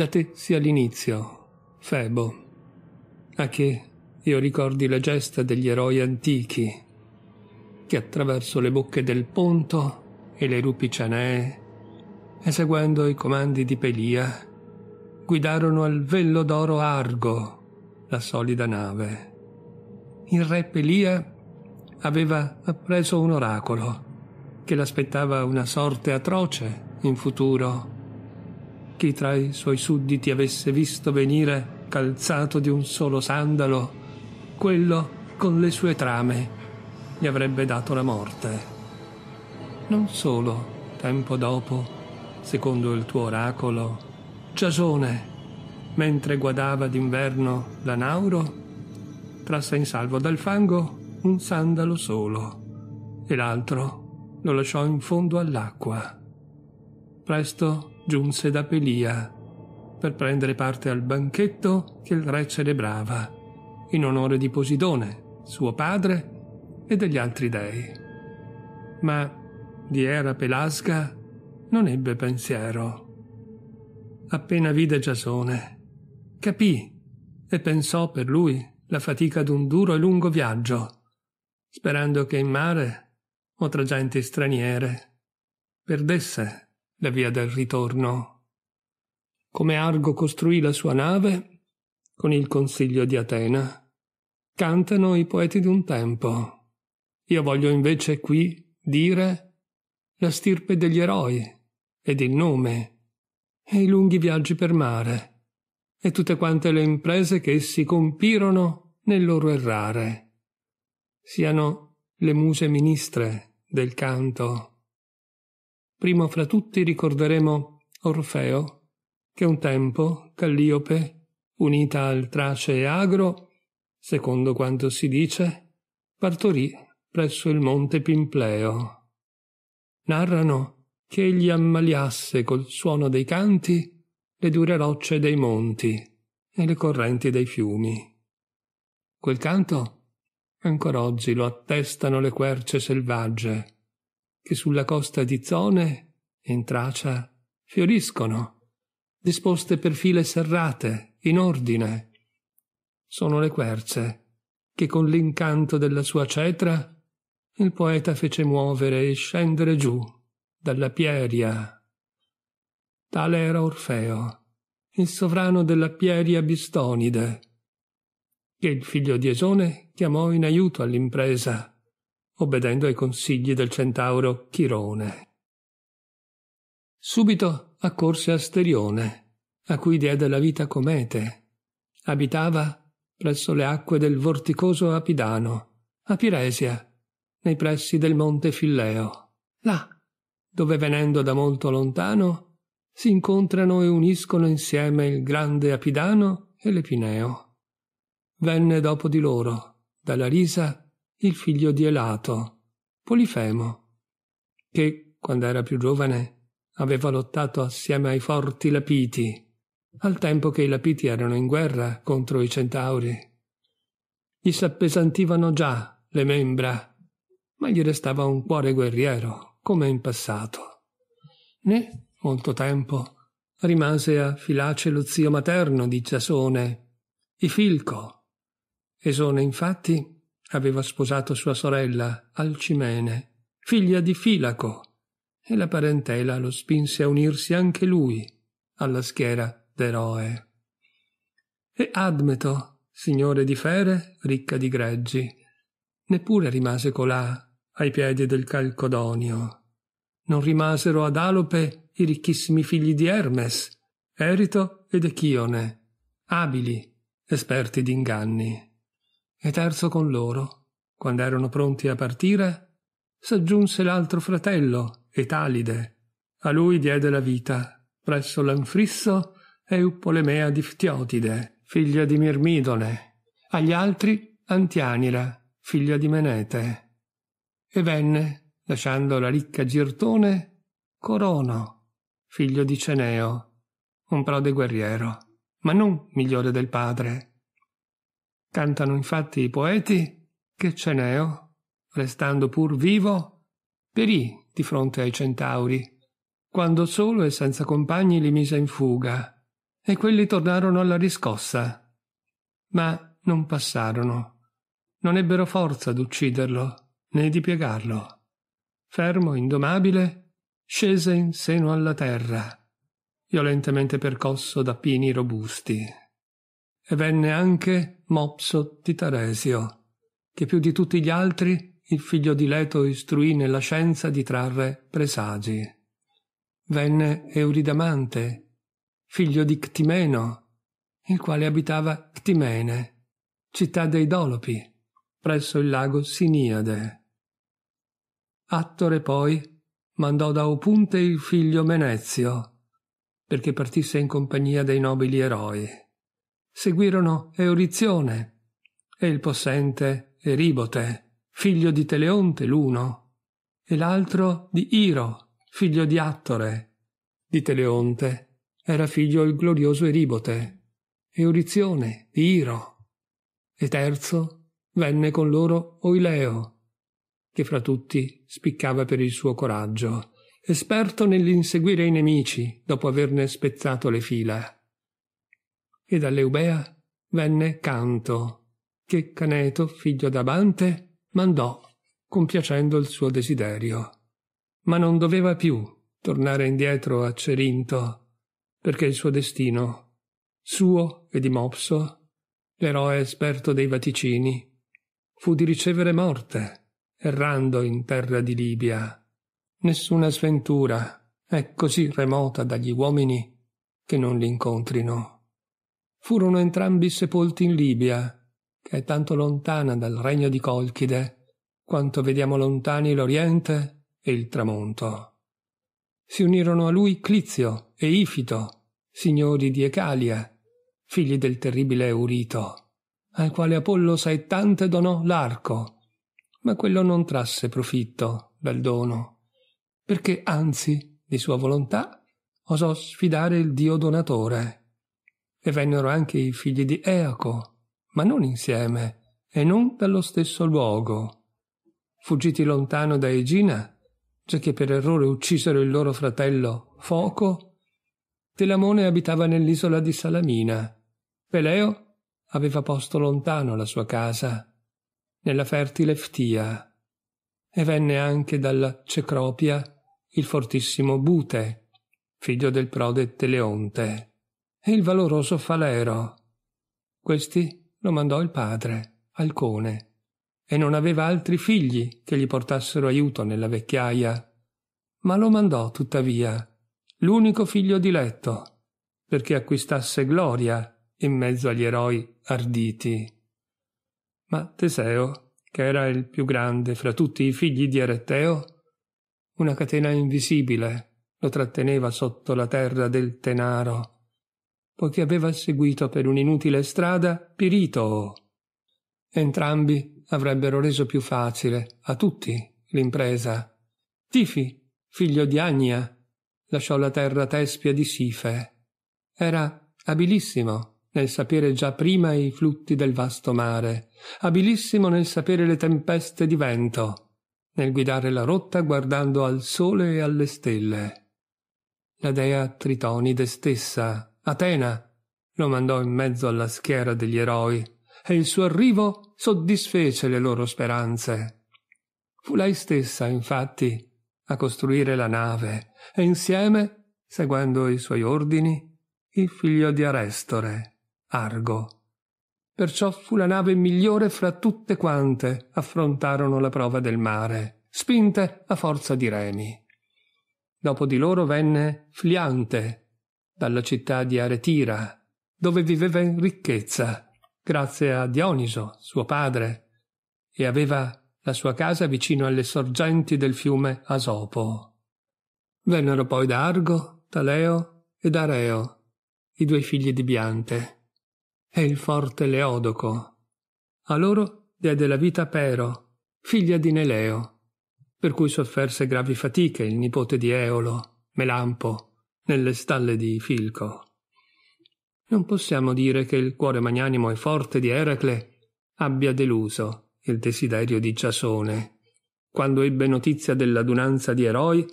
da te sia l'inizio, Febo, a che io ricordi la gesta degli eroi antichi, che attraverso le bocche del Ponto e le rupicanee, eseguendo i comandi di Pelia, guidarono al vello d'oro Argo, la solida nave. Il re Pelia aveva appreso un oracolo che l'aspettava una sorte atroce in futuro chi tra i suoi sudditi avesse visto venire, calzato di un solo sandalo, quello con le sue trame gli avrebbe dato la morte. Non solo, tempo dopo, secondo il tuo oracolo, Giasone, mentre guadava d'inverno la Nauro, trasse in salvo dal fango un sandalo solo e l'altro lo lasciò in fondo all'acqua. Presto giunse da Pelia per prendere parte al banchetto che il re celebrava in onore di Posidone, suo padre, e degli altri dei. Ma di Era Pelasga non ebbe pensiero. Appena vide Giasone, capì e pensò per lui la fatica d'un duro e lungo viaggio, sperando che in mare o tra genti straniere perdesse la via del ritorno. Come Argo costruì la sua nave? Con il consiglio di Atena. Cantano i poeti d'un tempo. Io voglio invece qui dire la stirpe degli eroi ed il nome e i lunghi viaggi per mare e tutte quante le imprese che essi compirono nel loro errare. Siano le muse ministre del canto Primo fra tutti ricorderemo Orfeo, che un tempo Calliope, unita al Trace e Agro, secondo quanto si dice, partorì presso il monte Pimpleo. Narrano che egli ammaliasse col suono dei canti le dure rocce dei monti e le correnti dei fiumi. Quel canto ancora oggi lo attestano le querce selvagge, che sulla costa di Zone, in Tracia, fioriscono, disposte per file serrate, in ordine. Sono le querce che con l'incanto della sua cetra il poeta fece muovere e scendere giù dalla Pieria. Tale era Orfeo, il sovrano della Pieria Bistonide, che il figlio di Esone chiamò in aiuto all'impresa obbedendo ai consigli del centauro Chirone. Subito accorse Asterione, a cui diede la vita Comete. Abitava presso le acque del vorticoso Apidano, a Piresia, nei pressi del monte Filleo, là, dove venendo da molto lontano si incontrano e uniscono insieme il grande Apidano e l'Epineo. Venne dopo di loro, dalla risa il figlio di Elato, Polifemo, che, quando era più giovane, aveva lottato assieme ai forti Lapiti, al tempo che i Lapiti erano in guerra contro i Centauri. Gli s'appesantivano già le membra, ma gli restava un cuore guerriero, come in passato. Né, molto tempo, rimase a Filace lo zio materno di Giasone, Ifilco. Esone, infatti, aveva sposato sua sorella, Alcimene, figlia di Filaco, e la parentela lo spinse a unirsi anche lui alla schiera d'eroe. E Admeto, signore di Fere, ricca di greggi, neppure rimase colà ai piedi del Calcodonio. Non rimasero ad Alope i ricchissimi figli di Hermes, Erito ed Echione, abili, esperti d'inganni e terzo con loro. Quando erano pronti a partire, s'aggiunse l'altro fratello, Etalide. A lui diede la vita, presso l'Anfrisso e Eupolemea di Ftiotide, figlia di Mirmidone, agli altri Antianira, figlia di Menete. E venne, lasciando la ricca Girtone, Corono, figlio di Ceneo, un prode guerriero, ma non migliore del padre, Cantano infatti i poeti che Ceneo, restando pur vivo, perì di fronte ai centauri, quando solo e senza compagni li mise in fuga, e quelli tornarono alla riscossa. Ma non passarono. Non ebbero forza d'ucciderlo, né di piegarlo. Fermo, indomabile, scese in seno alla terra, violentemente percosso da pini robusti e venne anche Mopso di Taresio, che più di tutti gli altri il figlio di Leto istruì nella scienza di trarre presagi. Venne Euridamante, figlio di Ctimeno, il quale abitava Ctimene, città dei Dolopi, presso il lago Siniade. Attore poi mandò da Opunte il figlio Menezio, perché partisse in compagnia dei nobili eroi seguirono Eurizione e il possente Eribote, figlio di Teleonte l'uno, e l'altro di Iro, figlio di Attore. Di Teleonte era figlio il glorioso Eribote, Eurizione di Iro. E terzo venne con loro Oileo, che fra tutti spiccava per il suo coraggio, esperto nell'inseguire i nemici dopo averne spezzato le fila e dall'Eubea venne Canto, che Caneto, figlio d'Abante, mandò, compiacendo il suo desiderio. Ma non doveva più tornare indietro a Cerinto, perché il suo destino, suo e di Mopso, l'eroe esperto dei vaticini, fu di ricevere morte, errando in terra di Libia. Nessuna sventura è così remota dagli uomini che non l'incontrino. Furono entrambi sepolti in Libia, che è tanto lontana dal regno di Colchide quanto vediamo lontani l'Oriente e il tramonto. Si unirono a lui Clizio e Ifito, signori di Ecalia, figli del terribile Eurito, al quale Apollo saettante donò l'arco, ma quello non trasse profitto dal dono, perché anzi, di sua volontà, osò sfidare il dio donatore e vennero anche i figli di Eaco, ma non insieme e non dallo stesso luogo. Fuggiti lontano da Egina, già che per errore uccisero il loro fratello Foco, Telamone abitava nell'isola di Salamina. Peleo aveva posto lontano la sua casa, nella fertile Ftia, e venne anche dalla Cecropia il fortissimo Bute, figlio del prode Teleonte e il valoroso Falero. Questi lo mandò il padre, Alcone, e non aveva altri figli che gli portassero aiuto nella vecchiaia, ma lo mandò tuttavia l'unico figlio diletto, perché acquistasse gloria in mezzo agli eroi arditi. Ma Teseo, che era il più grande fra tutti i figli di Eretteo, una catena invisibile lo tratteneva sotto la terra del tenaro poiché aveva seguito per un'inutile strada Pirito. Entrambi avrebbero reso più facile a tutti l'impresa. Tifi, figlio di Agnia, lasciò la terra tespia di Sife. Era abilissimo nel sapere già prima i flutti del vasto mare, abilissimo nel sapere le tempeste di vento, nel guidare la rotta guardando al sole e alle stelle. La dea Tritonide stessa Atena lo mandò in mezzo alla schiera degli eroi e il suo arrivo soddisfece le loro speranze. Fu lei stessa, infatti, a costruire la nave e insieme, seguendo i suoi ordini, il figlio di Arestore, Argo. Perciò fu la nave migliore fra tutte quante affrontarono la prova del mare, spinte a forza di remi. Dopo di loro venne Fliante, dalla città di Aretira, dove viveva in ricchezza, grazie a Dioniso, suo padre, e aveva la sua casa vicino alle sorgenti del fiume Asopo. Vennero poi da Argo, Taleo e da i due figli di Biante, e il forte Leodoco. A loro diede la vita Pero, figlia di Neleo, per cui sofferse gravi fatiche il nipote di Eolo, Melampo, nelle stalle di Filco. Non possiamo dire che il cuore magnanimo e forte di Eracle abbia deluso il desiderio di Giasone. Quando ebbe notizia dell'adunanza di eroi,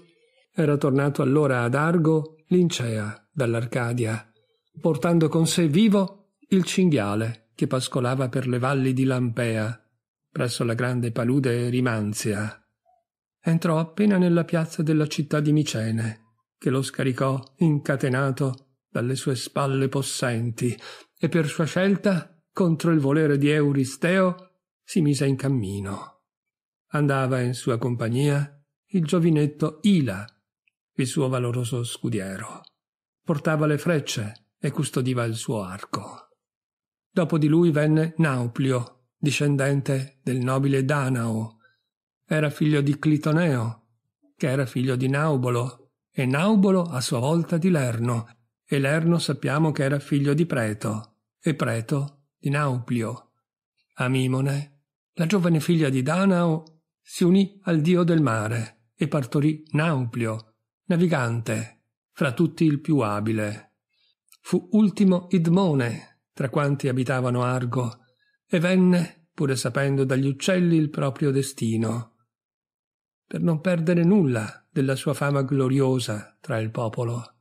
era tornato allora ad Argo Lincea dall'Arcadia, portando con sé vivo il cinghiale che pascolava per le valli di Lampea, presso la grande palude Rimanzia. Entrò appena nella piazza della città di Micene che lo scaricò incatenato dalle sue spalle possenti e per sua scelta contro il volere di Euristeo si mise in cammino. Andava in sua compagnia il giovinetto Ila, il suo valoroso scudiero. Portava le frecce e custodiva il suo arco. Dopo di lui venne Nauplio, discendente del nobile Danao. Era figlio di Clitoneo, che era figlio di Naubolo, e Naubolo a sua volta di Lerno, e Lerno sappiamo che era figlio di Preto, e Preto di Nauplio. Amimone, la giovane figlia di Danao, si unì al dio del mare e partorì Nauplio, navigante, fra tutti il più abile. Fu ultimo Idmone, tra quanti abitavano Argo, e venne, pure sapendo dagli uccelli il proprio destino. Per non perdere nulla, della sua fama gloriosa tra il popolo.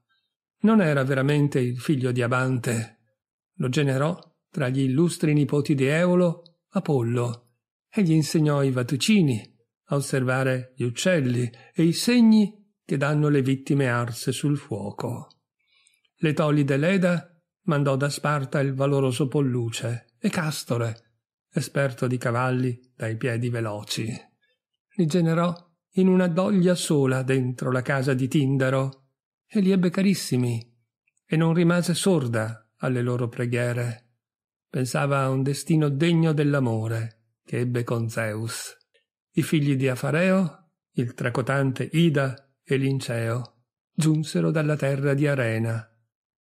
Non era veramente il figlio di Abante. Lo generò tra gli illustri nipoti di Eolo, Apollo, e gli insegnò i vaticini, a osservare gli uccelli e i segni che danno le vittime arse sul fuoco. L'Etolide Leda mandò da Sparta il valoroso Polluce e Castore, esperto di cavalli dai piedi veloci. Li generò in una doglia sola dentro la casa di Tindaro e li ebbe carissimi e non rimase sorda alle loro preghiere. Pensava a un destino degno dell'amore che ebbe con Zeus, i figli di Afareo, il tracotante Ida e Linceo, giunsero dalla terra di Arena,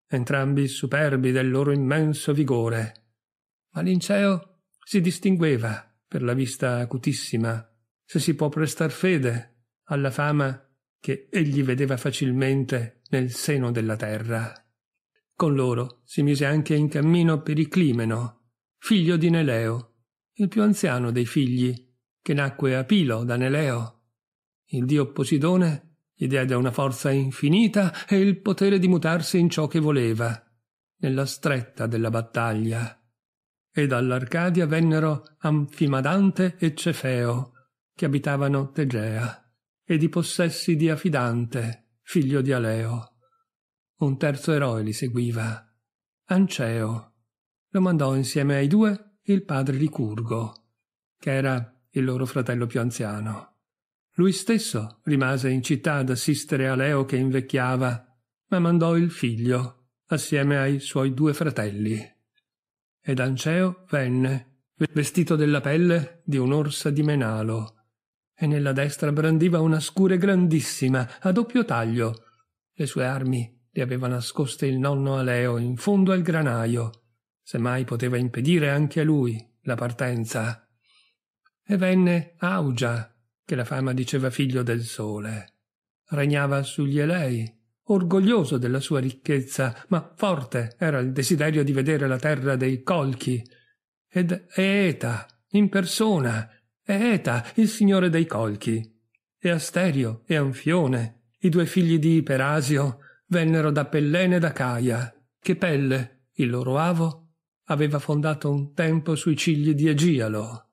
entrambi superbi del loro immenso vigore. Ma Linceo si distingueva per la vista acutissima se si può prestar fede alla fama che egli vedeva facilmente nel seno della terra. Con loro si mise anche in cammino Periclimeno, figlio di Neleo, il più anziano dei figli, che nacque a Pilo da Neleo. Il dio Posidone gli diede una forza infinita e il potere di mutarsi in ciò che voleva, nella stretta della battaglia. E dall'Arcadia vennero Anfimadante e Cefeo, che abitavano Tegea, e di possessi di Afidante, figlio di Aleo. Un terzo eroe li seguiva, Anceo. Lo mandò insieme ai due il padre Licurgo, che era il loro fratello più anziano. Lui stesso rimase in città ad assistere Aleo che invecchiava, ma mandò il figlio, assieme ai suoi due fratelli. Ed Anceo venne, vestito della pelle di un'orsa di Menalo, e nella destra brandiva una scure grandissima, a doppio taglio. Le sue armi le aveva nascoste il nonno Aleo in fondo al granaio. Se mai poteva impedire anche a lui la partenza. E venne Augia, che la fama diceva figlio del sole. Regnava sugli Elei, orgoglioso della sua ricchezza, ma forte era il desiderio di vedere la terra dei colchi. Ed Eeta, in persona, e Eta, il signore dei colchi, e Asterio e Anfione, i due figli di Iperasio, vennero da Pellene da Caia, che Pelle, il loro avo, aveva fondato un tempo sui cigli di Egialo.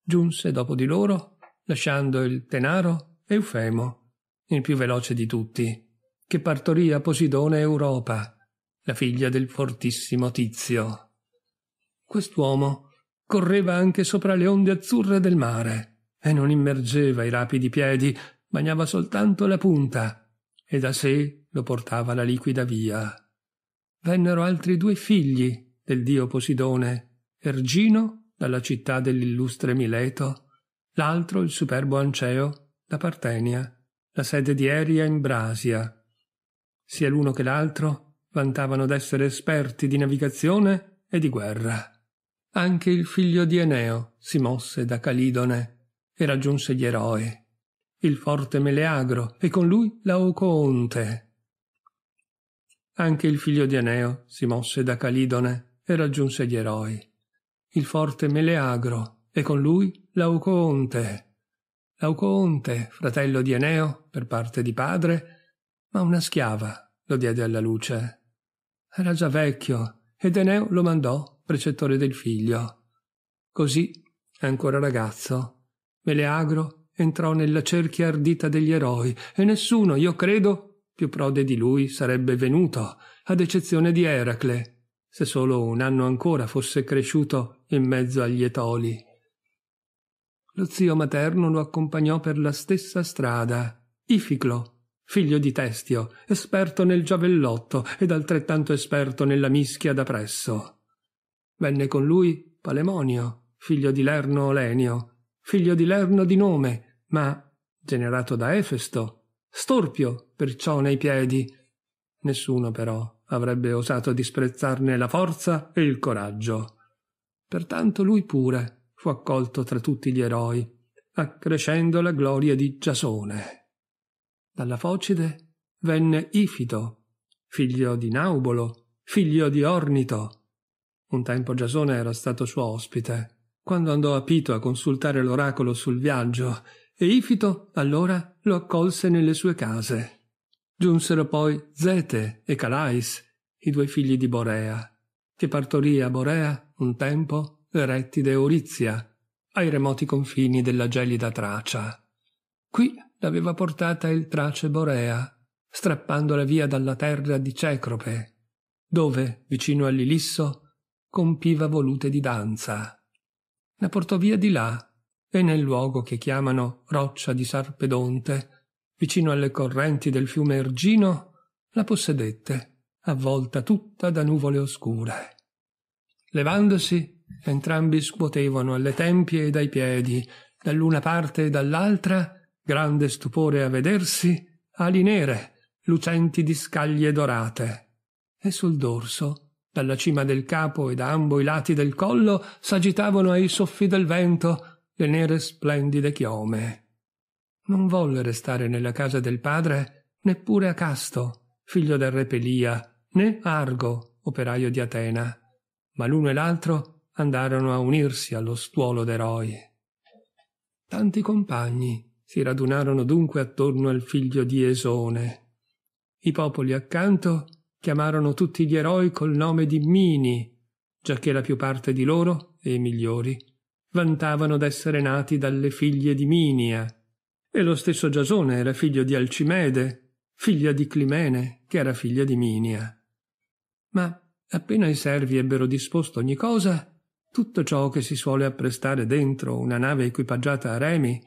Giunse dopo di loro, lasciando il tenaro Eufemo, il più veloce di tutti, che partorì a Posidone Europa, la figlia del fortissimo Tizio. Quest'uomo correva anche sopra le onde azzurre del mare e non immergeva i rapidi piedi, bagnava soltanto la punta e da sé lo portava la liquida via. Vennero altri due figli del dio Posidone, Ergino dalla città dell'illustre Mileto, l'altro il superbo Anceo da Partenia, la sede di Eria in Brasia. Sia l'uno che l'altro vantavano d'essere esperti di navigazione e di guerra. Anche il figlio di Eneo si mosse da Calidone e raggiunse gli eroi, il forte Meleagro e con lui Laocoonte. Anche il figlio di Eneo si mosse da Calidone e raggiunse gli eroi, il forte Meleagro e con lui Laocoonte. Laocoonte, fratello di Eneo per parte di padre, ma una schiava lo diede alla luce. Era già vecchio ed Eneo lo mandò precettore del figlio. Così, ancora ragazzo, Meleagro entrò nella cerchia ardita degli eroi e nessuno, io credo, più prode di lui sarebbe venuto, ad eccezione di Eracle, se solo un anno ancora fosse cresciuto in mezzo agli etoli. Lo zio materno lo accompagnò per la stessa strada, Ificlo, figlio di Testio, esperto nel giavellotto ed altrettanto esperto nella mischia da presso. Venne con lui Palemonio, figlio di Lerno Olenio, figlio di Lerno di nome, ma, generato da Efesto, storpio perciò nei piedi. Nessuno però avrebbe osato disprezzarne la forza e il coraggio. Pertanto lui pure fu accolto tra tutti gli eroi, accrescendo la gloria di Giasone. Dalla Focide venne Ifito, figlio di Naubolo, figlio di Ornito, un tempo Giasone era stato suo ospite. Quando andò a Pito a consultare l'oracolo sul viaggio, e Ifito allora lo accolse nelle sue case. Giunsero poi Zete e Calais, i due figli di Borea, che partorì a Borea un tempo Erettide Eurizia, ai remoti confini della gelida Tracia. Qui l'aveva portata il Trace Borea, strappandola via dalla terra di Cecrope, dove, vicino all'Ilisso, compiva volute di danza. La portò via di là e nel luogo che chiamano Roccia di Sarpedonte, vicino alle correnti del fiume Ergino, la possedette, avvolta tutta da nuvole oscure. Levandosi, entrambi scuotevano alle tempie e dai piedi, dall'una parte e dall'altra, grande stupore a vedersi, ali nere, lucenti di scaglie dorate, e sul dorso dalla cima del capo e da ambo i lati del collo s'agitavano ai soffi del vento le nere splendide chiome. Non volle restare nella casa del padre neppure Acasto, figlio del re Pelia, né Argo, operaio di Atena, ma l'uno e l'altro andarono a unirsi allo stuolo d'eroi. Tanti compagni si radunarono dunque attorno al figlio di Esone. I popoli accanto chiamarono tutti gli eroi col nome di Mini, giacché la più parte di loro, e i migliori, vantavano d'essere nati dalle figlie di Minia. E lo stesso Giasone era figlio di Alcimede, figlia di Climene, che era figlia di Minia. Ma appena i servi ebbero disposto ogni cosa, tutto ciò che si suole apprestare dentro una nave equipaggiata a remi,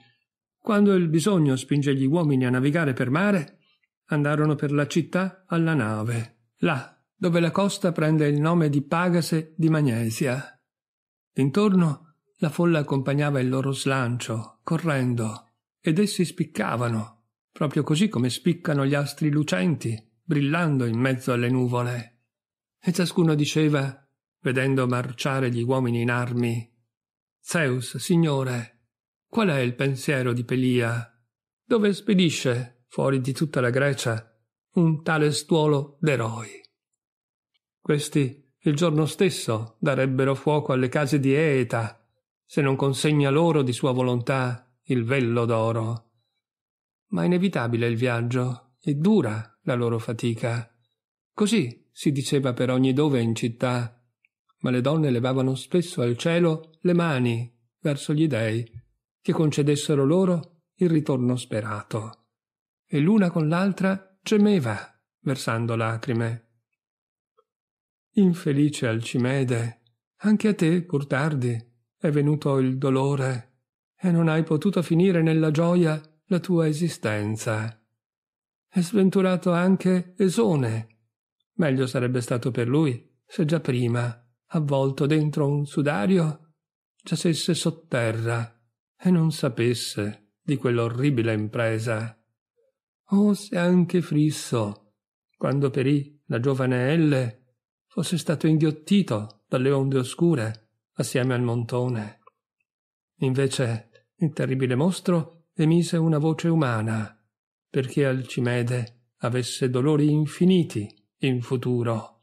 quando il bisogno spinge gli uomini a navigare per mare, andarono per la città alla nave là dove la costa prende il nome di Pagase di Magnesia. Intorno la folla accompagnava il loro slancio, correndo, ed essi spiccavano, proprio così come spiccano gli astri lucenti, brillando in mezzo alle nuvole. E ciascuno diceva, vedendo marciare gli uomini in armi, Zeus, signore, qual è il pensiero di Pelia? Dove spedisce, fuori di tutta la Grecia, un tale stuolo d'eroi. Questi il giorno stesso darebbero fuoco alle case di Eta, se non consegna loro di sua volontà il vello d'oro. Ma inevitabile il viaggio, e dura la loro fatica. Così si diceva per ogni dove in città, ma le donne levavano spesso al cielo le mani verso gli dei, che concedessero loro il ritorno sperato. E l'una con l'altra gemeva versando lacrime. Infelice Alcimede, anche a te, pur tardi, è venuto il dolore e non hai potuto finire nella gioia la tua esistenza. È sventurato anche Esone. Meglio sarebbe stato per lui se già prima, avvolto dentro un sudario, giacesse sotterra e non sapesse di quell'orribile impresa o se anche Frisso, quando perì la giovane L, fosse stato inghiottito dalle onde oscure assieme al montone. Invece il terribile mostro emise una voce umana, perché Alcimede avesse dolori infiniti in futuro.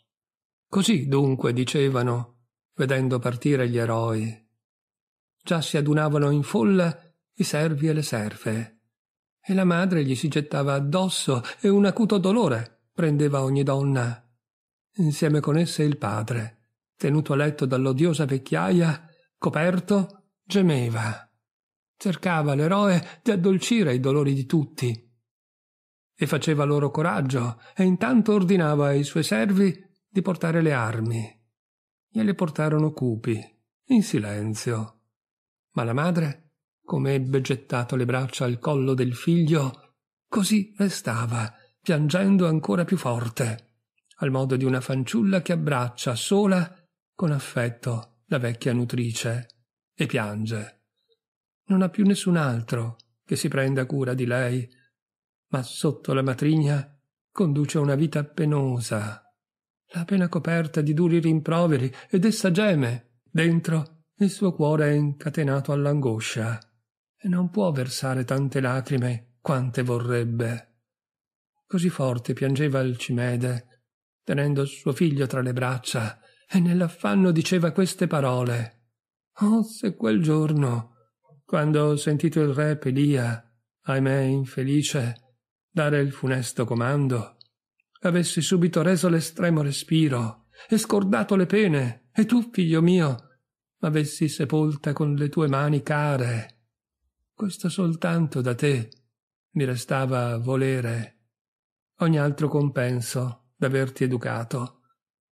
Così dunque dicevano, vedendo partire gli eroi. Già si adunavano in folla i servi e le serve e la madre gli si gettava addosso e un acuto dolore prendeva ogni donna. Insieme con esse il padre, tenuto a letto dall'odiosa vecchiaia, coperto, gemeva. Cercava l'eroe di addolcire i dolori di tutti e faceva loro coraggio e intanto ordinava ai suoi servi di portare le armi. Gliele portarono cupi, in silenzio. Ma la madre come ebbe gettato le braccia al collo del figlio, così restava, piangendo ancora più forte, al modo di una fanciulla che abbraccia sola, con affetto, la vecchia nutrice e piange. Non ha più nessun altro che si prenda cura di lei, ma sotto la matrigna conduce una vita penosa, La appena coperta di duri rimproveri ed essa geme. Dentro il suo cuore è incatenato all'angoscia e non può versare tante lacrime quante vorrebbe. Così forte piangeva Alcimede, tenendo suo figlio tra le braccia, e nell'affanno diceva queste parole. Oh, se quel giorno, quando ho sentito il re Pelia, ahimè infelice, dare il funesto comando, avessi subito reso l'estremo respiro e scordato le pene, e tu, figlio mio, avessi sepolta con le tue mani care questo soltanto da te mi restava volere. Ogni altro compenso d'averti educato.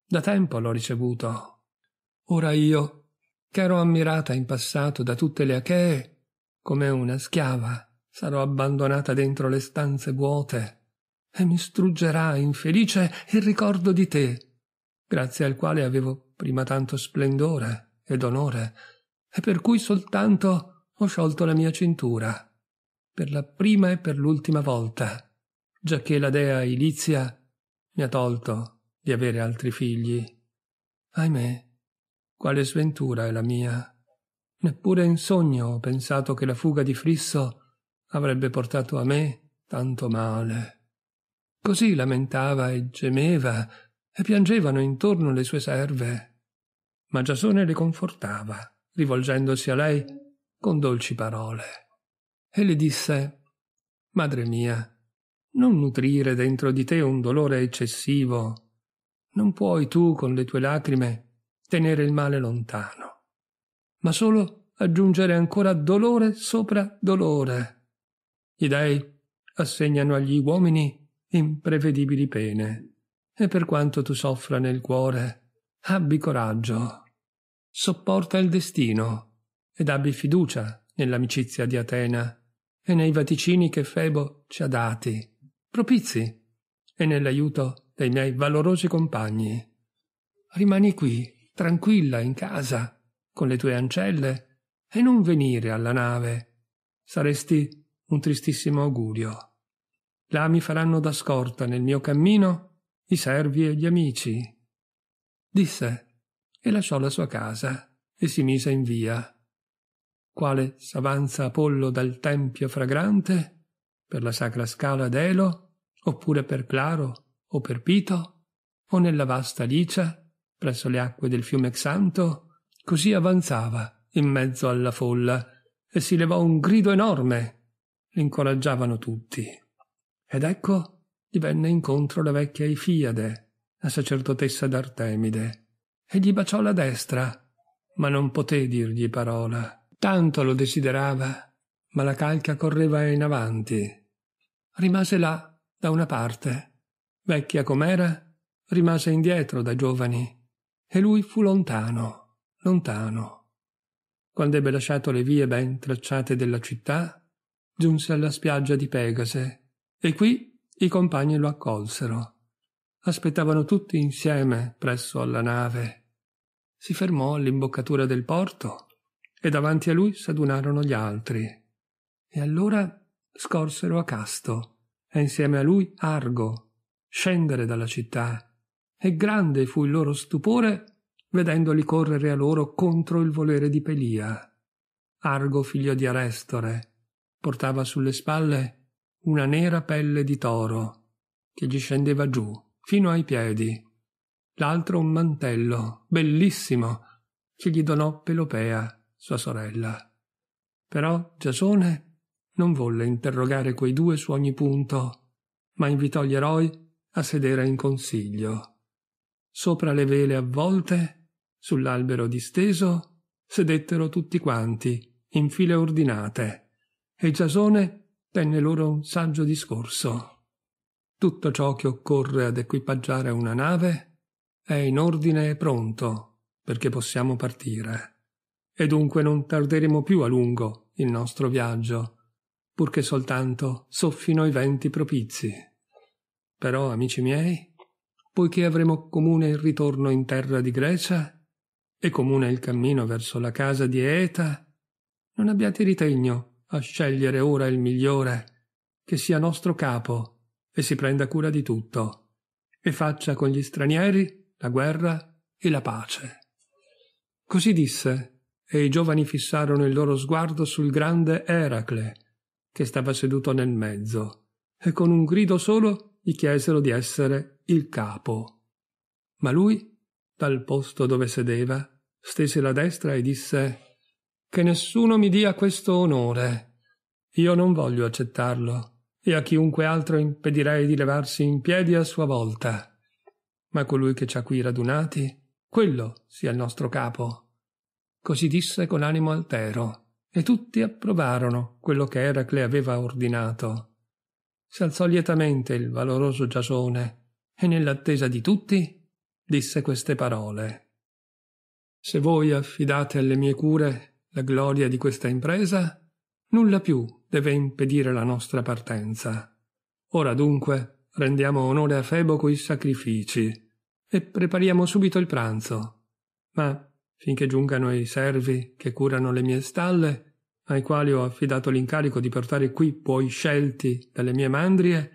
Da tempo l'ho ricevuto. Ora io, che ero ammirata in passato da tutte le achee, come una schiava, sarò abbandonata dentro le stanze vuote e mi struggerà infelice il ricordo di te, grazie al quale avevo prima tanto splendore ed onore, e per cui soltanto ho sciolto la mia cintura, per la prima e per l'ultima volta, giacché la dea Ilizia mi ha tolto di avere altri figli. Ahimè, quale sventura è la mia. Neppure in sogno ho pensato che la fuga di Frisso avrebbe portato a me tanto male. Così lamentava e gemeva e piangevano intorno le sue serve. Ma Giasone le confortava, rivolgendosi a lei con dolci parole e le disse Madre mia, non nutrire dentro di te un dolore eccessivo. Non puoi tu, con le tue lacrime, tenere il male lontano, ma solo aggiungere ancora dolore sopra dolore. Gli dèi assegnano agli uomini imprevedibili pene, e per quanto tu soffra nel cuore, abbi coraggio. Sopporta il destino ed abbi fiducia nell'amicizia di Atena e nei vaticini che Febo ci ha dati, propizi, e nell'aiuto dei miei valorosi compagni. Rimani qui, tranquilla in casa, con le tue ancelle, e non venire alla nave. Saresti un tristissimo augurio. Là mi faranno da scorta nel mio cammino i servi e gli amici. Disse e lasciò la sua casa e si mise in via quale s'avanza Apollo dal tempio fragrante, per la sacra scala d'Elo, oppure per Claro o per Pito, o nella vasta licia, presso le acque del fiume Xanto, così avanzava in mezzo alla folla e si levò un grido enorme. L'incoraggiavano tutti. Ed ecco gli venne incontro la vecchia Ifiade, la sacerdotessa d'Artemide, e gli baciò la destra, ma non poté dirgli parola Tanto lo desiderava, ma la calca correva in avanti. Rimase là, da una parte. Vecchia com'era, rimase indietro da giovani. E lui fu lontano, lontano. Quando ebbe lasciato le vie ben tracciate della città, giunse alla spiaggia di Pegase, e qui i compagni lo accolsero. Aspettavano tutti insieme presso alla nave. Si fermò all'imboccatura del porto e davanti a lui s'adunarono gli altri. E allora scorsero Acasto e insieme a lui Argo scendere dalla città e grande fu il loro stupore vedendoli correre a loro contro il volere di Pelia. Argo, figlio di Arestore, portava sulle spalle una nera pelle di toro che gli scendeva giù fino ai piedi, l'altro un mantello bellissimo che gli donò Pelopea sua sorella. Però Giasone non volle interrogare quei due su ogni punto, ma invitò gli eroi a sedere in consiglio. Sopra le vele avvolte, sull'albero disteso, sedettero tutti quanti, in file ordinate, e Giasone tenne loro un saggio discorso. Tutto ciò che occorre ad equipaggiare una nave è in ordine e pronto perché possiamo partire e dunque non tarderemo più a lungo il nostro viaggio, purché soltanto soffino i venti propizi. Però, amici miei, poiché avremo comune il ritorno in terra di Grecia e comune il cammino verso la casa di Eta, non abbiate ritegno a scegliere ora il migliore, che sia nostro capo e si prenda cura di tutto, e faccia con gli stranieri la guerra e la pace. Così disse e i giovani fissarono il loro sguardo sul grande Eracle, che stava seduto nel mezzo, e con un grido solo gli chiesero di essere il capo. Ma lui, dal posto dove sedeva, stese la destra e disse Che nessuno mi dia questo onore. Io non voglio accettarlo, e a chiunque altro impedirei di levarsi in piedi a sua volta. Ma colui che ci ha qui radunati, quello sia il nostro capo così disse con animo altero, e tutti approvarono quello che Eracle aveva ordinato. Si alzò lietamente il valoroso Giasone, e nell'attesa di tutti disse queste parole. Se voi affidate alle mie cure la gloria di questa impresa, nulla più deve impedire la nostra partenza. Ora dunque rendiamo onore a Febo coi sacrifici e prepariamo subito il pranzo. Ma finché giungano i servi che curano le mie stalle, ai quali ho affidato l'incarico di portare qui poi scelti dalle mie mandrie,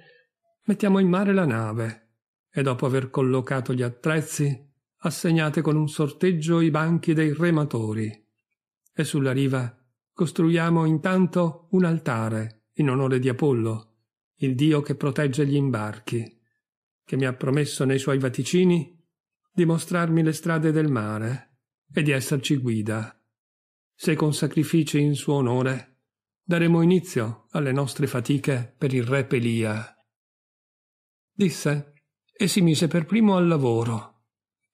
mettiamo in mare la nave e dopo aver collocato gli attrezzi, assegnate con un sorteggio i banchi dei rematori e sulla riva costruiamo intanto un altare in onore di Apollo, il dio che protegge gli imbarchi, che mi ha promesso nei suoi vaticini di mostrarmi le strade del mare e di esserci guida. Se con sacrifici in suo onore daremo inizio alle nostre fatiche per il re Pelia. Disse e si mise per primo al lavoro.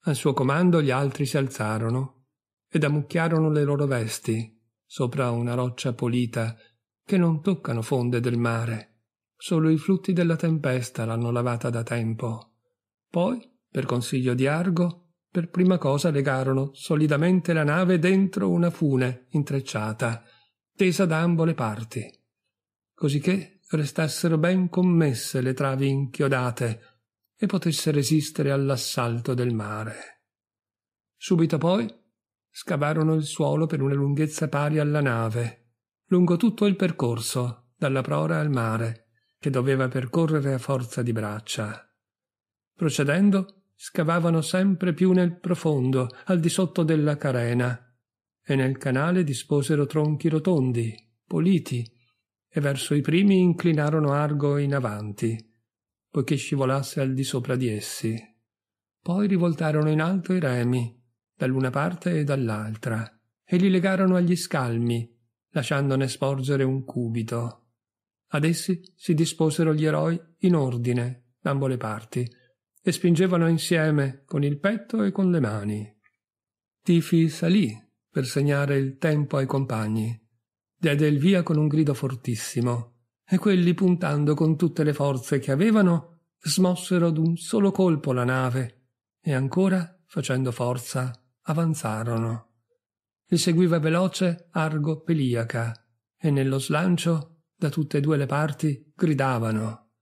Al suo comando gli altri si alzarono ed ammucchiarono le loro vesti sopra una roccia pulita che non toccano fonde del mare. Solo i flutti della tempesta l'hanno lavata da tempo. Poi, per consiglio di Argo, per prima cosa legarono solidamente la nave dentro una fune intrecciata, tesa da ambo le parti, cosicché restassero ben commesse le travi inchiodate e potesse resistere all'assalto del mare. Subito poi scavarono il suolo per una lunghezza pari alla nave, lungo tutto il percorso, dalla prora al mare, che doveva percorrere a forza di braccia. Procedendo, scavavano sempre più nel profondo, al di sotto della carena, e nel canale disposero tronchi rotondi, politi, e verso i primi inclinarono Argo in avanti, poiché scivolasse al di sopra di essi. Poi rivoltarono in alto i remi, dall'una parte e dall'altra, e li legarono agli scalmi, lasciandone sporgere un cubito. Ad essi si disposero gli eroi in ordine, da ambo le parti, e spingevano insieme con il petto e con le mani. Tifi salì per segnare il tempo ai compagni, diede il via con un grido fortissimo, e quelli, puntando con tutte le forze che avevano, smossero d'un solo colpo la nave, e ancora, facendo forza, avanzarono. Li seguiva veloce Argo Peliaca, e nello slancio, da tutte e due le parti, gridavano.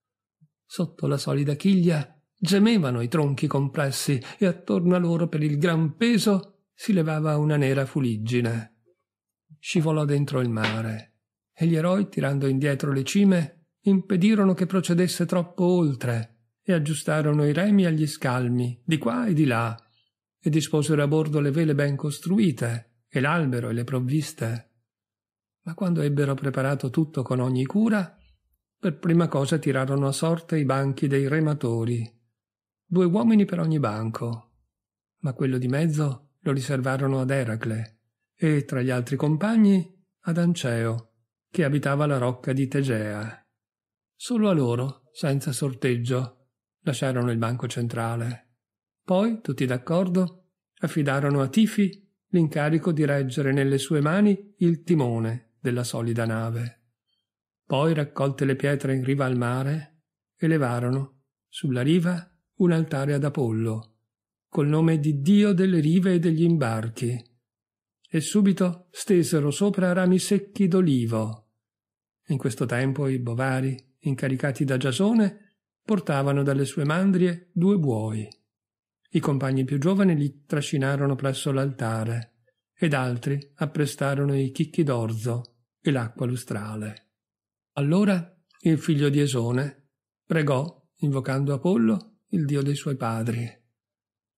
Sotto la solida chiglia gemevano i tronchi compressi e attorno a loro per il gran peso si levava una nera fuliggine. Scivolò dentro il mare e gli eroi, tirando indietro le cime, impedirono che procedesse troppo oltre e aggiustarono i remi agli scalmi, di qua e di là, e disposero a bordo le vele ben costruite e l'albero e le provviste. Ma quando ebbero preparato tutto con ogni cura, per prima cosa tirarono a sorte i banchi dei rematori due uomini per ogni banco, ma quello di mezzo lo riservarono ad Eracle e tra gli altri compagni ad Anceo, che abitava la rocca di Tegea. Solo a loro, senza sorteggio, lasciarono il banco centrale. Poi, tutti d'accordo, affidarono a Tifi l'incarico di reggere nelle sue mani il timone della solida nave. Poi, raccolte le pietre in riva al mare, elevarono, sulla riva, un altare ad Apollo, col nome di Dio delle rive e degli imbarchi, e subito stesero sopra rami secchi d'olivo. In questo tempo i bovari, incaricati da Giasone, portavano dalle sue mandrie due buoi. I compagni più giovani li trascinarono presso l'altare, ed altri apprestarono i chicchi d'orzo e l'acqua lustrale. Allora il figlio di Esone pregò, invocando Apollo, il dio dei suoi padri.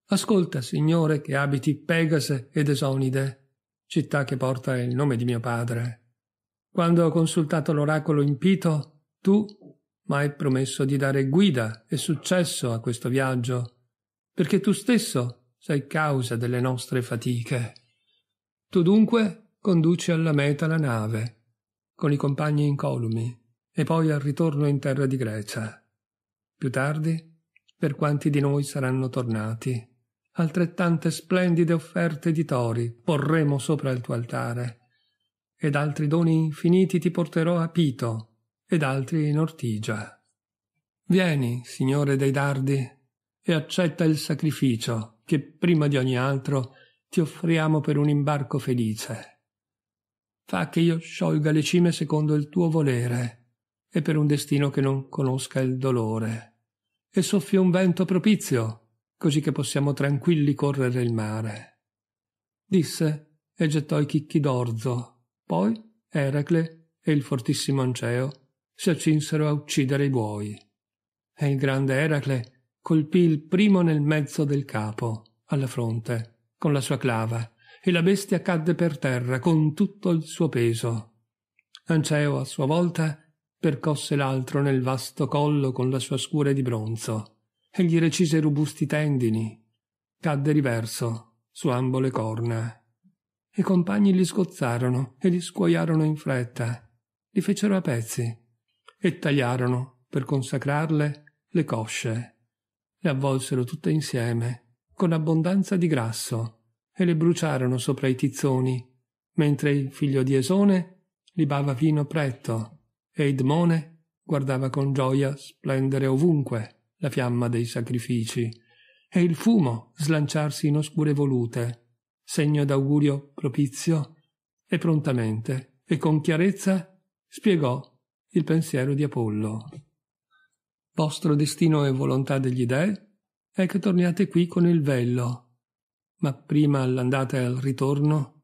Ascolta, Signore, che abiti Pegase ed Esonide, città che porta il nome di mio padre. Quando ho consultato l'oracolo impito, tu m'hai promesso di dare guida e successo a questo viaggio, perché tu stesso sei causa delle nostre fatiche. Tu dunque conduci alla meta la nave, con i compagni incolumi, e poi al ritorno in terra di Grecia. Più tardi per quanti di noi saranno tornati. Altrettante splendide offerte di tori porremo sopra il tuo altare, ed altri doni infiniti ti porterò a Pito, ed altri in Ortigia. Vieni, signore dei dardi, e accetta il sacrificio che prima di ogni altro ti offriamo per un imbarco felice. Fa che io sciolga le cime secondo il tuo volere e per un destino che non conosca il dolore e soffia un vento propizio, così che possiamo tranquilli correre il mare. Disse e gettò i chicchi d'orzo. Poi Eracle e il fortissimo Anceo si accinsero a uccidere i buoi. E il grande Eracle colpì il primo nel mezzo del capo, alla fronte, con la sua clava, e la bestia cadde per terra con tutto il suo peso. Anceo, a sua volta, percosse l'altro nel vasto collo con la sua scure di bronzo e gli recise robusti tendini. Cadde riverso su ambo le corna. I compagni li sgozzarono e li scuoiarono in fretta, li fecero a pezzi e tagliarono, per consacrarle, le cosce. Le avvolsero tutte insieme, con abbondanza di grasso, e le bruciarono sopra i tizzoni, mentre il figlio di Esone libava vino pretto e Idmone guardava con gioia splendere ovunque la fiamma dei sacrifici e il fumo slanciarsi in oscure volute, segno d'augurio propizio, e prontamente e con chiarezza spiegò il pensiero di Apollo. Vostro destino e volontà degli dei è che torniate qui con il vello, ma prima all'andata e al ritorno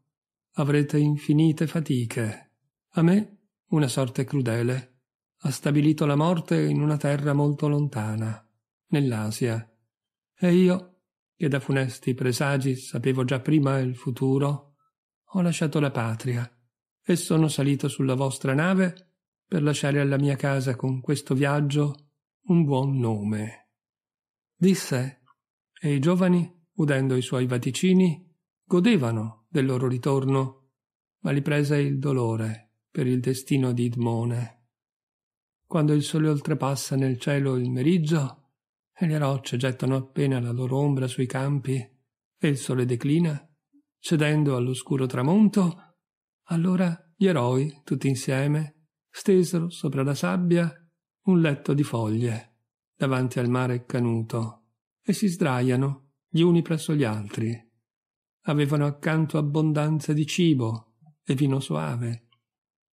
avrete infinite fatiche. A me una sorte crudele, ha stabilito la morte in una terra molto lontana, nell'Asia. E io, che da funesti presagi sapevo già prima il futuro, ho lasciato la patria e sono salito sulla vostra nave per lasciare alla mia casa con questo viaggio un buon nome. Disse, e i giovani, udendo i suoi vaticini, godevano del loro ritorno, ma li prese il dolore per il destino di Idmone. Quando il sole oltrepassa nel cielo il meriggio e le rocce gettano appena la loro ombra sui campi e il sole declina, cedendo all'oscuro tramonto, allora gli eroi, tutti insieme, stesero sopra la sabbia un letto di foglie davanti al mare canuto e si sdraiano gli uni presso gli altri. Avevano accanto abbondanza di cibo e vino soave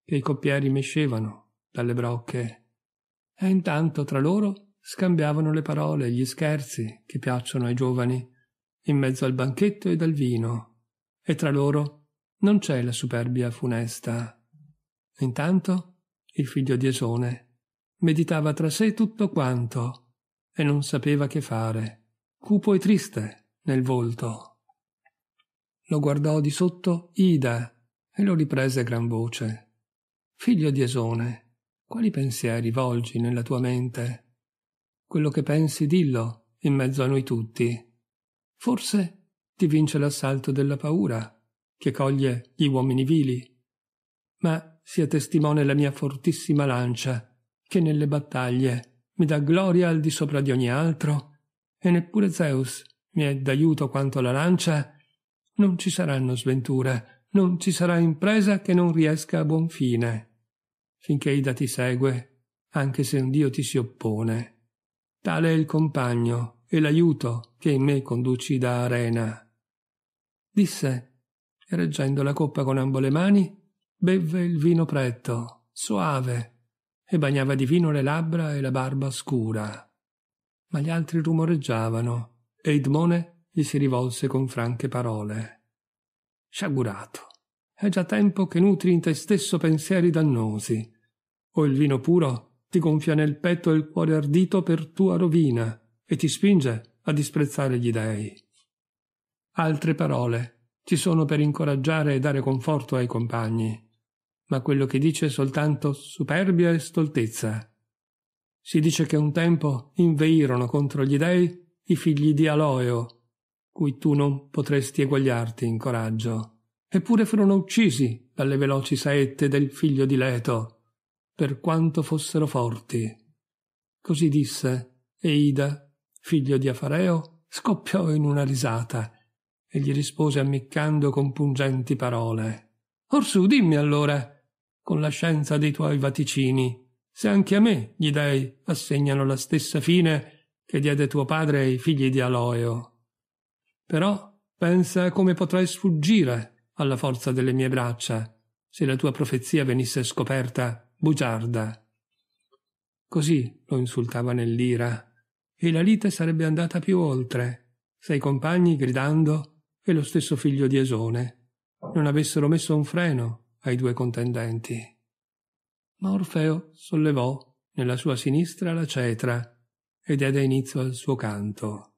che i coppieri mescevano dalle brocche e intanto tra loro scambiavano le parole e gli scherzi che piacciono ai giovani in mezzo al banchetto e dal vino e tra loro non c'è la superbia funesta. Intanto il figlio di Esone meditava tra sé tutto quanto e non sapeva che fare, cupo e triste nel volto. Lo guardò di sotto Ida e lo riprese a gran voce. Figlio di Esone, quali pensieri volgi nella tua mente? Quello che pensi dillo in mezzo a noi tutti. Forse ti vince l'assalto della paura, che coglie gli uomini vili. Ma sia testimone la mia fortissima lancia, che nelle battaglie mi dà gloria al di sopra di ogni altro, e neppure Zeus mi è d'aiuto quanto la lancia, non ci saranno sventure non ci sarà impresa che non riesca a buon fine, finché Ida ti segue, anche se un Dio ti si oppone. Tale è il compagno e l'aiuto che in me conduci da arena. Disse, e reggendo la coppa con ambo le mani, bevve il vino pretto, soave, e bagnava di vino le labbra e la barba scura. Ma gli altri rumoreggiavano, e Idmone gli si rivolse con franche parole sciagurato. È già tempo che nutri in te stesso pensieri dannosi. O il vino puro ti gonfia nel petto il cuore ardito per tua rovina e ti spinge a disprezzare gli dèi. Altre parole ci sono per incoraggiare e dare conforto ai compagni, ma quello che dice è soltanto superbia e stoltezza. Si dice che un tempo inveirono contro gli dèi i figli di Aloeo, cui tu non potresti eguagliarti in coraggio. Eppure furono uccisi dalle veloci saette del figlio di Leto, per quanto fossero forti. Così disse, e Ida, figlio di Afareo, scoppiò in una risata e gli rispose ammiccando con pungenti parole. Orsù, dimmi allora, con la scienza dei tuoi vaticini, se anche a me gli dèi assegnano la stessa fine che diede tuo padre ai figli di Aloeo però pensa come potrai sfuggire alla forza delle mie braccia se la tua profezia venisse scoperta bugiarda. Così lo insultava nell'ira, e la lite sarebbe andata più oltre, se i compagni, gridando, e lo stesso figlio di Esone non avessero messo un freno ai due contendenti. Ma Orfeo sollevò nella sua sinistra la cetra e diede inizio al suo canto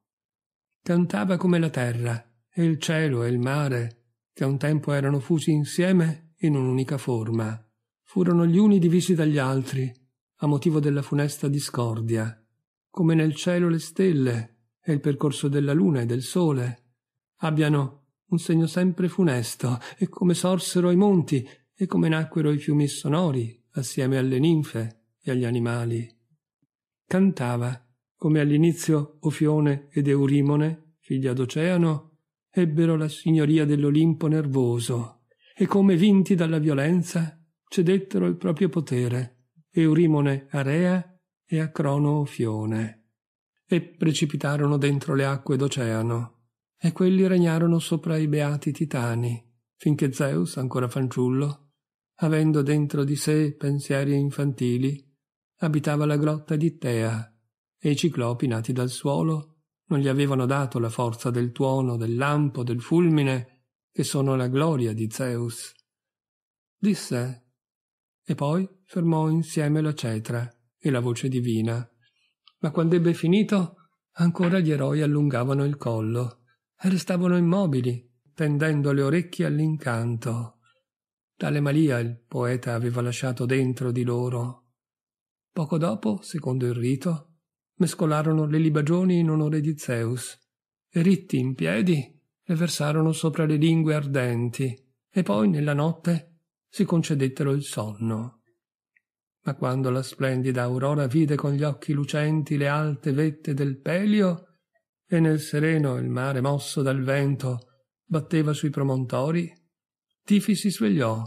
cantava come la terra e il cielo e il mare, che a un tempo erano fusi insieme in un'unica forma, furono gli uni divisi dagli altri, a motivo della funesta discordia, come nel cielo le stelle e il percorso della luna e del sole abbiano un segno sempre funesto, e come sorsero i monti, e come nacquero i fiumi sonori, assieme alle ninfe e agli animali. Cantava come all'inizio Ofione ed Eurimone, figlia d'Oceano, ebbero la signoria dell'Olimpo nervoso, e come vinti dalla violenza cedettero il proprio potere, Eurimone a Rea e a Crono Ofione, e precipitarono dentro le acque d'Oceano, e quelli regnarono sopra i beati titani, finché Zeus, ancora fanciullo, avendo dentro di sé pensieri infantili, abitava la grotta di Tea, e i ciclopi nati dal suolo non gli avevano dato la forza del tuono, del lampo, del fulmine, che sono la gloria di Zeus. Disse, e poi fermò insieme la cetra e la voce divina. Ma quando ebbe finito, ancora gli eroi allungavano il collo e restavano immobili, tendendo le orecchie all'incanto. Tale malia il poeta aveva lasciato dentro di loro. Poco dopo, secondo il rito, mescolarono le libagioni in onore di Zeus, e ritti in piedi le versarono sopra le lingue ardenti, e poi nella notte si concedettero il sonno. Ma quando la splendida aurora vide con gli occhi lucenti le alte vette del Pelio, e nel sereno il mare mosso dal vento batteva sui promontori, Tifi si svegliò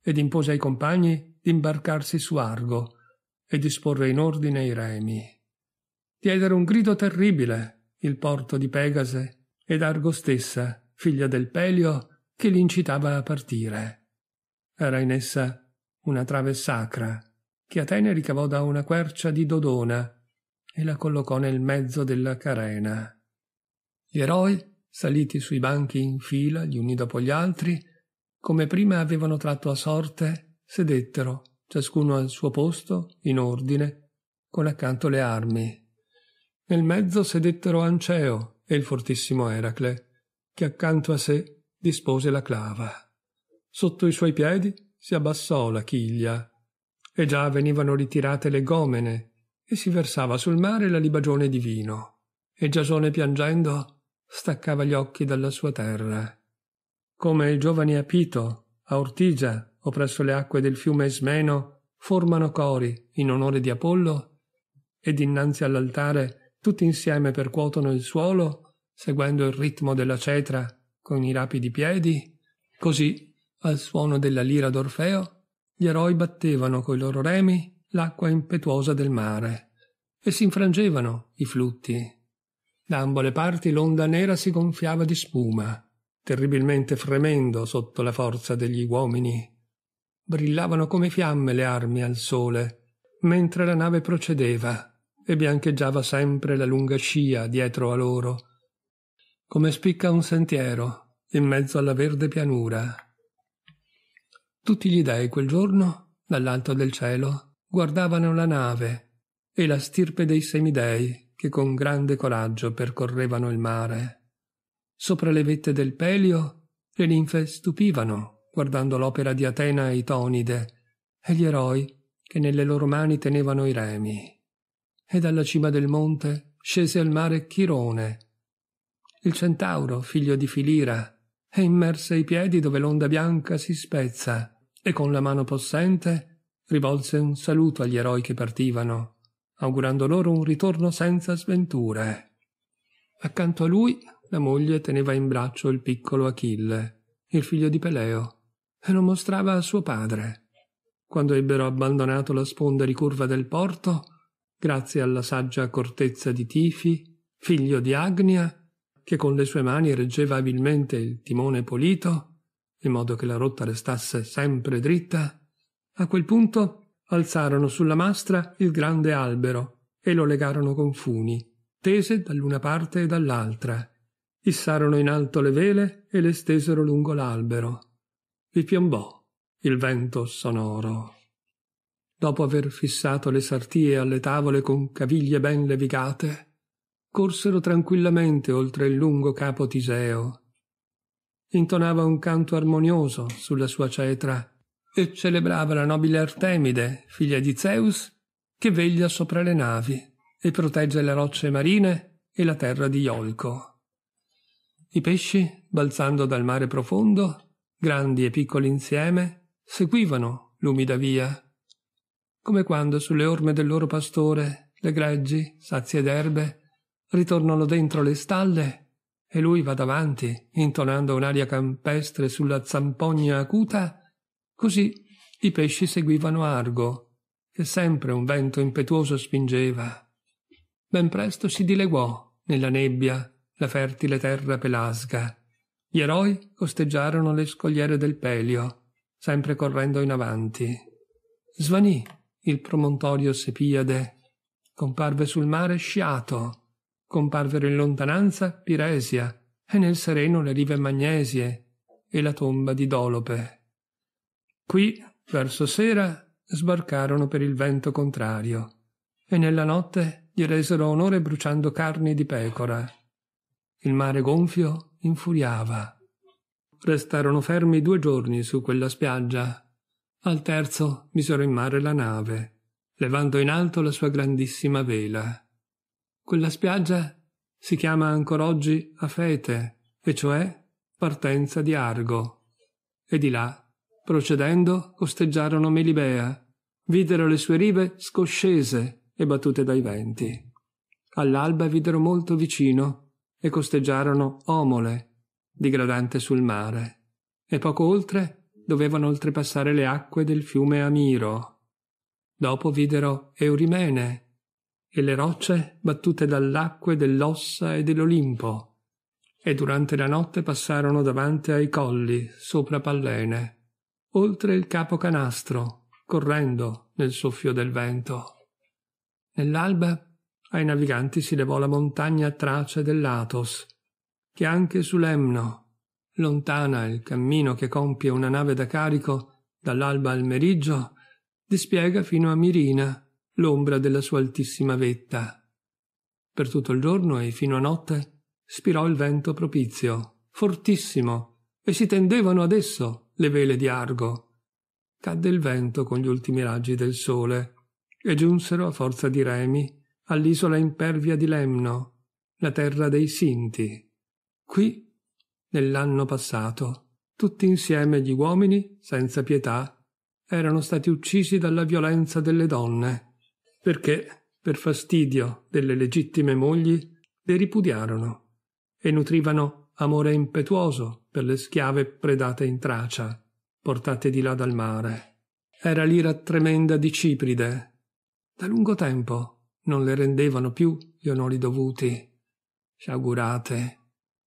ed impose ai compagni di imbarcarsi su Argo e disporre in ordine i remi diedero un grido terribile il porto di Pegase ed Argo stessa, figlia del Pelio, che li incitava a partire. Era in essa una trave sacra che Atene ricavò da una quercia di Dodona e la collocò nel mezzo della carena. Gli eroi, saliti sui banchi in fila gli uni dopo gli altri, come prima avevano tratto a sorte, sedettero, ciascuno al suo posto, in ordine, con accanto le armi nel mezzo sedettero Anceo e il fortissimo Eracle, che accanto a sé dispose la clava. Sotto i suoi piedi si abbassò la chiglia, e già venivano ritirate le gomene, e si versava sul mare la libagione di vino, e Giasone piangendo staccava gli occhi dalla sua terra. Come i giovani a Pito, a Ortigia o presso le acque del fiume Ismeno formano cori in onore di Apollo, ed innanzi all'altare tutti insieme percuotono il suolo, seguendo il ritmo della cetra con i rapidi piedi. Così, al suono della lira d'Orfeo, gli eroi battevano coi loro remi l'acqua impetuosa del mare e si infrangevano i flutti. Da ambo le parti l'onda nera si gonfiava di spuma, terribilmente fremendo sotto la forza degli uomini. Brillavano come fiamme le armi al sole, mentre la nave procedeva e biancheggiava sempre la lunga scia dietro a loro, come spicca un sentiero in mezzo alla verde pianura. Tutti gli dei quel giorno, dall'alto del cielo, guardavano la nave e la stirpe dei semidei che con grande coraggio percorrevano il mare. Sopra le vette del Pelio le ninfe stupivano guardando l'opera di Atena e Itonide e gli eroi che nelle loro mani tenevano i remi e dalla cima del monte scese al mare Chirone. Il centauro, figlio di Filira, e immerse i piedi dove l'onda bianca si spezza, e con la mano possente rivolse un saluto agli eroi che partivano, augurando loro un ritorno senza sventure. Accanto a lui la moglie teneva in braccio il piccolo Achille, il figlio di Peleo, e lo mostrava a suo padre. Quando ebbero abbandonato la sponda ricurva del porto, grazie alla saggia cortezza di Tifi, figlio di Agnia, che con le sue mani reggeva abilmente il timone polito, in modo che la rotta restasse sempre dritta, a quel punto alzarono sulla mastra il grande albero e lo legarono con funi, tese dall'una parte e dall'altra. Issarono in alto le vele e le stesero lungo l'albero. Vi piombò il vento sonoro dopo aver fissato le sartie alle tavole con caviglie ben levigate, corsero tranquillamente oltre il lungo capo Tiseo. Intonava un canto armonioso sulla sua cetra e celebrava la nobile Artemide, figlia di Zeus, che veglia sopra le navi e protegge le rocce marine e la terra di Iolco. I pesci, balzando dal mare profondo, grandi e piccoli insieme, seguivano l'umida via come quando sulle orme del loro pastore le greggi, sazie d'erbe, ritornano dentro le stalle e lui va davanti, intonando un'aria campestre sulla zampogna acuta, così i pesci seguivano Argo, che sempre un vento impetuoso spingeva. Ben presto si dileguò nella nebbia la fertile terra pelasga. Gli eroi costeggiarono le scogliere del Pelio, sempre correndo in avanti. Svanì il promontorio Sepiade, comparve sul mare Sciato, comparvero in lontananza Piresia e nel sereno le rive Magnesie e la tomba di Dolope. Qui, verso sera, sbarcarono per il vento contrario e nella notte gli resero onore bruciando carni di pecora. Il mare gonfio infuriava. Restarono fermi due giorni su quella spiaggia al terzo misero in mare la nave, levando in alto la sua grandissima vela. Quella spiaggia si chiama ancor oggi Afete, e cioè partenza di Argo. E di là, procedendo, costeggiarono Melibea, videro le sue rive scoscese e battute dai venti. All'alba videro molto vicino e costeggiarono Omole, digradante sul mare, e poco oltre dovevano oltrepassare le acque del fiume Amiro. Dopo videro Eurimene e le rocce battute dall'acque dell'Ossa e dell'Olimpo, e durante la notte passarono davanti ai colli sopra Pallene, oltre il capo canastro, correndo nel soffio del vento. Nell'alba ai naviganti si levò la montagna trace dell'Atos, che anche su Lemno Lontana il cammino che compie una nave da carico dall'alba al meriggio dispiega fino a Mirina l'ombra della sua altissima vetta. Per tutto il giorno e fino a notte spirò il vento propizio, fortissimo, e si tendevano ad esso le vele di Argo. Cadde il vento con gli ultimi raggi del sole e giunsero a forza di remi all'isola impervia di Lemno, la terra dei Sinti. Qui nell'anno passato. Tutti insieme gli uomini, senza pietà, erano stati uccisi dalla violenza delle donne, perché, per fastidio delle legittime mogli, le ripudiarono e nutrivano amore impetuoso per le schiave predate in Tracia, portate di là dal mare. Era l'ira tremenda di Cipride. Da lungo tempo non le rendevano più gli onori dovuti. Sciagurate,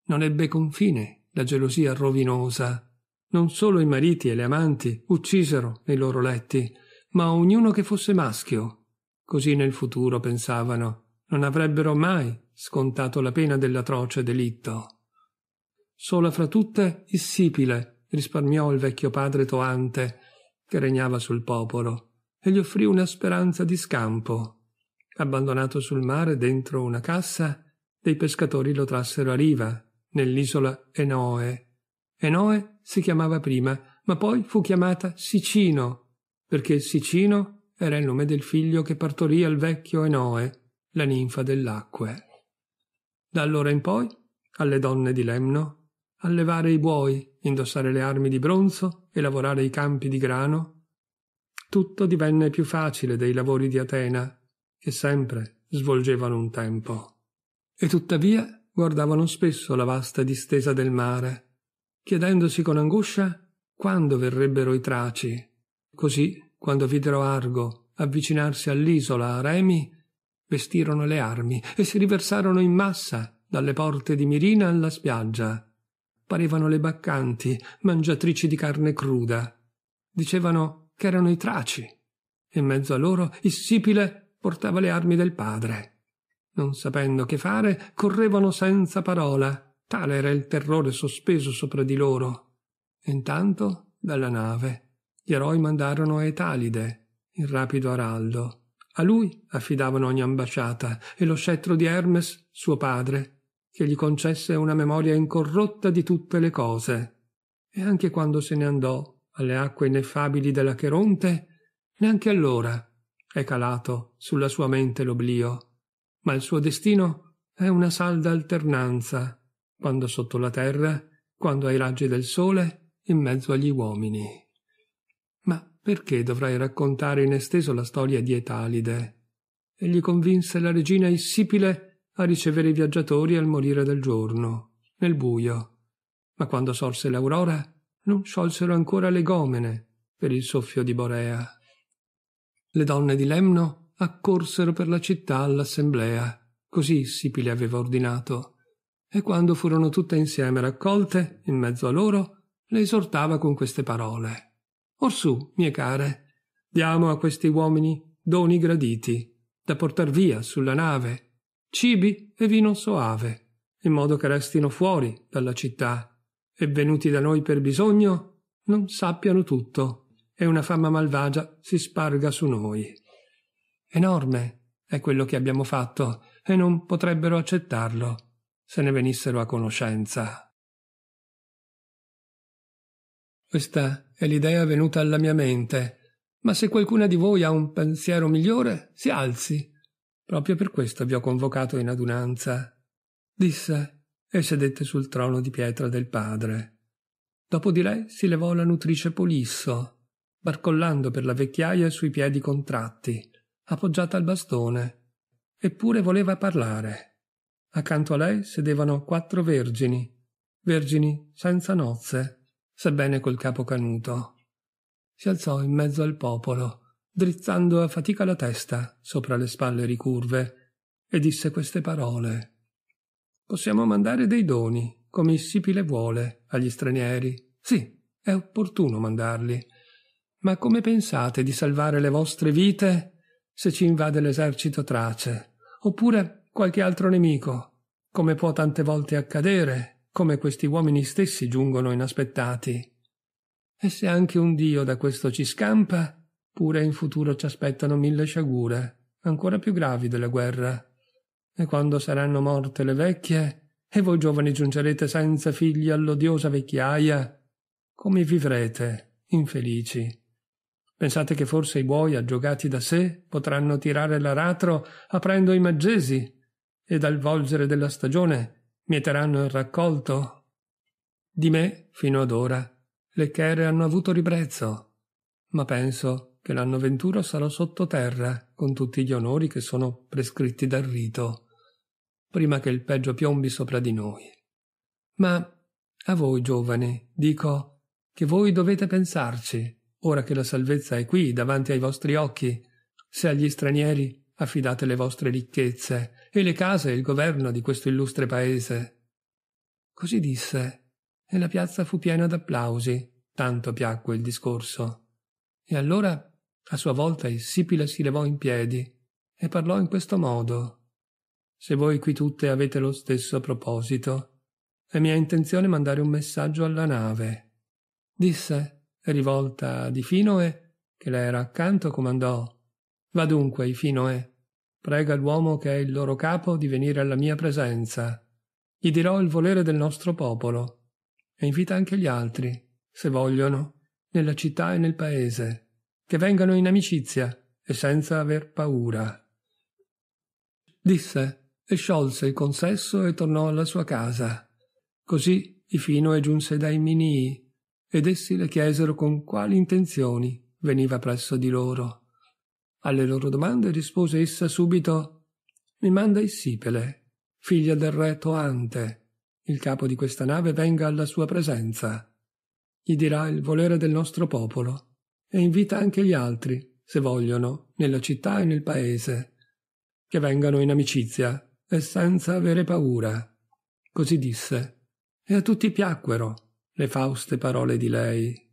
non ebbe confine la gelosia rovinosa. Non solo i mariti e le amanti uccisero nei loro letti, ma ognuno che fosse maschio. Così nel futuro pensavano, non avrebbero mai scontato la pena dell'atroce delitto. Sola fra tutte Issipile risparmiò il vecchio padre Toante, che regnava sul popolo, e gli offrì una speranza di scampo. Abbandonato sul mare dentro una cassa, dei pescatori lo trassero a riva nell'isola Enoe. Enoe si chiamava prima, ma poi fu chiamata Sicino, perché Sicino era il nome del figlio che partorì al vecchio Enoe, la ninfa dell'acqua. Da allora in poi, alle donne di Lemno, allevare i buoi, indossare le armi di bronzo e lavorare i campi di grano, tutto divenne più facile dei lavori di Atena, che sempre svolgevano un tempo. E tuttavia guardavano spesso la vasta distesa del mare, chiedendosi con angoscia quando verrebbero i traci. Così, quando videro Argo avvicinarsi all'isola a Remi, vestirono le armi e si riversarono in massa dalle porte di Mirina alla spiaggia. Parevano le baccanti, mangiatrici di carne cruda. Dicevano che erano i traci, in mezzo a loro il Sipile portava le armi del padre non sapendo che fare, correvano senza parola. Tale era il terrore sospeso sopra di loro. Intanto, dalla nave, gli eroi mandarono a Etalide, il rapido araldo. A lui affidavano ogni ambasciata e lo scettro di Hermes, suo padre, che gli concesse una memoria incorrotta di tutte le cose. E anche quando se ne andò alle acque ineffabili della Cheronte, neanche allora è calato sulla sua mente l'oblio ma il suo destino è una salda alternanza, quando sotto la terra, quando ai raggi del sole, in mezzo agli uomini. Ma perché dovrei raccontare in esteso la storia di Etalide? Egli convinse la regina Issipile a ricevere i viaggiatori al morire del giorno, nel buio. Ma quando sorse l'aurora, non sciolsero ancora le gomene per il soffio di Borea. Le donne di Lemno accorsero per la città all'assemblea, così Sipile aveva ordinato, e quando furono tutte insieme raccolte, in mezzo a loro, le esortava con queste parole. Orsù, mie care, diamo a questi uomini doni graditi, da portar via sulla nave, cibi e vino soave, in modo che restino fuori dalla città, e venuti da noi per bisogno, non sappiano tutto, e una fama malvagia si sparga su noi enorme, è quello che abbiamo fatto, e non potrebbero accettarlo, se ne venissero a conoscenza. Questa è l'idea venuta alla mia mente, ma se qualcuna di voi ha un pensiero migliore, si alzi. Proprio per questo vi ho convocato in adunanza, disse e sedette sul trono di pietra del padre. Dopo di lei si levò la nutrice Polisso, barcollando per la vecchiaia sui piedi contratti, appoggiata al bastone. Eppure voleva parlare. Accanto a lei sedevano quattro vergini, vergini senza nozze, sebbene col capo canuto. Si alzò in mezzo al popolo, drizzando a fatica la testa sopra le spalle ricurve, e disse queste parole. Possiamo mandare dei doni, come il Issipile vuole, agli stranieri. Sì, è opportuno mandarli. Ma come pensate di salvare le vostre vite? se ci invade l'esercito trace, oppure qualche altro nemico, come può tante volte accadere, come questi uomini stessi giungono inaspettati. E se anche un dio da questo ci scampa, pure in futuro ci aspettano mille sciagure, ancora più gravi della guerra. E quando saranno morte le vecchie, e voi giovani giungerete senza figli all'odiosa vecchiaia, come vivrete, infelici? Pensate che forse i buoi aggiogati da sé potranno tirare l'aratro aprendo i maggesi e dal volgere della stagione mieteranno il raccolto? Di me, fino ad ora, le chere hanno avuto ribrezzo, ma penso che l'anno venturo sarò sottoterra con tutti gli onori che sono prescritti dal rito, prima che il peggio piombi sopra di noi. Ma a voi, giovani, dico che voi dovete pensarci ora che la salvezza è qui davanti ai vostri occhi. Se agli stranieri affidate le vostre ricchezze e le case e il governo di questo illustre paese. Così disse, e la piazza fu piena d'applausi, tanto piacque il discorso. E allora, a sua volta, il sipile si levò in piedi e parlò in questo modo. Se voi qui tutte avete lo stesso proposito, è mia intenzione mandare un messaggio alla nave. Disse, rivolta a Difinoe, che le era accanto, comandò Va dunque, Ifinoe, prega l'uomo che è il loro capo di venire alla mia presenza. Gli dirò il volere del nostro popolo, e invita anche gli altri, se vogliono, nella città e nel paese, che vengano in amicizia e senza aver paura. Disse e sciolse il consesso e tornò alla sua casa. Così Ifinoe giunse dai Minii, ed essi le chiesero con quali intenzioni veniva presso di loro. Alle loro domande rispose essa subito Mi manda Issipele, figlia del re Toante. Il capo di questa nave venga alla sua presenza. Gli dirà il volere del nostro popolo e invita anche gli altri, se vogliono, nella città e nel paese, che vengano in amicizia e senza avere paura. Così disse, e a tutti piacquero le fauste parole di lei.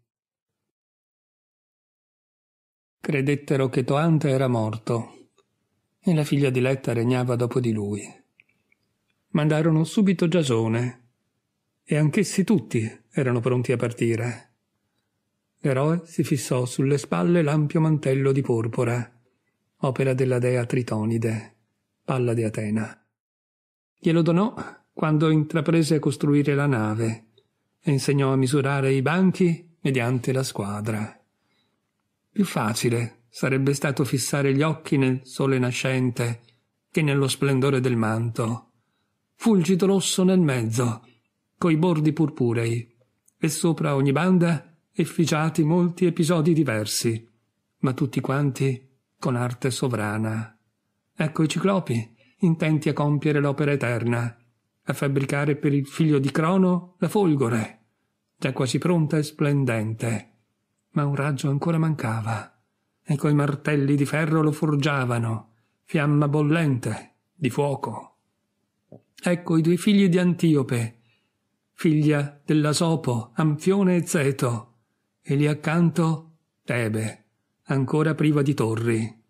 Credettero che Toante era morto e la figlia di Letta regnava dopo di lui. Mandarono subito Giasone e anch'essi tutti erano pronti a partire. L'eroe si fissò sulle spalle l'ampio mantello di porpora, opera della dea Tritonide, palla di Atena. Glielo donò quando intraprese a costruire la nave e insegnò a misurare i banchi mediante la squadra. Più facile sarebbe stato fissare gli occhi nel sole nascente che nello splendore del manto. Fulgido rosso nel mezzo, coi bordi purpurei, e sopra ogni banda effigiati molti episodi diversi, ma tutti quanti con arte sovrana. Ecco i ciclopi, intenti a compiere l'opera eterna, a fabbricare per il figlio di Crono la folgore, già quasi pronta e splendente. Ma un raggio ancora mancava, e coi martelli di ferro lo forgiavano, fiamma bollente, di fuoco. Ecco i due figli di Antiope, figlia dell'Asopo, Anfione e Zeto, e lì accanto Tebe, ancora priva di torri.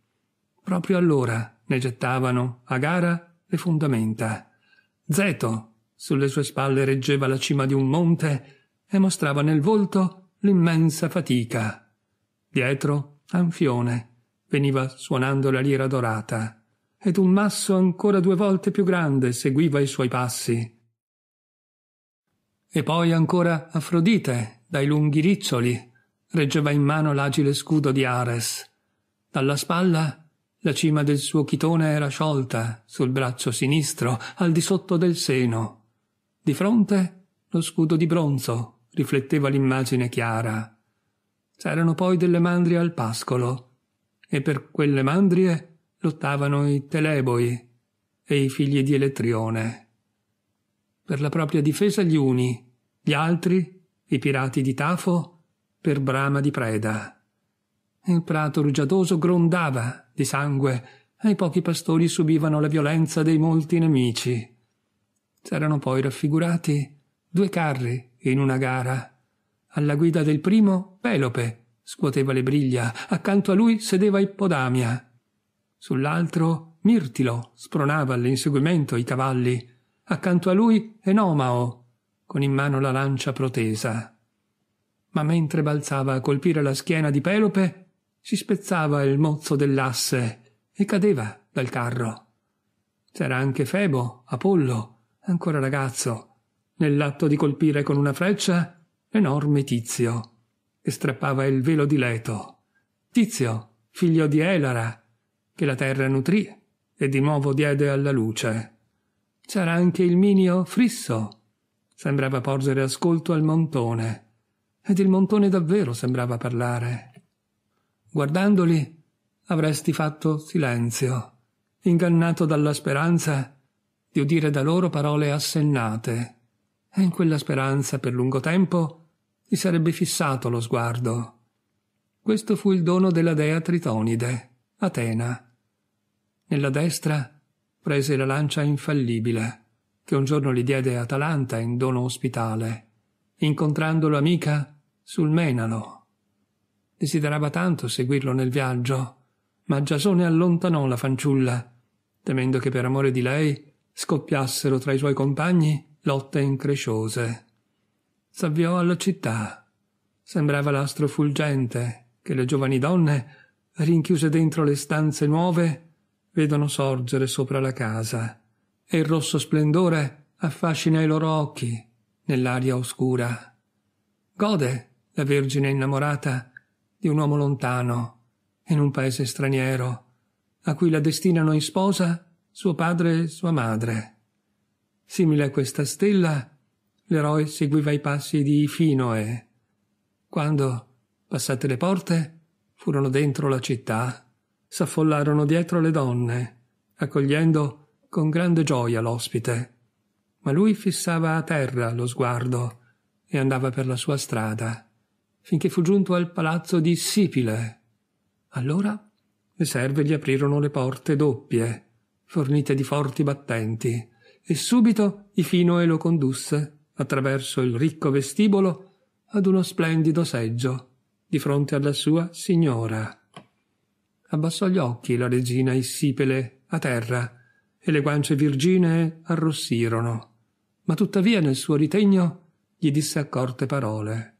Proprio allora ne gettavano a gara le fondamenta Zeto sulle sue spalle reggeva la cima di un monte e mostrava nel volto l'immensa fatica. Dietro, Anfione veniva suonando la lira dorata ed un masso ancora due volte più grande seguiva i suoi passi. E poi ancora Afrodite, dai lunghi riccioli, reggeva in mano l'agile scudo di Ares. Dalla spalla la cima del suo chitone era sciolta, sul braccio sinistro, al di sotto del seno. Di fronte lo scudo di bronzo rifletteva l'immagine chiara. C'erano poi delle mandrie al pascolo, e per quelle mandrie lottavano i teleboi e i figli di Elettrione. Per la propria difesa gli uni, gli altri, i pirati di Tafo, per brama di preda. Il prato rugiadoso grondava di sangue e i pochi pastori subivano la violenza dei molti nemici. S'erano poi raffigurati due carri in una gara. Alla guida del primo, Pelope scuoteva le briglia, accanto a lui sedeva Ippodamia. Sull'altro, Mirtilo spronava all'inseguimento i cavalli, accanto a lui Enomao, con in mano la lancia protesa. Ma mentre balzava a colpire la schiena di Pelope, si spezzava il mozzo dell'asse e cadeva dal carro. C'era anche Febo, Apollo, ancora ragazzo, nell'atto di colpire con una freccia l'enorme Tizio, che strappava il velo di Leto. Tizio, figlio di Elara, che la terra nutrì e di nuovo diede alla luce. C'era anche il minio Frisso. Sembrava porgere ascolto al montone, ed il montone davvero sembrava parlare guardandoli avresti fatto silenzio, ingannato dalla speranza di udire da loro parole assennate, e in quella speranza per lungo tempo ti sarebbe fissato lo sguardo. Questo fu il dono della dea Tritonide, Atena. Nella destra prese la lancia infallibile, che un giorno gli diede Atalanta in dono ospitale, incontrandolo amica sul Menalo. Desiderava tanto seguirlo nel viaggio, ma Giasone allontanò la fanciulla, temendo che per amore di lei scoppiassero tra i suoi compagni lotte incresciose. S'avviò alla città. Sembrava l'astro fulgente che le giovani donne, rinchiuse dentro le stanze nuove, vedono sorgere sopra la casa, e il rosso splendore affascina i loro occhi nell'aria oscura. Gode la vergine innamorata di un uomo lontano, in un paese straniero, a cui la destinano in sposa suo padre e sua madre. Simile a questa stella, l'eroe seguiva i passi di Finoe, quando, passate le porte, furono dentro la città, s'affollarono dietro le donne, accogliendo con grande gioia l'ospite. Ma lui fissava a terra lo sguardo e andava per la sua strada finché fu giunto al palazzo di Sipile. Allora le serve gli aprirono le porte doppie, fornite di forti battenti, e subito Ifinoe lo condusse, attraverso il ricco vestibolo, ad uno splendido seggio, di fronte alla sua signora. Abbassò gli occhi la regina Issipele a terra, e le guance virginee arrossirono, ma tuttavia nel suo ritegno gli disse accorte parole.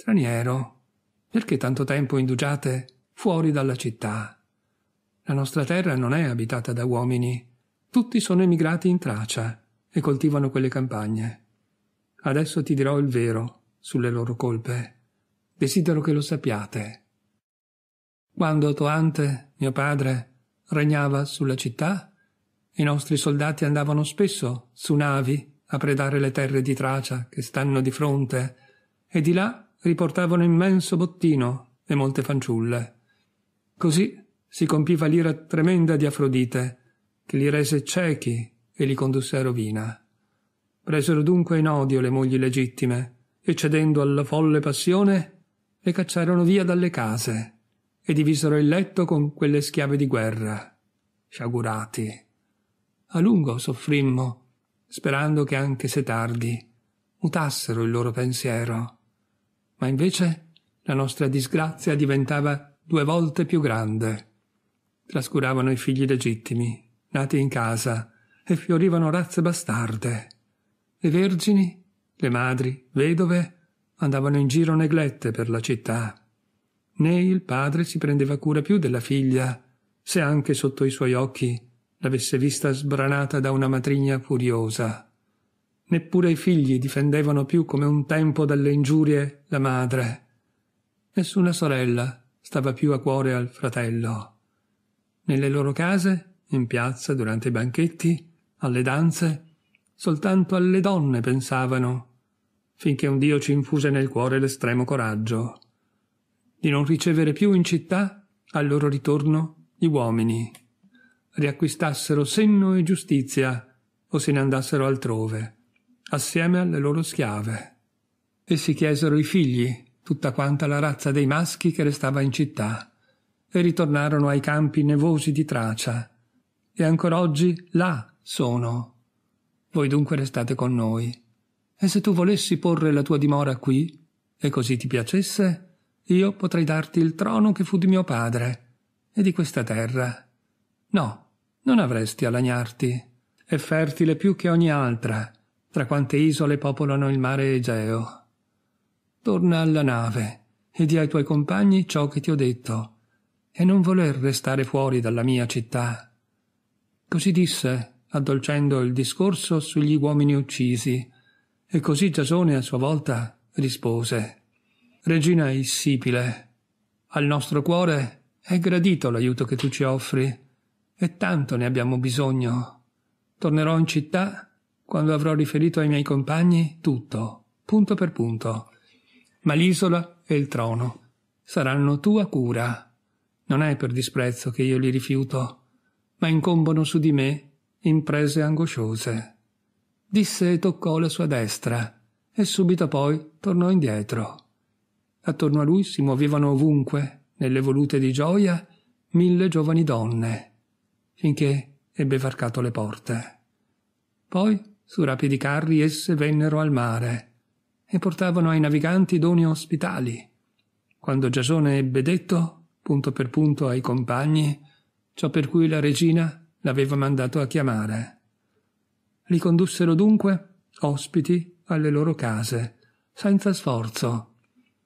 Straniero, perché tanto tempo indugiate fuori dalla città? La nostra terra non è abitata da uomini. Tutti sono emigrati in Tracia e coltivano quelle campagne. Adesso ti dirò il vero sulle loro colpe. Desidero che lo sappiate. Quando Toante, mio padre, regnava sulla città, i nostri soldati andavano spesso su navi a predare le terre di Tracia che stanno di fronte, e di là riportavano immenso bottino e molte fanciulle. Così si compiva l'ira tremenda di Afrodite, che li rese ciechi e li condusse a rovina. Presero dunque in odio le mogli legittime, e cedendo alla folle passione, le cacciarono via dalle case, e divisero il letto con quelle schiave di guerra. Sciagurati. A lungo soffrimmo, sperando che anche se tardi, mutassero il loro pensiero ma invece la nostra disgrazia diventava due volte più grande. Trascuravano i figli legittimi, nati in casa, e fiorivano razze bastarde. Le vergini, le madri, vedove, andavano in giro neglette per la città. Né il padre si prendeva cura più della figlia, se anche sotto i suoi occhi l'avesse vista sbranata da una matrigna furiosa neppure i figli difendevano più come un tempo dalle ingiurie la madre. Nessuna sorella stava più a cuore al fratello. Nelle loro case, in piazza, durante i banchetti, alle danze, soltanto alle donne pensavano, finché un Dio ci infuse nel cuore l'estremo coraggio di non ricevere più in città, al loro ritorno, gli uomini. Riacquistassero senno e giustizia o se ne andassero altrove assieme alle loro schiave. Essi chiesero i figli, tutta quanta la razza dei maschi che restava in città, e ritornarono ai campi nevosi di Tracia, e ancora oggi là sono. Voi dunque restate con noi. E se tu volessi porre la tua dimora qui, e così ti piacesse, io potrei darti il trono che fu di mio padre, e di questa terra. No, non avresti a lagnarti, è fertile più che ogni altra, tra quante isole popolano il mare Egeo. Torna alla nave e di ai tuoi compagni ciò che ti ho detto, e non voler restare fuori dalla mia città. Così disse, addolcendo il discorso sugli uomini uccisi, e così Giasone a sua volta rispose Regina Issipile, al nostro cuore è gradito l'aiuto che tu ci offri, e tanto ne abbiamo bisogno. Tornerò in città quando avrò riferito ai miei compagni tutto, punto per punto. Ma l'isola e il trono saranno tua cura. Non è per disprezzo che io li rifiuto, ma incombono su di me imprese angosciose. Disse e toccò la sua destra, e subito poi tornò indietro. Attorno a lui si muovevano ovunque, nelle volute di gioia, mille giovani donne, finché ebbe varcato le porte. Poi su rapidi carri esse vennero al mare e portavano ai naviganti doni ospitali. Quando Giasone ebbe detto, punto per punto, ai compagni ciò per cui la regina l'aveva mandato a chiamare. Li condussero dunque, ospiti, alle loro case, senza sforzo.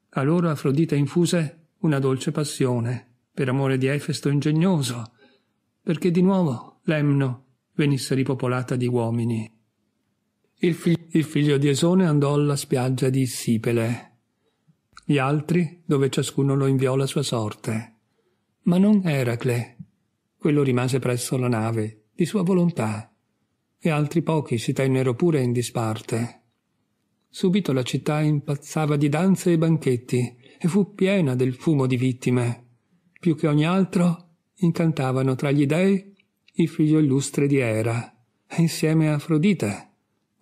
A loro Afrodite infuse una dolce passione, per amore di Efesto ingegnoso, perché di nuovo l'Emno venisse ripopolata di uomini. Il, fi- il figlio di Esone andò alla spiaggia di Sipele, gli altri dove ciascuno lo inviò la sua sorte. Ma non Eracle. Quello rimase presso la nave, di sua volontà, e altri pochi si tennero pure in disparte. Subito la città impazzava di danze e banchetti e fu piena del fumo di vittime. Più che ogni altro incantavano tra gli dei il figlio illustre di Era e insieme a Afrodite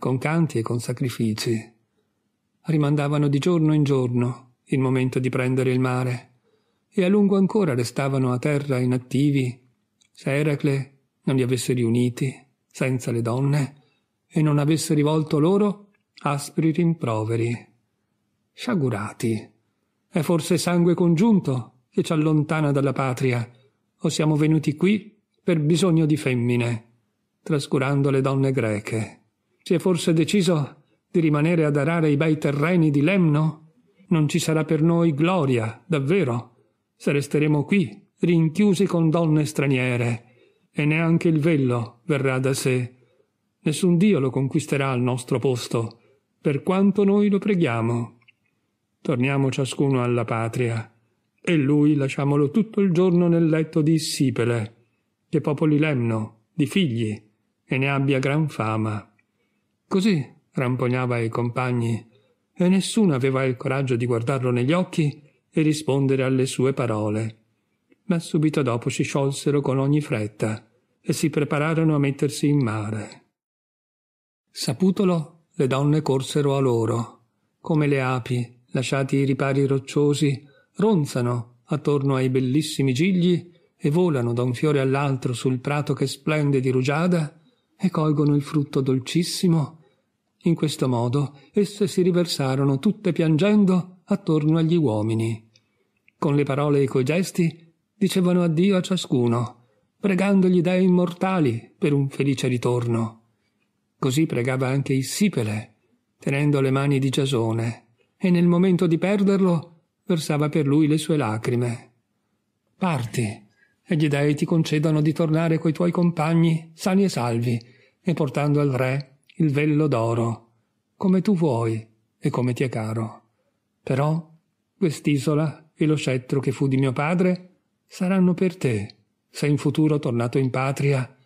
con canti e con sacrifici. Rimandavano di giorno in giorno il momento di prendere il mare, e a lungo ancora restavano a terra inattivi, se Eracle non li avesse riuniti, senza le donne, e non avesse rivolto loro aspri rimproveri. Sciagurati. È forse sangue congiunto che ci allontana dalla patria, o siamo venuti qui per bisogno di femmine, trascurando le donne greche. Si è forse deciso di rimanere ad arare i bei terreni di Lemno? Non ci sarà per noi gloria, davvero, se resteremo qui, rinchiusi con donne straniere, e neanche il vello verrà da sé. Nessun Dio lo conquisterà al nostro posto, per quanto noi lo preghiamo. Torniamo ciascuno alla patria, e lui lasciamolo tutto il giorno nel letto di Sipele, che popoli Lemno, di figli, e ne abbia gran fama. Così rampognava i compagni e nessuno aveva il coraggio di guardarlo negli occhi e rispondere alle sue parole. Ma subito dopo si sciolsero con ogni fretta e si prepararono a mettersi in mare. Saputolo, le donne corsero a loro, come le api, lasciati i ripari rocciosi, ronzano attorno ai bellissimi gigli e volano da un fiore all'altro sul prato che splende di rugiada e colgono il frutto dolcissimo in questo modo esse si riversarono tutte piangendo attorno agli uomini. Con le parole e coi gesti dicevano addio a ciascuno, pregando gli dei immortali per un felice ritorno. Così pregava anche il Sipele, tenendo le mani di Giasone, e nel momento di perderlo versava per lui le sue lacrime. Parti, e gli dei ti concedono di tornare coi tuoi compagni sani e salvi, e portando al re il vello d'oro, come tu vuoi e come ti è caro. Però quest'isola e lo scettro che fu di mio padre saranno per te, se in futuro tornato in patria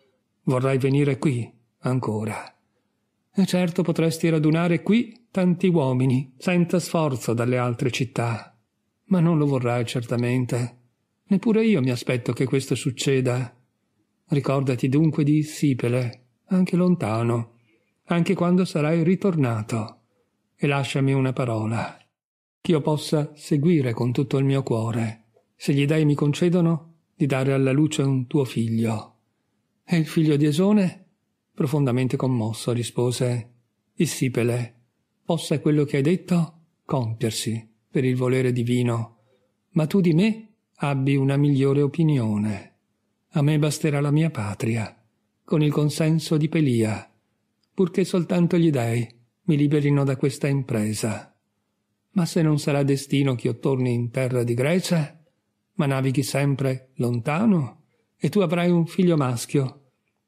vorrai venire qui ancora. E certo potresti radunare qui tanti uomini, senza sforzo dalle altre città. Ma non lo vorrai certamente. Neppure io mi aspetto che questo succeda. Ricordati dunque di Sipele, anche lontano, anche quando sarai ritornato, e lasciami una parola, ch'io possa seguire con tutto il mio cuore, se gli dei mi concedono, di dare alla luce un tuo figlio. E il figlio di Esone, profondamente commosso, rispose, Issipele, possa quello che hai detto compiersi per il volere divino, ma tu di me abbi una migliore opinione. A me basterà la mia patria, con il consenso di Pelia, purché soltanto gli dèi mi liberino da questa impresa. Ma se non sarà destino ch'io torni in terra di Grecia, ma navighi sempre lontano, e tu avrai un figlio maschio.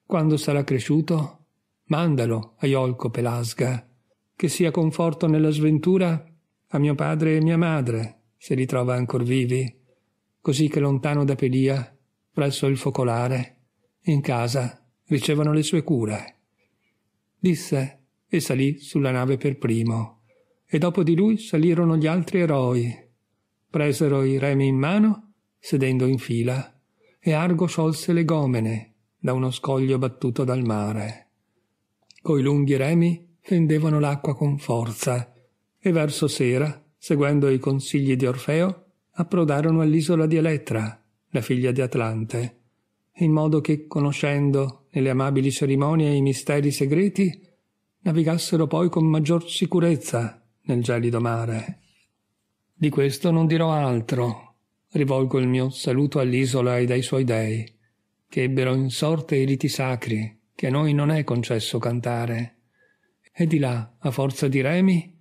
Quando sarà cresciuto, mandalo a Iolco Pelasga, che sia conforto nella sventura a mio padre e mia madre, se li trova ancor vivi, così che lontano da Pelia, presso il focolare, in casa ricevano le sue cure disse e salì sulla nave per primo. E dopo di lui salirono gli altri eroi. Presero i remi in mano, sedendo in fila, e Argo sciolse le gomene da uno scoglio battuto dal mare. Coi lunghi remi fendevano l'acqua con forza, e verso sera, seguendo i consigli di Orfeo, approdarono all'isola di Elettra, la figlia di Atlante, in modo che, conoscendo nelle amabili cerimonie e i misteri segreti, navigassero poi con maggior sicurezza nel gelido mare. Di questo non dirò altro. Rivolgo il mio saluto all'isola ed ai suoi dei, che ebbero in sorte i riti sacri, che a noi non è concesso cantare. E di là, a forza di remi,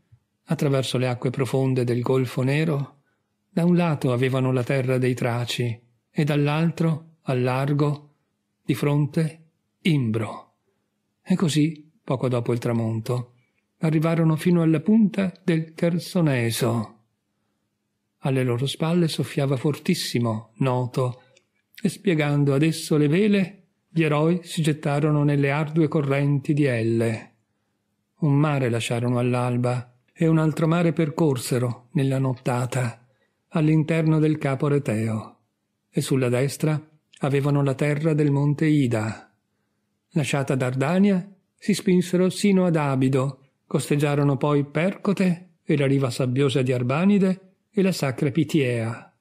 attraverso le acque profonde del Golfo Nero, da un lato avevano la terra dei Traci e dall'altro, al largo, di fronte, Imbro. E così, poco dopo il tramonto, arrivarono fino alla punta del Chersoneso. Alle loro spalle soffiava fortissimo, noto, e spiegando ad esso le vele, gli eroi si gettarono nelle ardue correnti di Elle. Un mare lasciarono all'alba e un altro mare percorsero nella nottata all'interno del capo reteo e sulla destra avevano la terra del monte Ida Lasciata Dardania, si spinsero sino ad Abido, costeggiarono poi Percote e la riva sabbiosa di Arbanide e la sacra Pitiea.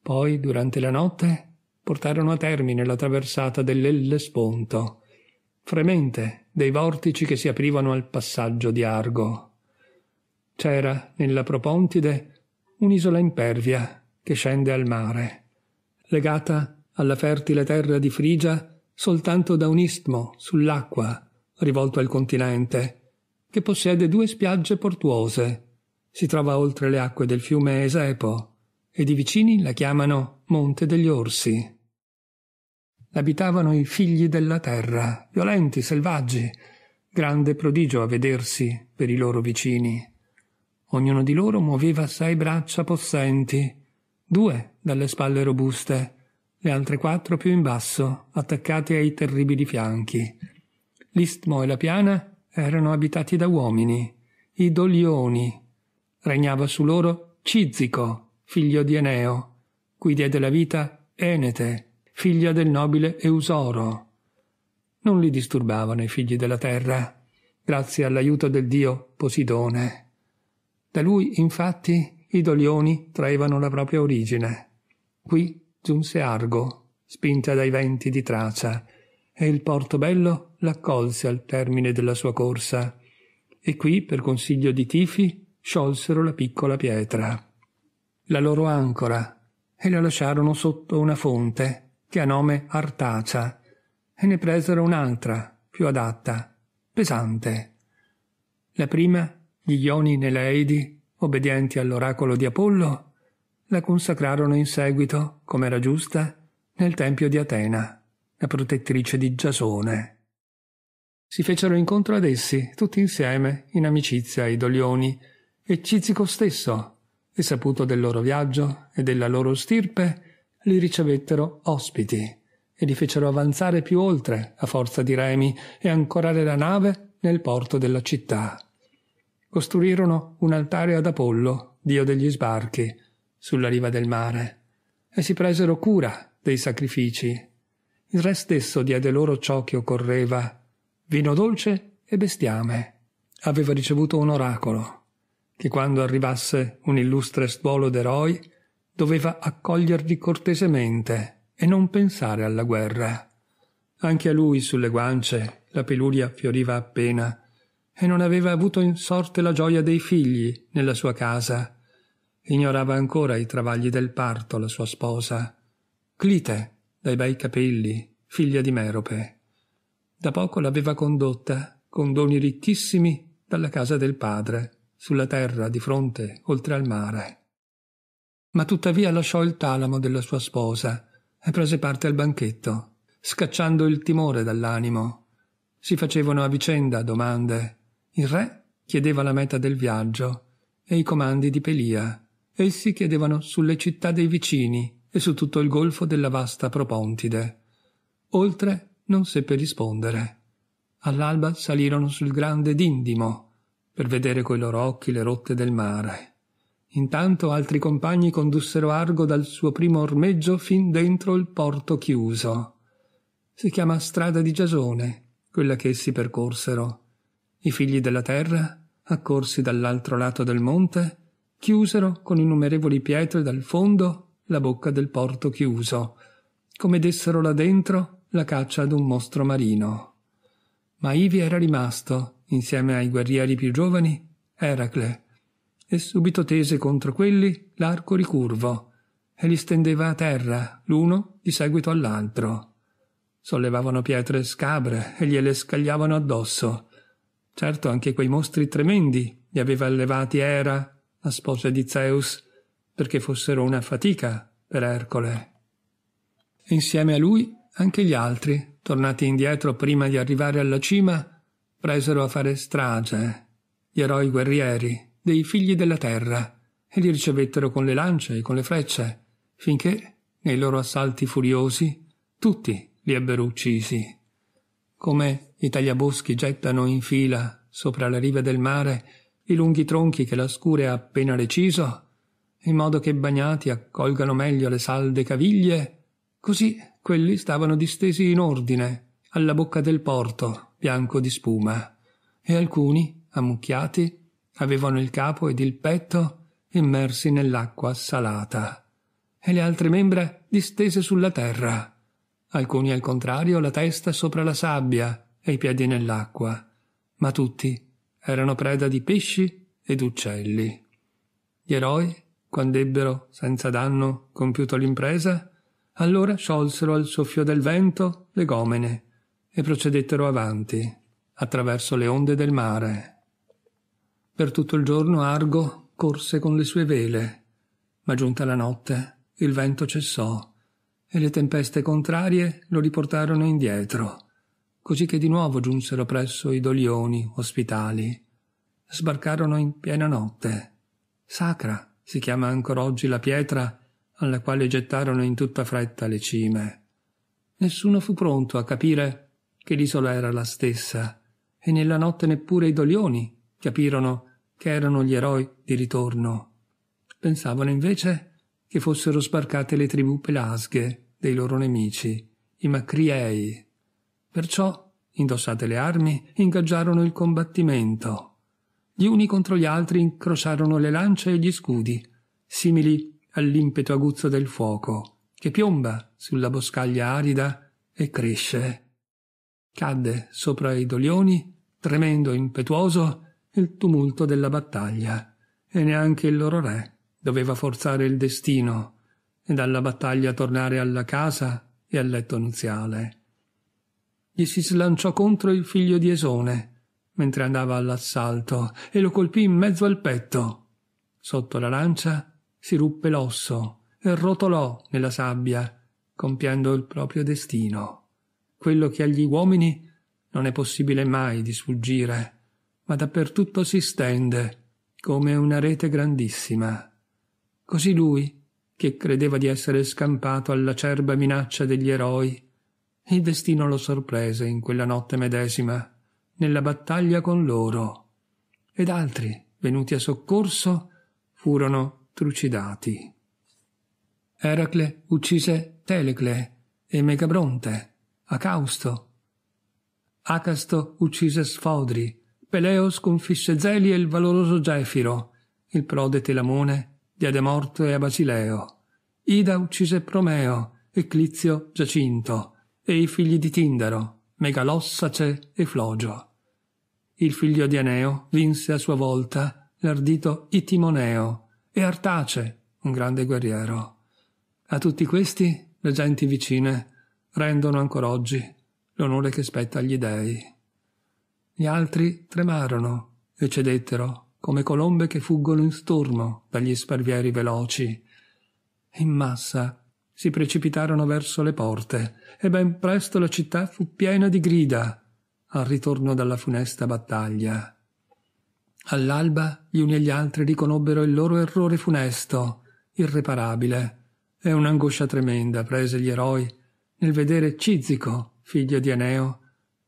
Poi, durante la notte, portarono a termine la traversata dell'Ellesponto, fremente dei vortici che si aprivano al passaggio di Argo. C'era, nella Propontide, un'isola impervia che scende al mare. Legata alla fertile terra di Frigia soltanto da un istmo sull'acqua rivolto al continente, che possiede due spiagge portuose. Si trova oltre le acque del fiume Esepo ed i vicini la chiamano Monte degli Orsi. Abitavano i figli della terra, violenti, selvaggi, grande prodigio a vedersi per i loro vicini. Ognuno di loro muoveva sei braccia possenti, due dalle spalle robuste, le altre quattro più in basso, attaccate ai terribili fianchi. L'istmo e la piana erano abitati da uomini, i Dolioni. Regnava su loro Cizico, figlio di Eneo, cui diede la vita Enete, figlia del nobile Eusoro. Non li disturbavano i figli della terra, grazie all'aiuto del dio Posidone. Da lui, infatti, i Dolioni traevano la propria origine. Qui giunse Argo, spinta dai venti di Tracia, e il Portobello l'accolse al termine della sua corsa, e qui, per consiglio di Tifi, sciolsero la piccola pietra, la loro ancora, e la lasciarono sotto una fonte, che ha nome Artacia, e ne presero un'altra, più adatta, pesante. La prima, gli Ioni Neleidi, obbedienti all'oracolo di Apollo, la consacrarono in seguito, come era giusta, nel tempio di Atena, la protettrice di Giasone. Si fecero incontro ad essi, tutti insieme, in amicizia i Dolioni, e Cizico stesso, e saputo del loro viaggio e della loro stirpe, li ricevettero ospiti e li fecero avanzare più oltre a forza di remi e ancorare la nave nel porto della città. Costruirono un altare ad Apollo, dio degli sbarchi, sulla riva del mare e si presero cura dei sacrifici. Il re stesso diede loro ciò che occorreva, vino dolce e bestiame. Aveva ricevuto un oracolo, che quando arrivasse un illustre stuolo d'eroi doveva accoglierli cortesemente e non pensare alla guerra. Anche a lui sulle guance la peluria fioriva appena e non aveva avuto in sorte la gioia dei figli nella sua casa Ignorava ancora i travagli del parto la sua sposa. Clite, dai bei capelli, figlia di Merope. Da poco l'aveva condotta, con doni ricchissimi, dalla casa del padre, sulla terra, di fronte, oltre al mare. Ma tuttavia lasciò il talamo della sua sposa e prese parte al banchetto, scacciando il timore dall'animo. Si facevano a vicenda domande. Il re chiedeva la meta del viaggio e i comandi di Pelia, Essi chiedevano sulle città dei vicini e su tutto il golfo della vasta Propontide. Oltre non seppe rispondere. All'alba salirono sul grande Dindimo per vedere coi loro occhi le rotte del mare. Intanto altri compagni condussero Argo dal suo primo ormeggio fin dentro il porto chiuso. Si chiama strada di Giasone, quella che essi percorsero. I figli della terra, accorsi dall'altro lato del monte, chiusero con innumerevoli pietre dal fondo la bocca del porto chiuso, come dessero là dentro la caccia ad un mostro marino. Ma Ivi era rimasto, insieme ai guerrieri più giovani, Eracle, e subito tese contro quelli l'arco ricurvo, e li stendeva a terra, l'uno di seguito all'altro. Sollevavano pietre scabre e gliele scagliavano addosso. Certo anche quei mostri tremendi li aveva allevati Era la sposa di Zeus, perché fossero una fatica per Ercole. insieme a lui anche gli altri, tornati indietro prima di arrivare alla cima, presero a fare strage, gli eroi guerrieri, dei figli della terra, e li ricevettero con le lance e con le frecce, finché, nei loro assalti furiosi, tutti li ebbero uccisi. Come i tagliaboschi gettano in fila, sopra la riva del mare, i lunghi tronchi che la scure ha appena reciso, in modo che bagnati accolgano meglio le salde caviglie, così quelli stavano distesi in ordine, alla bocca del porto, bianco di spuma, e alcuni, ammucchiati, avevano il capo ed il petto immersi nell'acqua salata, e le altre membra distese sulla terra, alcuni al contrario la testa sopra la sabbia e i piedi nell'acqua, ma tutti erano preda di pesci ed uccelli. Gli eroi, quando ebbero, senza danno, compiuto l'impresa, allora sciolsero al soffio del vento le gomene e procedettero avanti, attraverso le onde del mare. Per tutto il giorno Argo corse con le sue vele, ma giunta la notte il vento cessò e le tempeste contrarie lo riportarono indietro così che di nuovo giunsero presso i dolioni ospitali. Sbarcarono in piena notte. Sacra si chiama ancora oggi la pietra alla quale gettarono in tutta fretta le cime. Nessuno fu pronto a capire che l'isola era la stessa, e nella notte neppure i dolioni capirono che erano gli eroi di ritorno. Pensavano invece che fossero sbarcate le tribù pelasghe dei loro nemici, i Macriei, Perciò, indossate le armi, ingaggiarono il combattimento. Gli uni contro gli altri incrociarono le lance e gli scudi, simili all'impeto aguzzo del fuoco, che piomba sulla boscaglia arida e cresce. Cadde sopra i dolioni, tremendo e impetuoso, il tumulto della battaglia, e neanche il loro re doveva forzare il destino e dalla battaglia tornare alla casa e al letto nuziale gli si slanciò contro il figlio di Esone, mentre andava all'assalto, e lo colpì in mezzo al petto. Sotto la lancia si ruppe l'osso e rotolò nella sabbia, compiendo il proprio destino. Quello che agli uomini non è possibile mai di sfuggire, ma dappertutto si stende, come una rete grandissima. Così lui, che credeva di essere scampato all'acerba minaccia degli eroi, il destino lo sorprese in quella notte medesima, nella battaglia con loro, ed altri, venuti a soccorso, furono trucidati. Eracle uccise Telecle e Megabronte, Acausto. Acasto uccise Sfodri, Peleo sconfisse Zeli e il valoroso Gefiro, il prode Telamone diede morte a Basileo. Ida uccise Promeo e Clizio Giacinto, e i figli di Tindaro, Megalossace e Flogio. Il figlio di Eneo vinse a sua volta l'ardito Itimoneo e Artace, un grande guerriero. A tutti questi le genti vicine rendono ancora oggi l'onore che spetta agli dei. Gli altri tremarono e cedettero come colombe che fuggono in stormo dagli sparvieri veloci. In massa si precipitarono verso le porte e ben presto la città fu piena di grida al ritorno dalla funesta battaglia. All'alba gli uni e gli altri riconobbero il loro errore funesto, irreparabile, e un'angoscia tremenda prese gli eroi nel vedere Cizico, figlio di Eneo,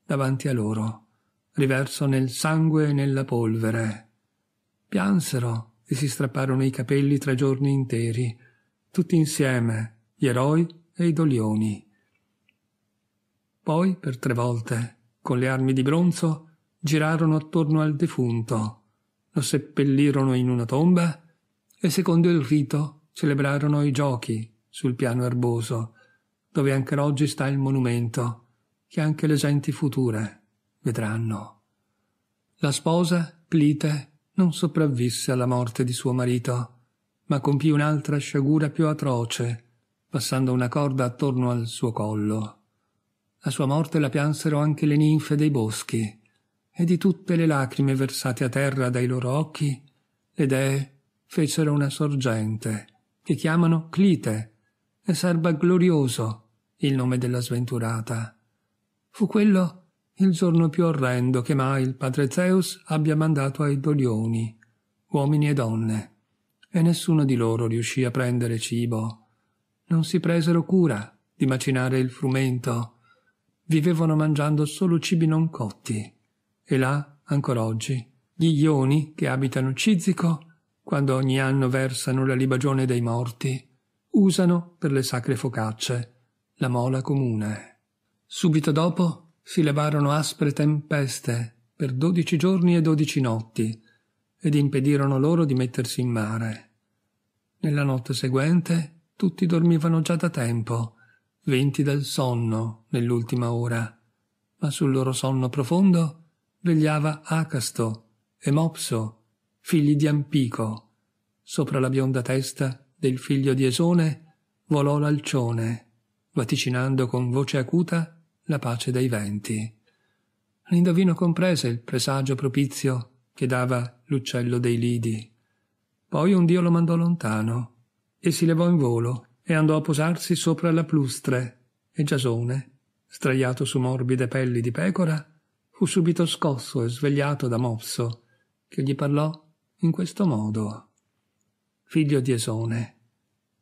davanti a loro, riverso nel sangue e nella polvere. Piansero e si strapparono i capelli tre giorni interi, tutti insieme, gli eroi e i dolioni. Poi, per tre volte, con le armi di bronzo, girarono attorno al defunto, lo seppellirono in una tomba e, secondo il rito, celebrarono i giochi sul piano erboso, dove anche oggi sta il monumento, che anche le genti future vedranno. La sposa, Clite, non sopravvisse alla morte di suo marito, ma compì un'altra sciagura più atroce, passando una corda attorno al suo collo. La sua morte la piansero anche le ninfe dei boschi, e di tutte le lacrime versate a terra dai loro occhi, le dee fecero una sorgente, che chiamano Clite, e serba glorioso il nome della sventurata. Fu quello il giorno più orrendo che mai il padre Zeus abbia mandato ai Dolioni, uomini e donne, e nessuno di loro riuscì a prendere cibo non si presero cura di macinare il frumento, vivevano mangiando solo cibi non cotti, e là, ancora oggi, gli ioni che abitano Cizico, quando ogni anno versano la libagione dei morti, usano per le sacre focacce la mola comune. Subito dopo si levarono aspre tempeste per dodici giorni e dodici notti ed impedirono loro di mettersi in mare. Nella notte seguente tutti dormivano già da tempo, venti dal sonno nell'ultima ora, ma sul loro sonno profondo vegliava Acasto e Mopso, figli di Ampico. Sopra la bionda testa del figlio di Esone volò l'alcione, vaticinando con voce acuta la pace dei venti. L'indovino comprese il presagio propizio che dava l'uccello dei lidi. Poi un dio lo mandò lontano, e si levò in volo e andò a posarsi sopra la plustre e Giasone, straiato su morbide pelli di pecora, fu subito scosso e svegliato da Mosso, che gli parlò in questo modo. Figlio di Esone,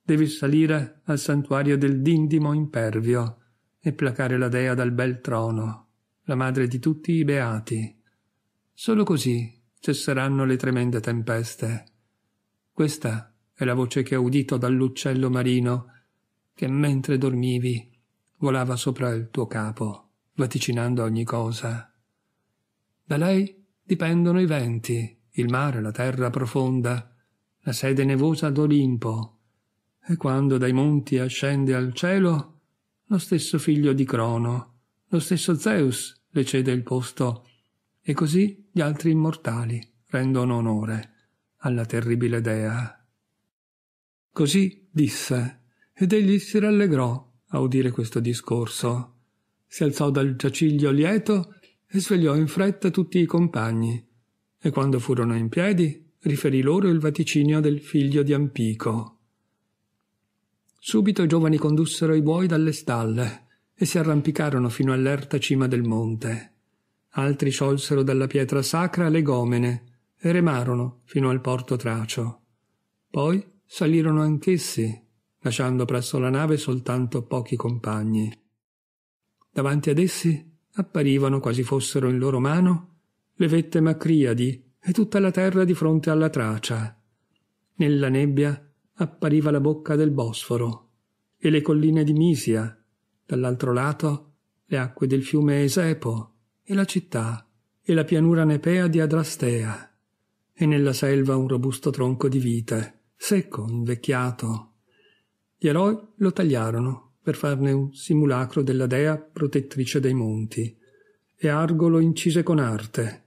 devi salire al santuario del Dindimo impervio e placare la dea dal bel trono, la madre di tutti i beati. Solo così cesseranno le tremende tempeste. Questa è la voce che ho udito dall'uccello marino che mentre dormivi volava sopra il tuo capo, vaticinando ogni cosa. Da lei dipendono i venti, il mare, la terra profonda, la sede nevosa d'Olimpo, e quando dai monti ascende al cielo, lo stesso figlio di Crono, lo stesso Zeus le cede il posto, e così gli altri immortali rendono onore alla terribile dea. Così disse, ed egli si rallegrò a udire questo discorso. Si alzò dal giaciglio lieto e svegliò in fretta tutti i compagni, e quando furono in piedi riferì loro il vaticinio del figlio di Ampico. Subito i giovani condussero i buoi dalle stalle e si arrampicarono fino all'erta cima del monte. Altri sciolsero dalla pietra sacra le gomene e remarono fino al porto tracio. Poi salirono anch'essi, lasciando presso la nave soltanto pochi compagni. Davanti ad essi apparivano, quasi fossero in loro mano, le vette macriadi e tutta la terra di fronte alla tracia. Nella nebbia appariva la bocca del Bosforo e le colline di Misia, dall'altro lato le acque del fiume Esepo e la città e la pianura nepea di Adrastea e nella selva un robusto tronco di vite secco, invecchiato. Gli eroi lo tagliarono per farne un simulacro della dea protettrice dei monti, e Argo lo incise con arte.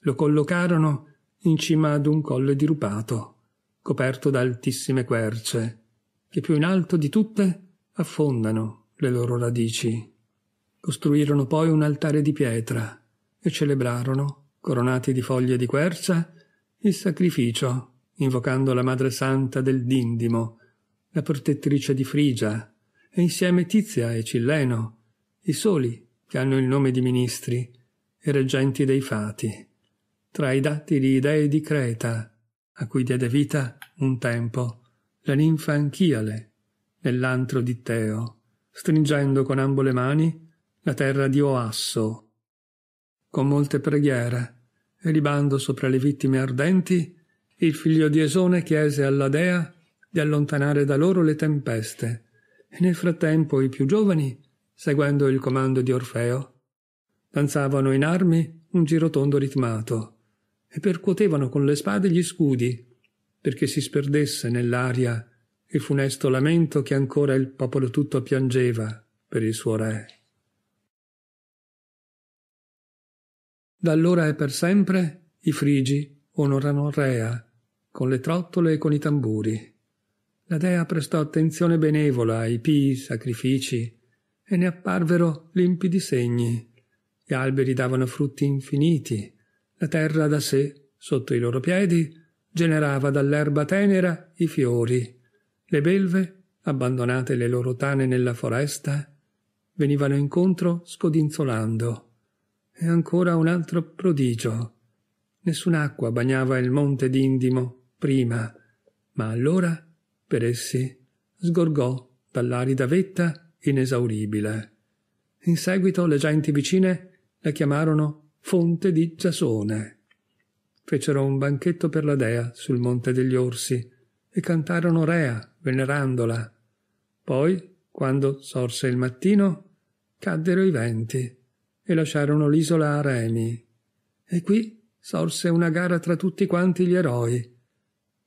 Lo collocarono in cima ad un colle dirupato, coperto da altissime querce, che più in alto di tutte affondano le loro radici. Costruirono poi un altare di pietra e celebrarono, coronati di foglie di quercia, il sacrificio invocando la Madre Santa del Dindimo, la protettrice di Frigia, e insieme Tizia e Cilleno, i soli che hanno il nome di ministri e reggenti dei fati, tra i dattili dei di Creta, a cui diede vita, un tempo, la ninfa Anchiale, nell'antro di Teo, stringendo con ambo le mani la terra di Oasso. Con molte preghiere, e libando sopra le vittime ardenti, il figlio di Esone chiese alla dea di allontanare da loro le tempeste, e nel frattempo i più giovani, seguendo il comando di Orfeo, danzavano in armi un girotondo ritmato e percuotevano con le spade gli scudi perché si sperdesse nell'aria il funesto lamento che ancora il popolo tutto piangeva per il suo re. Da allora e per sempre i Frigi onorano Rea con le trottole e con i tamburi. La dea prestò attenzione benevola ai pii sacrifici e ne apparvero limpidi segni. Gli alberi davano frutti infiniti, la terra da sé, sotto i loro piedi, generava dall'erba tenera i fiori. Le belve, abbandonate le loro tane nella foresta, venivano incontro scodinzolando. E ancora un altro prodigio. Nessun'acqua bagnava il monte d'Indimo prima, ma allora, per essi, sgorgò dall'arida vetta inesauribile. In seguito le genti vicine la chiamarono Fonte di Giasone. Fecero un banchetto per la dea sul Monte degli Orsi e cantarono Rea, venerandola. Poi, quando sorse il mattino, caddero i venti e lasciarono l'isola a remi. E qui sorse una gara tra tutti quanti gli eroi,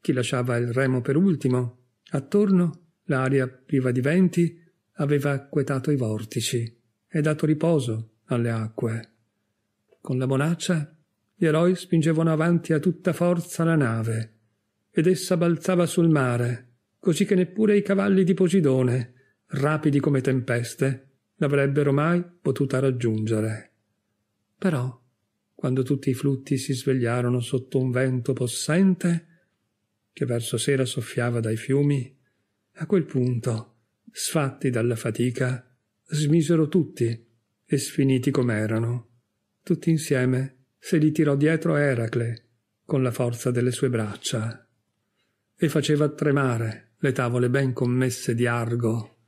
chi lasciava il remo per ultimo. Attorno l'aria priva di venti aveva acquetato i vortici e dato riposo alle acque. Con la bonaccia gli eroi spingevano avanti a tutta forza la nave ed essa balzava sul mare, così che neppure i cavalli di Posidone, rapidi come tempeste, l'avrebbero mai potuta raggiungere. Però, quando tutti i flutti si svegliarono sotto un vento possente, che verso sera soffiava dai fiumi, a quel punto, sfatti dalla fatica, smisero tutti e sfiniti com'erano. Tutti insieme se li tirò dietro Eracle con la forza delle sue braccia e faceva tremare le tavole ben commesse di Argo.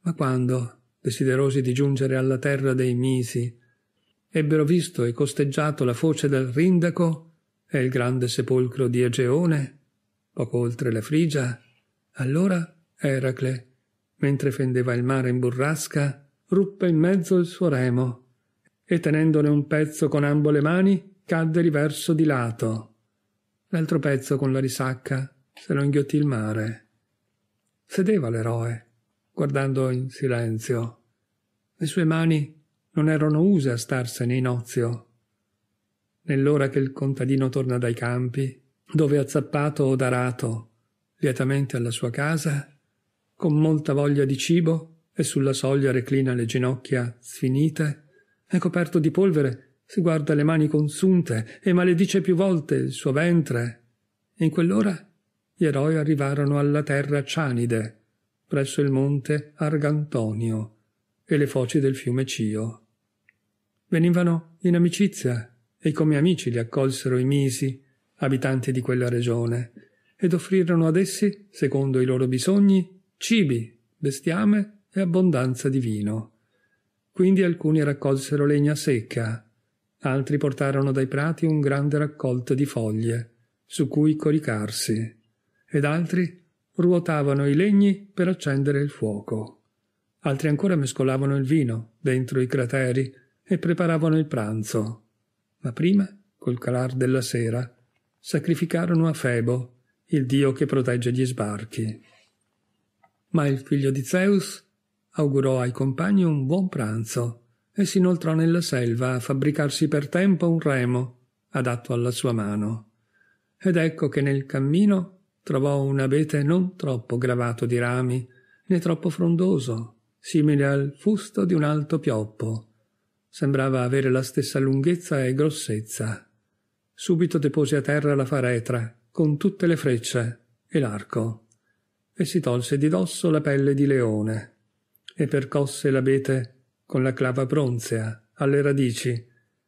Ma quando, desiderosi di giungere alla terra dei Misi, ebbero visto e costeggiato la foce del Rindaco e il grande sepolcro di Egeone, poco oltre la Frigia, allora Eracle, mentre fendeva il mare in burrasca, ruppe in mezzo il suo remo e tenendone un pezzo con ambo le mani cadde riverso di lato. L'altro pezzo con la risacca se lo inghiottì il mare. Sedeva l'eroe, guardando in silenzio. Le sue mani non erano use a starsene in ozio. Nell'ora che il contadino torna dai campi, dove azzappato od arato, lietamente alla sua casa, con molta voglia di cibo e sulla soglia reclina le ginocchia sfinite, è coperto di polvere, si guarda le mani consunte e maledice più volte il suo ventre. In quell'ora gli eroi arrivarono alla terra Cianide, presso il monte Argantonio e le foci del fiume Cio. Venivano in amicizia e come amici li accolsero i misi abitanti di quella regione, ed offrirono ad essi, secondo i loro bisogni, cibi, bestiame e abbondanza di vino. Quindi alcuni raccolsero legna secca, altri portarono dai prati un grande raccolto di foglie, su cui coricarsi, ed altri ruotavano i legni per accendere il fuoco. Altri ancora mescolavano il vino dentro i crateri e preparavano il pranzo. Ma prima, col calar della sera, sacrificarono a Febo, il dio che protegge gli sbarchi. Ma il figlio di Zeus augurò ai compagni un buon pranzo e si inoltrò nella selva a fabbricarsi per tempo un remo adatto alla sua mano. Ed ecco che nel cammino trovò un abete non troppo gravato di rami né troppo frondoso, simile al fusto di un alto pioppo. Sembrava avere la stessa lunghezza e grossezza Subito depose a terra la faretra, con tutte le frecce, e l'arco, e si tolse di dosso la pelle di leone, e percosse l'abete con la clava bronzea alle radici,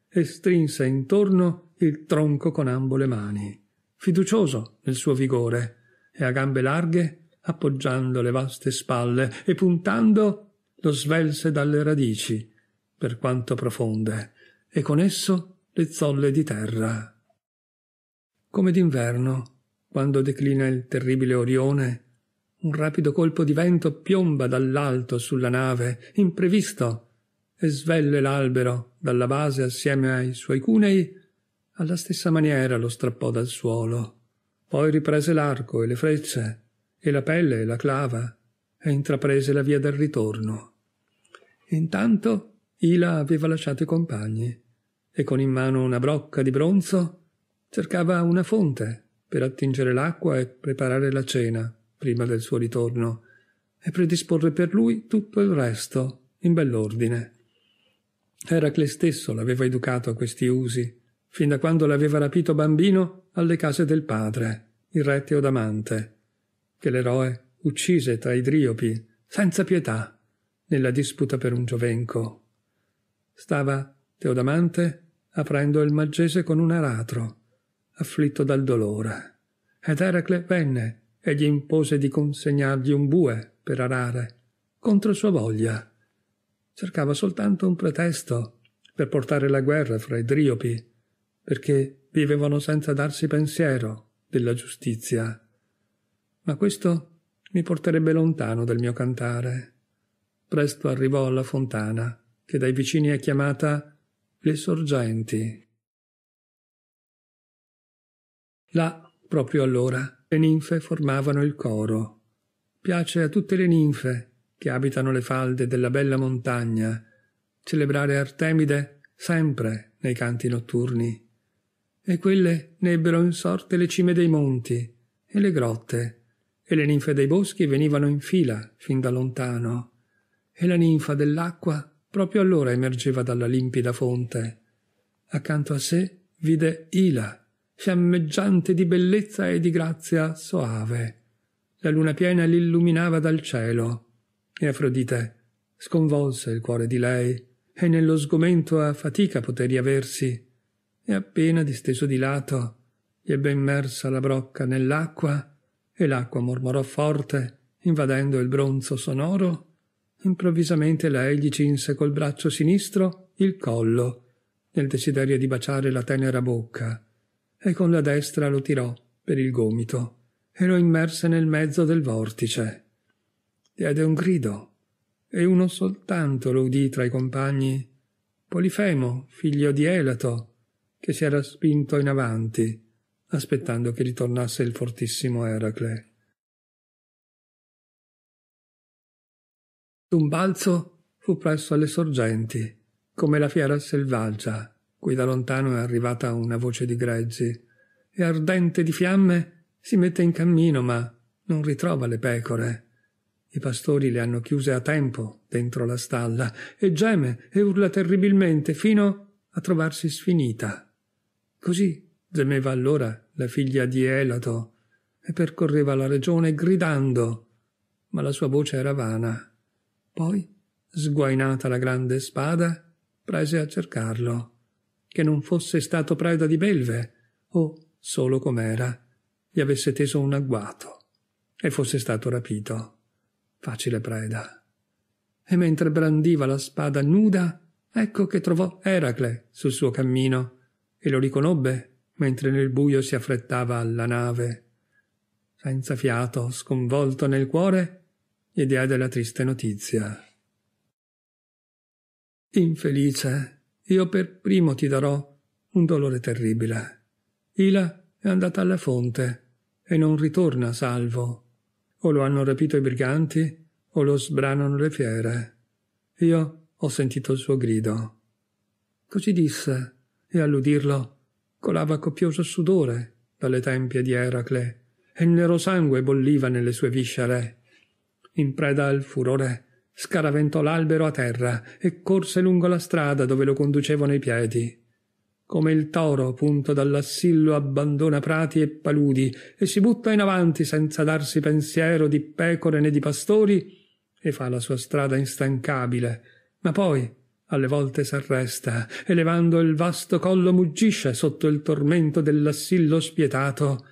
e strinse intorno il tronco con ambo le mani, fiducioso nel suo vigore, e a gambe larghe, appoggiando le vaste spalle e puntando, lo svelse dalle radici, per quanto profonde, e con esso le zolle di terra. Come d'inverno, quando declina il terribile Orione, un rapido colpo di vento piomba dall'alto sulla nave, imprevisto, e svelle l'albero dalla base assieme ai suoi cunei, alla stessa maniera lo strappò dal suolo. Poi riprese l'arco e le frecce, e la pelle e la clava, e intraprese la via del ritorno. Intanto Ila aveva lasciato i compagni, e con in mano una brocca di bronzo Cercava una fonte per attingere l'acqua e preparare la cena prima del suo ritorno e predisporre per lui tutto il resto in bell'ordine. Eracle stesso l'aveva educato a questi usi, fin da quando l'aveva rapito bambino alle case del padre, il re Teodamante, che l'eroe uccise tra i driopi, senza pietà, nella disputa per un giovenco. Stava Teodamante aprendo il maggese con un aratro afflitto dal dolore. Ed Eracle venne e gli impose di consegnargli un bue per arare, contro sua voglia. Cercava soltanto un pretesto per portare la guerra fra i driopi, perché vivevano senza darsi pensiero della giustizia. Ma questo mi porterebbe lontano dal mio cantare. Presto arrivò alla fontana, che dai vicini è chiamata Le Sorgenti. Là, proprio allora, le ninfe formavano il coro. Piace a tutte le ninfe che abitano le falde della bella montagna celebrare Artemide sempre nei canti notturni. E quelle n'ebbero in sorte le cime dei monti e le grotte, e le ninfe dei boschi venivano in fila fin da lontano, e la ninfa dell'acqua proprio allora emergeva dalla limpida fonte. Accanto a sé vide Ila, fiammeggiante di bellezza e di grazia soave. La luna piena l'illuminava dal cielo, e Afrodite sconvolse il cuore di lei, e nello sgomento a fatica poté riaversi, e appena disteso di lato, gli ebbe immersa la brocca nell'acqua, e l'acqua mormorò forte, invadendo il bronzo sonoro, improvvisamente lei gli cinse col braccio sinistro il collo, nel desiderio di baciare la tenera bocca, e con la destra lo tirò per il gomito e lo immerse nel mezzo del vortice. Diede un grido e uno soltanto lo udì tra i compagni. Polifemo, figlio di Elato, che si era spinto in avanti, aspettando che ritornasse il fortissimo Eracle. D'un balzo fu presso alle sorgenti, come la fiera selvaggia, Qui da lontano è arrivata una voce di greggi e ardente di fiamme si mette in cammino, ma non ritrova le pecore. I pastori le hanno chiuse a tempo dentro la stalla e geme e urla terribilmente fino a trovarsi sfinita. Così gemeva allora la figlia di Elato e percorreva la regione gridando, ma la sua voce era vana. Poi, sguainata la grande spada, prese a cercarlo che non fosse stato preda di Belve, o, solo com'era, gli avesse teso un agguato e fosse stato rapito. Facile preda. E mentre brandiva la spada nuda, ecco che trovò Eracle sul suo cammino e lo riconobbe mentre nel buio si affrettava alla nave. Senza fiato, sconvolto nel cuore, gli diede la triste notizia. Infelice, io per primo ti darò un dolore terribile. Ila è andata alla fonte e non ritorna salvo. O lo hanno rapito i briganti o lo sbranano le fiere. Io ho sentito il suo grido. Così disse, e all'udirlo colava copioso sudore dalle tempie di Eracle, e il nero sangue bolliva nelle sue viscere. In preda al furore, scaraventò l'albero a terra e corse lungo la strada dove lo conducevano i piedi. Come il toro, punto dall'assillo, abbandona prati e paludi e si butta in avanti senza darsi pensiero di pecore né di pastori e fa la sua strada instancabile, ma poi alle volte s'arresta e levando il vasto collo muggisce sotto il tormento dell'assillo spietato.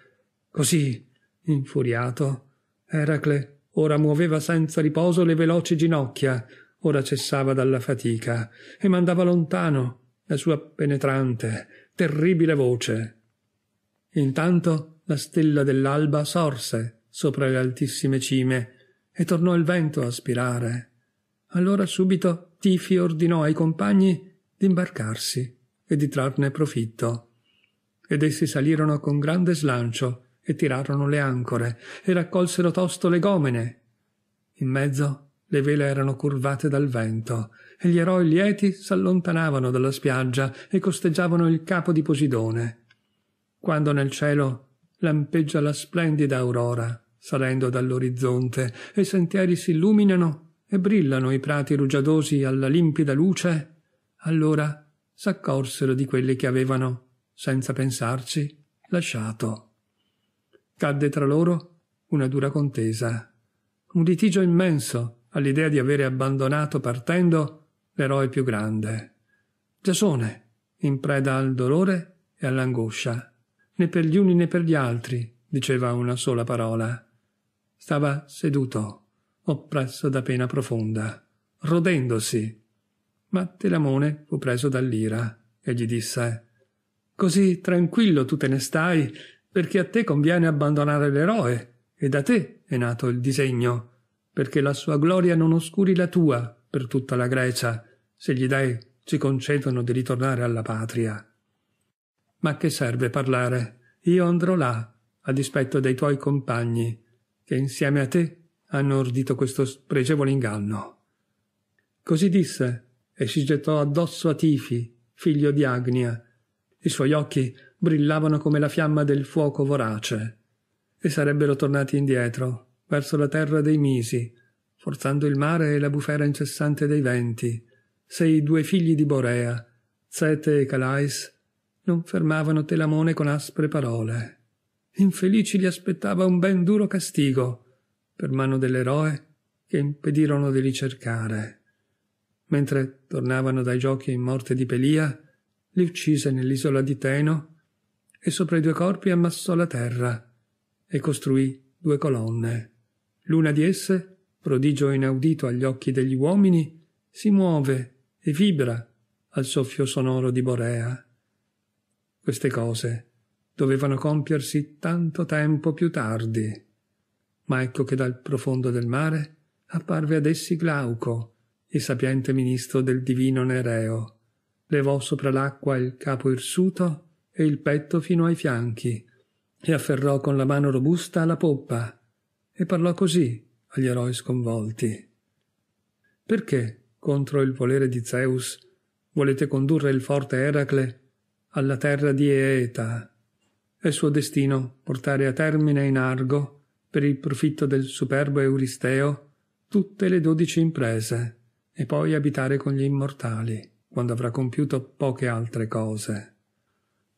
Così, infuriato, Eracle ora muoveva senza riposo le veloci ginocchia, ora cessava dalla fatica e mandava lontano la sua penetrante, terribile voce. Intanto la stella dell'alba sorse sopra le altissime cime e tornò il vento a spirare. Allora subito Tifi ordinò ai compagni di imbarcarsi e di trarne profitto. Ed essi salirono con grande slancio e tirarono le ancore e raccolsero tosto le gomene. In mezzo le vele erano curvate dal vento e gli eroi lieti s'allontanavano dalla spiaggia e costeggiavano il capo di Posidone. Quando nel cielo lampeggia la splendida aurora, salendo dall'orizzonte, e i sentieri si illuminano e brillano i prati rugiadosi alla limpida luce, allora s'accorsero di quelli che avevano, senza pensarci, lasciato. Cadde tra loro una dura contesa. Un litigio immenso all'idea di avere abbandonato partendo l'eroe più grande. Giasone, in preda al dolore e all'angoscia, né per gli uni né per gli altri diceva una sola parola. Stava seduto, oppresso da pena profonda, rodendosi. Ma Telamone fu preso dall'ira e gli disse Così tranquillo tu te ne stai perché a te conviene abbandonare l'eroe, e da te è nato il disegno, perché la sua gloria non oscuri la tua per tutta la Grecia, se gli dei ci concedono di ritornare alla patria. Ma che serve parlare? Io andrò là, a dispetto dei tuoi compagni, che insieme a te hanno ordito questo spregevole inganno. Così disse, e si gettò addosso a Tifi, figlio di Agnia. I suoi occhi brillavano come la fiamma del fuoco vorace, e sarebbero tornati indietro, verso la terra dei misi, forzando il mare e la bufera incessante dei venti, se i due figli di Borea, Zete e Calais, non fermavano Telamone con aspre parole. Infelici li aspettava un ben duro castigo, per mano dell'eroe, che impedirono di ricercare. Mentre tornavano dai giochi in morte di Pelia, li uccise nell'isola di Teno e sopra i due corpi ammassò la terra e costruì due colonne. L'una di esse, prodigio inaudito agli occhi degli uomini, si muove e vibra al soffio sonoro di Borea. Queste cose dovevano compiersi tanto tempo più tardi. Ma ecco che dal profondo del mare apparve ad essi Glauco, il sapiente ministro del divino Nereo. Levò sopra l'acqua il capo irsuto e il petto fino ai fianchi, e afferrò con la mano robusta la poppa, e parlò così agli eroi sconvolti. Perché, contro il volere di Zeus, volete condurre il forte Eracle alla terra di Eeta? È suo destino portare a termine in argo, per il profitto del superbo Euristeo, tutte le dodici imprese, e poi abitare con gli immortali, quando avrà compiuto poche altre cose.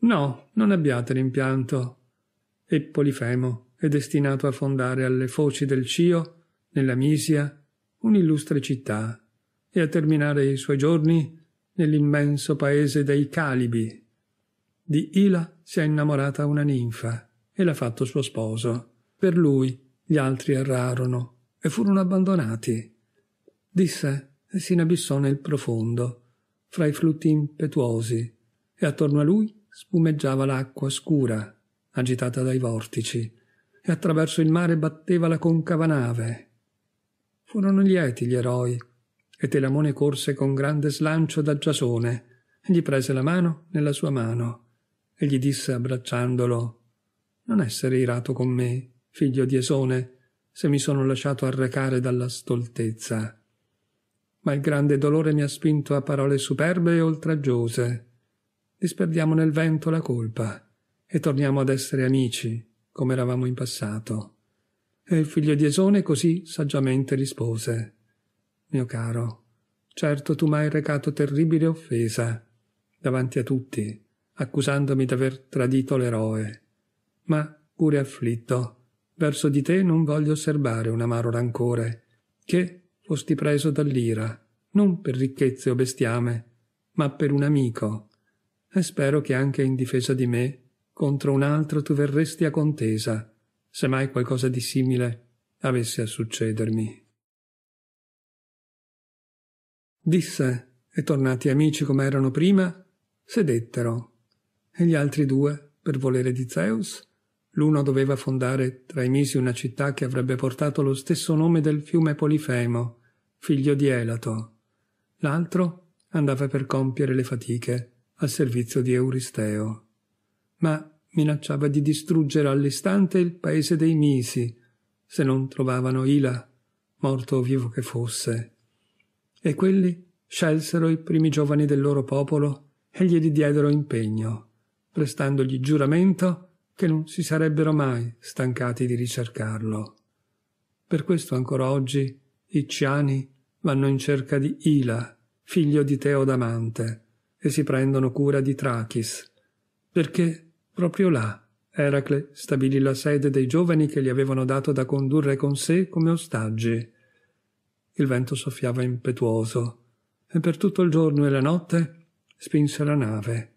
No, non abbiate rimpianto. E Polifemo è destinato a fondare alle foci del Cio, nella Misia, un'illustre città, e a terminare i suoi giorni nell'immenso paese dei Calibi. Di Ila si è innamorata una ninfa e l'ha fatto suo sposo. Per lui gli altri errarono e furono abbandonati. Disse e si inabissò nel profondo, fra i flutti impetuosi, e attorno a lui spumeggiava l'acqua scura, agitata dai vortici, e attraverso il mare batteva la concava nave. Furono lieti gli eroi, e Telamone corse con grande slancio da Giasone, e gli prese la mano nella sua mano, e gli disse abbracciandolo Non essere irato con me, figlio di Esone, se mi sono lasciato arrecare dalla stoltezza. Ma il grande dolore mi ha spinto a parole superbe e oltraggiose, disperdiamo nel vento la colpa e torniamo ad essere amici, come eravamo in passato. E il figlio di Esone così saggiamente rispose Mio caro, certo tu m'hai recato terribile offesa davanti a tutti, accusandomi d'aver tradito l'eroe, ma pure afflitto, verso di te non voglio osservare un amaro rancore, che fosti preso dall'ira, non per ricchezze o bestiame, ma per un amico e spero che anche in difesa di me contro un altro tu verresti a contesa, se mai qualcosa di simile avesse a succedermi. Disse, e tornati amici come erano prima, sedettero, e gli altri due, per volere di Zeus, l'uno doveva fondare tra i misi una città che avrebbe portato lo stesso nome del fiume Polifemo, figlio di Elato, l'altro andava per compiere le fatiche al servizio di Euristeo, ma minacciava di distruggere all'istante il paese dei Misi, se non trovavano Ila, morto o vivo che fosse. E quelli scelsero i primi giovani del loro popolo e glieli diedero impegno, prestandogli giuramento che non si sarebbero mai stancati di ricercarlo. Per questo ancora oggi i Ciani vanno in cerca di Ila, figlio di Teodamante, e si prendono cura di Trachis, perché proprio là Eracle stabilì la sede dei giovani che gli avevano dato da condurre con sé come ostaggi. Il vento soffiava impetuoso, e per tutto il giorno e la notte spinse la nave,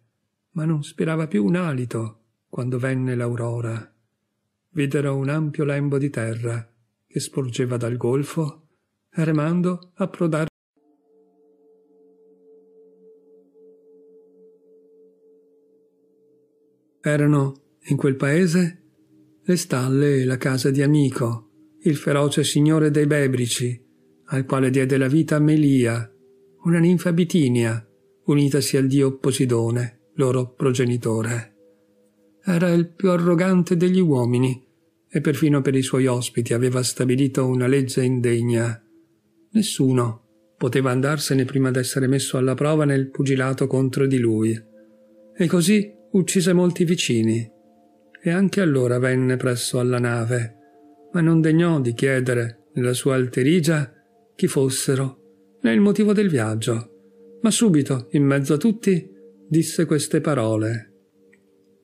ma non spirava più un alito quando venne l'aurora. Videro un ampio lembo di terra che sporgeva dal golfo e remando approdarono Erano, in quel paese, le stalle e la casa di Amico, il feroce signore dei Bebrici, al quale diede la vita Melia, una ninfa bitinia, unitasi al dio Posidone, loro progenitore. Era il più arrogante degli uomini, e perfino per i suoi ospiti aveva stabilito una legge indegna. Nessuno poteva andarsene prima d'essere messo alla prova nel pugilato contro di lui. E così uccise molti vicini, e anche allora venne presso alla nave, ma non degnò di chiedere, nella sua alterigia, chi fossero, né il motivo del viaggio, ma subito, in mezzo a tutti, disse queste parole.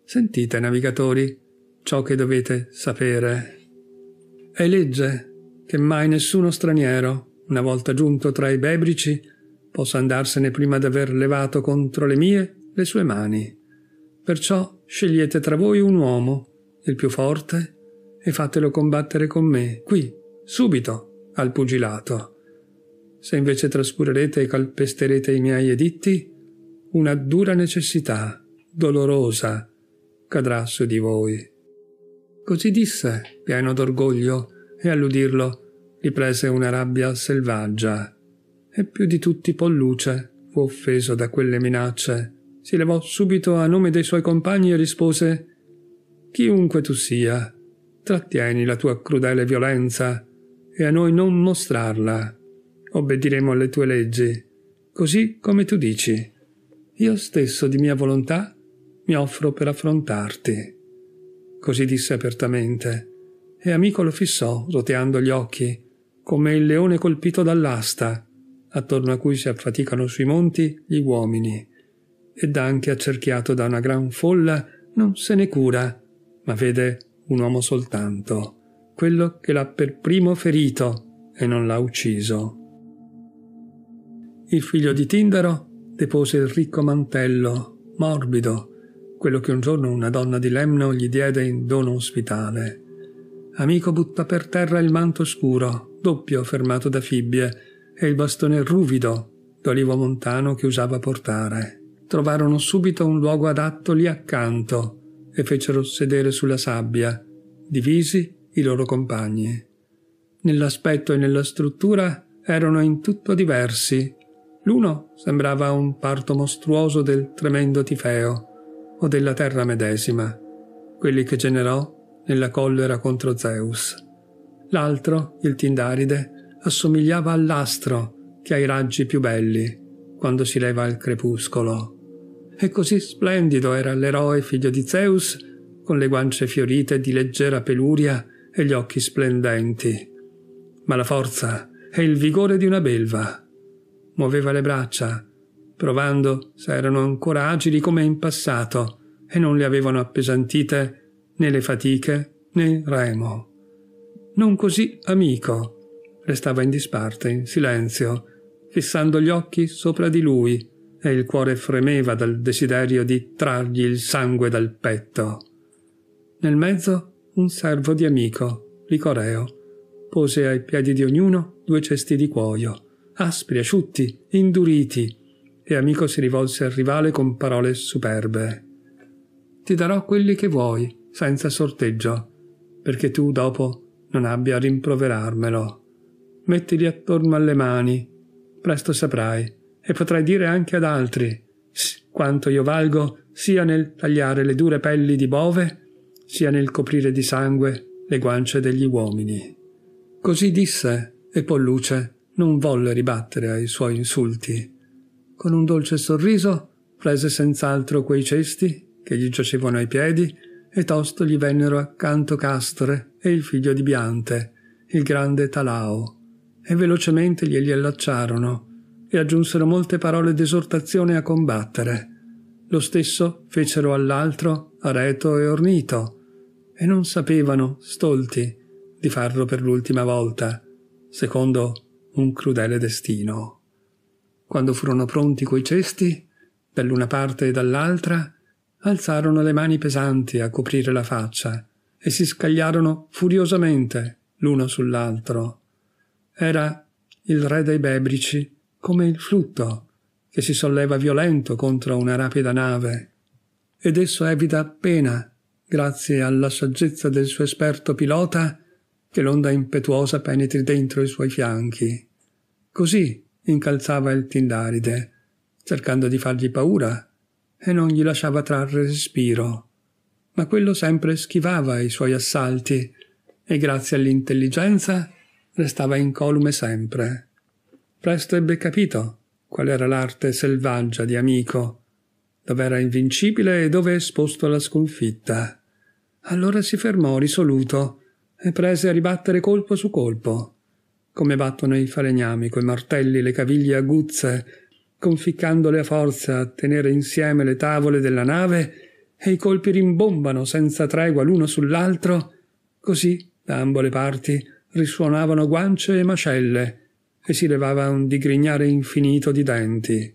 Sentite, navigatori, ciò che dovete sapere. È legge che mai nessuno straniero, una volta giunto tra i bebrici, possa andarsene prima d'aver levato contro le mie le sue mani. Perciò scegliete tra voi un uomo, il più forte, e fatelo combattere con me, qui, subito, al pugilato. Se invece trascurerete e calpesterete i miei editti, una dura necessità, dolorosa, cadrà su di voi. Così disse, pieno d'orgoglio, e all'udirlo riprese una rabbia selvaggia. E più di tutti Polluce fu offeso da quelle minacce si levò subito a nome dei suoi compagni e rispose Chiunque tu sia, trattieni la tua crudele violenza e a noi non mostrarla. Obbediremo alle tue leggi, così come tu dici. Io stesso di mia volontà mi offro per affrontarti. Così disse apertamente, e amico lo fissò, roteando gli occhi, come il leone colpito dall'asta, attorno a cui si affaticano sui monti gli uomini ed anche accerchiato da una gran folla, non se ne cura, ma vede un uomo soltanto, quello che l'ha per primo ferito e non l'ha ucciso. Il figlio di Tindaro depose il ricco mantello, morbido, quello che un giorno una donna di Lemno gli diede in dono ospitale. Amico butta per terra il manto scuro, doppio fermato da fibbie, e il bastone ruvido d'olivo montano che usava portare trovarono subito un luogo adatto lì accanto e fecero sedere sulla sabbia, divisi i loro compagni. Nell'aspetto e nella struttura erano in tutto diversi. L'uno sembrava un parto mostruoso del tremendo Tifeo o della terra medesima, quelli che generò nella collera contro Zeus. L'altro, il Tindaride, assomigliava all'astro che ha i raggi più belli quando si leva al crepuscolo. E così splendido era l'eroe figlio di Zeus, con le guance fiorite di leggera peluria e gli occhi splendenti. Ma la forza e il vigore di una belva. Muoveva le braccia, provando se erano ancora agili come in passato e non le avevano appesantite né le fatiche né il remo. Non così amico. Restava in disparte, in silenzio, fissando gli occhi sopra di lui, e il cuore fremeva dal desiderio di trargli il sangue dal petto. Nel mezzo un servo di amico, Licoreo, pose ai piedi di ognuno due cesti di cuoio, aspri, asciutti, induriti, e amico si rivolse al rivale con parole superbe. Ti darò quelli che vuoi, senza sorteggio, perché tu dopo non abbia a rimproverarmelo. Mettili attorno alle mani, presto saprai e potrai dire anche ad altri quanto io valgo sia nel tagliare le dure pelli di bove, sia nel coprire di sangue le guance degli uomini. Così disse e Polluce non volle ribattere ai suoi insulti. Con un dolce sorriso prese senz'altro quei cesti che gli giacevano ai piedi e tosto gli vennero accanto Castre e il figlio di Biante, il grande Talao, e velocemente glieli allacciarono e aggiunsero molte parole d'esortazione a combattere. Lo stesso fecero all'altro Areto e Ornito, e non sapevano, stolti, di farlo per l'ultima volta, secondo un crudele destino. Quando furono pronti quei cesti, dall'una parte e dall'altra, alzarono le mani pesanti a coprire la faccia e si scagliarono furiosamente l'uno sull'altro. Era il re dei Bebrici come il flutto che si solleva violento contro una rapida nave, ed esso evita appena, grazie alla saggezza del suo esperto pilota, che l'onda impetuosa penetri dentro i suoi fianchi. Così incalzava il Tindaride, cercando di fargli paura, e non gli lasciava trarre respiro. Ma quello sempre schivava i suoi assalti, e grazie all'intelligenza restava incolume sempre. Presto ebbe capito qual era l'arte selvaggia di amico, dove era invincibile e dove esposto alla sconfitta. Allora si fermò risoluto e prese a ribattere colpo su colpo, come battono i falegnami coi martelli le caviglie aguzze, conficcandole a forza a tenere insieme le tavole della nave e i colpi rimbombano senza tregua l'uno sull'altro, così da ambo le parti risuonavano guance e mascelle, e si levava un digrignare infinito di denti.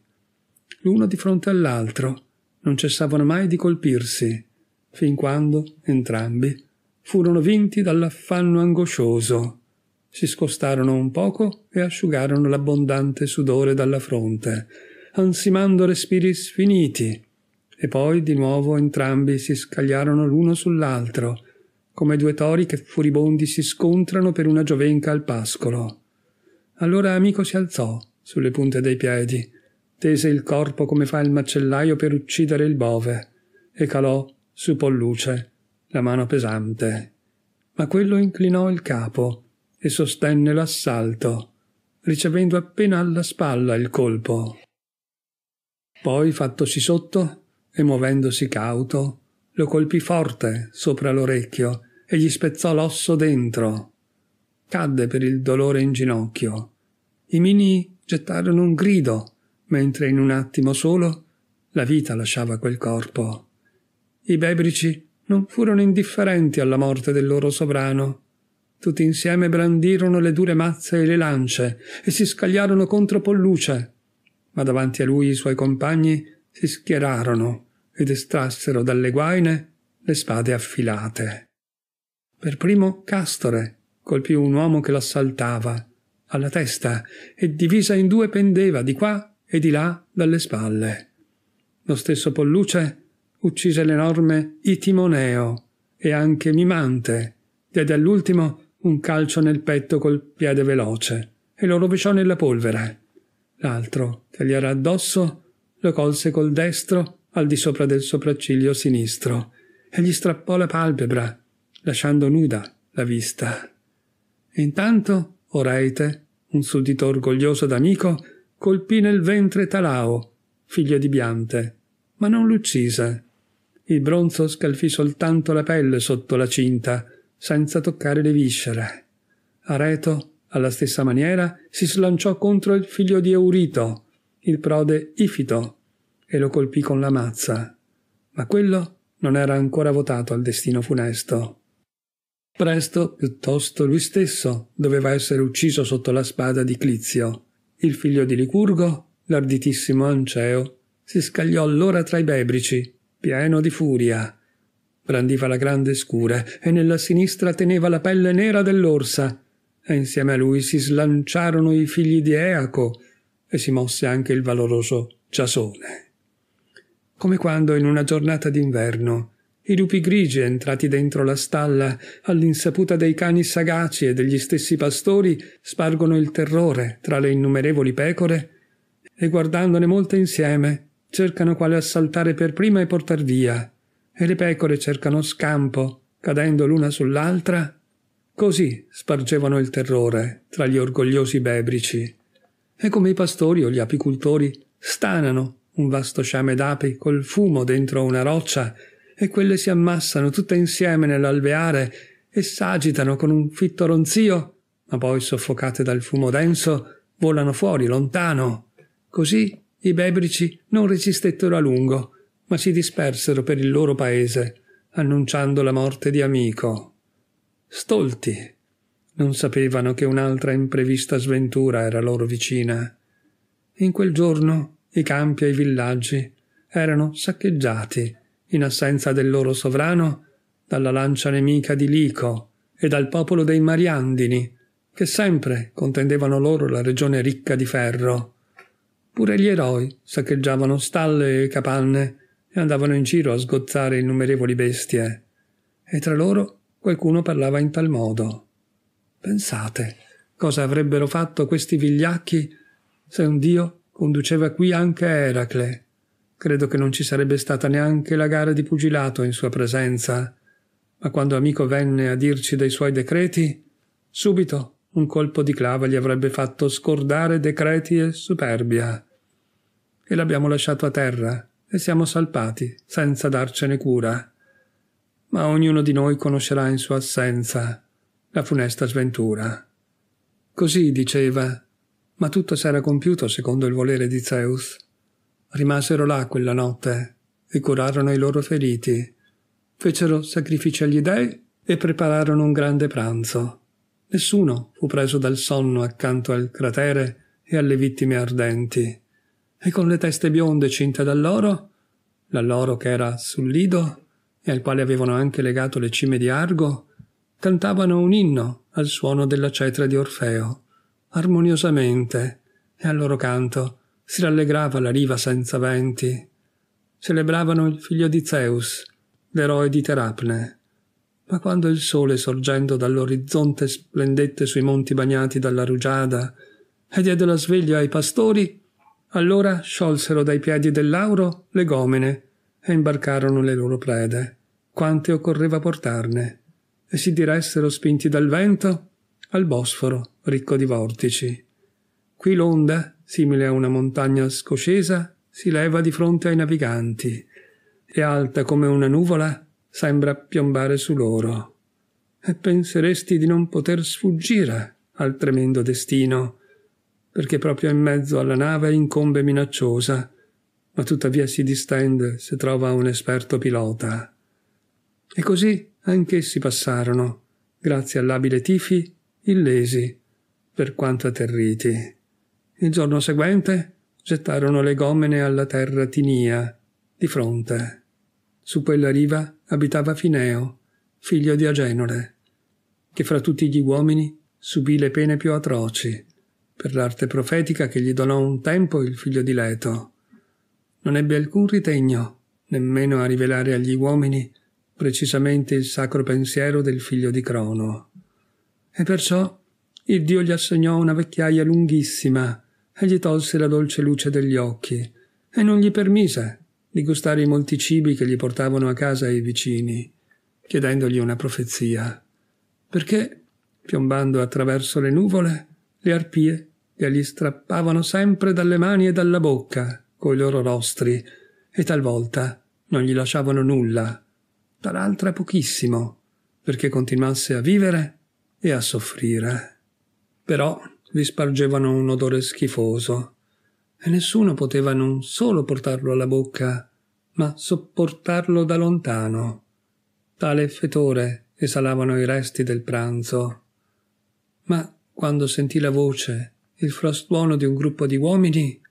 L'uno di fronte all'altro non cessavano mai di colpirsi, fin quando entrambi furono vinti dall'affanno angoscioso. Si scostarono un poco e asciugarono l'abbondante sudore dalla fronte, ansimando respiri sfiniti, e poi di nuovo entrambi si scagliarono l'uno sull'altro, come due tori che furibondi si scontrano per una giovenca al pascolo. Allora Amico si alzò sulle punte dei piedi, tese il corpo come fa il macellaio per uccidere il bove e calò su Polluce la mano pesante. Ma quello inclinò il capo e sostenne l'assalto, ricevendo appena alla spalla il colpo. Poi, fattosi sotto e muovendosi cauto, lo colpì forte sopra l'orecchio e gli spezzò l'osso dentro cadde per il dolore in ginocchio. I mini gettarono un grido, mentre in un attimo solo la vita lasciava quel corpo. I bebrici non furono indifferenti alla morte del loro sovrano. Tutti insieme brandirono le dure mazze e le lance e si scagliarono contro Polluce. Ma davanti a lui i suoi compagni si schierarono ed estrassero dalle guaine le spade affilate. Per primo Castore colpì un uomo che l'assaltava alla testa e divisa in due pendeva di qua e di là dalle spalle. Lo stesso Polluce uccise l'enorme Itimoneo e anche Mimante, diede all'ultimo un calcio nel petto col piede veloce e lo rovesciò nella polvere. L'altro, che gli era addosso, lo colse col destro al di sopra del sopracciglio sinistro e gli strappò la palpebra, lasciando nuda la vista intanto Oreite, un suddito orgoglioso d'amico, colpì nel ventre Talao, figlio di Biante, ma non l'uccise. Il bronzo scalfì soltanto la pelle sotto la cinta, senza toccare le viscere. Areto, alla stessa maniera, si slanciò contro il figlio di Eurito, il prode Ifito, e lo colpì con la mazza. Ma quello non era ancora votato al destino funesto. Presto, piuttosto, lui stesso doveva essere ucciso sotto la spada di Clizio. Il figlio di Licurgo, l'arditissimo Anceo, si scagliò allora tra i bebrici, pieno di furia. Brandiva la grande scure e nella sinistra teneva la pelle nera dell'orsa, e insieme a lui si slanciarono i figli di Eaco, e si mosse anche il valoroso Giasone. Come quando in una giornata d'inverno i lupi grigi entrati dentro la stalla, all'insaputa dei cani sagaci e degli stessi pastori, spargono il terrore tra le innumerevoli pecore e guardandone molte insieme cercano quale assaltare per prima e portar via, e le pecore cercano scampo, cadendo l'una sull'altra. Così spargevano il terrore tra gli orgogliosi bebrici. E come i pastori o gli apicultori stanano un vasto sciame d'api col fumo dentro una roccia e quelle si ammassano tutte insieme nell'alveare e s'agitano con un fitto ronzio, ma poi soffocate dal fumo denso volano fuori lontano. Così i bebrici non resistettero a lungo, ma si dispersero per il loro paese, annunciando la morte di amico. Stolti non sapevano che un'altra imprevista sventura era loro vicina. In quel giorno i campi e i villaggi erano saccheggiati in assenza del loro sovrano, dalla lancia nemica di Lico e dal popolo dei Mariandini, che sempre contendevano loro la regione ricca di ferro. Pure gli eroi saccheggiavano stalle e capanne e andavano in giro a sgozzare innumerevoli bestie. E tra loro qualcuno parlava in tal modo. Pensate cosa avrebbero fatto questi vigliacchi se un dio conduceva qui anche Eracle Credo che non ci sarebbe stata neanche la gara di pugilato in sua presenza. Ma quando amico venne a dirci dei suoi decreti, subito un colpo di clava gli avrebbe fatto scordare decreti e superbia. E l'abbiamo lasciato a terra e siamo salpati, senza darcene cura. Ma ognuno di noi conoscerà in sua assenza la funesta sventura. Così diceva, ma tutto s'era compiuto secondo il volere di Zeus rimasero là quella notte e curarono i loro feriti. Fecero sacrifici agli dei e prepararono un grande pranzo. Nessuno fu preso dal sonno accanto al cratere e alle vittime ardenti. E con le teste bionde cinte dall'oro, l'alloro che era sul lido e al quale avevano anche legato le cime di argo, cantavano un inno al suono della cetra di Orfeo, armoniosamente, e al loro canto si rallegrava la riva senza venti. Celebravano il figlio di Zeus, l'eroe di Terapne. Ma quando il sole sorgendo dall'orizzonte splendette sui monti bagnati dalla rugiada e diede la sveglia ai pastori, allora sciolsero dai piedi del lauro le gomene e imbarcarono le loro prede, quante occorreva portarne, e si diressero spinti dal vento al Bosforo ricco di vortici. Qui l'onda, simile a una montagna scocesa, si leva di fronte ai naviganti e alta come una nuvola sembra piombare su loro. E penseresti di non poter sfuggire al tremendo destino, perché proprio in mezzo alla nave incombe minacciosa, ma tuttavia si distende se trova un esperto pilota. E così anch'essi passarono, grazie all'abile Tifi, illesi, per quanto atterriti. Il giorno seguente gettarono le gomene alla terra Tinia, di fronte. Su quella riva abitava Fineo, figlio di Agenore, che fra tutti gli uomini subì le pene più atroci, per l'arte profetica che gli donò un tempo il figlio di Leto. Non ebbe alcun ritegno, nemmeno a rivelare agli uomini precisamente il sacro pensiero del figlio di Crono. E perciò il Dio gli assegnò una vecchiaia lunghissima, e gli tolse la dolce luce degli occhi e non gli permise di gustare i molti cibi che gli portavano a casa i vicini, chiedendogli una profezia, perché, piombando attraverso le nuvole, le arpie gli strappavano sempre dalle mani e dalla bocca coi loro rostri e talvolta non gli lasciavano nulla, dall'altra pochissimo, perché continuasse a vivere e a soffrire. Però vi spargevano un odore schifoso, e nessuno poteva non solo portarlo alla bocca, ma sopportarlo da lontano. Tale fetore esalavano i resti del pranzo. Ma quando sentì la voce, il frastuono di un gruppo di uomini,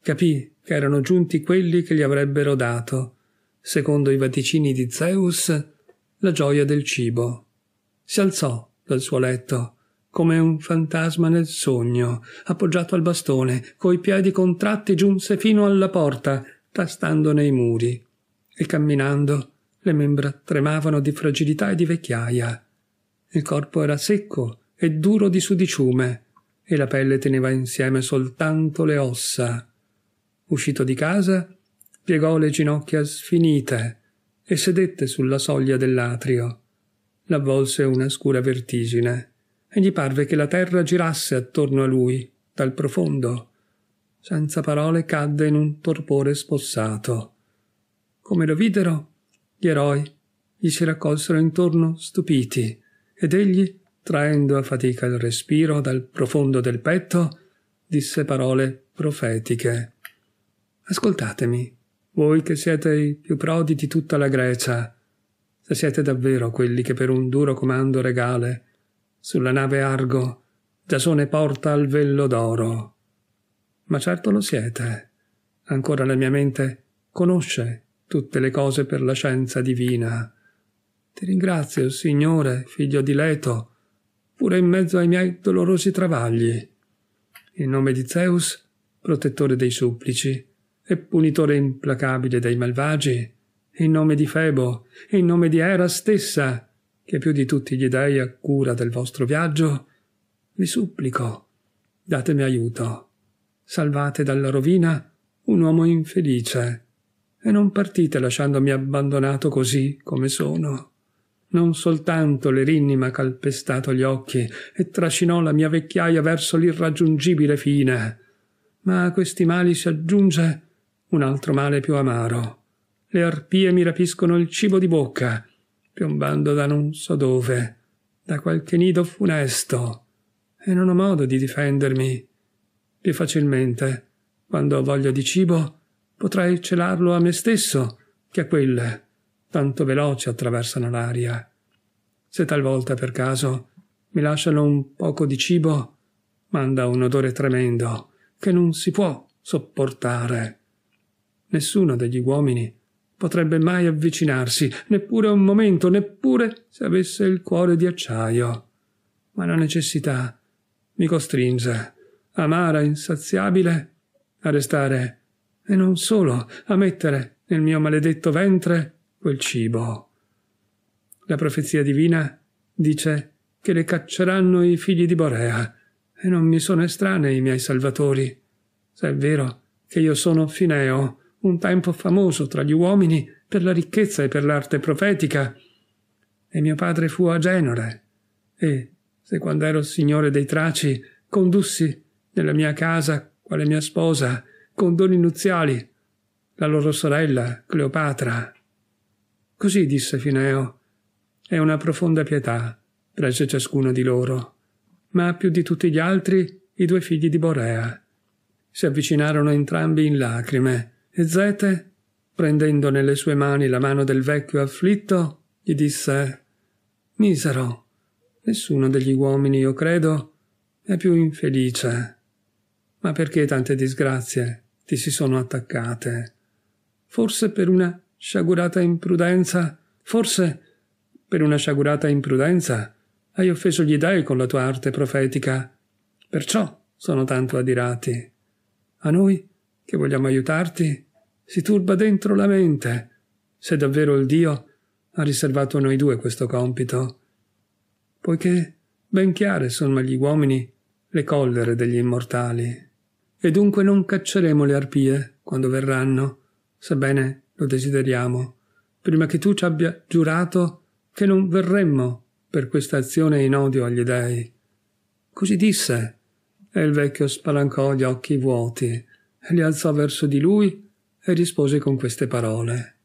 capì che erano giunti quelli che gli avrebbero dato, secondo i vaticini di Zeus, la gioia del cibo. Si alzò dal suo letto come un fantasma nel sogno, appoggiato al bastone, coi piedi contratti giunse fino alla porta, tastando nei muri, e camminando le membra tremavano di fragilità e di vecchiaia. Il corpo era secco e duro di sudiciume, e la pelle teneva insieme soltanto le ossa. Uscito di casa, piegò le ginocchia sfinite e sedette sulla soglia dell'atrio. L'avvolse una scura vertigine e gli parve che la terra girasse attorno a lui, dal profondo. Senza parole cadde in un torpore spossato. Come lo videro, gli eroi gli si raccolsero intorno stupiti, ed egli, traendo a fatica il respiro dal profondo del petto, disse parole profetiche. Ascoltatemi, voi che siete i più prodi di tutta la Grecia, se siete davvero quelli che per un duro comando regale sulla nave Argo Giasone porta al vello d'oro. Ma certo lo siete. Ancora la mia mente conosce tutte le cose per la scienza divina. Ti ringrazio, Signore, figlio di Leto, pure in mezzo ai miei dolorosi travagli. In nome di Zeus, protettore dei supplici e punitore implacabile dei malvagi, in nome di Febo, in nome di Era stessa, che più di tutti gli dei a cura del vostro viaggio, vi supplico, datemi aiuto. Salvate dalla rovina un uomo infelice e non partite lasciandomi abbandonato così come sono. Non soltanto Lerini m'ha calpestato gli occhi e trascinò la mia vecchiaia verso l'irraggiungibile fine, ma a questi mali si aggiunge un altro male più amaro. Le arpie mi rapiscono il cibo di bocca piombando da non so dove, da qualche nido funesto, e non ho modo di difendermi. Più facilmente, quando ho voglia di cibo, potrei celarlo a me stesso che a quelle, tanto veloci attraversano l'aria. Se talvolta per caso mi lasciano un poco di cibo, manda un odore tremendo che non si può sopportare. Nessuno degli uomini potrebbe mai avvicinarsi, neppure un momento, neppure se avesse il cuore di acciaio. Ma la necessità mi costringe, amara, insaziabile, a restare, e non solo, a mettere nel mio maledetto ventre quel cibo. La profezia divina dice che le cacceranno i figli di Borea, e non mi sono estranei i miei salvatori. Se è vero che io sono Fineo, un tempo famoso tra gli uomini per la ricchezza e per l'arte profetica, e mio padre fu a Genore, e, se quando ero signore dei traci, condussi nella mia casa, quale mia sposa, con doni nuziali, la loro sorella, Cleopatra. Così disse Fineo, e una profonda pietà prese ciascuno di loro, ma più di tutti gli altri i due figli di Borea. Si avvicinarono entrambi in lacrime, e Zete, prendendo nelle sue mani la mano del vecchio afflitto, gli disse Misero, nessuno degli uomini, io credo, è più infelice. Ma perché tante disgrazie ti si sono attaccate? Forse per una sciagurata imprudenza, forse per una sciagurata imprudenza hai offeso gli dèi con la tua arte profetica. Perciò sono tanto adirati. A noi, che vogliamo aiutarti, si turba dentro la mente. Se davvero il Dio ha riservato a noi due questo compito, poiché ben chiare sono agli uomini le collere degli immortali. E dunque non cacceremo le arpie quando verranno, sebbene lo desideriamo, prima che tu ci abbia giurato che non verremmo per questa azione in odio agli dei. Così disse, e il vecchio spalancò gli occhi vuoti e li alzò verso di lui e rispose con queste parole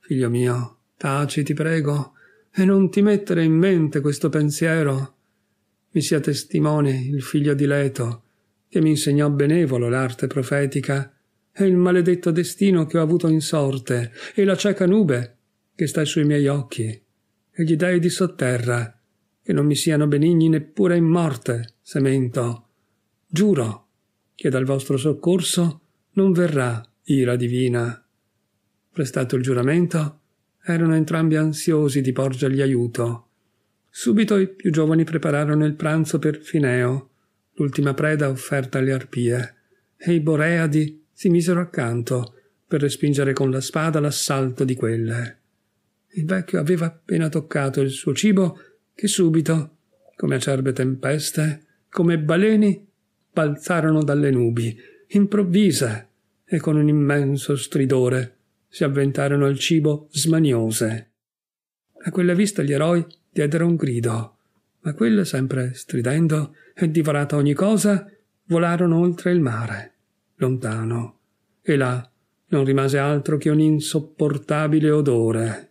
Figlio mio, taci, ti prego, e non ti mettere in mente questo pensiero. Mi sia testimone il figlio di Leto, che mi insegnò benevolo l'arte profetica, e il maledetto destino che ho avuto in sorte, e la cieca nube che sta sui miei occhi, e gli dei di sotterra, che non mi siano benigni neppure in morte, semento. Giuro che dal vostro soccorso non verrà ira divina. Prestato il giuramento, erano entrambi ansiosi di porgergli aiuto. Subito i più giovani prepararono il pranzo per Fineo, l'ultima preda offerta alle arpie, e i Boreadi si misero accanto per respingere con la spada l'assalto di quelle. Il vecchio aveva appena toccato il suo cibo che subito, come acerbe tempeste, come baleni, balzarono dalle nubi, improvvise, e con un immenso stridore si avventarono al cibo smaniose. A quella vista gli eroi diedero un grido, ma quella sempre stridendo e divorata ogni cosa, volarono oltre il mare, lontano, e là non rimase altro che un insopportabile odore.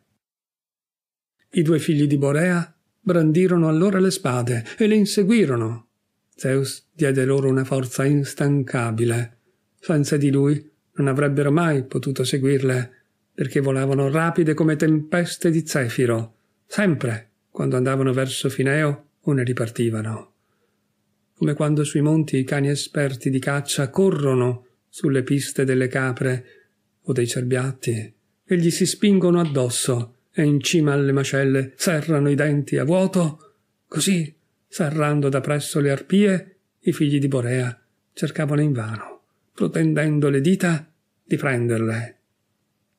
I due figli di Borea brandirono allora le spade e le inseguirono. Zeus diede loro una forza instancabile. Senza di lui non avrebbero mai potuto seguirle, perché volavano rapide come tempeste di zefiro, sempre quando andavano verso Fineo o ne ripartivano. Come quando sui monti i cani esperti di caccia corrono sulle piste delle capre o dei cerbiatti e gli si spingono addosso e in cima alle macelle serrano i denti a vuoto, così, serrando da presso le arpie, i figli di Borea cercavano invano protendendo le dita, di prenderle.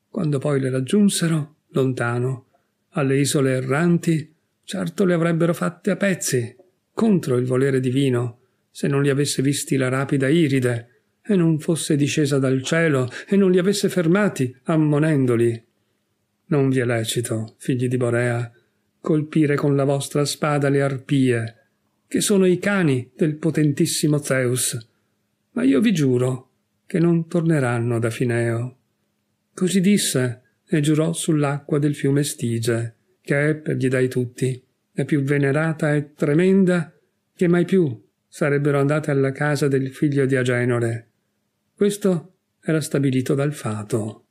Quando poi le raggiunsero, lontano, alle isole erranti, certo le avrebbero fatte a pezzi, contro il volere divino, se non li avesse visti la rapida iride, e non fosse discesa dal cielo, e non li avesse fermati, ammonendoli. Non vi è lecito, figli di Borea, colpire con la vostra spada le arpie, che sono i cani del potentissimo Zeus, ma io vi giuro che non torneranno da Fineo. Così disse e giurò sull'acqua del fiume Stige, che è per gli dai tutti, la più venerata e tremenda che mai più sarebbero andate alla casa del figlio di Agenore. Questo era stabilito dal fato.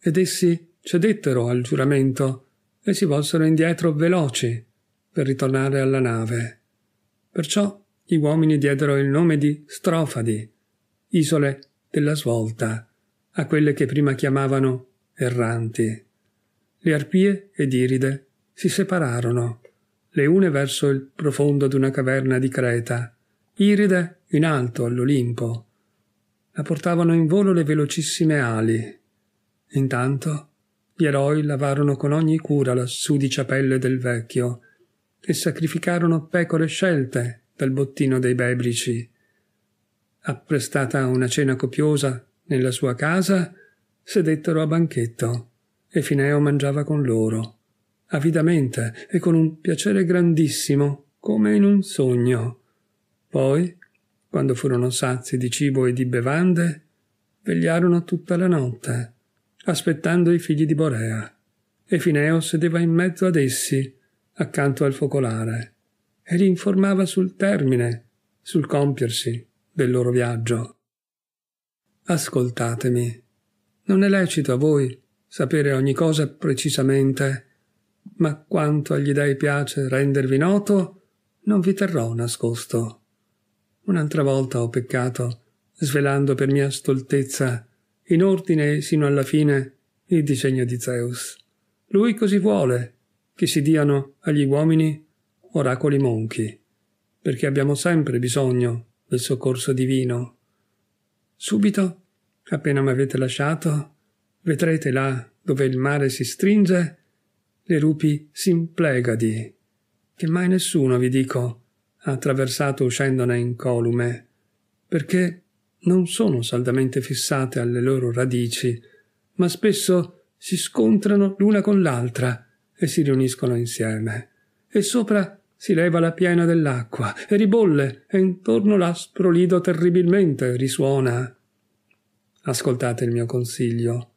Ed essi cedettero al giuramento e si volsero indietro veloci per ritornare alla nave. Perciò gli uomini diedero il nome di Strofadi, isole della svolta, a quelle che prima chiamavano erranti. Le arpie ed iride si separarono, le une verso il profondo d'una caverna di Creta, iride in alto all'Olimpo. La portavano in volo le velocissime ali. Intanto gli eroi lavarono con ogni cura la sudicia pelle del vecchio e sacrificarono pecore scelte dal bottino dei Bebrici. Apprestata una cena copiosa nella sua casa, sedettero a banchetto e Fineo mangiava con loro, avidamente e con un piacere grandissimo, come in un sogno. Poi, quando furono sazi di cibo e di bevande, vegliarono tutta la notte, aspettando i figli di Borea, e Fineo sedeva in mezzo ad essi, accanto al focolare e li informava sul termine, sul compiersi del loro viaggio. Ascoltatemi. Non è lecito a voi sapere ogni cosa precisamente, ma quanto agli dei piace rendervi noto, non vi terrò nascosto. Un'altra volta ho peccato, svelando per mia stoltezza, in ordine sino alla fine, il disegno di Zeus. Lui così vuole, che si diano agli uomini oracoli monchi, perché abbiamo sempre bisogno del soccorso divino. Subito, appena mi avete lasciato, vedrete là dove il mare si stringe le rupi simplegadi, che mai nessuno, vi dico, ha attraversato uscendone incolume, perché non sono saldamente fissate alle loro radici, ma spesso si scontrano l'una con l'altra e si riuniscono insieme, e sopra si leva la piena dell'acqua e ribolle e intorno l'aspro lido terribilmente risuona. Ascoltate il mio consiglio.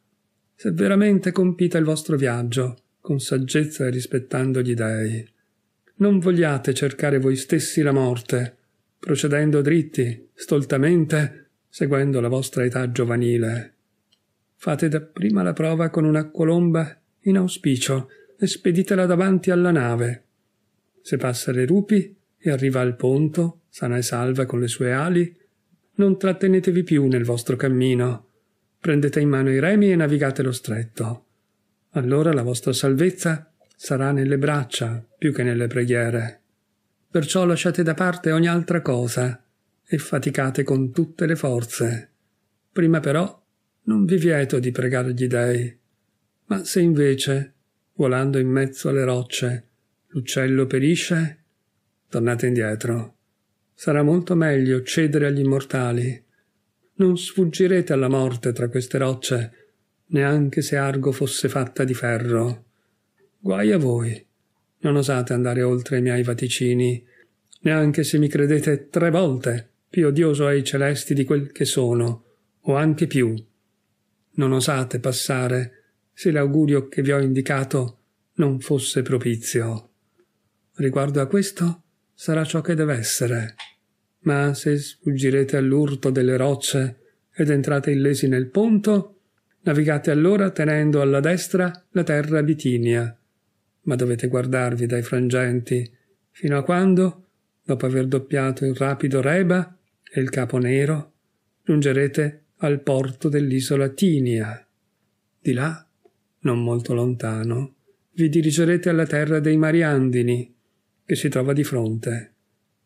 Se veramente compite il vostro viaggio, con saggezza e rispettando gli dèi, non vogliate cercare voi stessi la morte, procedendo dritti, stoltamente, seguendo la vostra età giovanile. Fate dapprima la prova con una colomba in auspicio e speditela davanti alla nave se passa le rupi e arriva al ponto, sana e salva con le sue ali, non trattenetevi più nel vostro cammino. Prendete in mano i remi e navigate lo stretto. Allora la vostra salvezza sarà nelle braccia più che nelle preghiere. Perciò lasciate da parte ogni altra cosa e faticate con tutte le forze. Prima però non vi vieto di pregare gli dei. Ma se invece, volando in mezzo alle rocce, L'uccello perisce? Tornate indietro. Sarà molto meglio cedere agli immortali. Non sfuggirete alla morte tra queste rocce, neanche se Argo fosse fatta di ferro. Guai a voi. Non osate andare oltre i miei vaticini, neanche se mi credete tre volte più odioso ai celesti di quel che sono, o anche più. Non osate passare se l'augurio che vi ho indicato non fosse propizio riguardo a questo, sarà ciò che deve essere. Ma se sfuggirete all'urto delle rocce ed entrate illesi nel ponto, navigate allora tenendo alla destra la terra bitinia. Ma dovete guardarvi dai frangenti, fino a quando, dopo aver doppiato il rapido Reba e il Capo Nero, giungerete al porto dell'isola Tinia. Di là, non molto lontano, vi dirigerete alla terra dei Mariandini, che si trova di fronte.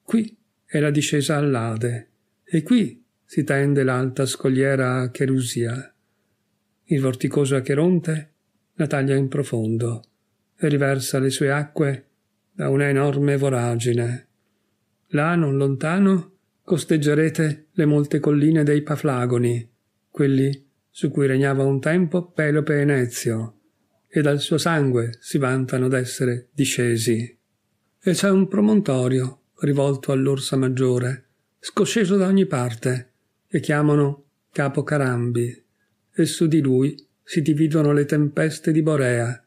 Qui è la discesa all'Ade e qui si tende l'alta scogliera a Cherusia. Il vorticoso Acheronte la taglia in profondo e riversa le sue acque da una enorme voragine. Là, non lontano, costeggerete le molte colline dei Paflagoni, quelli su cui regnava un tempo Pelope e Nezio, e dal suo sangue si vantano d'essere discesi e c'è un promontorio rivolto all'orsa maggiore, scosceso da ogni parte, che chiamano Capo Carambi, e su di lui si dividono le tempeste di Borea,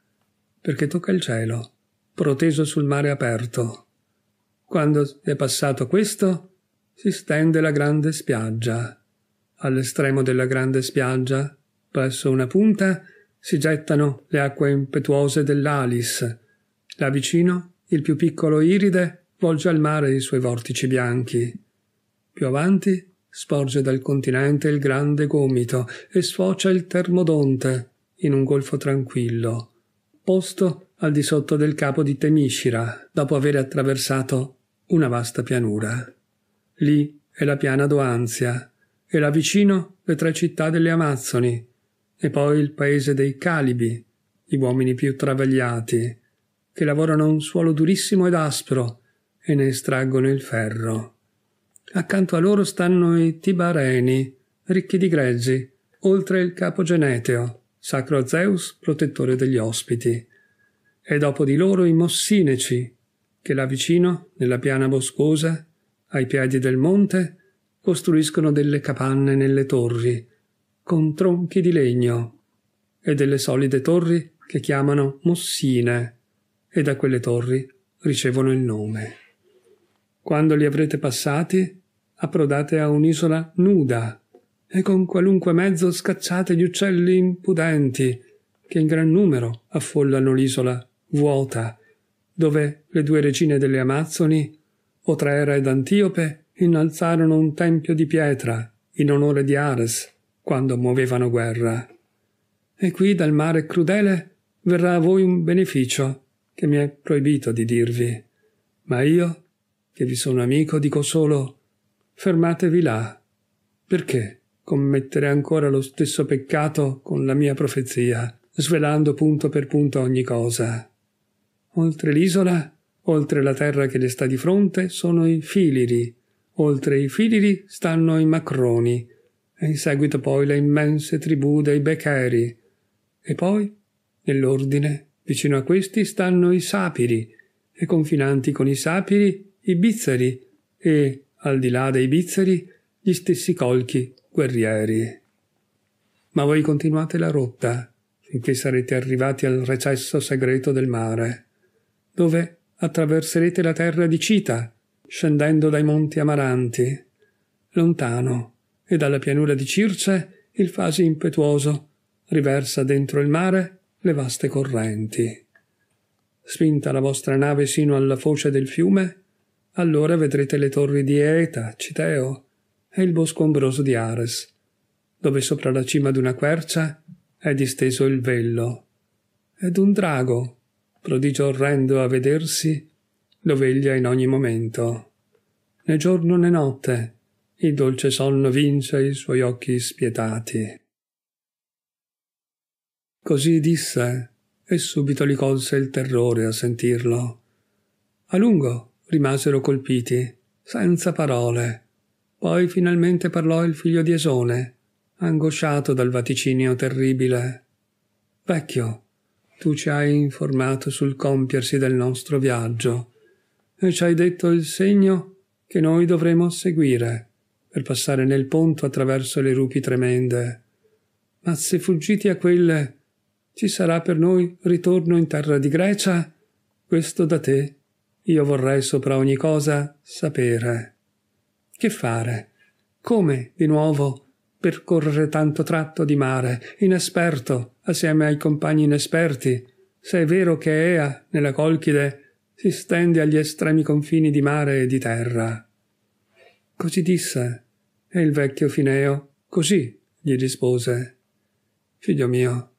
perché tocca il cielo, proteso sul mare aperto. Quando è passato questo, si stende la grande spiaggia. All'estremo della grande spiaggia, presso una punta, si gettano le acque impetuose dell'Alis. Là vicino il più piccolo iride volge al mare i suoi vortici bianchi. Più avanti sporge dal continente il grande gomito e sfocia il termodonte in un golfo tranquillo, posto al di sotto del capo di Temiscira, dopo aver attraversato una vasta pianura. Lì è la piana d'Oanzia, e là vicino le tre città delle Amazzoni, e poi il paese dei Calibi, gli uomini più travagliati, che lavorano un suolo durissimo ed aspro e ne estraggono il ferro. Accanto a loro stanno i tibareni, ricchi di greggi, oltre il capo Geneteo, sacro Zeus, protettore degli ospiti, e dopo di loro i mossineci, che là vicino, nella piana boscosa, ai piedi del monte, costruiscono delle capanne nelle torri, con tronchi di legno, e delle solide torri che chiamano mossine, e da quelle torri ricevono il nome. Quando li avrete passati, approdate a un'isola nuda e con qualunque mezzo scacciate gli uccelli impudenti che in gran numero affollano l'isola vuota, dove le due regine delle Amazzoni, Otrera ed Antiope, innalzarono un tempio di pietra in onore di Ares quando muovevano guerra. E qui dal mare crudele verrà a voi un beneficio che mi è proibito di dirvi, ma io, che vi sono amico, dico solo fermatevi là. Perché commettere ancora lo stesso peccato con la mia profezia, svelando punto per punto ogni cosa? Oltre l'isola, oltre la terra che le sta di fronte, sono i filiri, oltre i filiri stanno i macroni, e in seguito poi le immense tribù dei becheri, e poi, nell'ordine, Vicino a questi stanno i sapiri, e confinanti con i sapiri i bizzeri, e, al di là dei bizzeri, gli stessi colchi guerrieri. Ma voi continuate la rotta, finché sarete arrivati al recesso segreto del mare, dove attraverserete la terra di Cita, scendendo dai monti amaranti. Lontano, e dalla pianura di Circe, il fasi impetuoso riversa dentro il mare le vaste correnti. Spinta la vostra nave sino alla foce del fiume, allora vedrete le torri di Eta, Citeo, e il bosco ombroso di Ares, dove sopra la cima di una quercia è disteso il vello. Ed un drago, prodigio orrendo a vedersi, lo veglia in ogni momento. Né giorno né notte il dolce sonno vince i suoi occhi spietati. Così disse, e subito li colse il terrore a sentirlo. A lungo rimasero colpiti, senza parole. Poi finalmente parlò il figlio di Esone, angosciato dal vaticinio terribile. Vecchio, tu ci hai informato sul compiersi del nostro viaggio e ci hai detto il segno che noi dovremo seguire per passare nel ponto attraverso le rupi tremende. Ma se fuggiti a quelle ci sarà per noi ritorno in terra di Grecia? Questo da te io vorrei sopra ogni cosa sapere. Che fare? Come, di nuovo, percorrere tanto tratto di mare, inesperto, assieme ai compagni inesperti, se è vero che Ea, nella Colchide, si stende agli estremi confini di mare e di terra. Così disse, e il vecchio Fineo, così gli rispose. Figlio mio,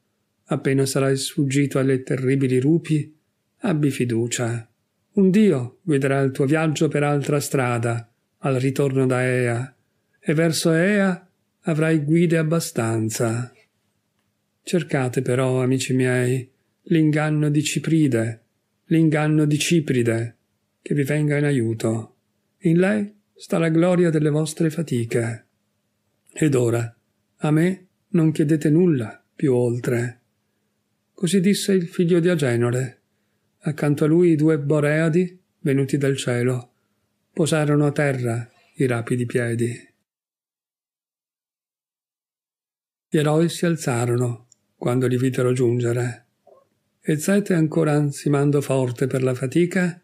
appena sarai sfuggito alle terribili rupi, abbi fiducia. Un Dio guiderà il tuo viaggio per altra strada, al ritorno da Ea, e verso Ea avrai guide abbastanza. Cercate però, amici miei, l'inganno di Cipride, l'inganno di Cipride, che vi venga in aiuto. In lei sta la gloria delle vostre fatiche. Ed ora, a me non chiedete nulla più oltre. Così disse il figlio di Agenore. Accanto a lui i due Boreadi, venuti dal cielo, posarono a terra i rapidi piedi. Gli eroi si alzarono quando li videro giungere. E Zete, ancora ansimando forte per la fatica,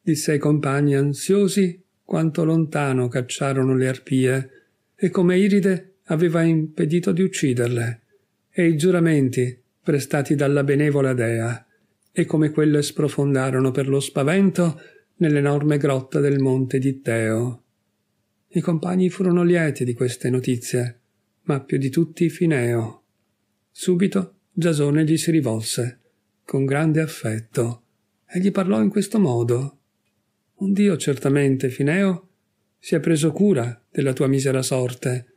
disse ai compagni ansiosi quanto lontano cacciarono le arpie e come Iride aveva impedito di ucciderle, e i giuramenti prestati dalla benevola dea, e come quelle sprofondarono per lo spavento nell'enorme grotta del monte di Teo. I compagni furono lieti di queste notizie, ma più di tutti Fineo. Subito Giasone gli si rivolse, con grande affetto, e gli parlò in questo modo. Un Dio certamente, Fineo, si è preso cura della tua misera sorte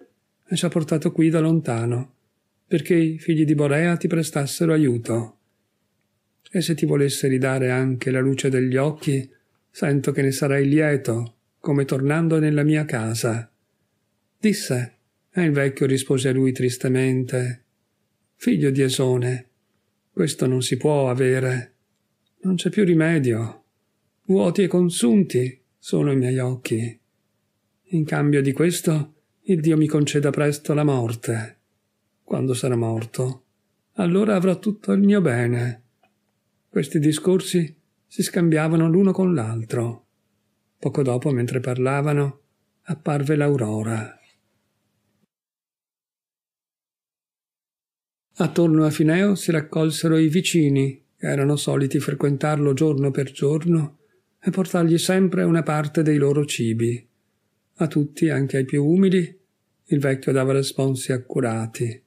e ci ha portato qui da lontano perché i figli di Borea ti prestassero aiuto. E se ti volesse ridare anche la luce degli occhi, sento che ne sarai lieto, come tornando nella mia casa. Disse, e il vecchio rispose a lui tristemente, Figlio di Esone, questo non si può avere. Non c'è più rimedio. Vuoti e consunti sono i miei occhi. In cambio di questo, il Dio mi conceda presto la morte quando sarà morto. Allora avrò tutto il mio bene. Questi discorsi si scambiavano l'uno con l'altro. Poco dopo, mentre parlavano, apparve l'aurora. Attorno a Fineo si raccolsero i vicini, che erano soliti frequentarlo giorno per giorno e portargli sempre una parte dei loro cibi. A tutti, anche ai più umili, il vecchio dava responsi accurati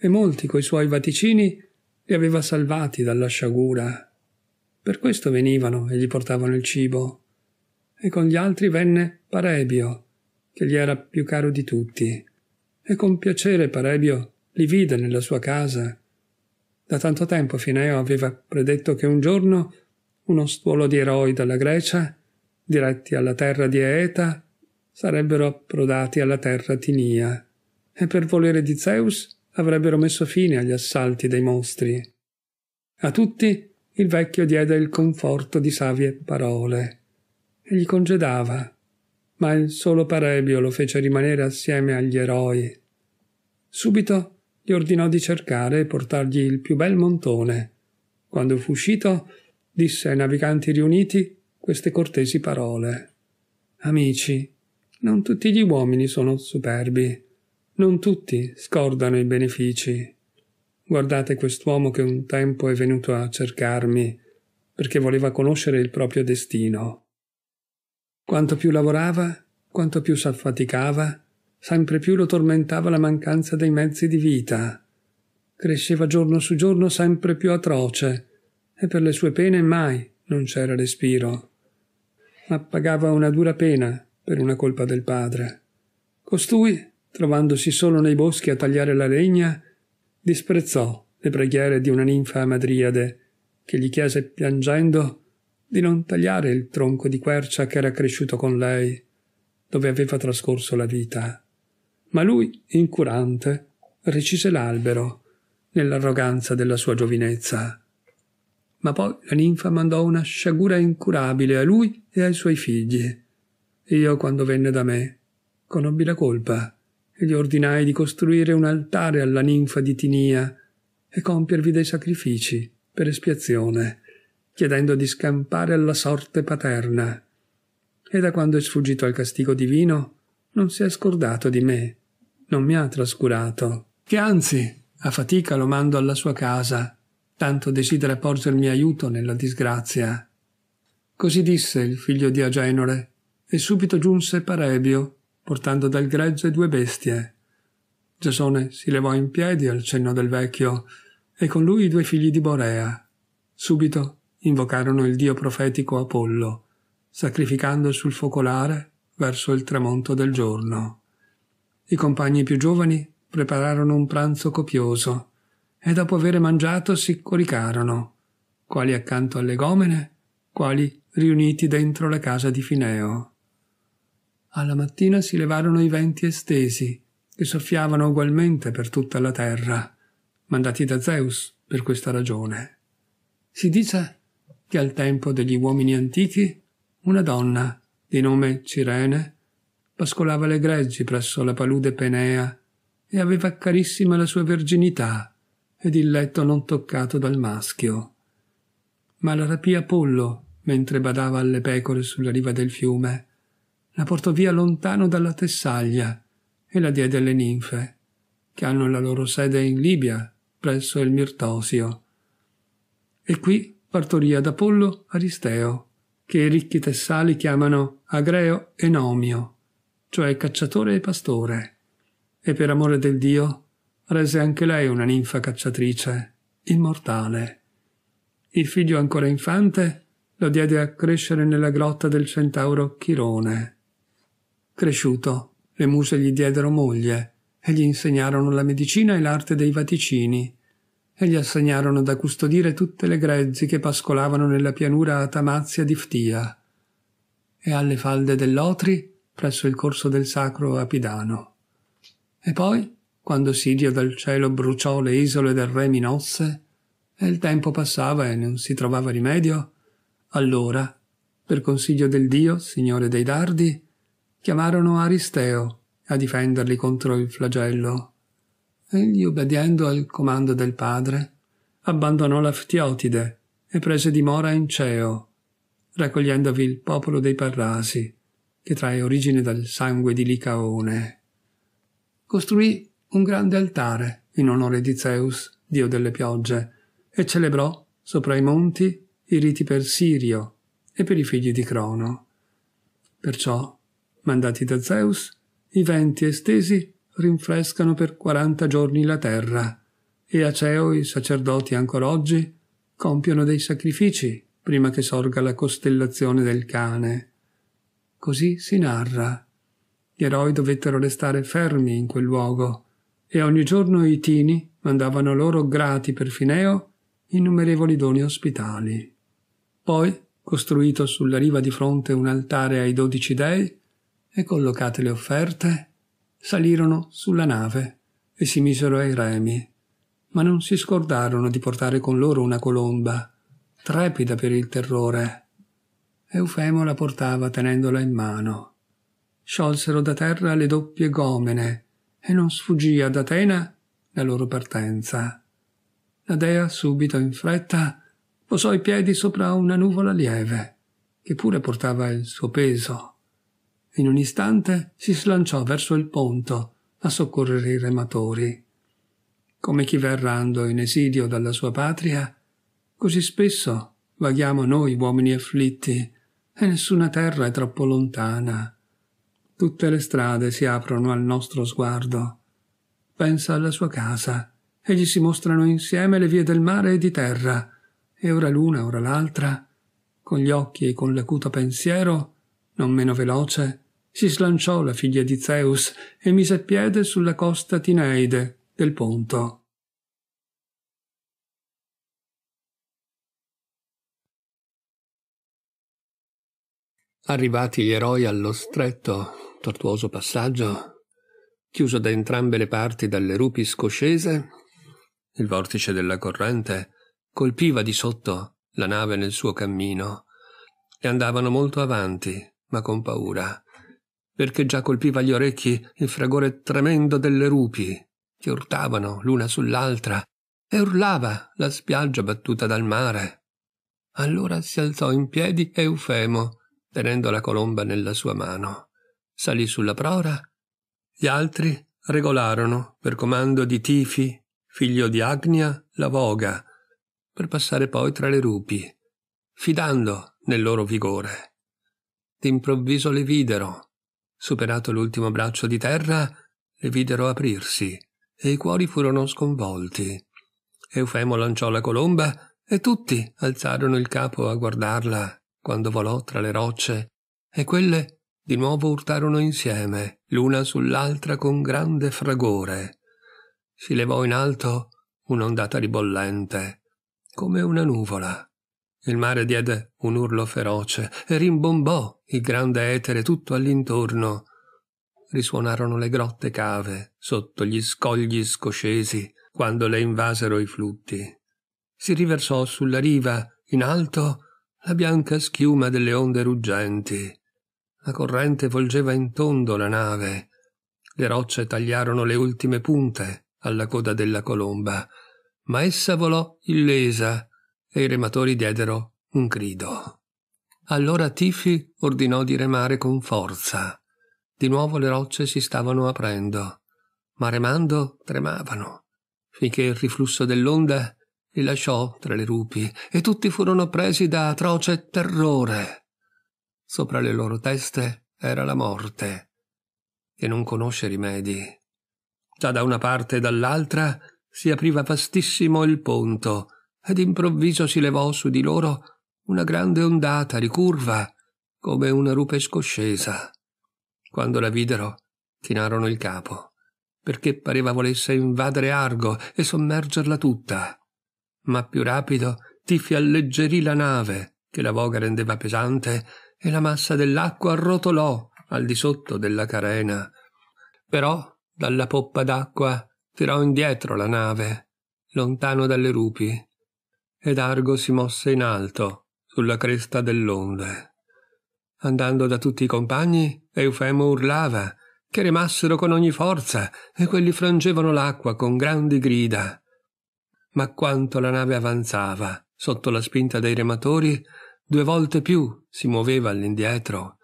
e molti coi suoi vaticini li aveva salvati dalla sciagura. Per questo venivano e gli portavano il cibo. E con gli altri venne Parebio, che gli era più caro di tutti. E con piacere Parebio li vide nella sua casa. Da tanto tempo Fineo aveva predetto che un giorno uno stuolo di eroi dalla Grecia, diretti alla terra di Aeta, sarebbero approdati alla terra Tinia, e per volere di Zeus avrebbero messo fine agli assalti dei mostri. A tutti il vecchio diede il conforto di savie parole e gli congedava, ma il solo Parebio lo fece rimanere assieme agli eroi. Subito gli ordinò di cercare e portargli il più bel montone. Quando fu uscito, disse ai naviganti riuniti queste cortesi parole. Amici, non tutti gli uomini sono superbi non tutti scordano i benefici. Guardate quest'uomo che un tempo è venuto a cercarmi perché voleva conoscere il proprio destino. Quanto più lavorava, quanto più s'affaticava, sempre più lo tormentava la mancanza dei mezzi di vita. Cresceva giorno su giorno sempre più atroce, e per le sue pene mai non c'era respiro. Ma pagava una dura pena per una colpa del padre. Costui trovandosi solo nei boschi a tagliare la legna, disprezzò le preghiere di una ninfa madriade che gli chiese piangendo di non tagliare il tronco di quercia che era cresciuto con lei, dove aveva trascorso la vita. Ma lui, incurante, recise l'albero nell'arroganza della sua giovinezza. Ma poi la ninfa mandò una sciagura incurabile a lui e ai suoi figli. Io, quando venne da me, conobbi la colpa e gli ordinai di costruire un altare alla ninfa di Tinia e compiervi dei sacrifici per espiazione, chiedendo di scampare alla sorte paterna. E da quando è sfuggito al castigo divino, non si è scordato di me, non mi ha trascurato, che anzi, a fatica lo mando alla sua casa, tanto desidera porgermi aiuto nella disgrazia. Così disse il figlio di Agenore, e subito giunse Parebio, portando dal gregge due bestie. Gesone si levò in piedi al cenno del vecchio e con lui i due figli di Borea. Subito invocarono il dio profetico Apollo, sacrificando sul focolare verso il tramonto del giorno. I compagni più giovani prepararono un pranzo copioso e dopo aver mangiato si coricarono, quali accanto alle gomene, quali riuniti dentro la casa di Fineo. Alla mattina si levarono i venti estesi, che soffiavano ugualmente per tutta la terra, mandati da Zeus per questa ragione. Si dice che al tempo degli uomini antichi una donna di nome Cirene pascolava le greggi presso la palude Penea e aveva carissima la sua verginità ed il letto non toccato dal maschio. Ma la rapì Apollo mentre badava alle pecore sulla riva del fiume la portò via lontano dalla Tessaglia e la diede alle ninfe, che hanno la loro sede in Libia, presso il Mirtosio. E qui partorì ad Apollo Aristeo, che i ricchi tessali chiamano Agreo e Nomio, cioè cacciatore e pastore, e per amore del dio rese anche lei una ninfa cacciatrice, immortale. Il figlio ancora infante lo diede a crescere nella grotta del centauro Chirone Cresciuto, le muse gli diedero moglie e gli insegnarono la medicina e l'arte dei vaticini e gli assegnarono da custodire tutte le grezzi che pascolavano nella pianura atamazia di Ftia e alle falde dell'Otri presso il corso del sacro Apidano. E poi, quando Sidio dal cielo bruciò le isole del re Minosse e il tempo passava e non si trovava rimedio, allora, per consiglio del Dio, Signore dei Dardi, chiamarono Aristeo a difenderli contro il flagello. Egli, obbediendo al comando del padre, abbandonò la Ftiotide e prese dimora in Ceo, raccogliendovi il popolo dei Parrasi, che trae origine dal sangue di Licaone. Costruì un grande altare in onore di Zeus, dio delle piogge, e celebrò sopra i monti i riti per Sirio e per i figli di Crono. Perciò mandati da Zeus, i venti estesi rinfrescano per quaranta giorni la terra, e a Ceo i sacerdoti ancora oggi compiono dei sacrifici prima che sorga la costellazione del cane. Così si narra. Gli eroi dovettero restare fermi in quel luogo, e ogni giorno i tini mandavano loro grati per Fineo innumerevoli doni ospitali. Poi, costruito sulla riva di fronte un altare ai dodici dei, e collocate le offerte, salirono sulla nave e si misero ai remi, ma non si scordarono di portare con loro una colomba, trepida per il terrore. Eufemo la portava tenendola in mano. Sciolsero da terra le doppie gomene e non sfuggì ad Atena la loro partenza. La dea, subito in fretta, posò i piedi sopra una nuvola lieve, che pure portava il suo peso. In un istante si slanciò verso il ponto a soccorrere i rematori. Come chi va errando in esilio dalla sua patria, così spesso vaghiamo noi uomini afflitti e nessuna terra è troppo lontana. Tutte le strade si aprono al nostro sguardo. Pensa alla sua casa e gli si mostrano insieme le vie del mare e di terra, e ora l'una, ora l'altra, con gli occhi e con l'acuto pensiero, non meno veloce, si slanciò la figlia di Zeus e mise piede sulla costa Tineide del Ponto. Arrivati gli eroi allo stretto, tortuoso passaggio, chiuso da entrambe le parti dalle rupi scoscese, il vortice della corrente colpiva di sotto la nave nel suo cammino e andavano molto avanti, ma con paura, perché già colpiva gli orecchi il fragore tremendo delle rupi, che urtavano l'una sull'altra, e urlava la spiaggia battuta dal mare. Allora si alzò in piedi Eufemo, tenendo la colomba nella sua mano. Salì sulla prora. Gli altri regolarono, per comando di Tifi, figlio di Agnia, la voga, per passare poi tra le rupi, fidando nel loro vigore. D'improvviso le videro, Superato l'ultimo braccio di terra, le videro aprirsi e i cuori furono sconvolti. Eufemo lanciò la colomba e tutti alzarono il capo a guardarla quando volò tra le rocce e quelle di nuovo urtarono insieme, l'una sull'altra con grande fragore. Si levò in alto un'ondata ribollente, come una nuvola. Il mare diede un urlo feroce e rimbombò il grande etere tutto all'intorno. Risuonarono le grotte cave sotto gli scogli scoscesi quando le invasero i flutti. Si riversò sulla riva, in alto, la bianca schiuma delle onde ruggenti. La corrente volgeva in tondo la nave. Le rocce tagliarono le ultime punte alla coda della colomba, ma essa volò illesa e i rematori diedero un grido. Allora Tifi ordinò di remare con forza. Di nuovo le rocce si stavano aprendo, ma remando tremavano, finché il riflusso dell'onda li lasciò tra le rupi e tutti furono presi da atroce terrore. Sopra le loro teste era la morte, che non conosce rimedi. Già da una parte e dall'altra si apriva vastissimo il ponto, ed improvviso si levò su di loro una grande ondata ricurva come una rupe scoscesa. Quando la videro, chinarono il capo, perché pareva volesse invadere Argo e sommergerla tutta. Ma più rapido Tifi alleggerì la nave, che la voga rendeva pesante, e la massa dell'acqua arrotolò al di sotto della carena. Però dalla poppa d'acqua tirò indietro la nave, lontano dalle rupi, ed Argo si mosse in alto, sulla cresta dell'onde. Andando da tutti i compagni, Eufemo urlava, che remassero con ogni forza, e quelli frangevano l'acqua con grandi grida. Ma quanto la nave avanzava, sotto la spinta dei rematori, due volte più si muoveva all'indietro.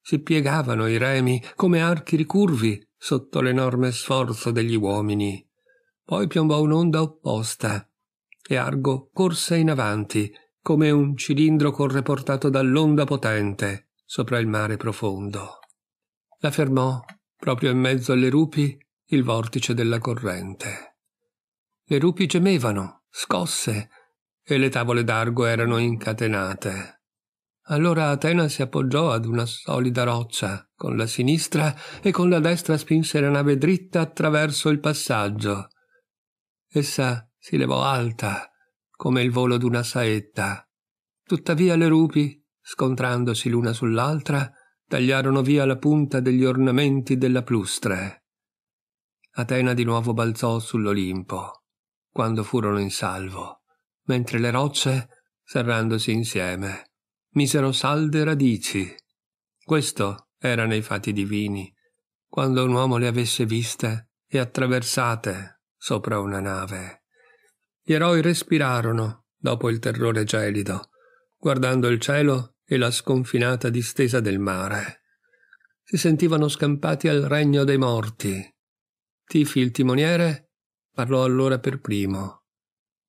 Si piegavano i remi come archi ricurvi sotto l'enorme sforzo degli uomini. Poi piombò un'onda opposta, e Argo corse in avanti come un cilindro corre portato dall'onda potente sopra il mare profondo. La fermò proprio in mezzo alle rupi il vortice della corrente. Le rupi gemevano, scosse, e le tavole d'argo erano incatenate. Allora Atena si appoggiò ad una solida roccia, con la sinistra e con la destra spinse la nave dritta attraverso il passaggio. Essa si levò alta come il volo d'una saetta. Tuttavia le rupi, scontrandosi l'una sull'altra, tagliarono via la punta degli ornamenti della plustre. Atena di nuovo balzò sull'Olimpo, quando furono in salvo, mentre le rocce, serrandosi insieme, misero salde radici. Questo era nei fatti divini, quando un uomo le avesse viste e attraversate sopra una nave. Gli eroi respirarono dopo il terrore gelido, guardando il cielo e la sconfinata distesa del mare. Si sentivano scampati al regno dei morti. Tifi il timoniere parlò allora per primo.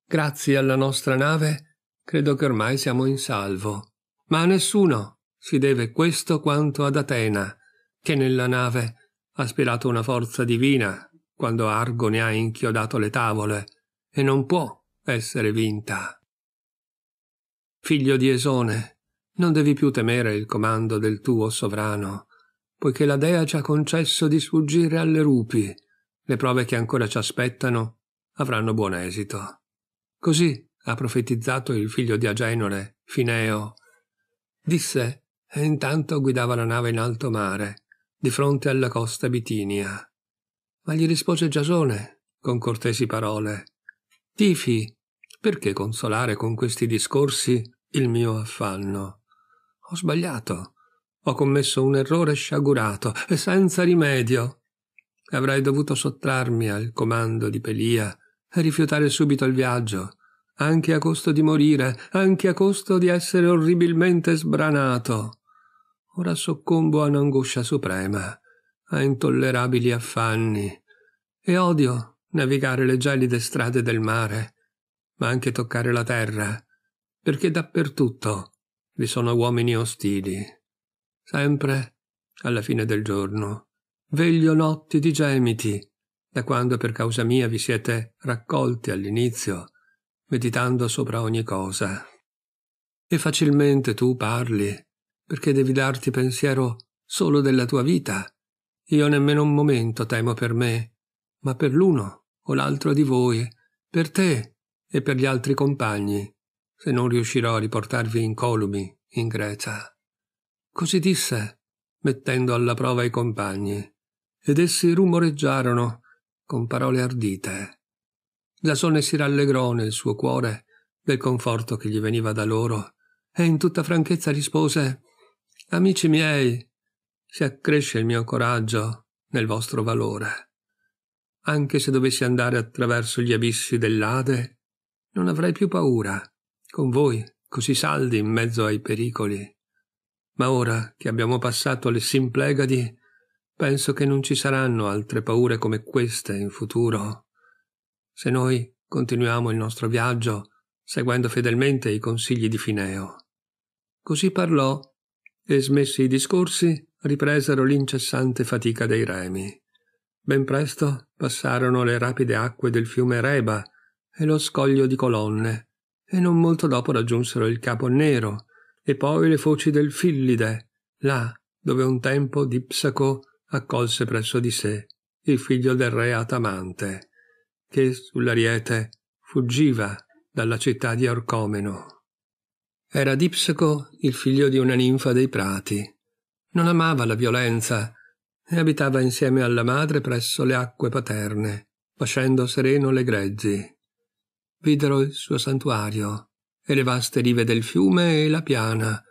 Grazie alla nostra nave, credo che ormai siamo in salvo. Ma a nessuno si deve questo quanto ad Atena, che nella nave ha aspirato una forza divina quando Argo ne ha inchiodato le tavole e non può essere vinta. Figlio di Esone, non devi più temere il comando del tuo sovrano, poiché la dea ci ha concesso di sfuggire alle rupi. Le prove che ancora ci aspettano avranno buon esito. Così ha profetizzato il figlio di Agenore, Fineo. Disse e intanto guidava la nave in alto mare, di fronte alla costa bitinia. Ma gli rispose Giasone con cortesi parole Tifi, perché consolare con questi discorsi il mio affanno? Ho sbagliato. Ho commesso un errore sciagurato e senza rimedio. Avrei dovuto sottrarmi al comando di Pelia e rifiutare subito il viaggio, anche a costo di morire, anche a costo di essere orribilmente sbranato. Ora soccombo a un'angoscia suprema, a intollerabili affanni e odio navigare le gelide strade del mare, ma anche toccare la terra, perché dappertutto vi sono uomini ostili. Sempre, alla fine del giorno, veglio notti di gemiti, da quando per causa mia vi siete raccolti all'inizio, meditando sopra ogni cosa. E facilmente tu parli, perché devi darti pensiero solo della tua vita. Io nemmeno un momento temo per me ma per l'uno o l'altro di voi, per te e per gli altri compagni, se non riuscirò a riportarvi incolumi in Grecia. Così disse, mettendo alla prova i compagni, ed essi rumoreggiarono con parole ardite. Giasone si rallegrò nel suo cuore del conforto che gli veniva da loro e in tutta franchezza rispose Amici miei, si accresce il mio coraggio nel vostro valore anche se dovessi andare attraverso gli abissi dell'Ade, non avrei più paura, con voi, così saldi in mezzo ai pericoli. Ma ora che abbiamo passato le Simplegadi, penso che non ci saranno altre paure come queste in futuro. Se noi continuiamo il nostro viaggio, seguendo fedelmente i consigli di Fineo. Così parlò, e smessi i discorsi, ripresero l'incessante fatica dei remi. Ben presto passarono le rapide acque del fiume Reba e lo scoglio di colonne, e non molto dopo raggiunsero il Capo Nero, e poi le foci del Fillide, là dove un tempo Dipsaco accolse presso di sé il figlio del re Atamante, che sull'ariete fuggiva dalla città di Orcomeno. Era Dipsaco il figlio di una ninfa dei prati. Non amava la violenza e abitava insieme alla madre presso le acque paterne, pascendo sereno le greggi. Videro il suo santuario, e le vaste rive del fiume e la piana,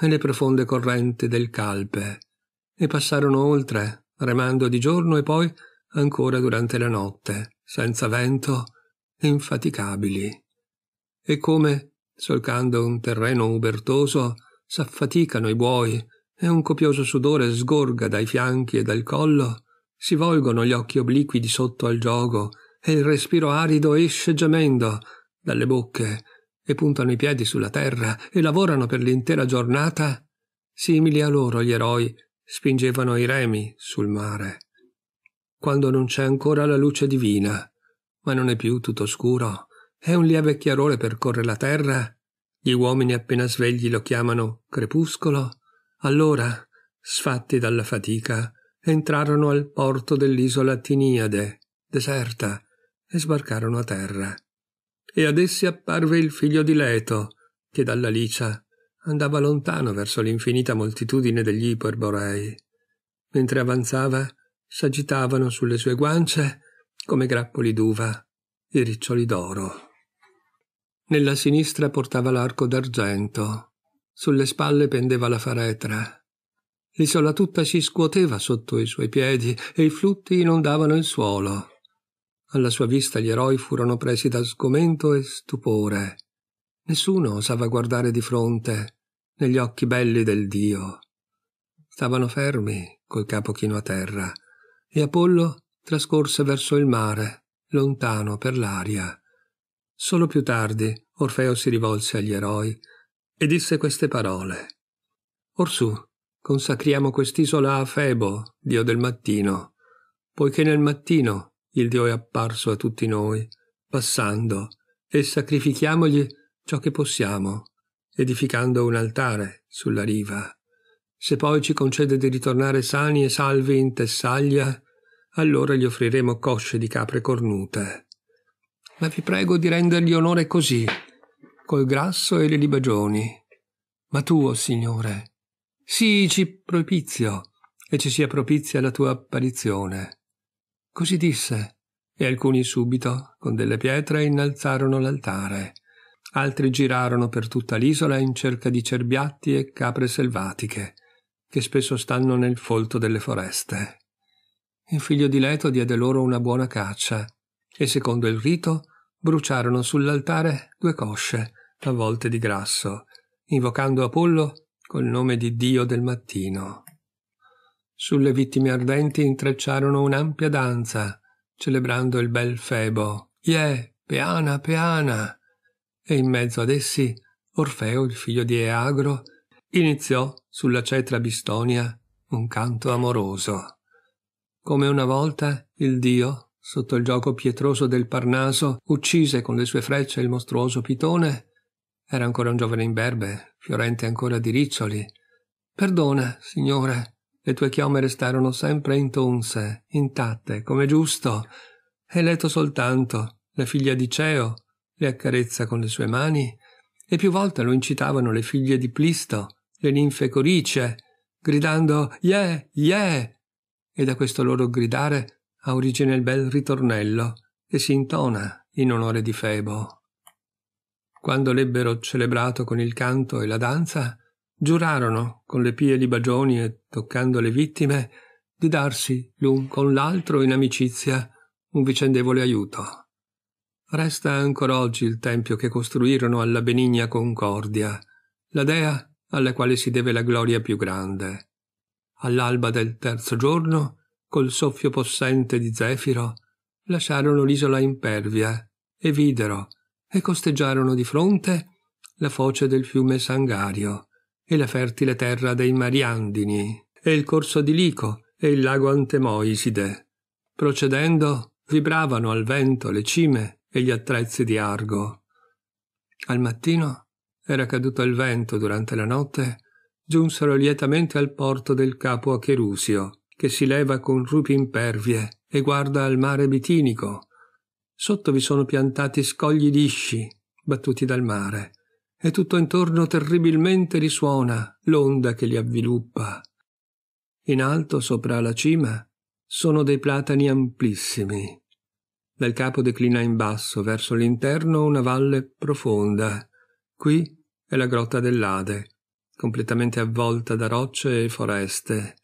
e le profonde correnti del Calpe, e passarono oltre, remando di giorno e poi ancora durante la notte, senza vento, infaticabili. E come, solcando un terreno ubertoso, s'affaticano i buoi e un copioso sudore sgorga dai fianchi e dal collo, si volgono gli occhi obliqui di sotto al gioco e il respiro arido esce gemendo dalle bocche e puntano i piedi sulla terra e lavorano per l'intera giornata, simili a loro gli eroi spingevano i remi sul mare. Quando non c'è ancora la luce divina, ma non è più tutto scuro, e un lieve chiarore percorre la terra, gli uomini appena svegli lo chiamano crepuscolo, allora, sfatti dalla fatica, entrarono al porto dell'isola Tiniade, deserta, e sbarcarono a terra. E ad essi apparve il figlio di Leto, che dalla Licia andava lontano verso l'infinita moltitudine degli iperborei. Mentre avanzava, s'agitavano sulle sue guance come grappoli d'uva i riccioli d'oro. Nella sinistra portava l'arco d'argento, sulle spalle pendeva la faretra. L'isola tutta si scuoteva sotto i suoi piedi e i flutti inondavano il suolo. Alla sua vista gli eroi furono presi da sgomento e stupore. Nessuno osava guardare di fronte negli occhi belli del dio. Stavano fermi, col capo chino a terra, e Apollo trascorse verso il mare, lontano per l'aria. Solo più tardi Orfeo si rivolse agli eroi e disse queste parole. Orsù, consacriamo quest'isola a Febo, dio del mattino, poiché nel mattino il dio è apparso a tutti noi, passando, e sacrifichiamogli ciò che possiamo, edificando un altare sulla riva. Se poi ci concede di ritornare sani e salvi in Tessaglia, allora gli offriremo cosce di capre cornute. Ma vi prego di rendergli onore così, col grasso e le libagioni. Ma tu, oh Signore, sii ci propizio, e ci sia propizia la tua apparizione. Così disse, e alcuni subito, con delle pietre, innalzarono l'altare. Altri girarono per tutta l'isola in cerca di cerbiatti e capre selvatiche, che spesso stanno nel folto delle foreste. Il figlio di Leto diede loro una buona caccia, e secondo il rito bruciarono sull'altare due cosce, travolte di grasso, invocando Apollo col nome di Dio del mattino. Sulle vittime ardenti intrecciarono un'ampia danza, celebrando il bel Febo, Ie, peana, peana! E in mezzo ad essi Orfeo, il figlio di Eagro, iniziò sulla cetra Bistonia un canto amoroso. Come una volta il dio, sotto il gioco pietroso del Parnaso, uccise con le sue frecce il mostruoso Pitone, era ancora un giovane imberbe, fiorente ancora di riccioli. Perdona, signore, le tue chiome restarono sempre intonse, intatte, come giusto. E Leto soltanto, la figlia di Ceo, le accarezza con le sue mani, e più volte lo incitavano le figlie di Plisto, le ninfe corice, gridando Ye, yeah, ye! Yeah! E da questo loro gridare ha origine il bel ritornello che si intona in onore di Febo quando l'ebbero celebrato con il canto e la danza, giurarono con le pie libagioni e toccando le vittime di darsi l'un con l'altro in amicizia un vicendevole aiuto. Resta ancora oggi il tempio che costruirono alla benigna Concordia, la dea alla quale si deve la gloria più grande. All'alba del terzo giorno, col soffio possente di Zefiro, lasciarono l'isola impervia e videro, e costeggiarono di fronte la foce del fiume Sangario e la fertile terra dei Mariandini e il corso di Lico e il lago Antemoiside. Procedendo vibravano al vento le cime e gli attrezzi di Argo. Al mattino era caduto il vento durante la notte, giunsero lietamente al porto del capo Acherusio, che si leva con rupi impervie e guarda al mare bitinico, Sotto vi sono piantati scogli lisci, battuti dal mare, e tutto intorno terribilmente risuona l'onda che li avviluppa. In alto, sopra la cima, sono dei platani amplissimi. Dal capo declina in basso, verso l'interno, una valle profonda. Qui è la grotta dell'Ade, completamente avvolta da rocce e foreste.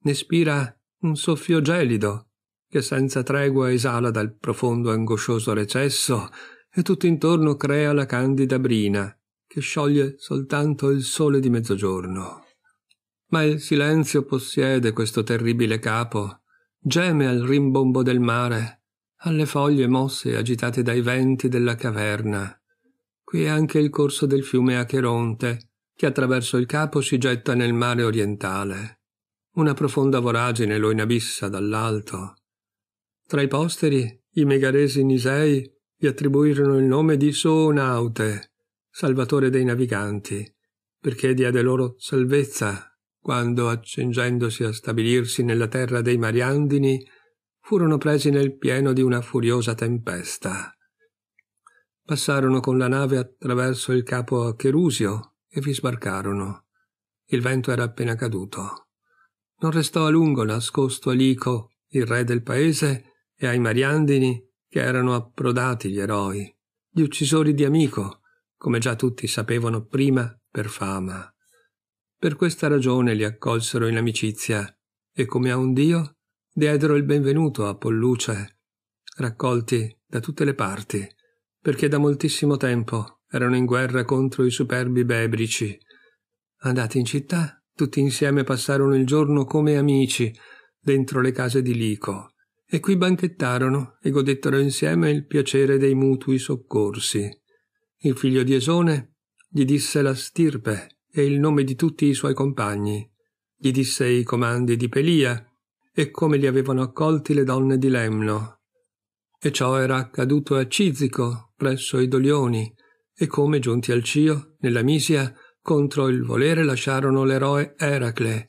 Ne spira un soffio gelido che senza tregua esala dal profondo angoscioso recesso e tutt'intorno crea la candida brina che scioglie soltanto il sole di mezzogiorno. Ma il silenzio possiede questo terribile capo, geme al rimbombo del mare, alle foglie mosse e agitate dai venti della caverna. Qui è anche il corso del fiume Acheronte, che attraverso il capo si getta nel mare orientale. Una profonda voragine lo inabissa dall'alto, tra i posteri, i megaresi Nisei gli attribuirono il nome di Soonaute, salvatore dei naviganti, perché diede loro salvezza quando, accingendosi a stabilirsi nella terra dei Mariandini, furono presi nel pieno di una furiosa tempesta. Passarono con la nave attraverso il capo a Cherusio e vi sbarcarono. Il vento era appena caduto. Non restò a lungo nascosto Alico, il re del paese, e ai Mariandini che erano approdati gli eroi, gli uccisori di amico, come già tutti sapevano prima per fama. Per questa ragione li accolsero in amicizia e come a un dio diedero il benvenuto a Polluce, raccolti da tutte le parti, perché da moltissimo tempo erano in guerra contro i superbi bebrici. Andati in città, tutti insieme passarono il giorno come amici dentro le case di Lico, e qui banchettarono e godettero insieme il piacere dei mutui soccorsi. Il figlio di Esone gli disse la stirpe e il nome di tutti i suoi compagni, gli disse i comandi di Pelia e come li avevano accolti le donne di Lemno. E ciò era accaduto a Cizico, presso i Dolioni, e come giunti al Cio, nella Misia, contro il volere lasciarono l'eroe Eracle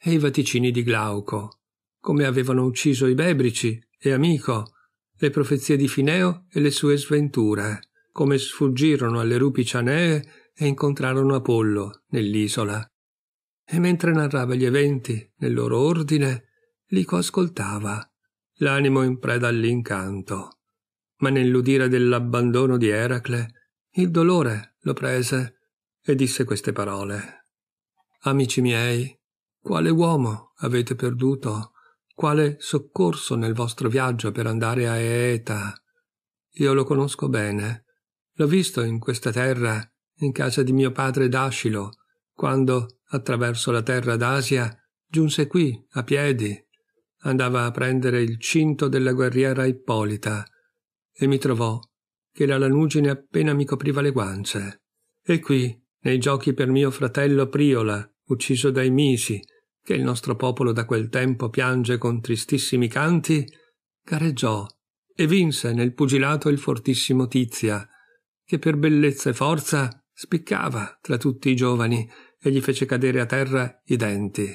e i vaticini di Glauco come avevano ucciso i Bebrici e Amico, le profezie di Fineo e le sue sventure, come sfuggirono alle rupi cianee e incontrarono Apollo nell'isola. E mentre narrava gli eventi nel loro ordine, Lico ascoltava, l'animo in preda all'incanto. Ma nell'udire dell'abbandono di Eracle, il dolore lo prese e disse queste parole. Amici miei, quale uomo avete perduto? quale soccorso nel vostro viaggio per andare a Eeta. Io lo conosco bene. L'ho visto in questa terra, in casa di mio padre Dascilo, quando, attraverso la terra d'Asia, giunse qui, a piedi. Andava a prendere il cinto della guerriera Ippolita e mi trovò che la lanugine appena mi copriva le guance. E qui, nei giochi per mio fratello Priola, ucciso dai Misi, che il nostro popolo da quel tempo piange con tristissimi canti, gareggiò e vinse nel pugilato il fortissimo Tizia, che per bellezza e forza spiccava tra tutti i giovani e gli fece cadere a terra i denti.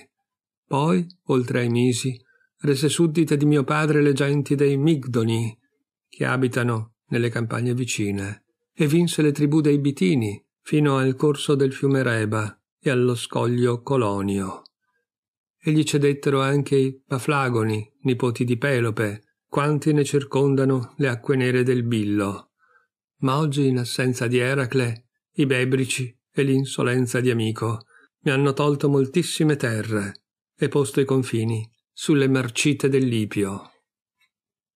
Poi, oltre ai Misi, rese suddite di mio padre le genti dei Migdoni, che abitano nelle campagne vicine, e vinse le tribù dei Bitini fino al corso del fiume Reba e allo scoglio Colonio e gli cedettero anche i Paflagoni, nipoti di Pelope, quanti ne circondano le acque nere del Billo. Ma oggi, in assenza di Eracle, i Bebrici e l'insolenza di Amico mi hanno tolto moltissime terre e posto i confini sulle marcite dell'Ipio.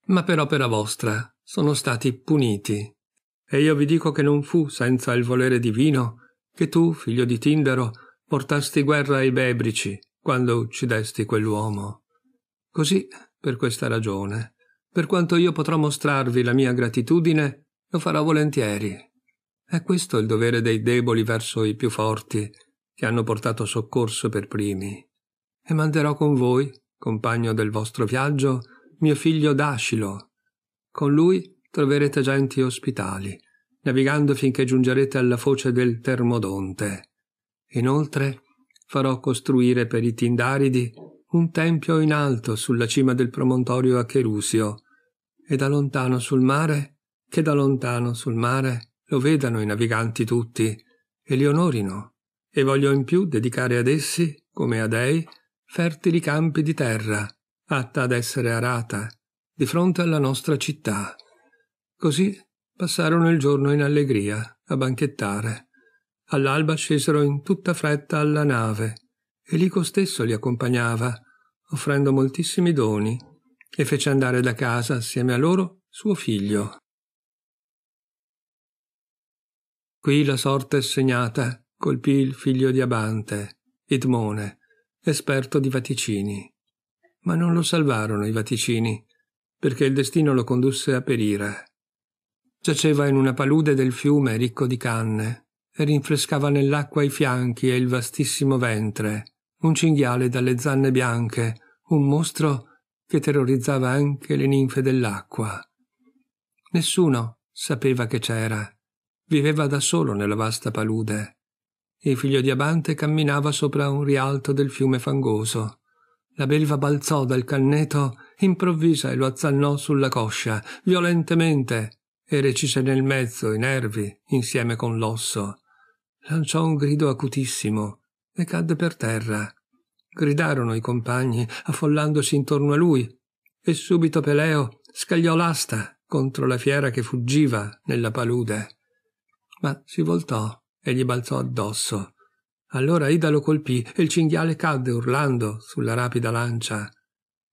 Ma per opera vostra sono stati puniti. E io vi dico che non fu senza il volere divino che tu, figlio di Tindaro, portasti guerra ai Bebrici quando uccidesti quell'uomo. Così, per questa ragione, per quanto io potrò mostrarvi la mia gratitudine, lo farò volentieri. È questo il dovere dei deboli verso i più forti, che hanno portato soccorso per primi. E manderò con voi, compagno del vostro viaggio, mio figlio Dacilo. Con lui troverete genti ospitali, navigando finché giungerete alla foce del Termodonte. Inoltre, farò costruire per i Tindaridi un tempio in alto sulla cima del promontorio a Cherusio, e da lontano sul mare, che da lontano sul mare lo vedano i naviganti tutti e li onorino, e voglio in più dedicare ad essi, come a dei, fertili campi di terra, atta ad essere arata, di fronte alla nostra città. Così passarono il giorno in allegria, a banchettare. All'alba scesero in tutta fretta alla nave, e Lico stesso li accompagnava, offrendo moltissimi doni, e fece andare da casa assieme a loro suo figlio. Qui la sorte segnata colpì il figlio di Abante, Idmone, esperto di vaticini. Ma non lo salvarono i vaticini, perché il destino lo condusse a perire. Giaceva in una palude del fiume ricco di canne, rinfrescava nell'acqua i fianchi e il vastissimo ventre, un cinghiale dalle zanne bianche, un mostro che terrorizzava anche le ninfe dell'acqua. Nessuno sapeva che c'era. Viveva da solo nella vasta palude. Il figlio di Abante camminava sopra un rialto del fiume fangoso. La belva balzò dal canneto improvvisa e lo azzannò sulla coscia, violentemente, e recise nel mezzo i nervi insieme con l'osso lanciò un grido acutissimo e cadde per terra. Gridarono i compagni, affollandosi intorno a lui, e subito Peleo scagliò l'asta contro la fiera che fuggiva nella palude. Ma si voltò e gli balzò addosso. Allora Ida lo colpì e il cinghiale cadde urlando sulla rapida lancia.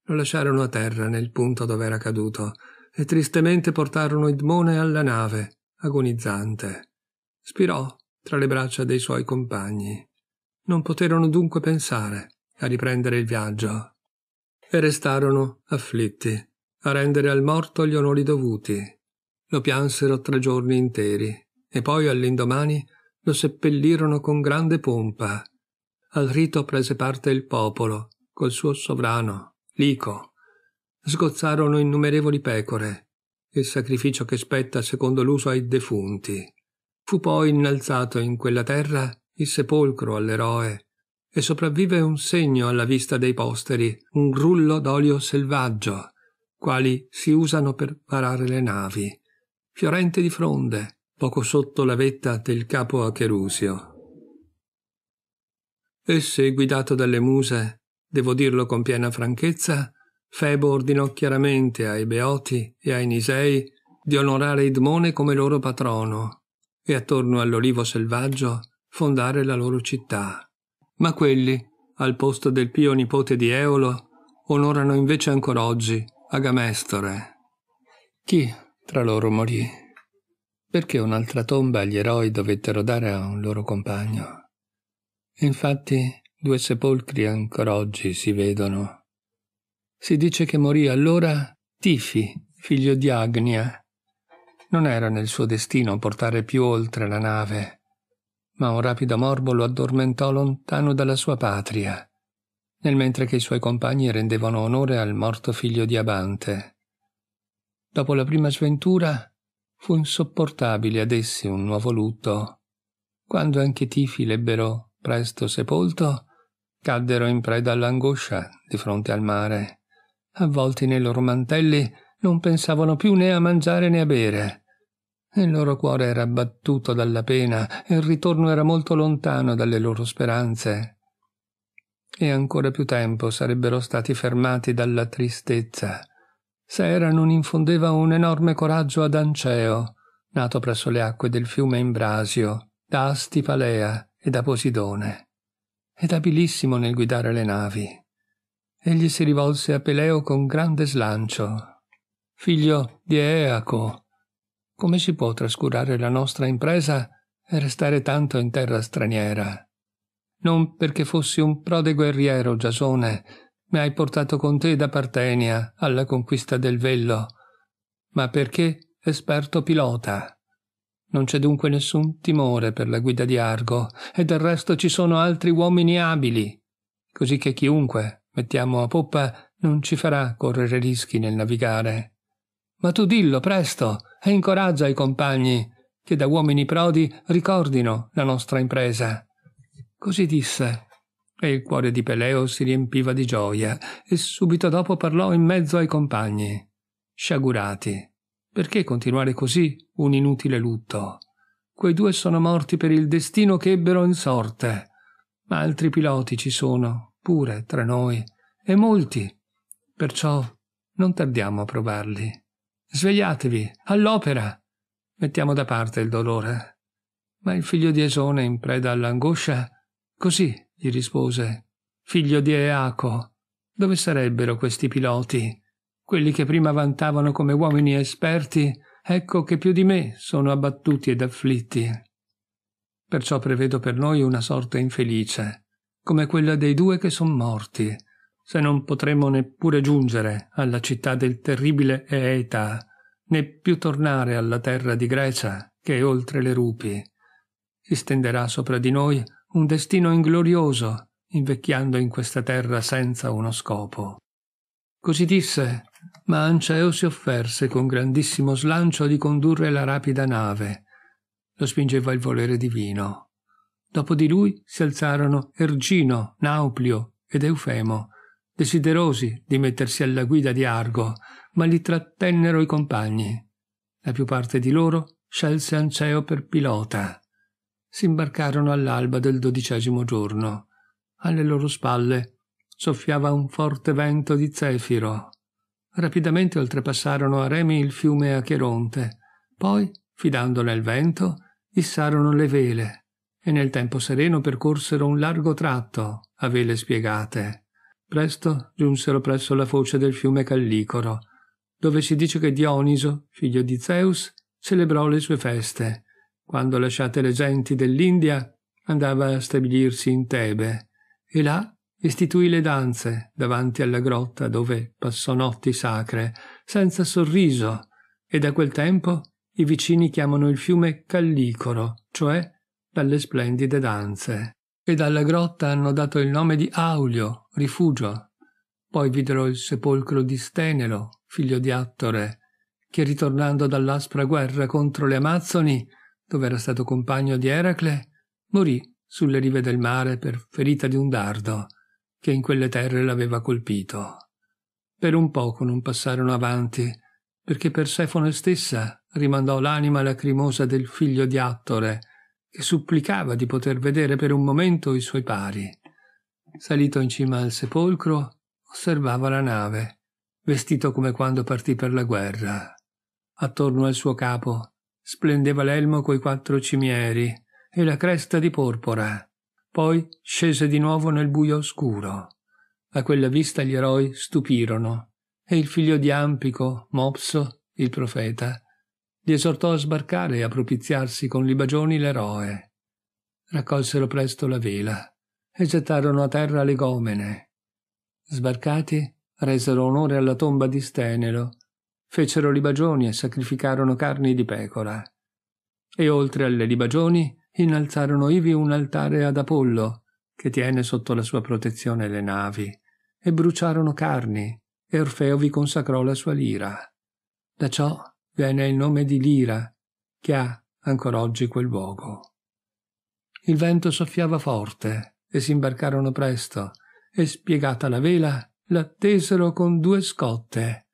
Lo lasciarono a terra nel punto dove era caduto e tristemente portarono Idmone alla nave, agonizzante. Spirò tra le braccia dei suoi compagni. Non poterono dunque pensare a riprendere il viaggio e restarono afflitti a rendere al morto gli onori dovuti. Lo piansero tre giorni interi e poi all'indomani lo seppellirono con grande pompa. Al rito prese parte il popolo, col suo sovrano, Lico. Sgozzarono innumerevoli pecore, il sacrificio che spetta secondo l'uso ai defunti. Fu poi innalzato in quella terra il sepolcro all'eroe e sopravvive un segno alla vista dei posteri, un rullo d'olio selvaggio, quali si usano per varare le navi, fiorente di fronde, poco sotto la vetta del capo Acherusio. Esse, guidato dalle muse, devo dirlo con piena franchezza, Febo ordinò chiaramente ai Beoti e ai Nisei di onorare Idmone come loro patrono e attorno all'olivo selvaggio fondare la loro città. Ma quelli, al posto del pio nipote di Eolo, onorano invece ancora oggi Agamestore. Chi tra loro morì? Perché un'altra tomba gli eroi dovettero dare a un loro compagno? E infatti due sepolcri ancora oggi si vedono. Si dice che morì allora Tifi, figlio di Agnia, non era nel suo destino portare più oltre la nave, ma un rapido morbo lo addormentò lontano dalla sua patria, nel mentre che i suoi compagni rendevano onore al morto figlio di Abante. Dopo la prima sventura fu insopportabile ad essi un nuovo lutto. Quando anche Tifi l'ebbero presto sepolto, caddero in preda all'angoscia di fronte al mare. Avvolti nei loro mantelli, non pensavano più né a mangiare né a bere il loro cuore era abbattuto dalla pena e il ritorno era molto lontano dalle loro speranze. E ancora più tempo sarebbero stati fermati dalla tristezza, se era non infondeva un enorme coraggio ad Anceo, nato presso le acque del fiume Imbrasio, da Astipalea e da Posidone, ed abilissimo nel guidare le navi. Egli si rivolse a Peleo con grande slancio. Figlio di Eaco, come si può trascurare la nostra impresa e restare tanto in terra straniera? Non perché fossi un prode guerriero, Giasone, mi hai portato con te da Partenia alla conquista del Vello, ma perché esperto pilota. Non c'è dunque nessun timore per la guida di Argo, e del resto ci sono altri uomini abili, così che chiunque mettiamo a poppa non ci farà correre rischi nel navigare. Ma tu dillo presto, e incoraggia i compagni che da uomini prodi ricordino la nostra impresa. Così disse, e il cuore di Peleo si riempiva di gioia, e subito dopo parlò in mezzo ai compagni. Sciagurati, perché continuare così un inutile lutto? Quei due sono morti per il destino che ebbero in sorte, ma altri piloti ci sono, pure tra noi, e molti. Perciò non tardiamo a provarli. Svegliatevi, all'opera! Mettiamo da parte il dolore. Ma il figlio di Esone, in preda all'angoscia, così gli rispose. Figlio di Eaco, dove sarebbero questi piloti? Quelli che prima vantavano come uomini esperti, ecco che più di me sono abbattuti ed afflitti. Perciò prevedo per noi una sorte infelice, come quella dei due che sono morti, se non potremo neppure giungere alla città del terribile Eeta, né più tornare alla terra di Grecia che è oltre le rupi. Si stenderà sopra di noi un destino inglorioso, invecchiando in questa terra senza uno scopo. Così disse, ma Anceo si offerse con grandissimo slancio di condurre la rapida nave. Lo spingeva il volere divino. Dopo di lui si alzarono Ergino, Nauplio ed Eufemo, desiderosi di mettersi alla guida di Argo, ma li trattennero i compagni. La più parte di loro scelse Anceo per pilota. Si imbarcarono all'alba del dodicesimo giorno. Alle loro spalle soffiava un forte vento di zefiro. Rapidamente oltrepassarono a remi il fiume Acheronte, poi, fidando nel vento, issarono le vele e nel tempo sereno percorsero un largo tratto a vele spiegate. Presto giunsero presso la foce del fiume Callicoro, dove si dice che Dioniso, figlio di Zeus, celebrò le sue feste, quando lasciate le genti dell'India andava a stabilirsi in Tebe, e là istituì le danze davanti alla grotta dove passò notti sacre, senza sorriso, e da quel tempo i vicini chiamano il fiume Callicoro, cioè dalle splendide danze ed alla grotta hanno dato il nome di Aulio, rifugio. Poi videro il sepolcro di Stenelo, figlio di Attore, che ritornando dall'aspra guerra contro le Amazzoni, dove era stato compagno di Eracle, morì sulle rive del mare per ferita di un dardo che in quelle terre l'aveva colpito. Per un poco non passarono avanti, perché Persefone stessa rimandò l'anima lacrimosa del figlio di Attore, che supplicava di poter vedere per un momento i suoi pari. Salito in cima al sepolcro, osservava la nave, vestito come quando partì per la guerra. Attorno al suo capo splendeva l'elmo coi quattro cimieri e la cresta di porpora. Poi scese di nuovo nel buio oscuro. A quella vista gli eroi stupirono e il figlio di Ampico, Mopso, il profeta, li esortò a sbarcare e a propiziarsi con libagioni l'eroe. Raccolsero presto la vela e gettarono a terra le gomene. Sbarcati, resero onore alla tomba di Stenelo, fecero libagioni e sacrificarono carni di pecora. E oltre alle libagioni innalzarono ivi un altare ad Apollo, che tiene sotto la sua protezione le navi, e bruciarono carni, e Orfeo vi consacrò la sua lira. Da ciò venne il nome di Lira, che ha ancora oggi quel luogo. Il vento soffiava forte e si imbarcarono presto, e spiegata la vela, l'attesero con due scotte.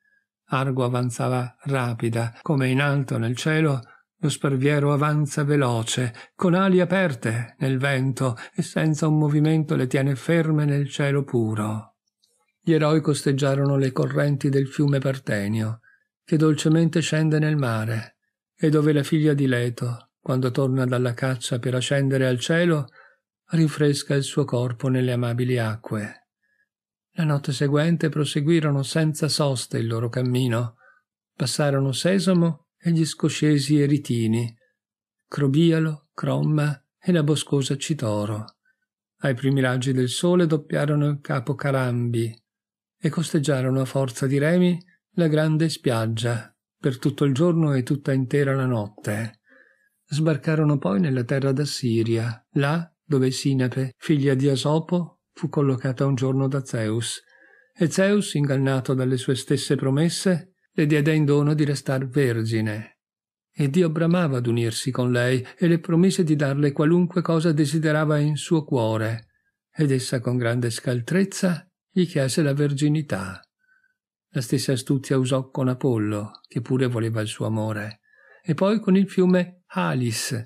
Argo avanzava rapida, come in alto nel cielo lo sparviero avanza veloce, con ali aperte nel vento e senza un movimento le tiene ferme nel cielo puro. Gli eroi costeggiarono le correnti del fiume Partenio che dolcemente scende nel mare, e dove la figlia di Leto, quando torna dalla caccia per ascendere al cielo, rinfresca il suo corpo nelle amabili acque. La notte seguente proseguirono senza sosta il loro cammino, passarono Sesamo e gli scoscesi eritini, Crobialo, Cromma e la boscosa Citoro. Ai primi raggi del sole doppiarono il capo Calambi e costeggiarono a forza di remi la grande spiaggia per tutto il giorno e tutta intera la notte. Sbarcarono poi nella terra d'Assiria, là dove Sinape, figlia di Asopo, fu collocata un giorno da Zeus. E Zeus, ingannato dalle sue stesse promesse, le diede in dono di restar vergine. E Dio bramava ad unirsi con lei e le promise di darle qualunque cosa desiderava in suo cuore. Ed essa con grande scaltrezza gli chiese la verginità. La stessa astuzia usò con Apollo, che pure voleva il suo amore, e poi con il fiume Halis.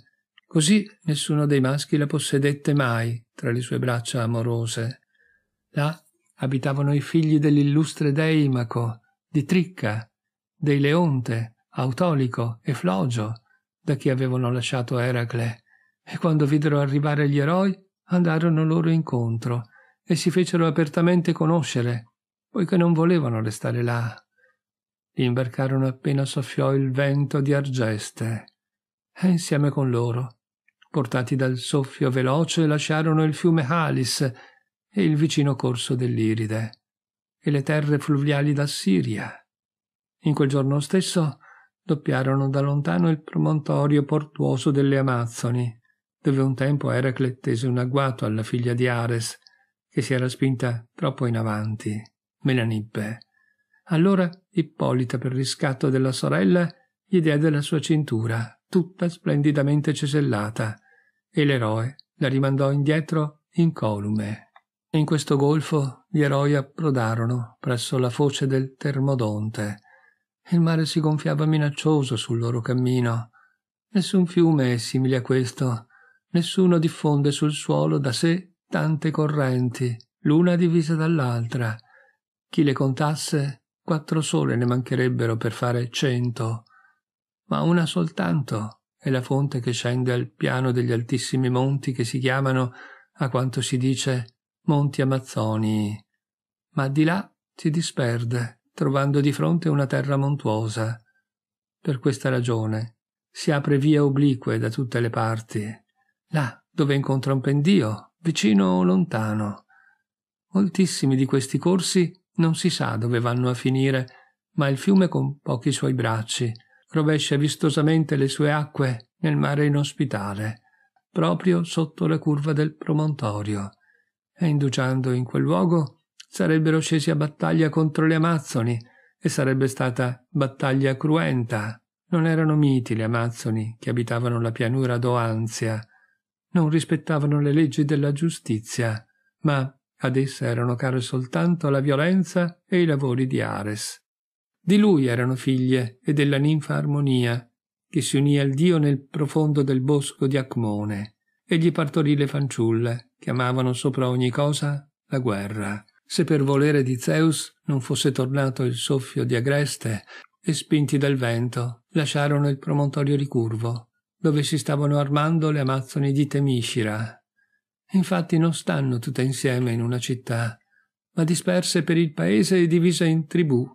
Così nessuno dei maschi la possedette mai tra le sue braccia amorose. Là abitavano i figli dell'illustre Deimaco, di Tricca, dei Leonte, Autolico e Flogio, da chi avevano lasciato Eracle. E quando videro arrivare gli eroi, andarono loro incontro e si fecero apertamente conoscere poiché non volevano restare là. Li imbarcarono appena soffiò il vento di Argeste e insieme con loro, portati dal soffio veloce, lasciarono il fiume Halis e il vicino corso dell'Iride e le terre fluviali d'Assiria. In quel giorno stesso doppiarono da lontano il promontorio portuoso delle Amazzoni, dove un tempo Eracle tese un agguato alla figlia di Ares, che si era spinta troppo in avanti. Melanibbe. Allora Ippolita, per riscatto della sorella, gli diede la sua cintura, tutta splendidamente cesellata, e l'eroe la rimandò indietro incolume. In questo golfo gli eroi approdarono presso la foce del Termodonte. Il mare si gonfiava minaccioso sul loro cammino. Nessun fiume è simile a questo. Nessuno diffonde sul suolo da sé tante correnti, l'una divisa dall'altra, chi le contasse, quattro sole ne mancherebbero per fare cento, ma una soltanto è la fonte che scende al piano degli altissimi monti che si chiamano, a quanto si dice, Monti Amazzoni. Ma di là si disperde, trovando di fronte una terra montuosa. Per questa ragione si apre via oblique da tutte le parti, là dove incontra un pendio, vicino o lontano. Moltissimi di questi corsi non si sa dove vanno a finire, ma il fiume con pochi suoi bracci rovescia vistosamente le sue acque nel mare inospitale, proprio sotto la curva del promontorio. E indugiando in quel luogo sarebbero scesi a battaglia contro le Amazzoni, e sarebbe stata battaglia cruenta. Non erano miti le Amazzoni che abitavano la pianura d'Oanzia, non rispettavano le leggi della giustizia, ma ad essa erano care soltanto la violenza e i lavori di Ares. Di lui erano figlie e della ninfa Armonia, che si unì al dio nel profondo del bosco di Acmone e gli partorì le fanciulle, che amavano sopra ogni cosa la guerra. Se per volere di Zeus non fosse tornato il soffio di Agreste, e spinti dal vento, lasciarono il promontorio ricurvo, dove si stavano armando le amazzoni di Temiscira, Infatti non stanno tutte insieme in una città, ma disperse per il paese e divise in tribù.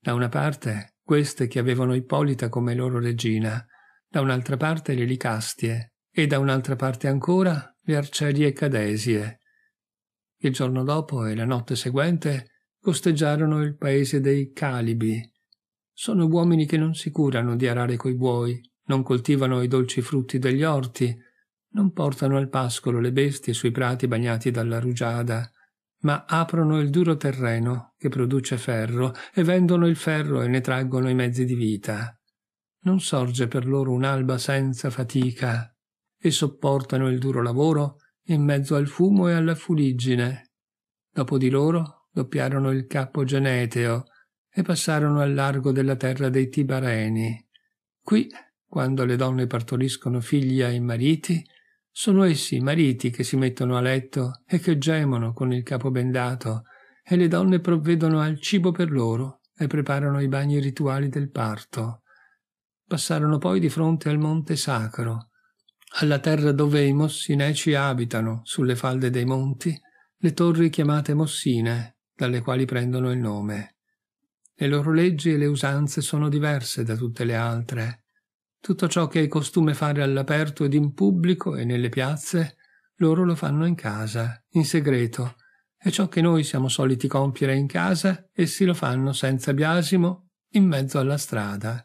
Da una parte queste che avevano Ippolita come loro regina, da un'altra parte le Licastie e da un'altra parte ancora le Arcerie Cadesie. Il giorno dopo e la notte seguente costeggiarono il paese dei Calibi. Sono uomini che non si curano di arare coi buoi, non coltivano i dolci frutti degli orti, non portano al pascolo le bestie sui prati bagnati dalla rugiada, ma aprono il duro terreno che produce ferro e vendono il ferro e ne traggono i mezzi di vita. Non sorge per loro un'alba senza fatica e sopportano il duro lavoro in mezzo al fumo e alla fuliggine. Dopo di loro doppiarono il capo geneteo e passarono al largo della terra dei Tibareni. Qui, quando le donne partoriscono figli ai mariti, sono essi i mariti che si mettono a letto e che gemono con il capo bendato, e le donne provvedono al cibo per loro e preparano i bagni rituali del parto. Passarono poi di fronte al monte sacro, alla terra dove i mossineci abitano, sulle falde dei monti, le torri chiamate mossine, dalle quali prendono il nome. Le loro leggi e le usanze sono diverse da tutte le altre, tutto ciò che è costume fare all'aperto ed in pubblico e nelle piazze, loro lo fanno in casa, in segreto, e ciò che noi siamo soliti compiere in casa, essi lo fanno senza biasimo in mezzo alla strada.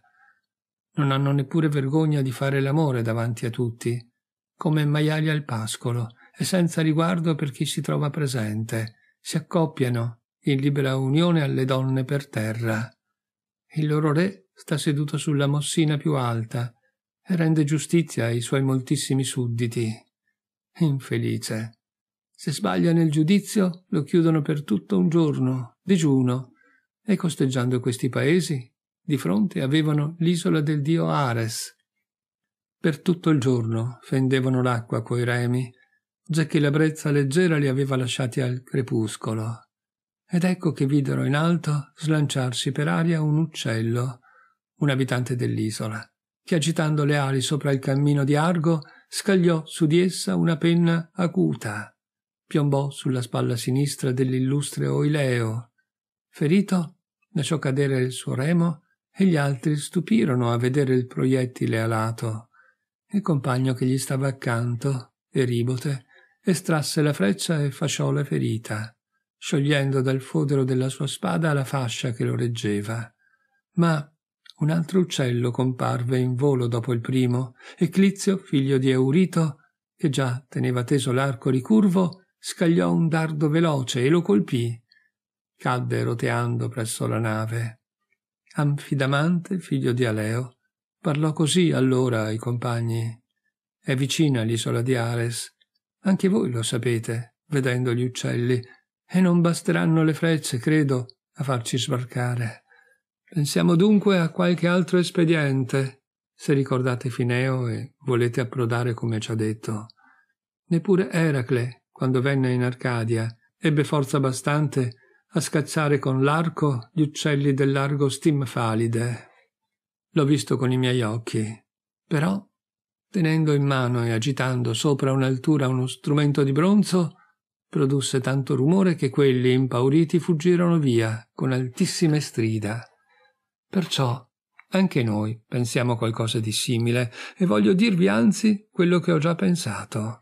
Non hanno neppure vergogna di fare l'amore davanti a tutti, come maiali al pascolo, e senza riguardo per chi si trova presente, si accoppiano in libera unione alle donne per terra. Il loro re sta seduto sulla mossina più alta e rende giustizia ai suoi moltissimi sudditi. Infelice. Se sbaglia nel giudizio, lo chiudono per tutto un giorno, digiuno, e costeggiando questi paesi, di fronte avevano l'isola del dio Ares. Per tutto il giorno fendevano l'acqua coi remi, già che la brezza leggera li aveva lasciati al crepuscolo. Ed ecco che videro in alto slanciarsi per aria un uccello, un abitante dell'isola, che agitando le ali sopra il cammino di Argo scagliò su di essa una penna acuta, piombò sulla spalla sinistra dell'illustre Oileo. Ferito, lasciò cadere il suo remo e gli altri stupirono a vedere il proiettile alato. Il compagno che gli stava accanto, Eribote, estrasse la freccia e fasciò la ferita, sciogliendo dal fodero della sua spada la fascia che lo reggeva. Ma un altro uccello comparve in volo dopo il primo e Clizio, figlio di Eurito, che già teneva teso l'arco ricurvo, scagliò un dardo veloce e lo colpì. Cadde roteando presso la nave. Anfidamante, figlio di Aleo, parlò così allora ai compagni. È vicina l'isola di Ares. Anche voi lo sapete, vedendo gli uccelli, e non basteranno le frecce, credo, a farci sbarcare. Pensiamo dunque a qualche altro espediente, se ricordate Fineo e volete approdare come ci ha detto. Neppure Eracle, quando venne in Arcadia, ebbe forza bastante a scacciare con l'arco gli uccelli del largo Stimfalide. L'ho visto con i miei occhi, però, tenendo in mano e agitando sopra un'altura uno strumento di bronzo, produsse tanto rumore che quelli, impauriti, fuggirono via con altissime strida. Perciò anche noi pensiamo qualcosa di simile e voglio dirvi anzi quello che ho già pensato.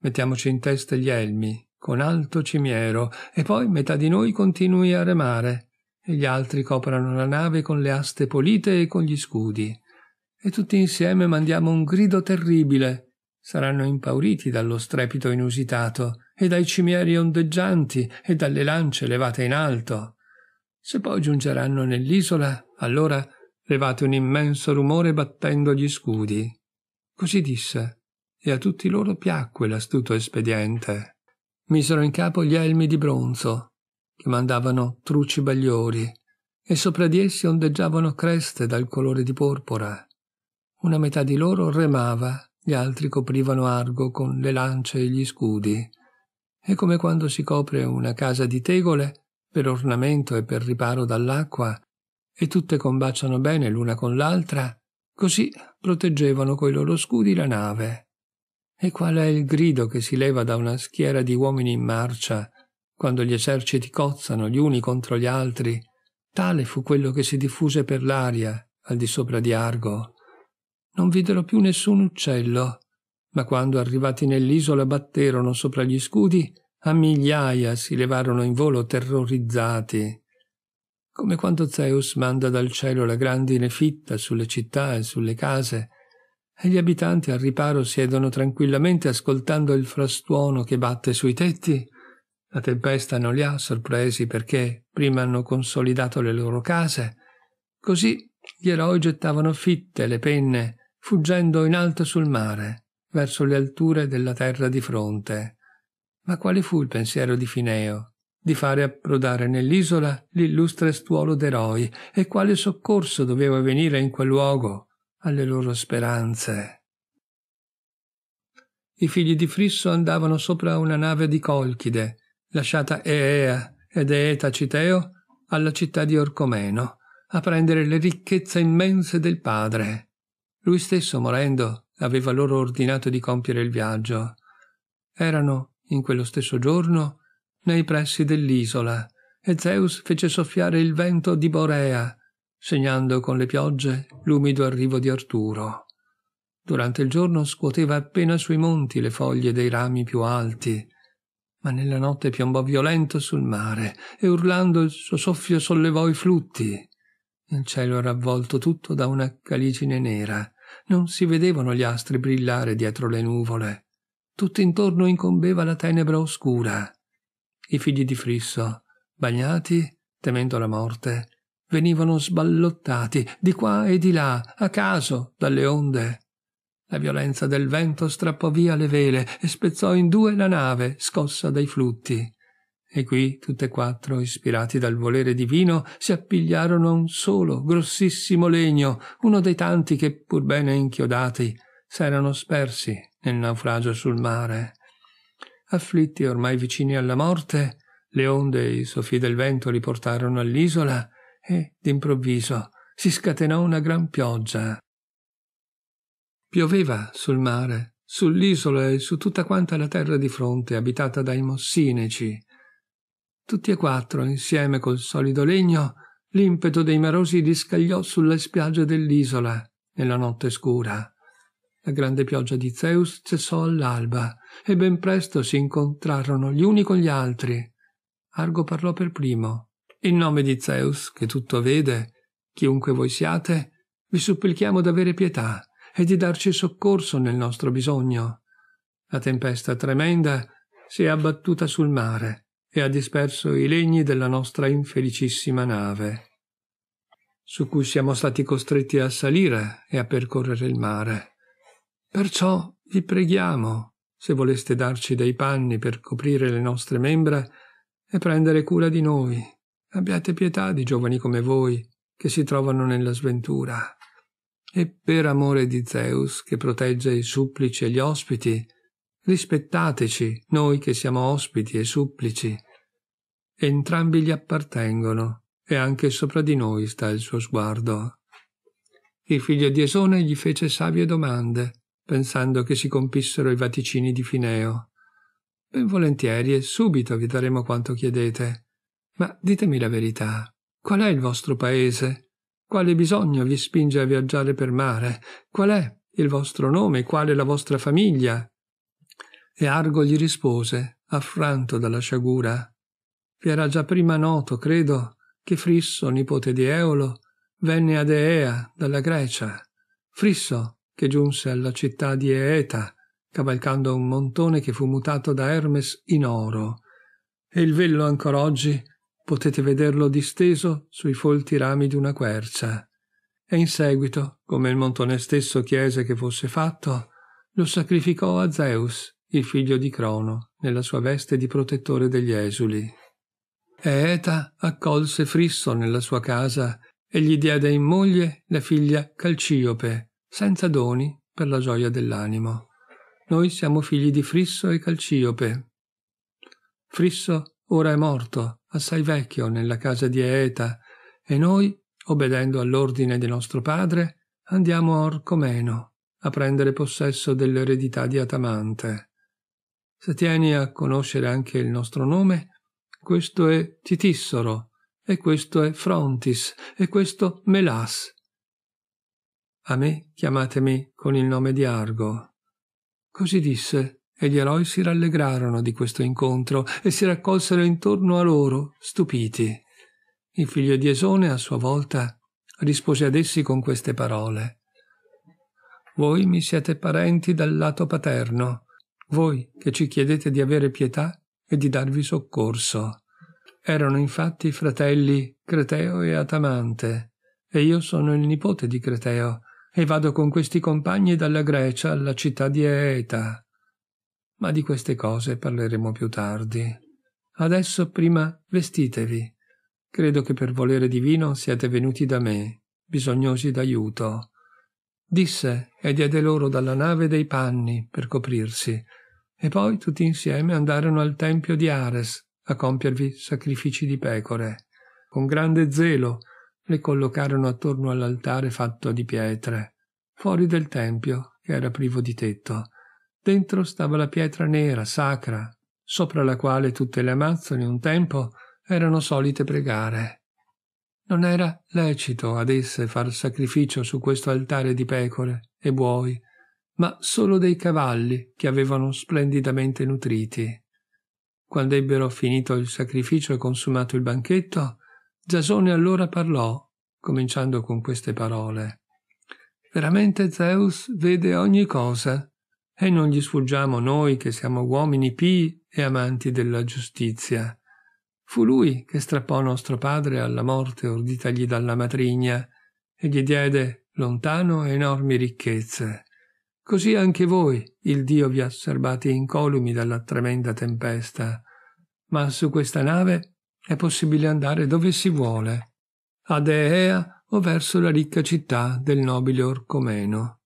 Mettiamoci in testa gli elmi, con alto cimiero, e poi metà di noi continui a remare, e gli altri coprano la nave con le aste polite e con gli scudi. E tutti insieme mandiamo un grido terribile. Saranno impauriti dallo strepito inusitato, e dai cimieri ondeggianti, e dalle lance levate in alto. Se poi giungeranno nell'isola, allora levate un immenso rumore battendo gli scudi. Così disse, e a tutti loro piacque l'astuto espediente. Misero in capo gli elmi di bronzo, che mandavano truci bagliori, e sopra di essi ondeggiavano creste dal colore di porpora. Una metà di loro remava, gli altri coprivano argo con le lance e gli scudi. E come quando si copre una casa di tegole, per ornamento e per riparo dall'acqua, e tutte combaciano bene l'una con l'altra, così proteggevano coi loro scudi la nave. E qual è il grido che si leva da una schiera di uomini in marcia, quando gli eserciti cozzano gli uni contro gli altri? Tale fu quello che si diffuse per l'aria, al di sopra di Argo. Non videro più nessun uccello, ma quando arrivati nell'isola batterono sopra gli scudi a migliaia si levarono in volo terrorizzati, come quando Zeus manda dal cielo la grandine fitta sulle città e sulle case, e gli abitanti al riparo siedono tranquillamente ascoltando il frastuono che batte sui tetti. La tempesta non li ha sorpresi perché prima hanno consolidato le loro case. Così gli eroi gettavano fitte le penne, fuggendo in alto sul mare, verso le alture della terra di fronte. Ma quale fu il pensiero di Fineo? Di fare approdare nell'isola l'illustre stuolo d'eroi, e quale soccorso doveva venire in quel luogo alle loro speranze? I figli di Frisso andavano sopra una nave di Colchide, lasciata Eea ed Eeta Citeo alla città di Orcomeno, a prendere le ricchezze immense del padre. Lui stesso, morendo, aveva loro ordinato di compiere il viaggio. Erano in quello stesso giorno, nei pressi dell'isola, e Zeus fece soffiare il vento di Borea, segnando con le piogge l'umido arrivo di Arturo. Durante il giorno scuoteva appena sui monti le foglie dei rami più alti, ma nella notte piombò violento sul mare e urlando il suo soffio sollevò i flutti. Il cielo era avvolto tutto da una caligine nera, non si vedevano gli astri brillare dietro le nuvole tutt'intorno incombeva la tenebra oscura. I figli di Frisso, bagnati, temendo la morte, venivano sballottati di qua e di là, a caso, dalle onde. La violenza del vento strappò via le vele e spezzò in due la nave scossa dai flutti. E qui tutte e quattro, ispirati dal volere divino, si appigliarono a un solo grossissimo legno, uno dei tanti che, pur bene inchiodati, s'erano spersi nel naufragio sul mare. Afflitti ormai vicini alla morte, le onde e i soffi del vento li portarono all'isola e, d'improvviso, si scatenò una gran pioggia. Pioveva sul mare, sull'isola e su tutta quanta la terra di fronte abitata dai mossineci. Tutti e quattro, insieme col solido legno, l'impeto dei marosi li scagliò sulle spiagge dell'isola nella notte scura. La grande pioggia di Zeus cessò all'alba e ben presto si incontrarono gli uni con gli altri. Argo parlò per primo. In nome di Zeus, che tutto vede, chiunque voi siate, vi supplichiamo d'avere pietà e di darci soccorso nel nostro bisogno. La tempesta tremenda si è abbattuta sul mare e ha disperso i legni della nostra infelicissima nave, su cui siamo stati costretti a salire e a percorrere il mare. Perciò vi preghiamo, se voleste darci dei panni per coprire le nostre membra e prendere cura di noi, abbiate pietà di giovani come voi che si trovano nella sventura. E per amore di Zeus, che protegge i supplici e gli ospiti, rispettateci, noi che siamo ospiti e supplici. Entrambi gli appartengono, e anche sopra di noi sta il suo sguardo. Il figlio di Esone gli fece savie domande, pensando che si compissero i vaticini di Fineo. Ben volentieri e subito vi daremo quanto chiedete. Ma ditemi la verità. Qual è il vostro paese? Quale bisogno vi spinge a viaggiare per mare? Qual è il vostro nome? Qual è la vostra famiglia? E Argo gli rispose, affranto dalla sciagura. Vi era già prima noto, credo, che Frisso, nipote di Eolo, venne ad Eea dalla Grecia. Frisso che giunse alla città di Eeta, cavalcando un montone che fu mutato da Hermes in oro. E il vello ancora oggi potete vederlo disteso sui folti rami di una quercia. E in seguito, come il montone stesso chiese che fosse fatto, lo sacrificò a Zeus, il figlio di Crono, nella sua veste di protettore degli esuli. Eeta accolse Frisso nella sua casa e gli diede in moglie la figlia Calciope, senza doni per la gioia dell'animo. Noi siamo figli di Frisso e Calciope. Frisso ora è morto, assai vecchio, nella casa di Eeta, e noi, obbedendo all'ordine di nostro padre, andiamo a Orcomeno a prendere possesso dell'eredità di Atamante. Se tieni a conoscere anche il nostro nome, questo è Titissoro, e questo è Frontis, e questo Melas, a me chiamatemi con il nome di Argo. Così disse, e gli eroi si rallegrarono di questo incontro e si raccolsero intorno a loro, stupiti. Il figlio di Esone, a sua volta, rispose ad essi con queste parole. Voi mi siete parenti dal lato paterno, voi che ci chiedete di avere pietà e di darvi soccorso. Erano infatti fratelli Creteo e Atamante, e io sono il nipote di Creteo, e vado con questi compagni dalla Grecia alla città di Eeta. Ma di queste cose parleremo più tardi. Adesso prima vestitevi. Credo che per volere divino siete venuti da me, bisognosi d'aiuto. Disse e diede loro dalla nave dei panni per coprirsi, e poi tutti insieme andarono al tempio di Ares a compiervi sacrifici di pecore. Con grande zelo le collocarono attorno all'altare fatto di pietre, fuori del tempio, che era privo di tetto. Dentro stava la pietra nera, sacra, sopra la quale tutte le amazzoni un tempo erano solite pregare. Non era lecito ad esse far sacrificio su questo altare di pecore e buoi, ma solo dei cavalli che avevano splendidamente nutriti. Quando ebbero finito il sacrificio e consumato il banchetto, Giasone allora parlò, cominciando con queste parole. Veramente Zeus vede ogni cosa, e non gli sfuggiamo noi che siamo uomini pii e amanti della giustizia. Fu lui che strappò nostro padre alla morte orditagli dalla matrigna, e gli diede lontano enormi ricchezze. Così anche voi il Dio vi ha serbati incolumi dalla tremenda tempesta. Ma su questa nave è possibile andare dove si vuole, ad Eea o verso la ricca città del nobile Orcomeno.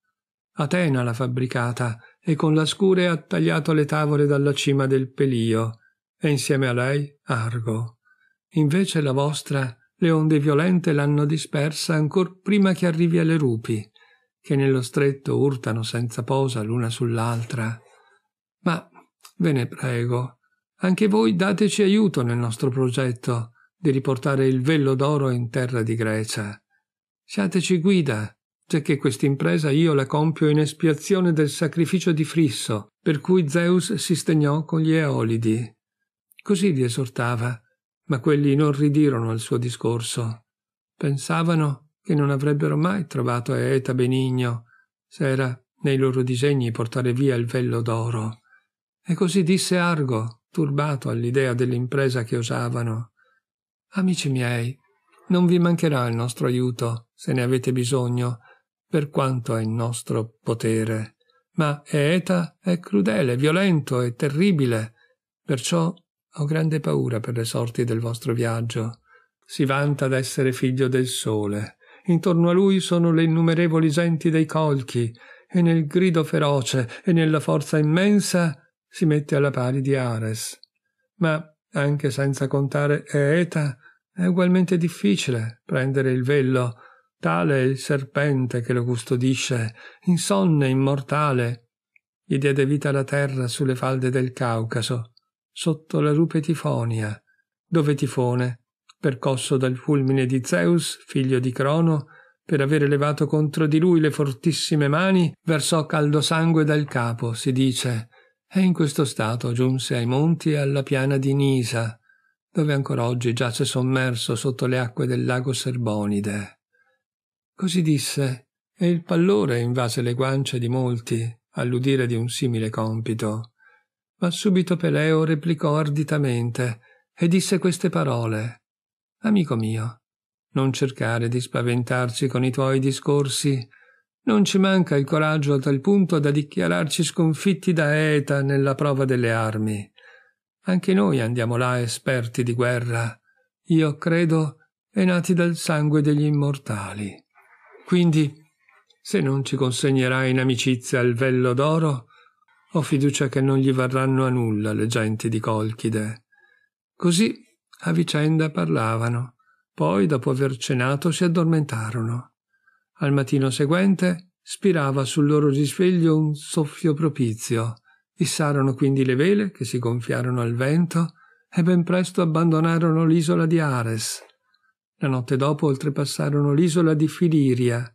Atena l'ha fabbricata e con la scure ha tagliato le tavole dalla cima del Pelio e insieme a lei Argo. Invece la vostra le onde violente l'hanno dispersa ancor prima che arrivi alle rupi, che nello stretto urtano senza posa l'una sull'altra. Ma ve ne prego, anche voi dateci aiuto nel nostro progetto di riportare il vello d'oro in terra di Grecia. Siateci guida, giacché quest'impresa io la compio in espiazione del sacrificio di Frisso, per cui Zeus si stegnò con gli Eolidi. Così li esortava, ma quelli non ridirono al suo discorso. Pensavano che non avrebbero mai trovato Eeta benigno, se era nei loro disegni portare via il vello d'oro. E così disse Argo, turbato all'idea dell'impresa che osavano. Amici miei, non vi mancherà il nostro aiuto, se ne avete bisogno, per quanto è il nostro potere. Ma Eeta è crudele, violento e terribile, perciò ho grande paura per le sorti del vostro viaggio. Si vanta d'essere figlio del sole. Intorno a lui sono le innumerevoli genti dei colchi, e nel grido feroce e nella forza immensa si mette alla pari di Ares. Ma, anche senza contare Eeta, è ugualmente difficile prendere il vello, tale è il serpente che lo custodisce, insonne, immortale. Gli diede vita la terra sulle falde del Caucaso, sotto la rupe Tifonia, dove Tifone, percosso dal fulmine di Zeus, figlio di Crono, per avere levato contro di lui le fortissime mani, versò caldo sangue dal capo, si dice, e in questo stato giunse ai monti e alla piana di Nisa, dove ancora oggi giace sommerso sotto le acque del lago Serbonide. Così disse, e il pallore invase le guance di molti all'udire di un simile compito. Ma subito Peleo replicò arditamente e disse queste parole: Amico mio, non cercare di spaventarci con i tuoi discorsi, non ci manca il coraggio a tal punto da dichiararci sconfitti da ETA nella prova delle armi. Anche noi andiamo là esperti di guerra, io credo, e nati dal sangue degli immortali. Quindi, se non ci consegnerà in amicizia il vello d'oro, ho fiducia che non gli varranno a nulla le genti di Colchide. Così a vicenda parlavano, poi dopo aver cenato si addormentarono. Al mattino seguente spirava sul loro risveglio un soffio propizio. Issarono quindi le vele, che si gonfiarono al vento, e ben presto abbandonarono l'isola di Ares. La notte dopo oltrepassarono l'isola di Filiria.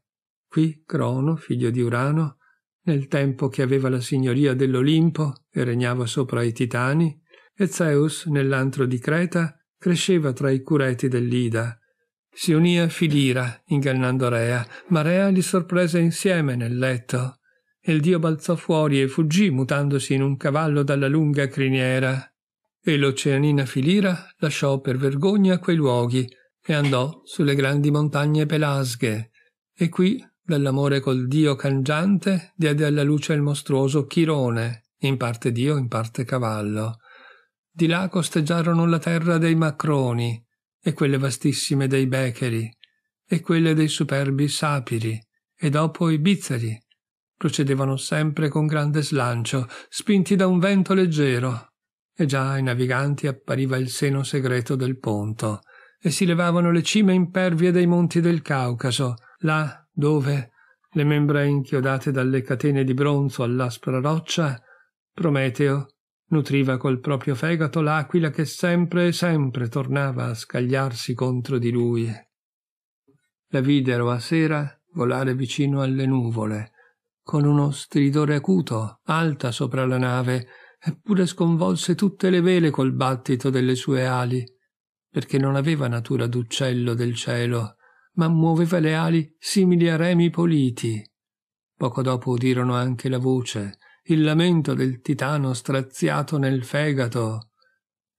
Qui Crono, figlio di Urano, nel tempo che aveva la signoria dell'Olimpo e regnava sopra i Titani, e Zeus, nell'antro di Creta, cresceva tra i cureti dell'Ida, si unì a Filira, ingannando Rea, ma Rea li sorprese insieme nel letto. E il dio balzò fuori e fuggì mutandosi in un cavallo dalla lunga criniera. E l'oceanina Filira lasciò per vergogna quei luoghi e andò sulle grandi montagne pelasghe. E qui, dall'amore col dio cangiante, diede alla luce il mostruoso Chirone, in parte dio, in parte cavallo. Di là costeggiarono la terra dei Macroni, e quelle vastissime dei becheri, e quelle dei superbi sapiri, e dopo i bizzari. Procedevano sempre con grande slancio, spinti da un vento leggero, e già ai naviganti appariva il seno segreto del ponto, e si levavano le cime impervie dei monti del Caucaso, là dove, le membra inchiodate dalle catene di bronzo all'aspra roccia, Prometeo Nutriva col proprio fegato l'aquila che sempre e sempre tornava a scagliarsi contro di lui. La videro a sera volare vicino alle nuvole, con uno stridore acuto, alta sopra la nave, eppure sconvolse tutte le vele col battito delle sue ali, perché non aveva natura d'uccello del cielo, ma muoveva le ali simili a remi politi. Poco dopo udirono anche la voce, il lamento del titano straziato nel fegato.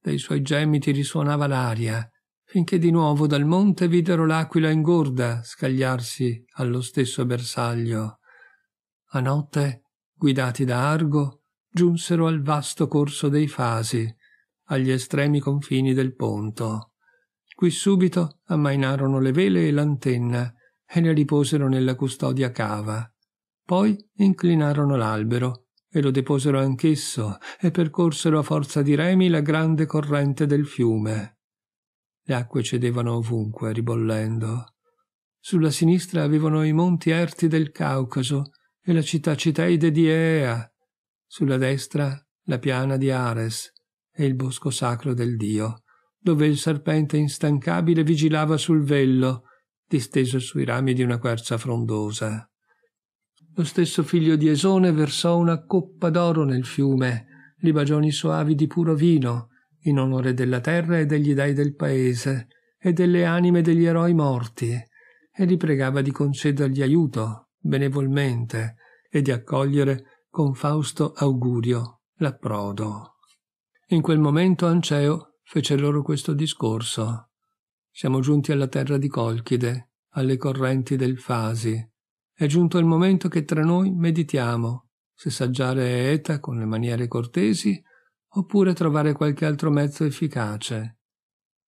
Dei suoi gemiti risuonava l'aria, finché di nuovo dal monte videro l'aquila ingorda scagliarsi allo stesso bersaglio. A notte, guidati da Argo, giunsero al vasto corso dei Fasi, agli estremi confini del ponto. Qui subito ammainarono le vele e l'antenna e le riposero nella custodia cava. Poi inclinarono l'albero e lo deposero anch'esso e percorsero a forza di remi la grande corrente del fiume. Le acque cedevano ovunque, ribollendo. Sulla sinistra avevano i monti erti del Caucaso e la città citeide di Ea, sulla destra la piana di Ares e il bosco sacro del dio, dove il serpente instancabile vigilava sul vello, disteso sui rami di una quercia frondosa. Lo stesso figlio di Esone versò una coppa d'oro nel fiume, libagioni soavi di puro vino, in onore della terra e degli dei del paese, e delle anime degli eroi morti, e li pregava di concedergli aiuto, benevolmente, e di accogliere con fausto augurio l'approdo. In quel momento Anceo fece loro questo discorso. Siamo giunti alla terra di Colchide, alle correnti del Fasi, è giunto il momento che tra noi meditiamo se saggiare Eta con le maniere cortesi oppure trovare qualche altro mezzo efficace.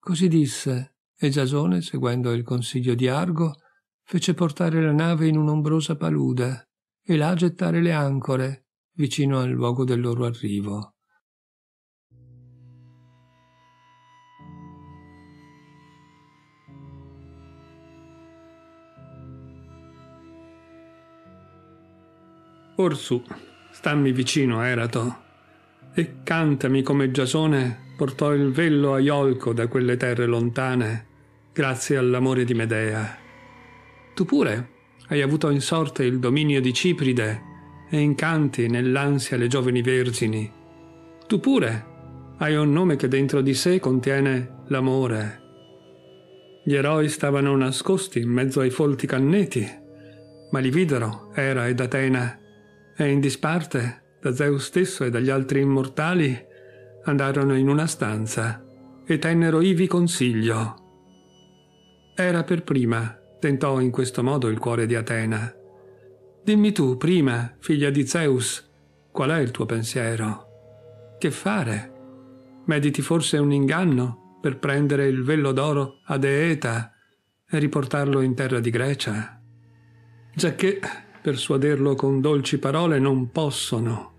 Così disse, e Giasone, seguendo il consiglio di Argo, fece portare la nave in un'ombrosa palude e là gettare le ancore, vicino al luogo del loro arrivo. Orsù, stammi vicino, Erato, e cantami come Giasone portò il vello a Iolco da quelle terre lontane, grazie all'amore di Medea. Tu pure hai avuto in sorte il dominio di Cipride e incanti nell'ansia le giovani vergini. Tu pure hai un nome che dentro di sé contiene l'amore. Gli eroi stavano nascosti in mezzo ai folti canneti, ma li videro Era ed Atena e in disparte da Zeus stesso e dagli altri immortali andarono in una stanza e tennero ivi consiglio. Era per prima, tentò in questo modo il cuore di Atena. Dimmi tu, prima, figlia di Zeus, qual è il tuo pensiero? Che fare? Mediti forse un inganno per prendere il vello d'oro ad Eeta e riportarlo in terra di Grecia? Giacché persuaderlo con dolci parole non possono.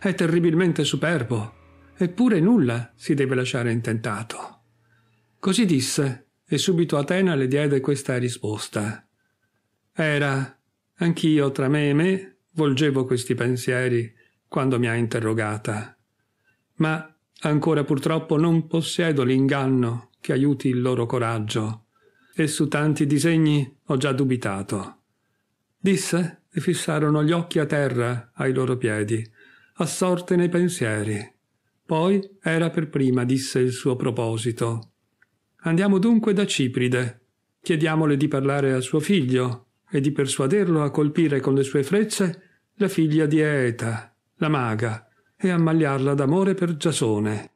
È terribilmente superbo, eppure nulla si deve lasciare intentato. Così disse, e subito Atena le diede questa risposta. Era, anch'io tra me e me, volgevo questi pensieri quando mi ha interrogata. Ma ancora purtroppo non possiedo l'inganno che aiuti il loro coraggio, e su tanti disegni ho già dubitato. Disse, e fissarono gli occhi a terra ai loro piedi, assorte nei pensieri. Poi era per prima, disse il suo proposito. Andiamo dunque da Cipride, chiediamole di parlare a suo figlio e di persuaderlo a colpire con le sue frecce la figlia di Eeta, la maga, e ammagliarla d'amore per Giasone.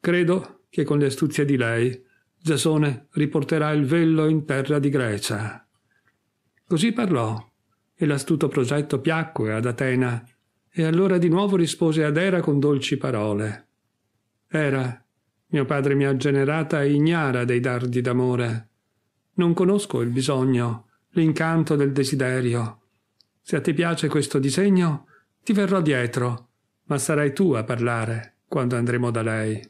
Credo che con le astuzie di lei Giasone riporterà il vello in terra di Grecia. Così parlò, e l'astuto progetto piacque ad Atena, e allora di nuovo rispose ad Era con dolci parole. Era, mio padre mi ha generata e ignara dei dardi d'amore. Non conosco il bisogno, l'incanto del desiderio. Se a te piace questo disegno, ti verrò dietro, ma sarai tu a parlare quando andremo da lei.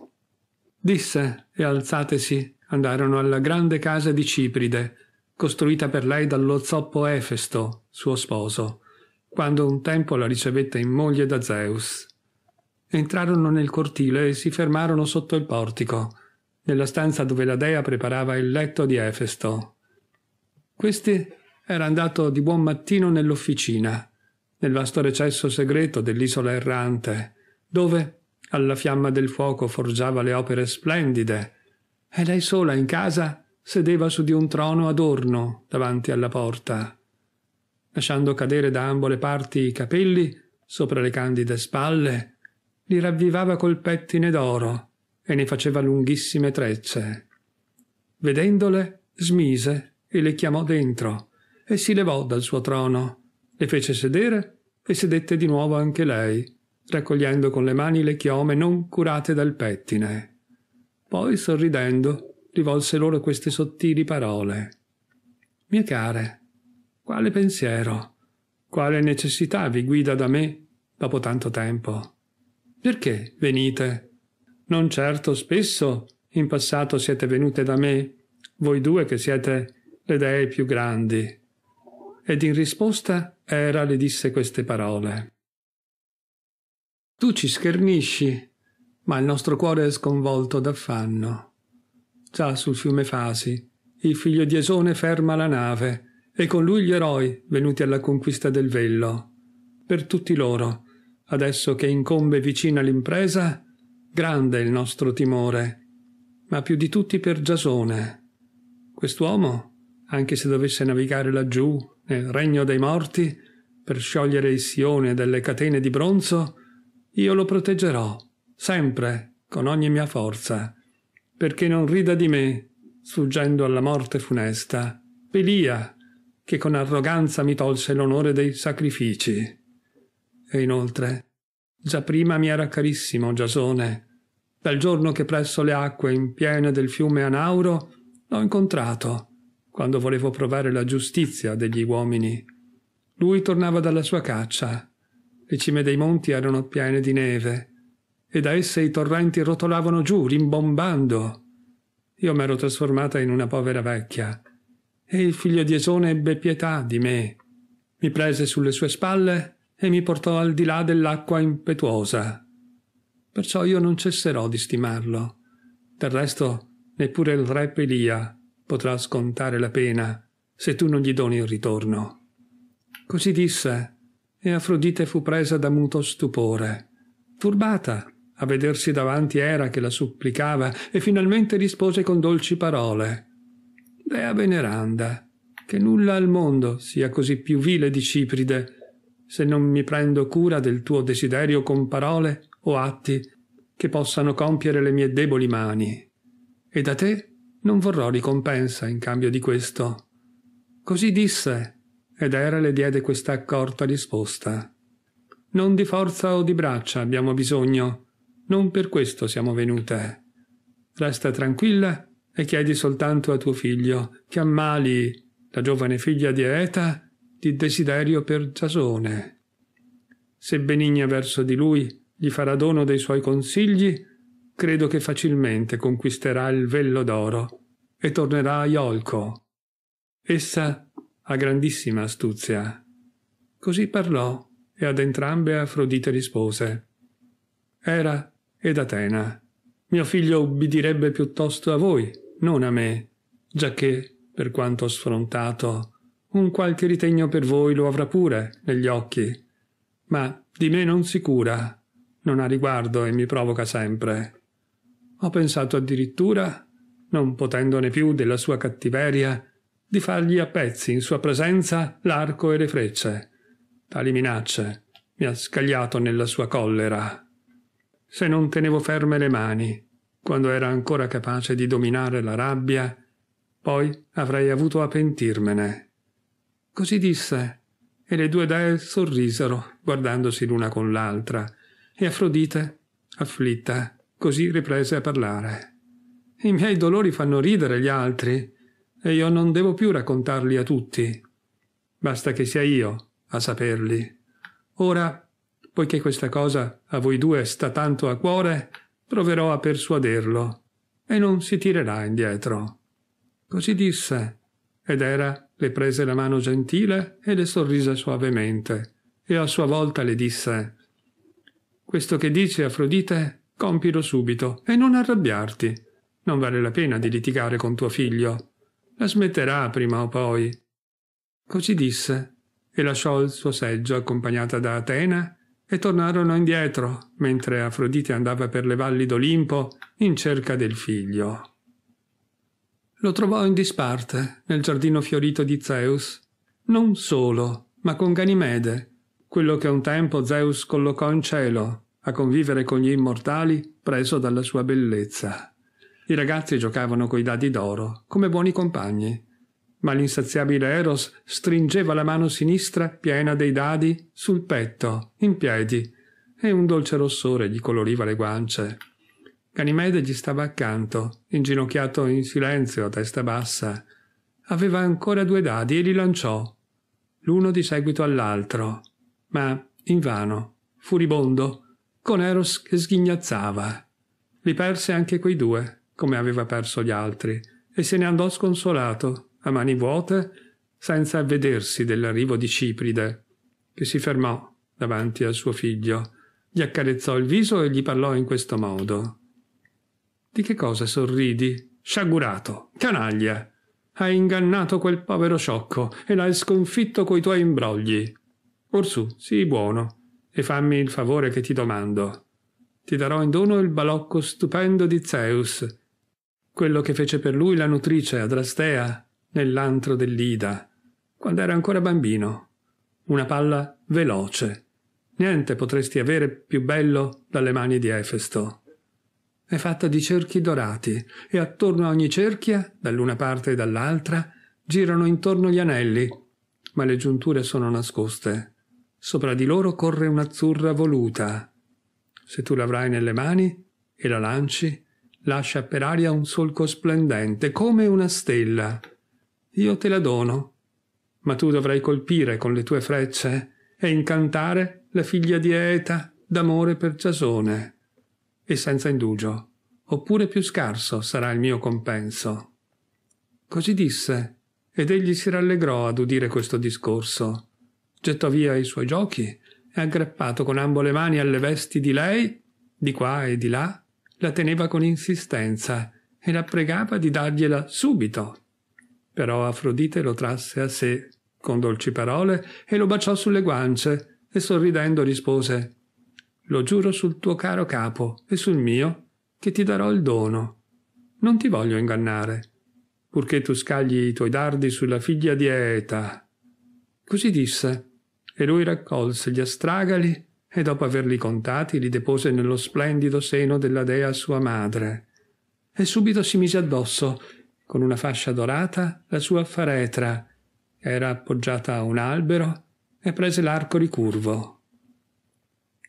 Disse, e alzatesi, andarono alla grande casa di Cipride, costruita per lei dallo zoppo Efesto, suo sposo, quando un tempo la ricevette in moglie da Zeus. Entrarono nel cortile e si fermarono sotto il portico, nella stanza dove la dea preparava il letto di Efesto. Questi era andato di buon mattino nell'officina, nel vasto recesso segreto dell'isola errante, dove alla fiamma del fuoco forgiava le opere splendide, e lei sola in casa sedeva su di un trono adorno davanti alla porta lasciando cadere da ambo le parti i capelli sopra le candide spalle, li ravvivava col pettine d'oro e ne faceva lunghissime trecce. Vedendole, smise e le chiamò dentro e si levò dal suo trono, le fece sedere e sedette di nuovo anche lei, raccogliendo con le mani le chiome non curate dal pettine. Poi, sorridendo, rivolse loro queste sottili parole. Mie care, quale pensiero, quale necessità vi guida da me dopo tanto tempo? Perché venite? Non certo spesso in passato siete venute da me, voi due che siete le dee più grandi. Ed in risposta Era le disse queste parole. Tu ci schernisci, ma il nostro cuore è sconvolto d'affanno. Già sul fiume Fasi, il figlio di Esone ferma la nave e con lui gli eroi venuti alla conquista del Vello. Per tutti loro, adesso che incombe vicina l'impresa, grande il nostro timore, ma più di tutti per Giasone. Quest'uomo, anche se dovesse navigare laggiù, nel regno dei morti, per sciogliere il Sione dalle catene di bronzo, io lo proteggerò, sempre, con ogni mia forza, perché non rida di me, sfuggendo alla morte funesta. Pelia, che con arroganza mi tolse l'onore dei sacrifici. E inoltre, già prima mi era carissimo Giasone. Dal giorno che presso le acque in piene del fiume Anauro l'ho incontrato, quando volevo provare la giustizia degli uomini. Lui tornava dalla sua caccia. Le cime dei monti erano piene di neve, e da esse i torrenti rotolavano giù, rimbombando. Io m'ero trasformata in una povera vecchia, e il figlio di Esone ebbe pietà di me. Mi prese sulle sue spalle e mi portò al di là dell'acqua impetuosa. Perciò io non cesserò di stimarlo. Del resto, neppure il re Pelia potrà scontare la pena se tu non gli doni il ritorno. Così disse, e Afrodite fu presa da muto stupore. Turbata a vedersi davanti era che la supplicava e finalmente rispose con dolci parole dea veneranda, che nulla al mondo sia così più vile di Cipride, se non mi prendo cura del tuo desiderio con parole o atti che possano compiere le mie deboli mani. E da te non vorrò ricompensa in cambio di questo. Così disse, ed era le diede questa accorta risposta. Non di forza o di braccia abbiamo bisogno, non per questo siamo venute. Resta tranquilla e chiedi soltanto a tuo figlio che ammali la giovane figlia di Eta di desiderio per Giasone. Se benigna verso di lui gli farà dono dei suoi consigli, credo che facilmente conquisterà il vello d'oro e tornerà a Iolco. Essa ha grandissima astuzia. Così parlò e ad entrambe Afrodite rispose. Era ed Atena. Mio figlio ubbidirebbe piuttosto a voi non a me, giacché, per quanto ho sfrontato, un qualche ritegno per voi lo avrà pure negli occhi, ma di me non si cura, non ha riguardo e mi provoca sempre. Ho pensato addirittura, non potendone più della sua cattiveria, di fargli a pezzi in sua presenza l'arco e le frecce. Tali minacce mi ha scagliato nella sua collera. Se non tenevo ferme le mani, quando era ancora capace di dominare la rabbia, poi avrei avuto a pentirmene. Così disse, e le due dee sorrisero, guardandosi l'una con l'altra, e Afrodite, afflitta, così riprese a parlare. I miei dolori fanno ridere gli altri, e io non devo più raccontarli a tutti. Basta che sia io a saperli. Ora, poiché questa cosa a voi due sta tanto a cuore, proverò a persuaderlo, e non si tirerà indietro. Così disse, ed era le prese la mano gentile e le sorrise suavemente, e a sua volta le disse Questo che dice Afrodite, compilo subito, e non arrabbiarti. Non vale la pena di litigare con tuo figlio. La smetterà prima o poi. Così disse, e lasciò il suo seggio accompagnata da Atena e tornarono indietro mentre Afrodite andava per le valli d'Olimpo in cerca del figlio. Lo trovò in disparte nel giardino fiorito di Zeus, non solo, ma con Ganimede, quello che un tempo Zeus collocò in cielo a convivere con gli immortali preso dalla sua bellezza. I ragazzi giocavano coi dadi d'oro come buoni compagni ma l'insaziabile Eros stringeva la mano sinistra piena dei dadi sul petto, in piedi, e un dolce rossore gli coloriva le guance. Ganimede gli stava accanto, inginocchiato in silenzio, a testa bassa. Aveva ancora due dadi e li lanciò, l'uno di seguito all'altro, ma invano, furibondo, con Eros che sghignazzava. Li perse anche quei due, come aveva perso gli altri, e se ne andò sconsolato, a mani vuote senza avvedersi dell'arrivo di Cipride, che si fermò davanti al suo figlio, gli accarezzò il viso e gli parlò in questo modo. Di che cosa sorridi? Sciagurato, canaglia! Hai ingannato quel povero sciocco e l'hai sconfitto coi tuoi imbrogli. Orsù, sii buono e fammi il favore che ti domando. Ti darò in dono il balocco stupendo di Zeus, quello che fece per lui la nutrice Adrastea nell'antro dell'Ida, quando era ancora bambino. Una palla veloce. Niente potresti avere più bello dalle mani di Efesto. È fatta di cerchi dorati e attorno a ogni cerchia, dall'una parte e dall'altra, girano intorno gli anelli, ma le giunture sono nascoste. Sopra di loro corre un'azzurra voluta. Se tu l'avrai nelle mani e la lanci, lascia per aria un solco splendente come una stella io te la dono, ma tu dovrai colpire con le tue frecce e incantare la figlia di Eta d'amore per Giasone. E senza indugio, oppure più scarso sarà il mio compenso. Così disse, ed egli si rallegrò ad udire questo discorso. Gettò via i suoi giochi e aggrappato con ambo le mani alle vesti di lei, di qua e di là, la teneva con insistenza e la pregava di dargliela subito però Afrodite lo trasse a sé con dolci parole e lo baciò sulle guance e sorridendo rispose Lo giuro sul tuo caro capo e sul mio che ti darò il dono. Non ti voglio ingannare, purché tu scagli i tuoi dardi sulla figlia di Eta. Così disse, e lui raccolse gli astragali e dopo averli contati li depose nello splendido seno della dea sua madre. E subito si mise addosso con una fascia dorata, la sua faretra era appoggiata a un albero e prese l'arco ricurvo.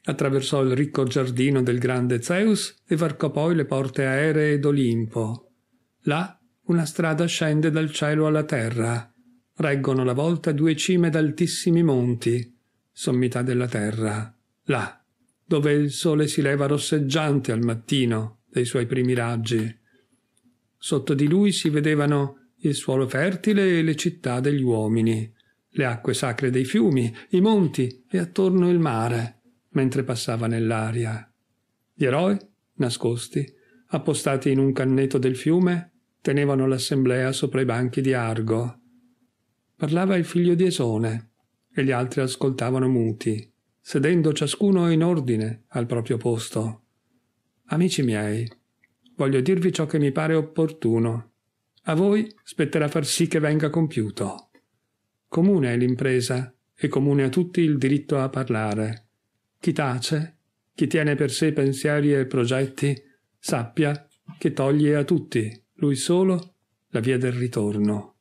Attraversò il ricco giardino del grande Zeus e varcò poi le porte aeree d'Olimpo. Là una strada scende dal cielo alla terra. Reggono la volta due cime d'altissimi monti, sommità della terra, là, dove il sole si leva rosseggiante al mattino dei suoi primi raggi Sotto di lui si vedevano il suolo fertile e le città degli uomini, le acque sacre dei fiumi, i monti e attorno il mare, mentre passava nell'aria. Gli eroi, nascosti, appostati in un canneto del fiume, tenevano l'assemblea sopra i banchi di Argo. Parlava il figlio di Esone e gli altri ascoltavano muti, sedendo ciascuno in ordine al proprio posto. Amici miei, voglio dirvi ciò che mi pare opportuno. A voi spetterà far sì che venga compiuto. Comune è l'impresa e comune a tutti il diritto a parlare. Chi tace, chi tiene per sé pensieri e progetti, sappia che toglie a tutti, lui solo, la via del ritorno.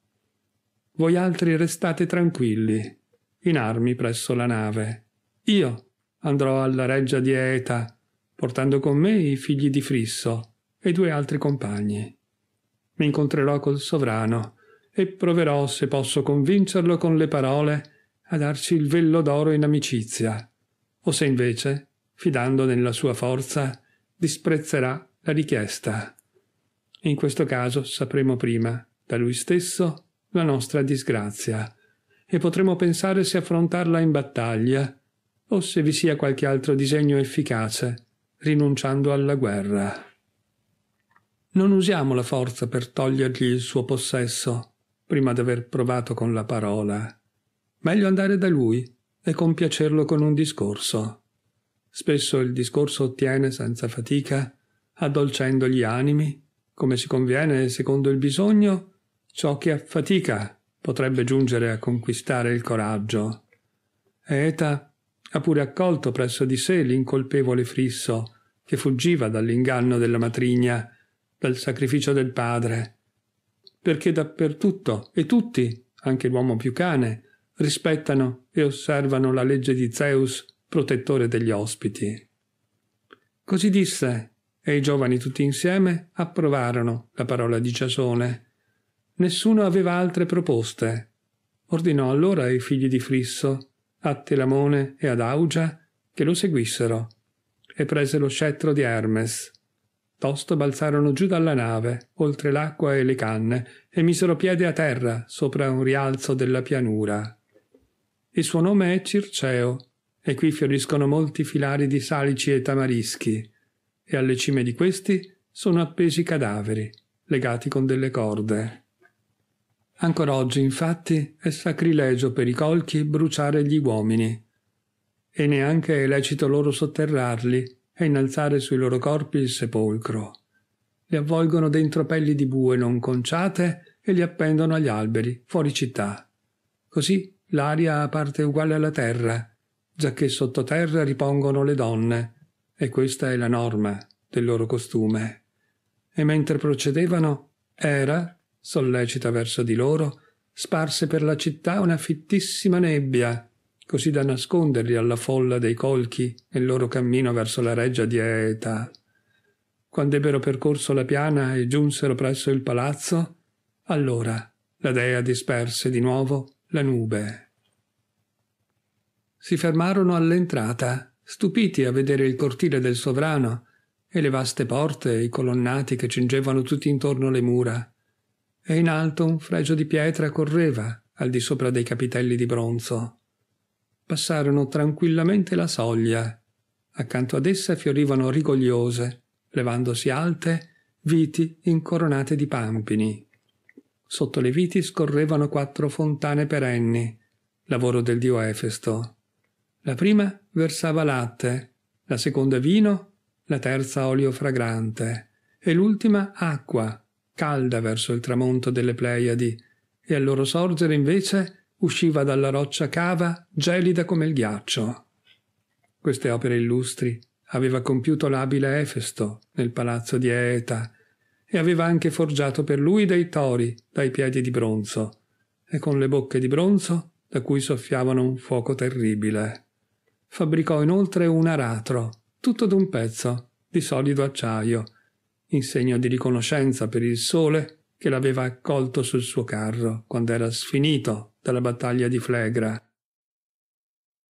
Voi altri restate tranquilli, in armi presso la nave. Io andrò alla reggia di Eta, portando con me i figli di Frisso, e due altri compagni. Mi incontrerò col sovrano e proverò, se posso convincerlo con le parole, a darci il vello d'oro in amicizia, o se invece, fidando nella sua forza, disprezzerà la richiesta. In questo caso sapremo prima, da lui stesso, la nostra disgrazia, e potremo pensare se affrontarla in battaglia, o se vi sia qualche altro disegno efficace, rinunciando alla guerra. Non usiamo la forza per togliergli il suo possesso, prima d'aver provato con la parola. Meglio andare da lui e compiacerlo con un discorso. Spesso il discorso ottiene senza fatica, addolcendo gli animi, come si conviene secondo il bisogno, ciò che a fatica potrebbe giungere a conquistare il coraggio. Eta ha pure accolto presso di sé l'incolpevole Frisso, che fuggiva dall'inganno della matrigna dal sacrificio del Padre, perché dappertutto e tutti, anche l'uomo più cane, rispettano e osservano la legge di Zeus, protettore degli ospiti. Così disse, e i giovani tutti insieme approvarono la parola di Giasone. Nessuno aveva altre proposte. Ordinò allora ai figli di Frisso, a Telamone e ad Augia, che lo seguissero, e prese lo scettro di Hermes Tosto balzarono giù dalla nave, oltre l'acqua e le canne, e misero piede a terra, sopra un rialzo della pianura. Il suo nome è Circeo, e qui fioriscono molti filari di salici e tamarischi, e alle cime di questi sono appesi cadaveri, legati con delle corde. Ancora oggi, infatti, è sacrilegio per i colchi bruciare gli uomini, e neanche è lecito loro sotterrarli e innalzare sui loro corpi il sepolcro. Li avvolgono dentro pelli di bue non conciate e li appendono agli alberi, fuori città. Così l'aria parte uguale alla terra, giacché sottoterra ripongono le donne, e questa è la norma del loro costume. E mentre procedevano, era, sollecita verso di loro, sparse per la città una fittissima nebbia, così da nasconderli alla folla dei colchi nel loro cammino verso la reggia di Aeta. Quando ebbero percorso la piana e giunsero presso il palazzo, allora la dea disperse di nuovo la nube. Si fermarono all'entrata, stupiti a vedere il cortile del sovrano e le vaste porte e i colonnati che cingevano tutti intorno le mura. E in alto un fregio di pietra correva al di sopra dei capitelli di bronzo passarono tranquillamente la soglia. Accanto ad essa fiorivano rigogliose, levandosi alte, viti incoronate di pampini. Sotto le viti scorrevano quattro fontane perenni, lavoro del dio Efesto. La prima versava latte, la seconda vino, la terza olio fragrante e l'ultima acqua, calda verso il tramonto delle Pleiadi, e al loro sorgere invece usciva dalla roccia cava gelida come il ghiaccio. Queste opere illustri aveva compiuto l'abile Efesto nel palazzo di Eeta e aveva anche forgiato per lui dei tori dai piedi di bronzo e con le bocche di bronzo da cui soffiavano un fuoco terribile. Fabbricò inoltre un aratro, tutto d'un pezzo, di solido acciaio, in segno di riconoscenza per il sole che l'aveva accolto sul suo carro quando era sfinito dalla battaglia di Flegra.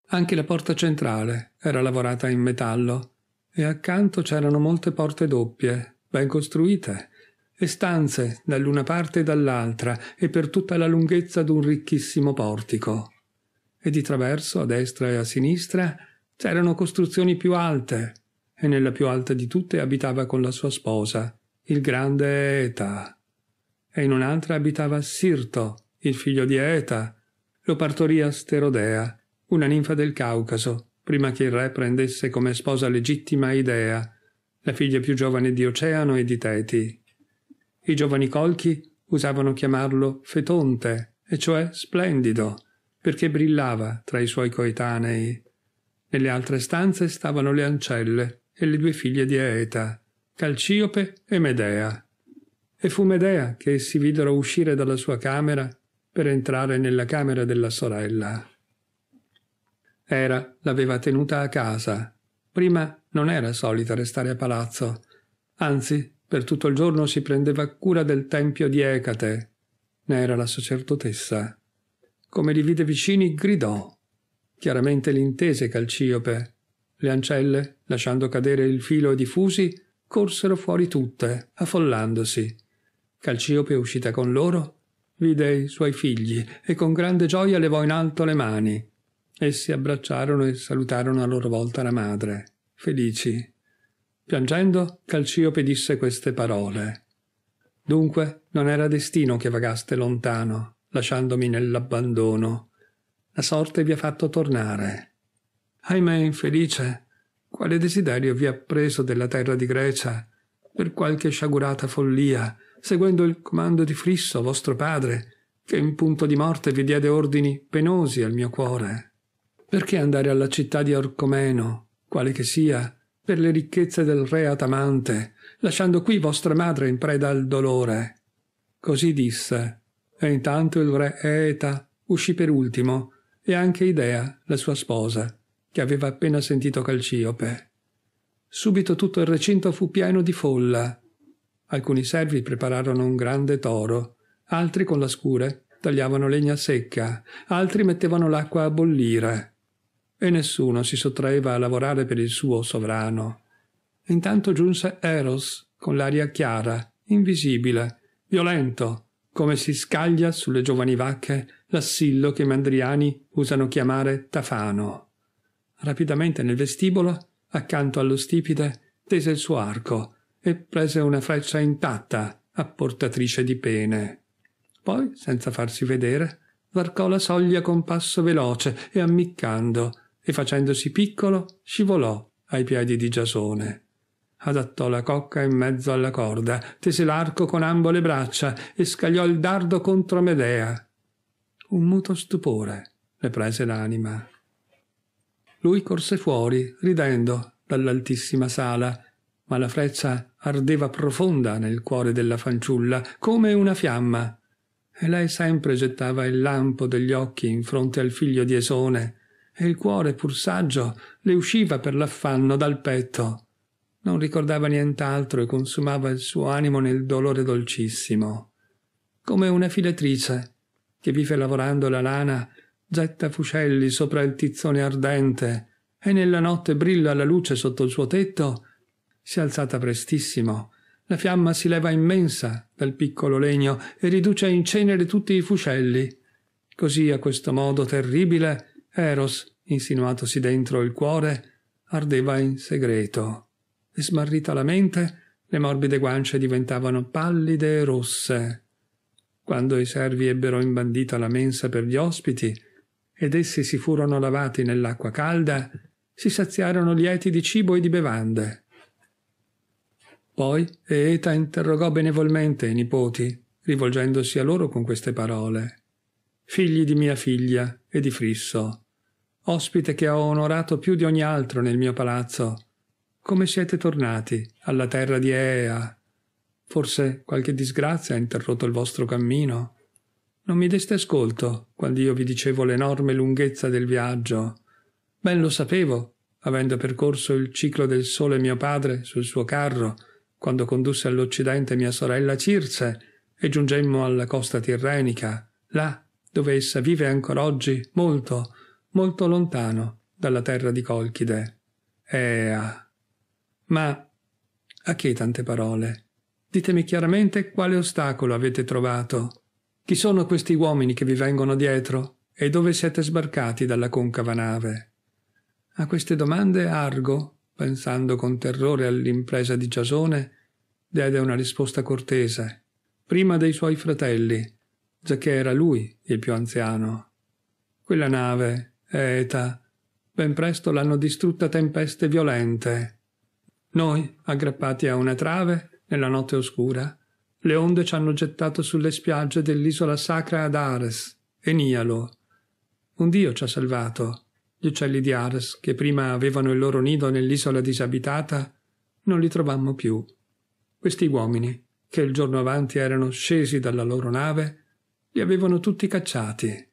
Anche la porta centrale era lavorata in metallo e accanto c'erano molte porte doppie, ben costruite, e stanze dall'una parte e dall'altra e per tutta la lunghezza d'un ricchissimo portico. E di traverso, a destra e a sinistra, c'erano costruzioni più alte, e nella più alta di tutte abitava con la sua sposa, il grande Eta. E in un'altra abitava Sirto, il figlio di Eta. Lo partorì a Sterodea, una ninfa del Caucaso, prima che il re prendesse come sposa legittima Idea, la figlia più giovane di Oceano e di Teti. I giovani colchi usavano chiamarlo Fetonte, e cioè splendido, perché brillava tra i suoi coetanei. Nelle altre stanze stavano le ancelle e le due figlie di Eta, Calciope e Medea. E fu Medea che essi videro uscire dalla sua camera per entrare nella camera della sorella. Era l'aveva tenuta a casa. Prima non era solita restare a palazzo, anzi per tutto il giorno si prendeva cura del tempio di Ecate. Ne era la sacerdotessa. Come li vide vicini, gridò. Chiaramente l'intese Calciope. Le ancelle, lasciando cadere il filo di fusi, corsero fuori tutte, affollandosi. Calciope uscita con loro vide i suoi figli e con grande gioia levò in alto le mani. Essi abbracciarono e salutarono a loro volta la madre, felici. Piangendo, Calciope disse queste parole. Dunque non era destino che vagaste lontano, lasciandomi nell'abbandono. La sorte vi ha fatto tornare. Ahimè, infelice, quale desiderio vi ha preso della terra di Grecia, per qualche sciagurata follia, seguendo il comando di Frisso, vostro padre, che in punto di morte vi diede ordini penosi al mio cuore. Perché andare alla città di Orcomeno, quale che sia, per le ricchezze del re Atamante, lasciando qui vostra madre in preda al dolore? Così disse, e intanto il re Eta uscì per ultimo, e anche Idea, la sua sposa, che aveva appena sentito Calciope. Subito tutto il recinto fu pieno di folla, Alcuni servi prepararono un grande toro, altri con la scure tagliavano legna secca, altri mettevano l'acqua a bollire. E nessuno si sottraeva a lavorare per il suo sovrano. Intanto giunse Eros, con l'aria chiara, invisibile, violento, come si scaglia sulle giovani vacche l'assillo che i mandriani usano chiamare tafano. Rapidamente nel vestibolo, accanto allo stipite, tese il suo arco, e prese una freccia intatta, apportatrice di pene. Poi, senza farsi vedere, varcò la soglia con passo veloce e ammiccando, e facendosi piccolo, scivolò ai piedi di Giasone. Adattò la cocca in mezzo alla corda, tese l'arco con ambo le braccia e scagliò il dardo contro Medea. Un muto stupore le prese l'anima. Lui corse fuori, ridendo, dall'altissima sala, ma la freccia ardeva profonda nel cuore della fanciulla, come una fiamma, e lei sempre gettava il lampo degli occhi in fronte al figlio di Esone, e il cuore pur saggio le usciva per l'affanno dal petto. Non ricordava nient'altro e consumava il suo animo nel dolore dolcissimo. Come una filatrice che vive lavorando la lana getta fuscelli sopra il tizzone ardente e nella notte brilla la luce sotto il suo tetto si è alzata prestissimo. La fiamma si leva immensa dal piccolo legno e riduce in cenere tutti i fuscelli. Così a questo modo terribile, Eros, insinuatosi dentro il cuore, ardeva in segreto. E smarrita la mente, le morbide guance diventavano pallide e rosse. Quando i servi ebbero imbandita la mensa per gli ospiti, ed essi si furono lavati nell'acqua calda, si saziarono lieti di cibo e di bevande. Poi Eeta interrogò benevolmente i nipoti, rivolgendosi a loro con queste parole. Figli di mia figlia e di Frisso, ospite che ho onorato più di ogni altro nel mio palazzo, come siete tornati alla terra di Ea? Forse qualche disgrazia ha interrotto il vostro cammino? Non mi deste ascolto quando io vi dicevo l'enorme lunghezza del viaggio. Ben lo sapevo, avendo percorso il ciclo del sole mio padre sul suo carro, quando condusse all'Occidente mia sorella Circe e giungemmo alla costa tirrenica, là dove essa vive ancora oggi molto, molto lontano dalla terra di Colchide. Ea. Ma a che tante parole? Ditemi chiaramente quale ostacolo avete trovato. Chi sono questi uomini che vi vengono dietro e dove siete sbarcati dalla concava nave? A queste domande Argo, pensando con terrore all'impresa di Giasone, diede una risposta cortese, prima dei suoi fratelli, giacché era lui il più anziano. Quella nave, Eta, ben presto l'hanno distrutta tempeste violente. Noi, aggrappati a una trave, nella notte oscura, le onde ci hanno gettato sulle spiagge dell'isola sacra ad Ares, Enialo. Un dio ci ha salvato, gli uccelli di Ars, che prima avevano il loro nido nell'isola disabitata, non li trovammo più. Questi uomini, che il giorno avanti erano scesi dalla loro nave, li avevano tutti cacciati,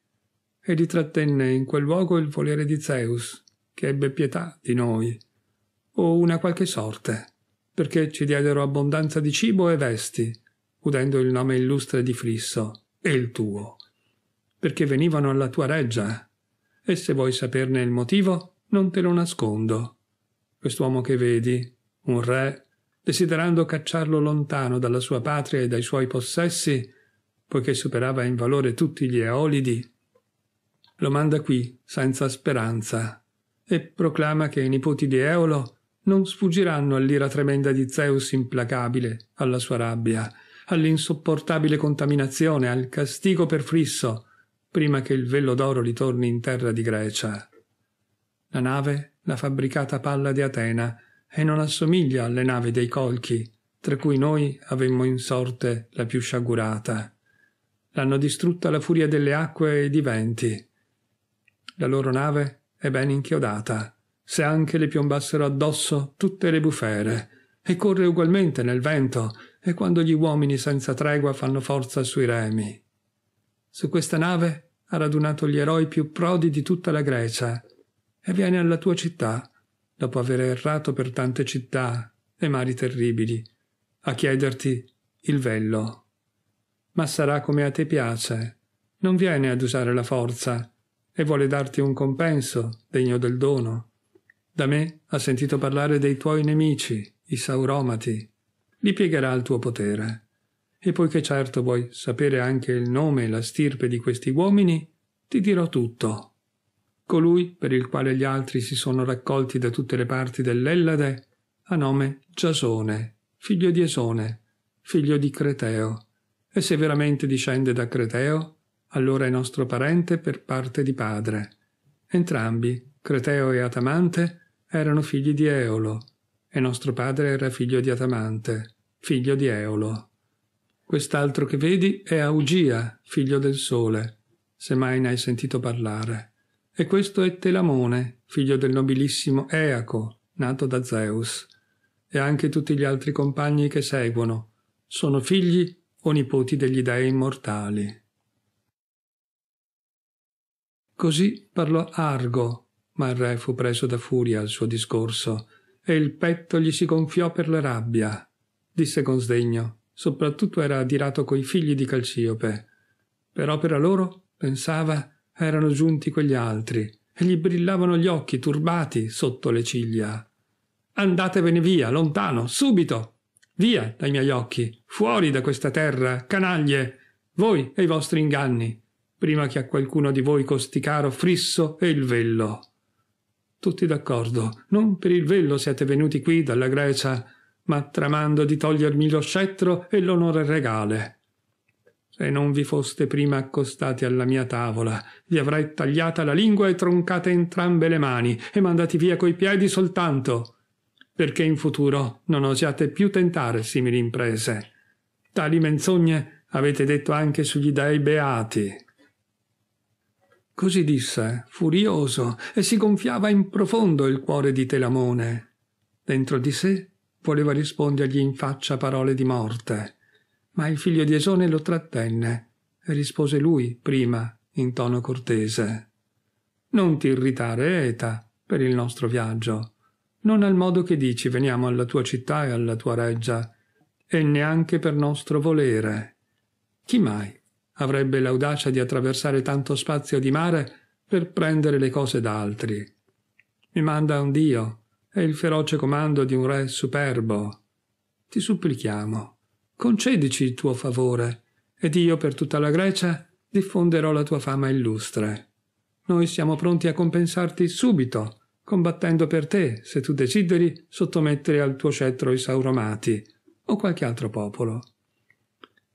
e li trattenne in quel luogo il volere di Zeus, che ebbe pietà di noi, o una qualche sorte, perché ci diedero abbondanza di cibo e vesti, udendo il nome illustre di Frisso, e il tuo, perché venivano alla tua reggia, e se vuoi saperne il motivo, non te lo nascondo. Quest'uomo che vedi, un re, desiderando cacciarlo lontano dalla sua patria e dai suoi possessi, poiché superava in valore tutti gli eolidi, lo manda qui senza speranza e proclama che i nipoti di Eolo non sfuggiranno all'ira tremenda di Zeus implacabile, alla sua rabbia, all'insopportabile contaminazione, al castigo per Frisso, prima che il vello d'oro ritorni in terra di Grecia. La nave, la fabbricata palla di Atena, e non assomiglia alle navi dei colchi, tra cui noi avemmo in sorte la più sciagurata. L'hanno distrutta la furia delle acque e di venti. La loro nave è ben inchiodata, se anche le piombassero addosso tutte le bufere, e corre ugualmente nel vento, e quando gli uomini senza tregua fanno forza sui remi. Su questa nave ha radunato gli eroi più prodi di tutta la Grecia e viene alla tua città, dopo aver errato per tante città e mari terribili, a chiederti il vello. Ma sarà come a te piace, non viene ad usare la forza e vuole darti un compenso degno del dono. Da me ha sentito parlare dei tuoi nemici, i sauromati, li piegherà al tuo potere. E poiché certo vuoi sapere anche il nome e la stirpe di questi uomini, ti dirò tutto. Colui per il quale gli altri si sono raccolti da tutte le parti dell'Ellade ha nome Giasone, figlio di Esone, figlio di Creteo. E se veramente discende da Creteo, allora è nostro parente per parte di padre. Entrambi, Creteo e Atamante, erano figli di Eolo, e nostro padre era figlio di Atamante, figlio di Eolo. Quest'altro che vedi è Augia, figlio del sole, se mai ne hai sentito parlare. E questo è Telamone, figlio del nobilissimo Eaco, nato da Zeus, e anche tutti gli altri compagni che seguono. Sono figli o nipoti degli dei immortali. Così parlò Argo, ma il re fu preso da furia al suo discorso, e il petto gli si gonfiò per la rabbia. Disse con sdegno Soprattutto era adirato coi figli di Calciope. Per opera loro, pensava, erano giunti quegli altri e gli brillavano gli occhi turbati sotto le ciglia. Andatevene via, lontano, subito! Via dai miei occhi, fuori da questa terra, canaglie, voi e i vostri inganni, prima che a qualcuno di voi costi caro Frisso e il vello. Tutti d'accordo, non per il vello siete venuti qui dalla Grecia, ma tramando di togliermi lo scettro e l'onore regale. Se non vi foste prima accostati alla mia tavola, vi avrei tagliata la lingua e troncate entrambe le mani e mandati via coi piedi soltanto, perché in futuro non osiate più tentare simili imprese. Tali menzogne avete detto anche sugli dei beati. Così disse, furioso, e si gonfiava in profondo il cuore di Telamone. Dentro di sé voleva rispondergli in faccia parole di morte, ma il figlio di Esone lo trattenne e rispose lui prima in tono cortese. Non ti irritare, Eta, per il nostro viaggio. Non al modo che dici veniamo alla tua città e alla tua reggia, e neanche per nostro volere. Chi mai avrebbe l'audacia di attraversare tanto spazio di mare per prendere le cose da altri? Mi manda un Dio e il feroce comando di un re superbo. Ti supplichiamo, concedici il tuo favore, ed io per tutta la Grecia diffonderò la tua fama illustre. Noi siamo pronti a compensarti subito, combattendo per te, se tu desideri sottomettere al tuo scettro i sauromati o qualche altro popolo.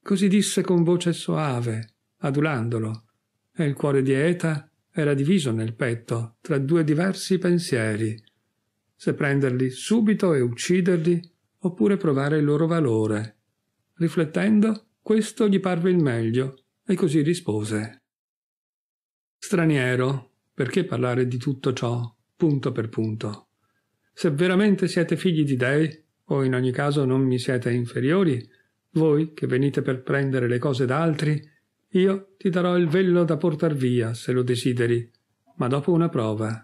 Così disse con voce soave, adulandolo, e il cuore di Eta era diviso nel petto tra due diversi pensieri, se prenderli subito e ucciderli, oppure provare il loro valore. Riflettendo, questo gli parve il meglio, e così rispose. Straniero, perché parlare di tutto ciò, punto per punto? Se veramente siete figli di dei, o in ogni caso non mi siete inferiori, voi che venite per prendere le cose da altri, io ti darò il vello da portar via, se lo desideri, ma dopo una prova.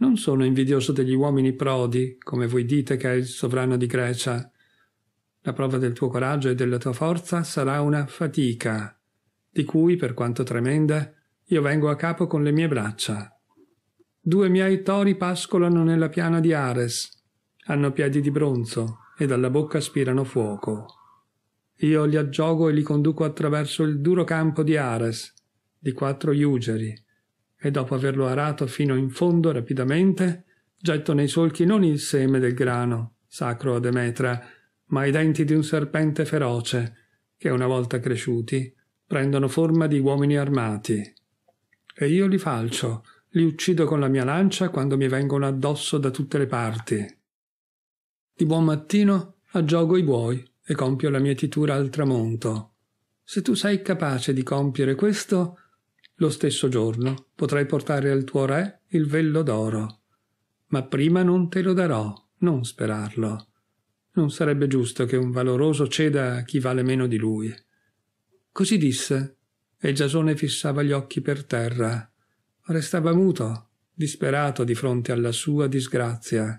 Non sono invidioso degli uomini prodi, come voi dite che è il sovrano di Grecia. La prova del tuo coraggio e della tua forza sarà una fatica, di cui, per quanto tremenda, io vengo a capo con le mie braccia. Due miei tori pascolano nella piana di Ares, hanno piedi di bronzo e dalla bocca spirano fuoco. Io li aggiogo e li conduco attraverso il duro campo di Ares, di quattro iugeri, e dopo averlo arato fino in fondo rapidamente, getto nei solchi non il seme del grano, sacro a Demetra, ma i denti di un serpente feroce, che una volta cresciuti prendono forma di uomini armati. E io li falcio, li uccido con la mia lancia quando mi vengono addosso da tutte le parti. Di buon mattino aggiogo i buoi e compio la mietitura al tramonto. Se tu sei capace di compiere questo, lo stesso giorno potrai portare al tuo re il vello d'oro. Ma prima non te lo darò, non sperarlo. Non sarebbe giusto che un valoroso ceda a chi vale meno di lui. Così disse, e Giasone fissava gli occhi per terra. Restava muto, disperato di fronte alla sua disgrazia.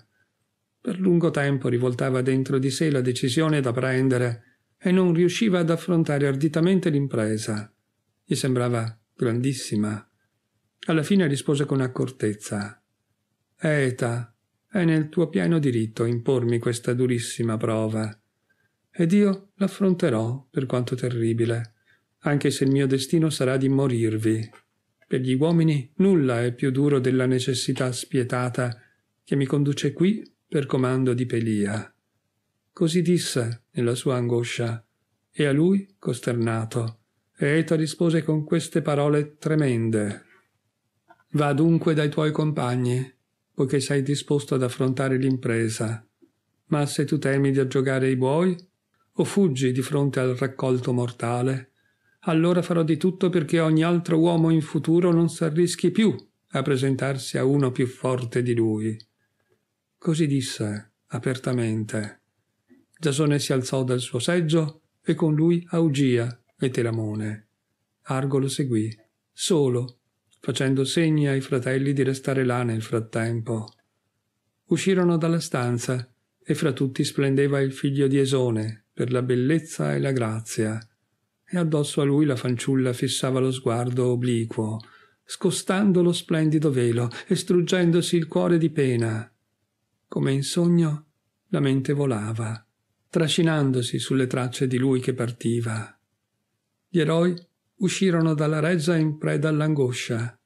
Per lungo tempo rivoltava dentro di sé la decisione da prendere e non riusciva ad affrontare arditamente l'impresa. Gli sembrava grandissima. Alla fine rispose con accortezza. Eh, Eta, è nel tuo pieno diritto impormi questa durissima prova. Ed io l'affronterò, per quanto terribile, anche se il mio destino sarà di morirvi. Per gli uomini nulla è più duro della necessità spietata che mi conduce qui per comando di Pelia. Così disse nella sua angoscia, e a lui, costernato, e Eta rispose con queste parole tremende. Va dunque dai tuoi compagni, poiché sei disposto ad affrontare l'impresa. Ma se tu temi di aggiogare i buoi, o fuggi di fronte al raccolto mortale, allora farò di tutto perché ogni altro uomo in futuro non si arrischi più a presentarsi a uno più forte di lui. Così disse apertamente. Giasone si alzò dal suo seggio e con lui Augia, e Telamone. Argo lo seguì, solo, facendo segni ai fratelli di restare là nel frattempo. Uscirono dalla stanza e fra tutti splendeva il figlio di Esone per la bellezza e la grazia, e addosso a lui la fanciulla fissava lo sguardo obliquo, scostando lo splendido velo e struggendosi il cuore di pena. Come in sogno, la mente volava, trascinandosi sulle tracce di lui che partiva. Gli eroi uscirono dalla reggia in preda all'angoscia.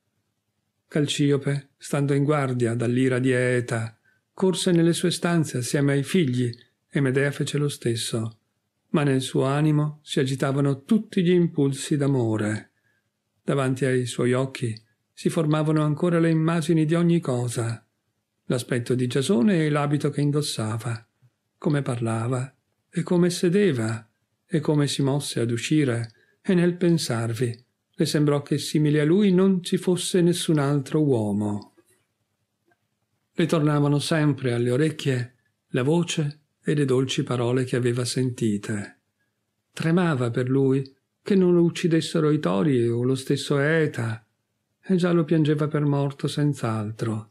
Calciope, stando in guardia dall'ira di Eeta, corse nelle sue stanze assieme ai figli e Medea fece lo stesso, ma nel suo animo si agitavano tutti gli impulsi d'amore. Davanti ai suoi occhi si formavano ancora le immagini di ogni cosa, l'aspetto di Giasone e l'abito che indossava, come parlava e come sedeva e come si mosse ad uscire e nel pensarvi le sembrò che simile a lui non ci fosse nessun altro uomo. Le tornavano sempre alle orecchie la voce e le dolci parole che aveva sentite. Tremava per lui che non lo uccidessero i tori o lo stesso Eta, e già lo piangeva per morto senz'altro.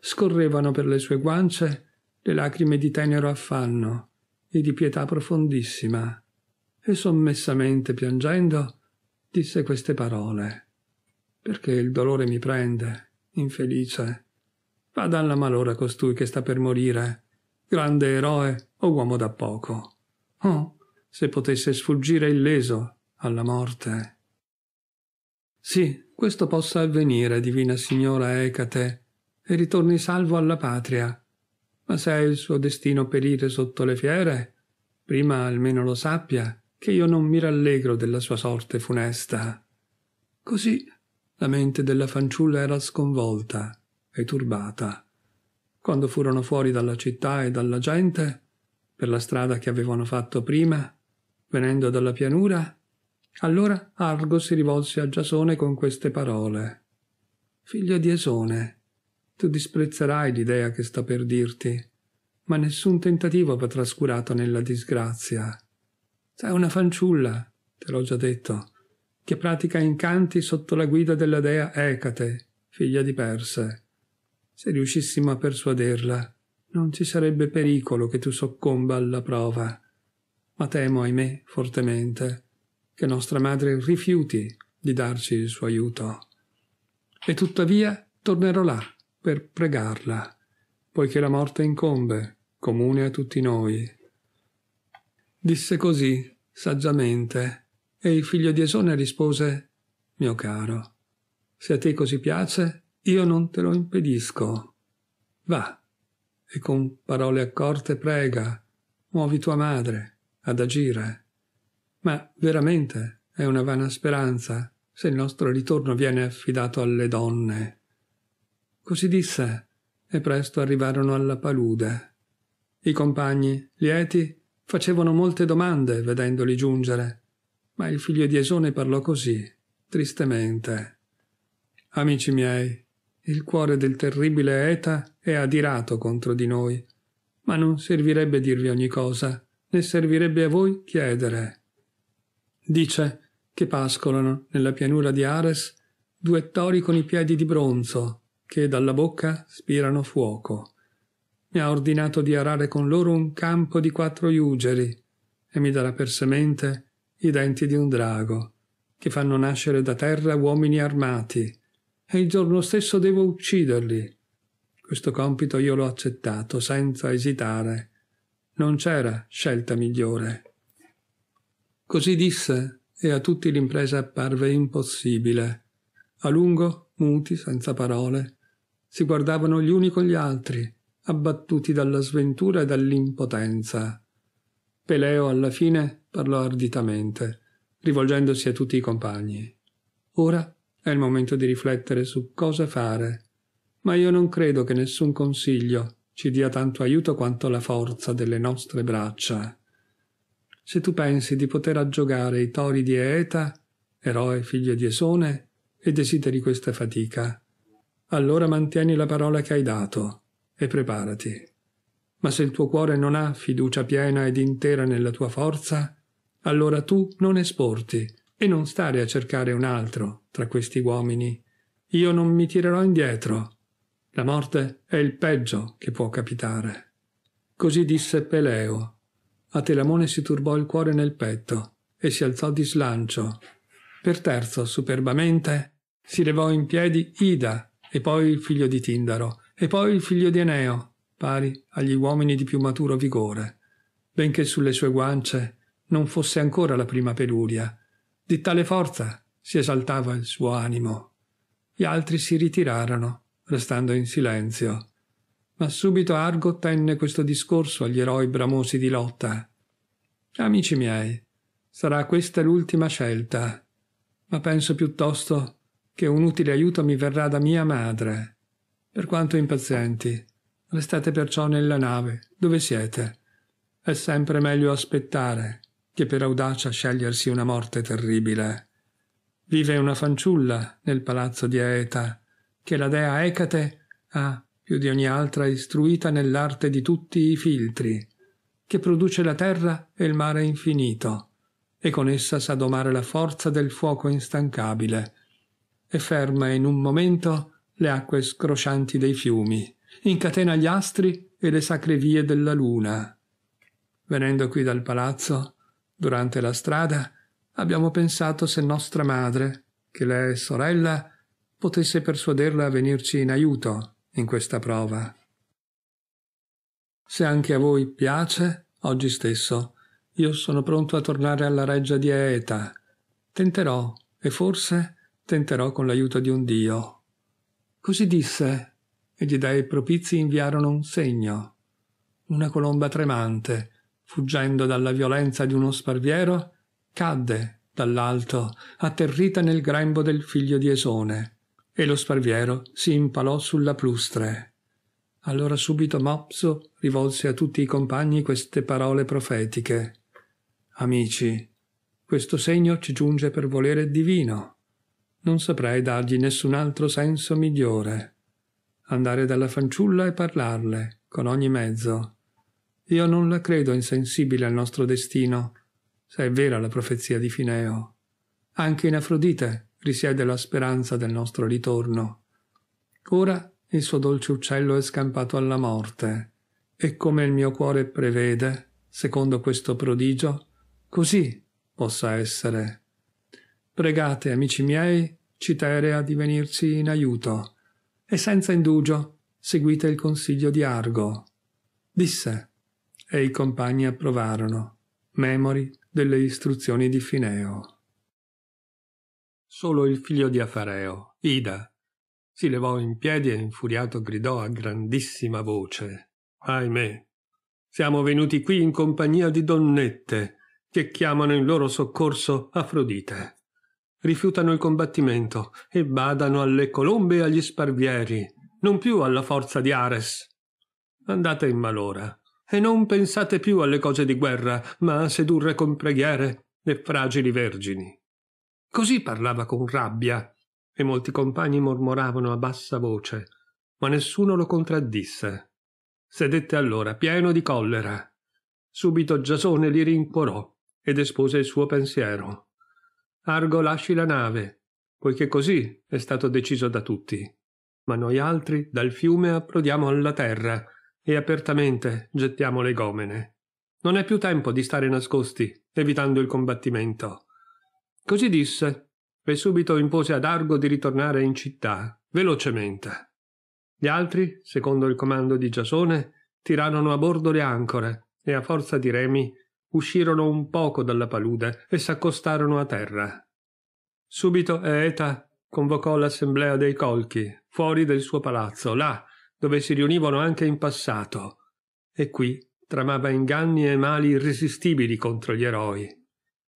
Scorrevano per le sue guance le lacrime di tenero affanno e di pietà profondissima e sommessamente piangendo disse queste parole. Perché il dolore mi prende, infelice. Vada alla malora costui che sta per morire, grande eroe o uomo da poco. Oh, se potesse sfuggire illeso alla morte. Sì, questo possa avvenire, divina signora Ecate, e ritorni salvo alla patria. Ma se è il suo destino perire sotto le fiere, prima almeno lo sappia che io non mi rallegro della sua sorte funesta. Così la mente della fanciulla era sconvolta e turbata. Quando furono fuori dalla città e dalla gente, per la strada che avevano fatto prima, venendo dalla pianura, allora Argo si rivolse a Giasone con queste parole. Figlio di Esone, tu disprezzerai l'idea che sto per dirti, ma nessun tentativo va trascurato nella disgrazia. C'è una fanciulla, te l'ho già detto, che pratica incanti sotto la guida della dea Ecate, figlia di Perse. Se riuscissimo a persuaderla, non ci sarebbe pericolo che tu soccomba alla prova. Ma temo, ahimè, fortemente, che nostra madre rifiuti di darci il suo aiuto. E tuttavia tornerò là per pregarla, poiché la morte incombe, comune a tutti noi Disse così, saggiamente, e il figlio di Esone rispose Mio caro, se a te così piace, io non te lo impedisco. Va, e con parole accorte prega, muovi tua madre ad agire. Ma veramente è una vana speranza se il nostro ritorno viene affidato alle donne. Così disse, e presto arrivarono alla palude. I compagni, lieti, Facevano molte domande vedendoli giungere, ma il figlio di Esone parlò così, tristemente. Amici miei, il cuore del terribile Eta è adirato contro di noi, ma non servirebbe dirvi ogni cosa, né servirebbe a voi chiedere. Dice che pascolano nella pianura di Ares due tori con i piedi di bronzo che dalla bocca spirano fuoco mi ha ordinato di arare con loro un campo di quattro iugeri e mi darà per semente i denti di un drago, che fanno nascere da terra uomini armati, e il giorno stesso devo ucciderli. Questo compito io l'ho accettato senza esitare. Non c'era scelta migliore. Così disse, e a tutti l'impresa apparve impossibile. A lungo, muti, senza parole, si guardavano gli uni con gli altri, abbattuti dalla sventura e dall'impotenza. Peleo alla fine parlò arditamente, rivolgendosi a tutti i compagni. Ora è il momento di riflettere su cosa fare, ma io non credo che nessun consiglio ci dia tanto aiuto quanto la forza delle nostre braccia. Se tu pensi di poter aggiogare i tori di Eeta, eroe figlio di Esone, e desideri questa fatica, allora mantieni la parola che hai dato e preparati. Ma se il tuo cuore non ha fiducia piena ed intera nella tua forza, allora tu non esporti e non stare a cercare un altro tra questi uomini. Io non mi tirerò indietro. La morte è il peggio che può capitare. Così disse Peleo. A Telamone si turbò il cuore nel petto e si alzò di slancio. Per terzo, superbamente, si levò in piedi Ida e poi il figlio di Tindaro e poi il figlio di Eneo, pari agli uomini di più maturo vigore, benché sulle sue guance non fosse ancora la prima peluria, di tale forza si esaltava il suo animo. Gli altri si ritirarono, restando in silenzio. Ma subito Argo tenne questo discorso agli eroi bramosi di lotta. Amici miei, sarà questa l'ultima scelta, ma penso piuttosto che un utile aiuto mi verrà da mia madre per quanto impazienti. Restate perciò nella nave, dove siete. È sempre meglio aspettare che per audacia scegliersi una morte terribile. Vive una fanciulla nel palazzo di Aeta, che la dea Ecate ha, più di ogni altra, istruita nell'arte di tutti i filtri, che produce la terra e il mare infinito, e con essa sa domare la forza del fuoco instancabile, e ferma in un momento le acque scroscianti dei fiumi, incatena gli astri e le sacre vie della luna. Venendo qui dal palazzo, durante la strada, abbiamo pensato se nostra madre, che le è sorella, potesse persuaderla a venirci in aiuto in questa prova. Se anche a voi piace, oggi stesso, io sono pronto a tornare alla reggia di Aeta. Tenterò, e forse tenterò con l'aiuto di un dio, Così disse, e gli dei propizi inviarono un segno. Una colomba tremante, fuggendo dalla violenza di uno sparviero, cadde dall'alto, atterrita nel grembo del figlio di Esone, e lo sparviero si impalò sulla plustre. Allora subito Mopso rivolse a tutti i compagni queste parole profetiche. Amici, questo segno ci giunge per volere divino non saprei dargli nessun altro senso migliore. Andare dalla fanciulla e parlarle, con ogni mezzo. Io non la credo insensibile al nostro destino, se è vera la profezia di Fineo. Anche in Afrodite risiede la speranza del nostro ritorno. Ora il suo dolce uccello è scampato alla morte, e come il mio cuore prevede, secondo questo prodigio, così possa essere. Pregate, amici miei, Citerea di venirci in aiuto, e senza indugio seguite il consiglio di Argo. Disse, e i compagni approvarono, memori delle istruzioni di Fineo. Solo il figlio di Afareo, Ida, si levò in piedi e infuriato gridò a grandissima voce. Ahimè, siamo venuti qui in compagnia di donnette che chiamano in loro soccorso Afrodite rifiutano il combattimento e badano alle colombe e agli sparvieri, non più alla forza di Ares. Andate in malora e non pensate più alle cose di guerra, ma a sedurre con preghiere le fragili vergini. Così parlava con rabbia e molti compagni mormoravano a bassa voce, ma nessuno lo contraddisse. Sedette allora pieno di collera. Subito Giasone li rincuorò ed espose il suo pensiero. Argo lasci la nave, poiché così è stato deciso da tutti. Ma noi altri dal fiume approdiamo alla terra e apertamente gettiamo le gomene. Non è più tempo di stare nascosti, evitando il combattimento. Così disse, e subito impose ad Argo di ritornare in città, velocemente. Gli altri, secondo il comando di Giasone, tirarono a bordo le ancore e a forza di remi uscirono un poco dalla palude e s'accostarono a terra. Subito Eeta convocò l'assemblea dei colchi, fuori del suo palazzo, là, dove si riunivano anche in passato, e qui tramava inganni e mali irresistibili contro gli eroi.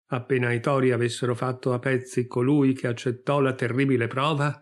Appena i tori avessero fatto a pezzi colui che accettò la terribile prova,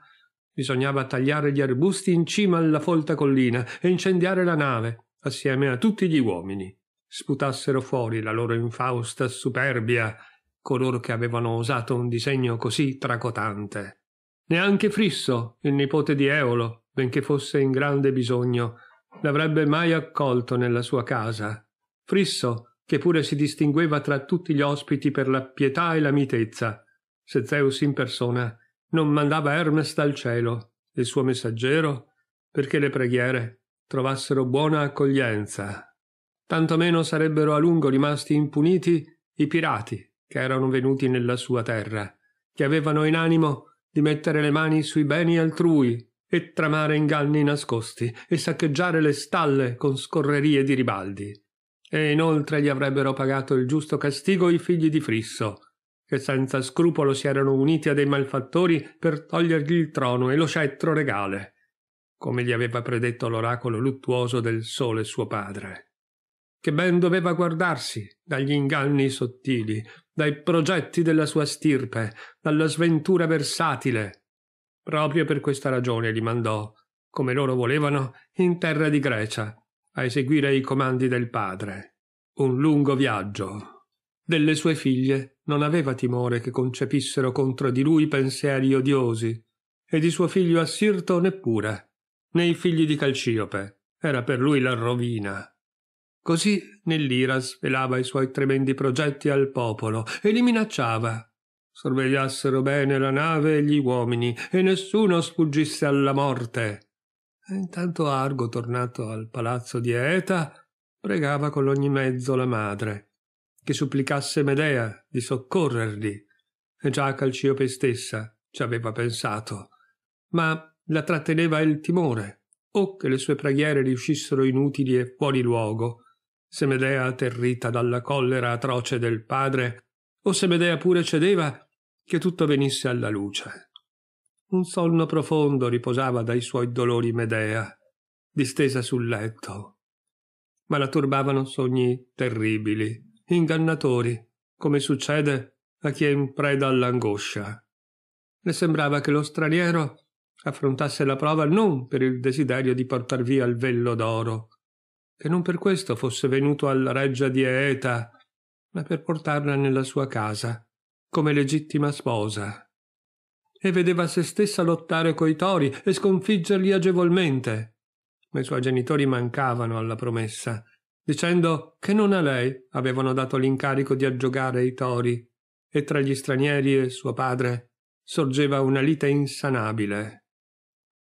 bisognava tagliare gli arbusti in cima alla folta collina e incendiare la nave, assieme a tutti gli uomini sputassero fuori la loro infausta superbia coloro che avevano osato un disegno così tracotante. Neanche Frisso, il nipote di Eolo, benché fosse in grande bisogno, l'avrebbe mai accolto nella sua casa. Frisso, che pure si distingueva tra tutti gli ospiti per la pietà e la mitezza, se Zeus in persona non mandava Hermes dal cielo, il suo messaggero, perché le preghiere trovassero buona accoglienza tantomeno sarebbero a lungo rimasti impuniti i pirati che erano venuti nella sua terra, che avevano in animo di mettere le mani sui beni altrui e tramare inganni nascosti e saccheggiare le stalle con scorrerie di ribaldi. E inoltre gli avrebbero pagato il giusto castigo i figli di Frisso, che senza scrupolo si erano uniti a dei malfattori per togliergli il trono e lo scettro regale, come gli aveva predetto l'oracolo luttuoso del sole suo padre che ben doveva guardarsi dagli inganni sottili, dai progetti della sua stirpe, dalla sventura versatile. Proprio per questa ragione li mandò, come loro volevano, in terra di Grecia, a eseguire i comandi del padre. Un lungo viaggio. Delle sue figlie non aveva timore che concepissero contro di lui pensieri odiosi, e di suo figlio Assirto neppure, né i figli di Calciope. Era per lui la rovina. Così nell'ira svelava i suoi tremendi progetti al popolo e li minacciava. Sorvegliassero bene la nave e gli uomini e nessuno sfuggisse alla morte. E intanto Argo, tornato al palazzo di Eta, pregava con ogni mezzo la madre, che supplicasse Medea di soccorrerli. E già Calciope stessa ci aveva pensato, ma la tratteneva il timore, o che le sue preghiere riuscissero inutili e fuori luogo, se Medea atterrita dalla collera atroce del padre, o se Medea pure cedeva, che tutto venisse alla luce. Un sonno profondo riposava dai suoi dolori Medea, distesa sul letto. Ma la turbavano sogni terribili, ingannatori, come succede a chi è in preda all'angoscia. Le sembrava che lo straniero affrontasse la prova non per il desiderio di portar via il vello d'oro, che non per questo fosse venuto alla reggia di Eeta, ma per portarla nella sua casa, come legittima sposa. E vedeva se stessa lottare coi tori e sconfiggerli agevolmente. Ma i suoi genitori mancavano alla promessa, dicendo che non a lei avevano dato l'incarico di aggiogare i tori, e tra gli stranieri e suo padre sorgeva una lite insanabile.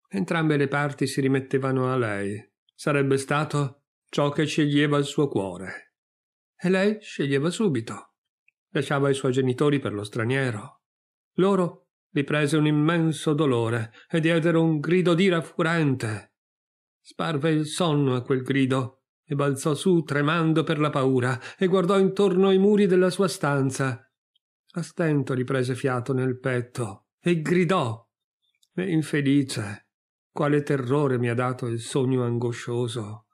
Entrambe le parti si rimettevano a lei. Sarebbe stato ciò che sceglieva il suo cuore. E lei sceglieva subito. Lasciava i suoi genitori per lo straniero. Loro li prese un immenso dolore e diedero un grido d'ira furente. Sparve il sonno a quel grido e balzò su tremando per la paura e guardò intorno i muri della sua stanza. A stento riprese fiato nel petto e gridò. E infelice, quale terrore mi ha dato il sogno angoscioso.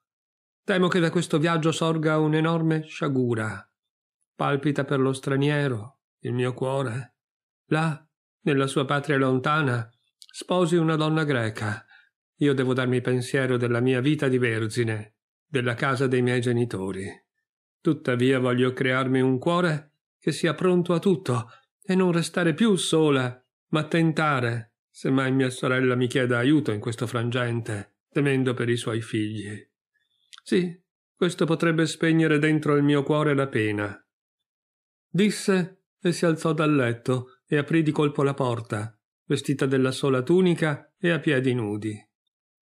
Temo che da questo viaggio sorga un'enorme sciagura. Palpita per lo straniero il mio cuore. Là, nella sua patria lontana, sposi una donna greca. Io devo darmi pensiero della mia vita di vergine, della casa dei miei genitori. Tuttavia voglio crearmi un cuore che sia pronto a tutto e non restare più sola, ma tentare, se mai mia sorella mi chieda aiuto in questo frangente, temendo per i suoi figli. Sì, questo potrebbe spegnere dentro il mio cuore la pena. Disse e si alzò dal letto e aprì di colpo la porta, vestita della sola tunica e a piedi nudi.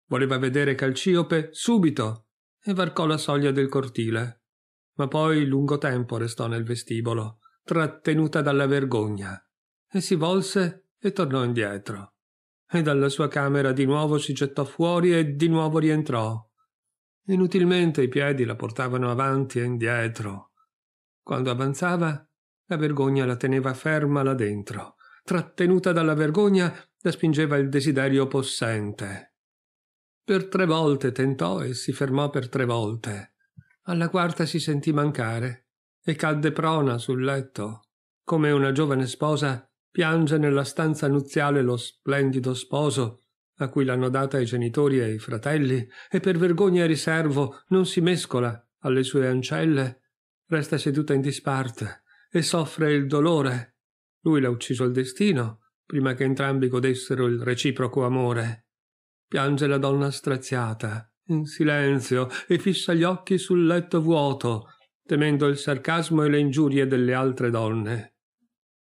Voleva vedere Calciope subito e varcò la soglia del cortile, ma poi lungo tempo restò nel vestibolo, trattenuta dalla vergogna, e si volse e tornò indietro. E dalla sua camera di nuovo si gettò fuori e di nuovo rientrò, Inutilmente i piedi la portavano avanti e indietro. Quando avanzava, la vergogna la teneva ferma là dentro. Trattenuta dalla vergogna, la spingeva il desiderio possente. Per tre volte tentò e si fermò per tre volte. Alla quarta si sentì mancare e cadde prona sul letto. Come una giovane sposa piange nella stanza nuziale lo splendido sposo a cui l'hanno data i genitori e i fratelli, e per vergogna e riservo non si mescola alle sue ancelle, resta seduta in disparte e soffre il dolore. Lui l'ha ucciso il destino, prima che entrambi godessero il reciproco amore. Piange la donna straziata, in silenzio, e fissa gli occhi sul letto vuoto, temendo il sarcasmo e le ingiurie delle altre donne.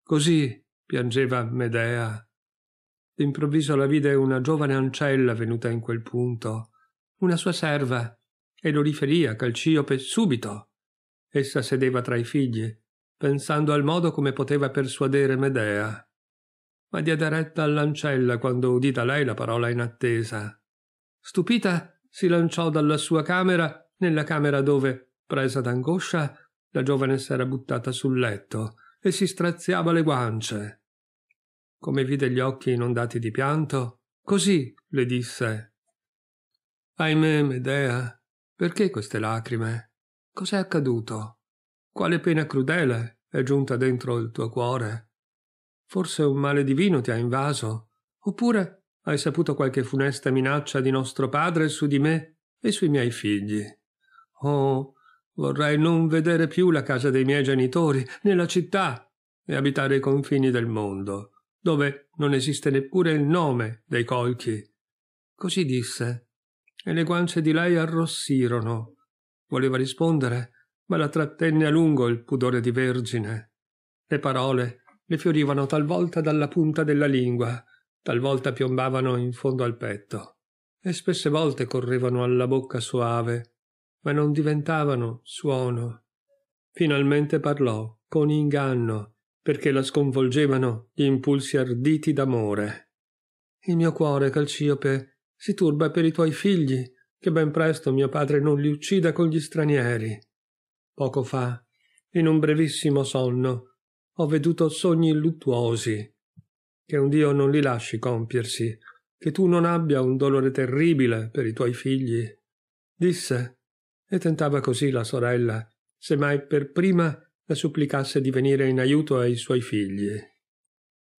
Così piangeva Medea D'improvviso la vide una giovane ancella venuta in quel punto, una sua serva, e lo riferì a Calciope subito. Essa sedeva tra i figli, pensando al modo come poteva persuadere Medea. Ma diede retta all'ancella quando udita lei la parola inattesa. Stupita, si lanciò dalla sua camera nella camera dove, presa d'angoscia, la giovane s'era buttata sul letto e si straziava le guance come vide gli occhi inondati di pianto. Così le disse. Ahimè, Medea, perché queste lacrime? Cos'è accaduto? Quale pena crudele è giunta dentro il tuo cuore? Forse un male divino ti ha invaso? Oppure hai saputo qualche funesta minaccia di nostro padre su di me e sui miei figli? Oh, vorrei non vedere più la casa dei miei genitori, né la città, e abitare i confini del mondo dove non esiste neppure il nome dei colchi. Così disse, e le guance di lei arrossirono. Voleva rispondere, ma la trattenne a lungo il pudore di vergine. Le parole le fiorivano talvolta dalla punta della lingua, talvolta piombavano in fondo al petto, e spesse volte correvano alla bocca soave, ma non diventavano suono. Finalmente parlò, con inganno, perché la sconvolgevano gli impulsi arditi d'amore. Il mio cuore, Calciope, si turba per i tuoi figli, che ben presto mio padre non li uccida con gli stranieri. Poco fa, in un brevissimo sonno, ho veduto sogni luttuosi, che un Dio non li lasci compiersi, che tu non abbia un dolore terribile per i tuoi figli. Disse, e tentava così la sorella, se mai per prima la supplicasse di venire in aiuto ai suoi figli.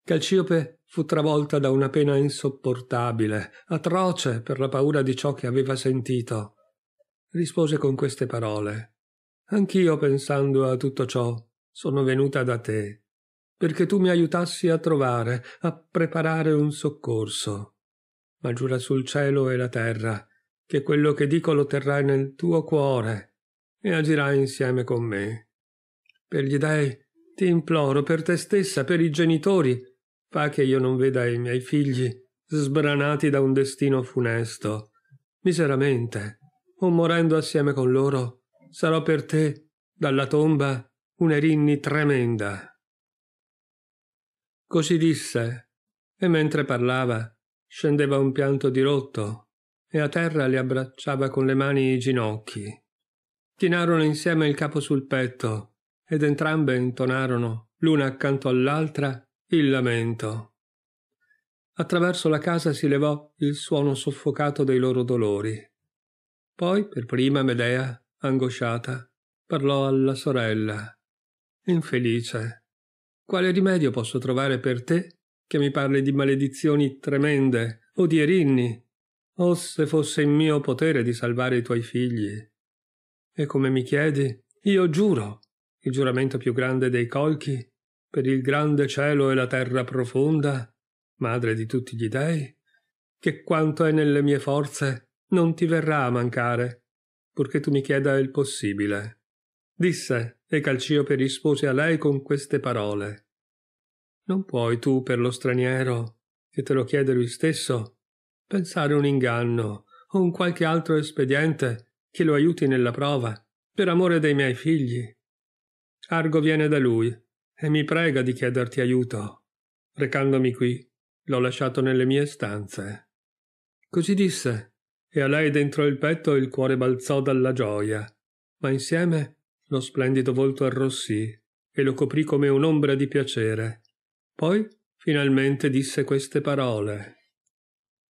Calciope fu travolta da una pena insopportabile, atroce per la paura di ciò che aveva sentito. Rispose con queste parole Anch'io, pensando a tutto ciò, sono venuta da te, perché tu mi aiutassi a trovare, a preparare un soccorso. Ma giura sul cielo e la terra, che quello che dico lo terrai nel tuo cuore e agirai insieme con me. Per gli dei, ti imploro, per te stessa, per i genitori, fa che io non veda i miei figli sbranati da un destino funesto. Miseramente, o morendo assieme con loro, sarò per te, dalla tomba, un'erinni tremenda. Così disse, e mentre parlava, scendeva un pianto dirotto, e a terra li abbracciava con le mani i ginocchi. Chinarono insieme il capo sul petto, ed entrambe intonarono, l'una accanto all'altra, il lamento. Attraverso la casa si levò il suono soffocato dei loro dolori. Poi, per prima, Medea, angosciata, parlò alla sorella. Infelice, quale rimedio posso trovare per te che mi parli di maledizioni tremende o di erinni? O se fosse in mio potere di salvare i tuoi figli. E come mi chiedi, io giuro il giuramento più grande dei colchi, per il grande cielo e la terra profonda, madre di tutti gli dèi, che quanto è nelle mie forze non ti verrà a mancare, purché tu mi chieda il possibile. Disse, e Calciope rispose a lei con queste parole. Non puoi tu per lo straniero, che te lo chiede lui stesso, pensare un inganno o un qualche altro espediente che lo aiuti nella prova, per amore dei miei figli, Argo viene da lui e mi prega di chiederti aiuto. Recandomi qui, l'ho lasciato nelle mie stanze. Così disse, e a lei dentro il petto il cuore balzò dalla gioia, ma insieme lo splendido volto arrossì e lo coprì come un'ombra di piacere. Poi finalmente disse queste parole.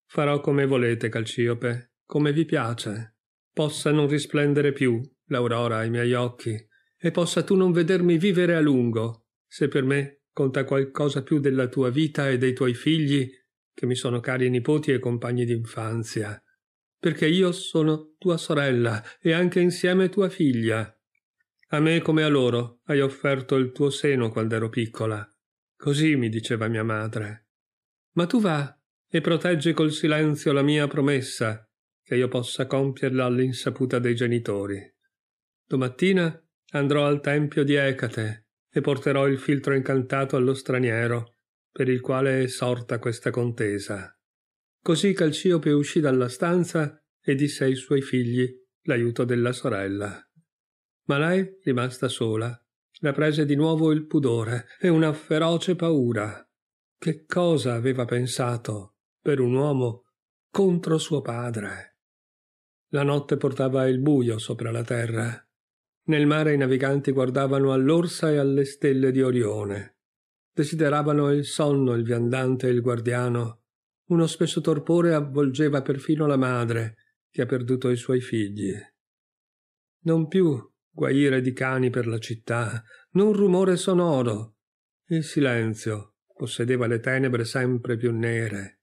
Farò come volete, Calciope, come vi piace. Possa non risplendere più l'aurora ai miei occhi, e possa tu non vedermi vivere a lungo, se per me conta qualcosa più della tua vita e dei tuoi figli, che mi sono cari nipoti e compagni d'infanzia, perché io sono tua sorella e anche insieme tua figlia. A me come a loro hai offerto il tuo seno quando ero piccola. Così mi diceva mia madre. Ma tu va e proteggi col silenzio la mia promessa, che io possa compierla all'insaputa dei genitori. Domattina andrò al tempio di Ecate e porterò il filtro incantato allo straniero, per il quale è sorta questa contesa. Così Calciope uscì dalla stanza e disse ai suoi figli l'aiuto della sorella. Ma lei, rimasta sola, la prese di nuovo il pudore e una feroce paura. Che cosa aveva pensato per un uomo contro suo padre? La notte portava il buio sopra la terra nel mare i naviganti guardavano all'orsa e alle stelle di Orione. Desideravano il sonno il viandante e il guardiano. Uno spesso torpore avvolgeva perfino la madre, che ha perduto i suoi figli. Non più guaire di cani per la città, non rumore sonoro. Il silenzio possedeva le tenebre sempre più nere.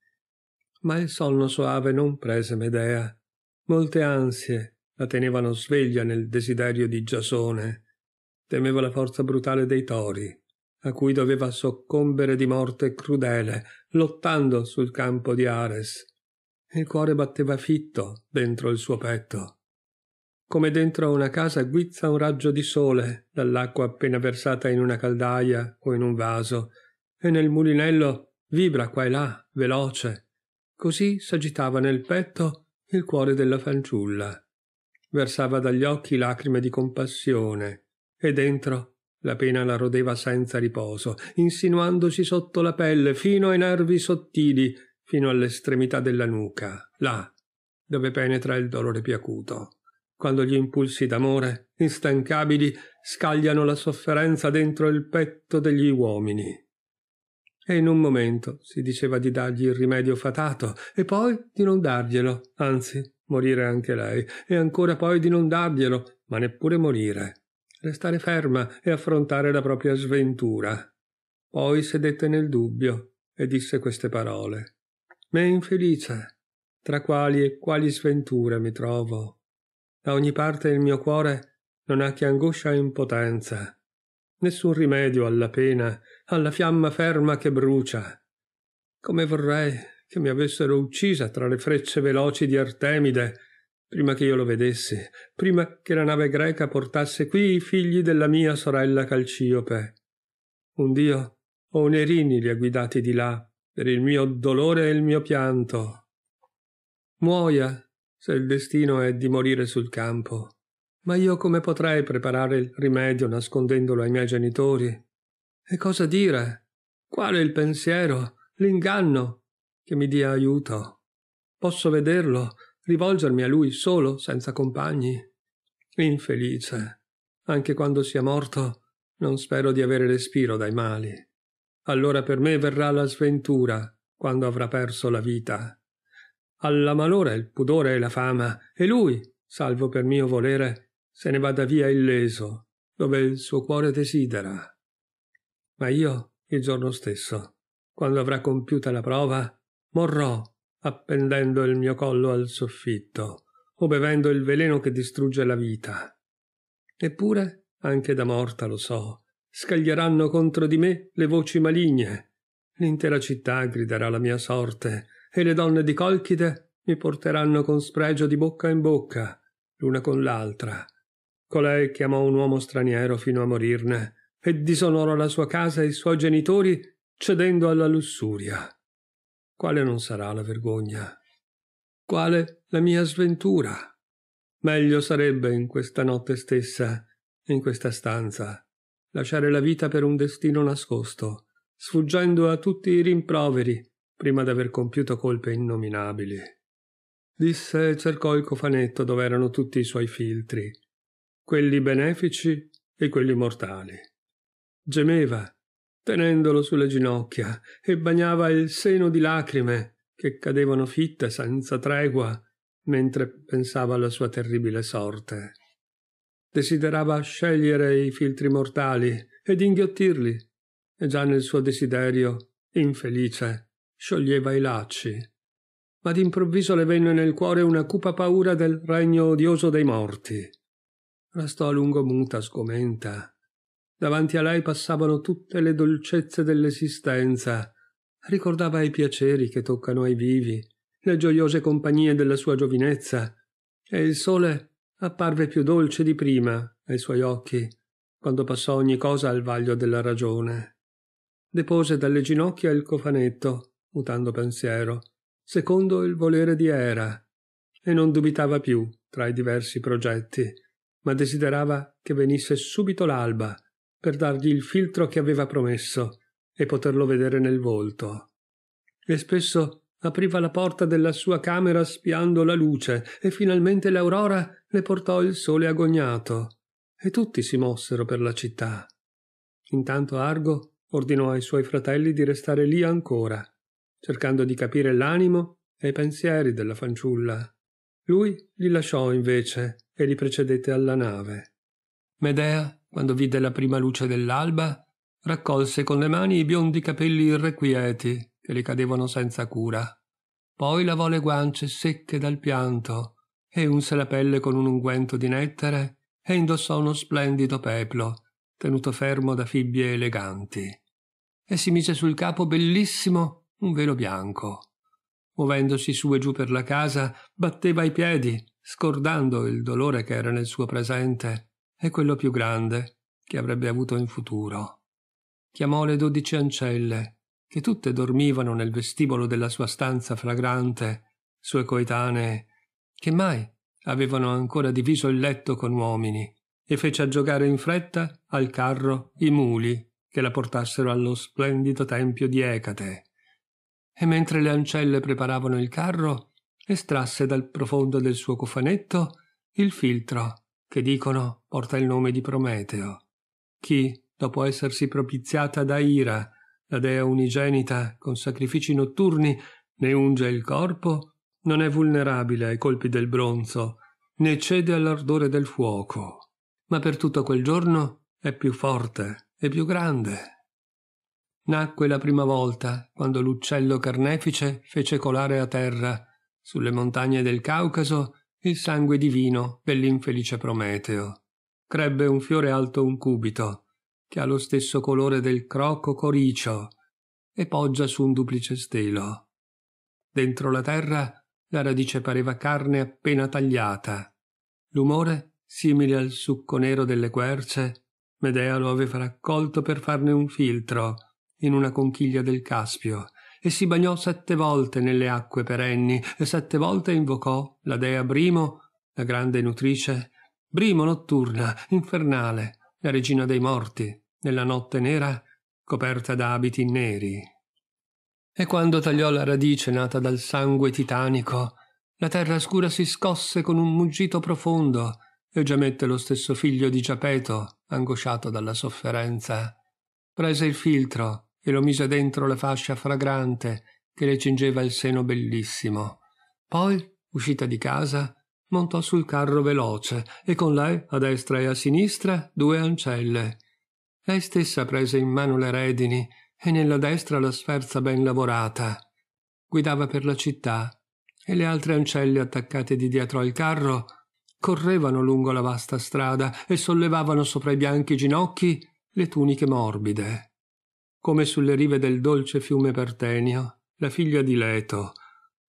Ma il sonno soave non prese Medea. Molte ansie la tenevano sveglia nel desiderio di Giasone. Temeva la forza brutale dei tori, a cui doveva soccombere di morte crudele, lottando sul campo di Ares. Il cuore batteva fitto dentro il suo petto. Come dentro una casa guizza un raggio di sole dall'acqua appena versata in una caldaia o in un vaso, e nel mulinello vibra qua e là, veloce. Così s'agitava nel petto il cuore della fanciulla versava dagli occhi lacrime di compassione e dentro la pena la rodeva senza riposo, insinuandosi sotto la pelle, fino ai nervi sottili, fino all'estremità della nuca, là, dove penetra il dolore più acuto. Quando gli impulsi d'amore, instancabili, scagliano la sofferenza dentro il petto degli uomini. E in un momento si diceva di dargli il rimedio fatato e poi di non darglielo, anzi morire anche lei, e ancora poi di non darglielo, ma neppure morire. Restare ferma e affrontare la propria sventura. Poi sedette nel dubbio e disse queste parole. Me infelice, tra quali e quali sventure mi trovo. Da ogni parte il mio cuore non ha che angoscia e impotenza. Nessun rimedio alla pena, alla fiamma ferma che brucia. Come vorrei che mi avessero uccisa tra le frecce veloci di Artemide, prima che io lo vedessi, prima che la nave greca portasse qui i figli della mia sorella Calciope. Un dio o un Erini li ha guidati di là, per il mio dolore e il mio pianto. Muoia, se il destino è di morire sul campo. Ma io come potrei preparare il rimedio nascondendolo ai miei genitori? E cosa dire? Qual è il pensiero, l'inganno che mi dia aiuto. Posso vederlo, rivolgermi a lui solo, senza compagni. Infelice. Anche quando sia morto, non spero di avere respiro dai mali. Allora per me verrà la sventura, quando avrà perso la vita. Alla malora il pudore e la fama, e lui, salvo per mio volere, se ne vada via illeso, dove il suo cuore desidera. Ma io, il giorno stesso, quando avrà compiuta la prova, morrò appendendo il mio collo al soffitto o bevendo il veleno che distrugge la vita. Eppure, anche da morta lo so, scaglieranno contro di me le voci maligne. L'intera città griderà la mia sorte e le donne di Colchide mi porteranno con spregio di bocca in bocca, l'una con l'altra. Colei chiamò un uomo straniero fino a morirne e disonorò la sua casa e i suoi genitori cedendo alla lussuria quale non sarà la vergogna, quale la mia sventura. Meglio sarebbe in questa notte stessa, in questa stanza, lasciare la vita per un destino nascosto, sfuggendo a tutti i rimproveri prima d'aver compiuto colpe innominabili. Disse e cercò il cofanetto dove erano tutti i suoi filtri, quelli benefici e quelli mortali. Gemeva tenendolo sulle ginocchia, e bagnava il seno di lacrime che cadevano fitte senza tregua mentre pensava alla sua terribile sorte. Desiderava scegliere i filtri mortali ed inghiottirli, e già nel suo desiderio, infelice, scioglieva i lacci. Ma d'improvviso le venne nel cuore una cupa paura del regno odioso dei morti. Restò a lungo muta, sgomenta, Davanti a lei passavano tutte le dolcezze dell'esistenza. Ricordava i piaceri che toccano ai vivi, le gioiose compagnie della sua giovinezza, e il sole apparve più dolce di prima ai suoi occhi, quando passò ogni cosa al vaglio della ragione. Depose dalle ginocchia il cofanetto, mutando pensiero, secondo il volere di Era, e non dubitava più tra i diversi progetti, ma desiderava che venisse subito l'alba, per dargli il filtro che aveva promesso e poterlo vedere nel volto. E spesso apriva la porta della sua camera spiando la luce e finalmente l'aurora le portò il sole agognato e tutti si mossero per la città. Intanto Argo ordinò ai suoi fratelli di restare lì ancora, cercando di capire l'animo e i pensieri della fanciulla. Lui li lasciò invece e li precedette alla nave. Medea quando vide la prima luce dell'alba, raccolse con le mani i biondi capelli irrequieti che le cadevano senza cura. Poi lavò le guance secche dal pianto e unse la pelle con un unguento di nettare e indossò uno splendido peplo, tenuto fermo da fibbie eleganti. E si mise sul capo bellissimo un velo bianco. Muovendosi su e giù per la casa, batteva i piedi, scordando il dolore che era nel suo presente e quello più grande che avrebbe avuto in futuro. Chiamò le dodici ancelle, che tutte dormivano nel vestibolo della sua stanza fragrante, sue coetanee, che mai avevano ancora diviso il letto con uomini, e fece aggiogare in fretta al carro i muli che la portassero allo splendido tempio di Ecate. E mentre le ancelle preparavano il carro, estrasse dal profondo del suo cofanetto il filtro che dicono porta il nome di Prometeo. Chi, dopo essersi propiziata da Ira, la dea unigenita, con sacrifici notturni, ne unge il corpo, non è vulnerabile ai colpi del bronzo, né cede all'ardore del fuoco, ma per tutto quel giorno è più forte e più grande. Nacque la prima volta quando l'uccello carnefice fece colare a terra, sulle montagne del Caucaso, il sangue divino dell'infelice Prometeo. Crebbe un fiore alto un cubito, che ha lo stesso colore del croco coricio, e poggia su un duplice stelo. Dentro la terra la radice pareva carne appena tagliata. L'umore, simile al succo nero delle querce, Medea lo aveva raccolto per farne un filtro in una conchiglia del Caspio e si bagnò sette volte nelle acque perenni e sette volte invocò la dea Brimo, la grande nutrice, Brimo notturna, infernale, la regina dei morti, nella notte nera coperta da abiti neri. E quando tagliò la radice nata dal sangue titanico, la terra scura si scosse con un muggito profondo e giamette lo stesso figlio di Giapeto, angosciato dalla sofferenza. Prese il filtro e lo mise dentro la fascia fragrante che le cingeva il seno bellissimo. Poi, uscita di casa, montò sul carro veloce e con lei, a destra e a sinistra, due ancelle. Lei stessa prese in mano le redini e nella destra la sferza ben lavorata. Guidava per la città e le altre ancelle attaccate di dietro al carro correvano lungo la vasta strada e sollevavano sopra i bianchi ginocchi le tuniche morbide come sulle rive del dolce fiume Partenio, la figlia di Leto,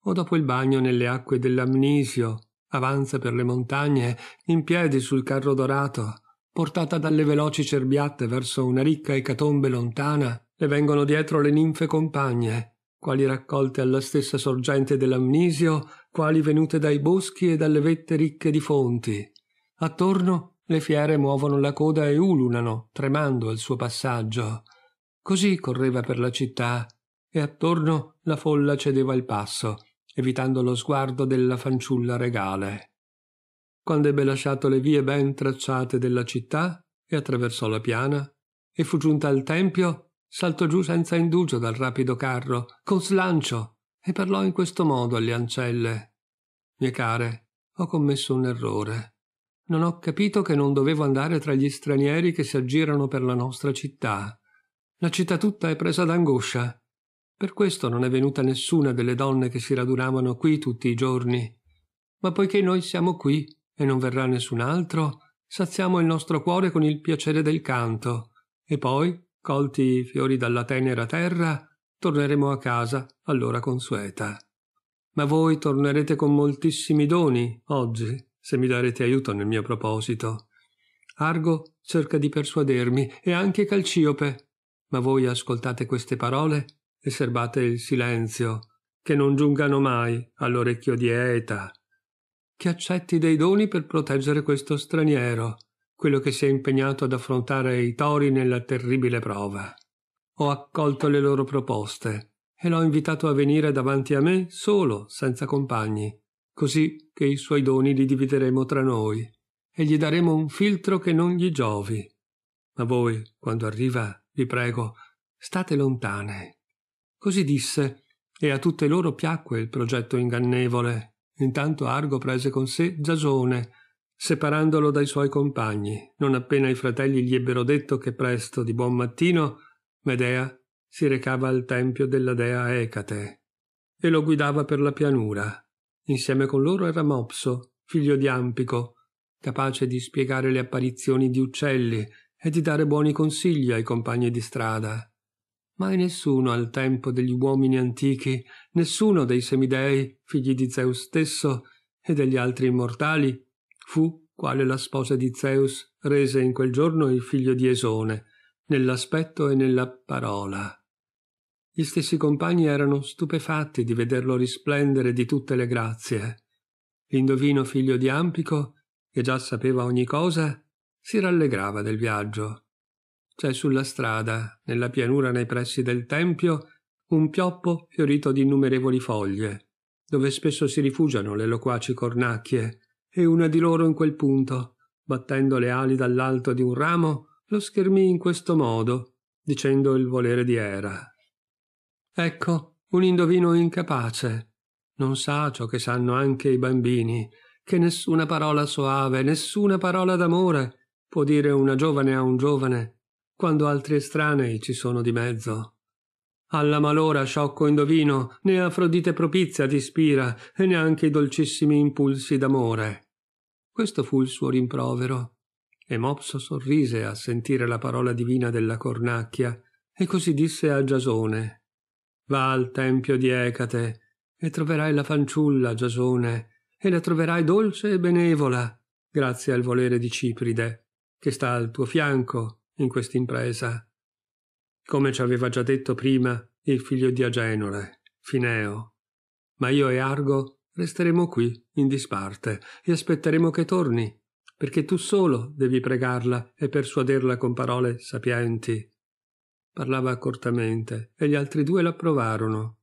o dopo il bagno nelle acque dell'Amnisio, avanza per le montagne, in piedi sul carro dorato, portata dalle veloci cerbiatte verso una ricca ecatombe lontana, le vengono dietro le ninfe compagne, quali raccolte alla stessa sorgente dell'Amnisio, quali venute dai boschi e dalle vette ricche di fonti. Attorno le fiere muovono la coda e ululano, tremando al suo passaggio. Così correva per la città e attorno la folla cedeva il passo, evitando lo sguardo della fanciulla regale. Quando ebbe lasciato le vie ben tracciate della città e attraversò la piana e fu giunta al tempio, saltò giù senza indugio dal rapido carro, con slancio, e parlò in questo modo alle ancelle. Mie care, ho commesso un errore. Non ho capito che non dovevo andare tra gli stranieri che si aggirano per la nostra città. La città tutta è presa d'angoscia. Per questo non è venuta nessuna delle donne che si raduravano qui tutti i giorni. Ma poiché noi siamo qui e non verrà nessun altro, saziamo il nostro cuore con il piacere del canto e poi, colti i fiori dalla tenera terra, torneremo a casa all'ora consueta. Ma voi tornerete con moltissimi doni oggi, se mi darete aiuto nel mio proposito. Argo cerca di persuadermi e anche Calciope ma voi ascoltate queste parole e serbate il silenzio, che non giungano mai all'orecchio di Eta, che accetti dei doni per proteggere questo straniero, quello che si è impegnato ad affrontare i tori nella terribile prova. Ho accolto le loro proposte e l'ho invitato a venire davanti a me solo, senza compagni, così che i suoi doni li divideremo tra noi e gli daremo un filtro che non gli giovi. Ma voi, quando arriva, vi prego, state lontane. Così disse, e a tutte loro piacque il progetto ingannevole. Intanto Argo prese con sé Giasone, separandolo dai suoi compagni. Non appena i fratelli gli ebbero detto che presto, di buon mattino, Medea si recava al tempio della dea Ecate e lo guidava per la pianura. Insieme con loro era Mopso, figlio di Ampico, capace di spiegare le apparizioni di uccelli e di dare buoni consigli ai compagni di strada. Mai nessuno al tempo degli uomini antichi, nessuno dei semidei, figli di Zeus stesso e degli altri immortali, fu quale la sposa di Zeus rese in quel giorno il figlio di Esone, nell'aspetto e nella parola. Gli stessi compagni erano stupefatti di vederlo risplendere di tutte le grazie. L'indovino figlio di Ampico, che già sapeva ogni cosa, si rallegrava del viaggio. C'è sulla strada, nella pianura nei pressi del tempio, un pioppo fiorito di innumerevoli foglie, dove spesso si rifugiano le loquaci cornacchie, e una di loro in quel punto, battendo le ali dall'alto di un ramo, lo schermì in questo modo, dicendo il volere di Era. Ecco un indovino incapace. Non sa ciò che sanno anche i bambini, che nessuna parola soave, nessuna parola d'amore Può dire una giovane a un giovane, quando altri estranei ci sono di mezzo. Alla malora sciocco indovino, né Afrodite propizia ti ispira, e neanche i dolcissimi impulsi d'amore. Questo fu il suo rimprovero. E Mopso sorrise a sentire la parola divina della cornacchia, e così disse a Giasone: Va al tempio di Ecate, e troverai la fanciulla, Giasone, e la troverai dolce e benevola, grazie al volere di Cipride che sta al tuo fianco in quest'impresa. Come ci aveva già detto prima il figlio di Agenore, Fineo. Ma io e Argo resteremo qui in disparte e aspetteremo che torni, perché tu solo devi pregarla e persuaderla con parole sapienti. Parlava accortamente e gli altri due l'approvarono,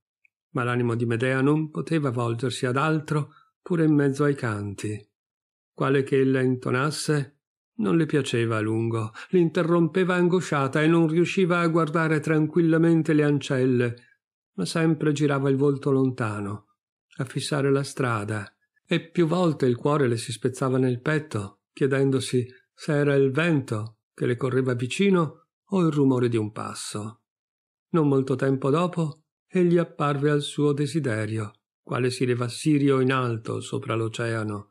ma l'animo di Medea non poteva volgersi ad altro pure in mezzo ai canti. Quale che ella intonasse, non le piaceva a lungo, l'interrompeva angosciata e non riusciva a guardare tranquillamente le ancelle, ma sempre girava il volto lontano, a fissare la strada, e più volte il cuore le si spezzava nel petto, chiedendosi se era il vento che le correva vicino o il rumore di un passo. Non molto tempo dopo, egli apparve al suo desiderio, quale si leva sirio in alto sopra l'oceano,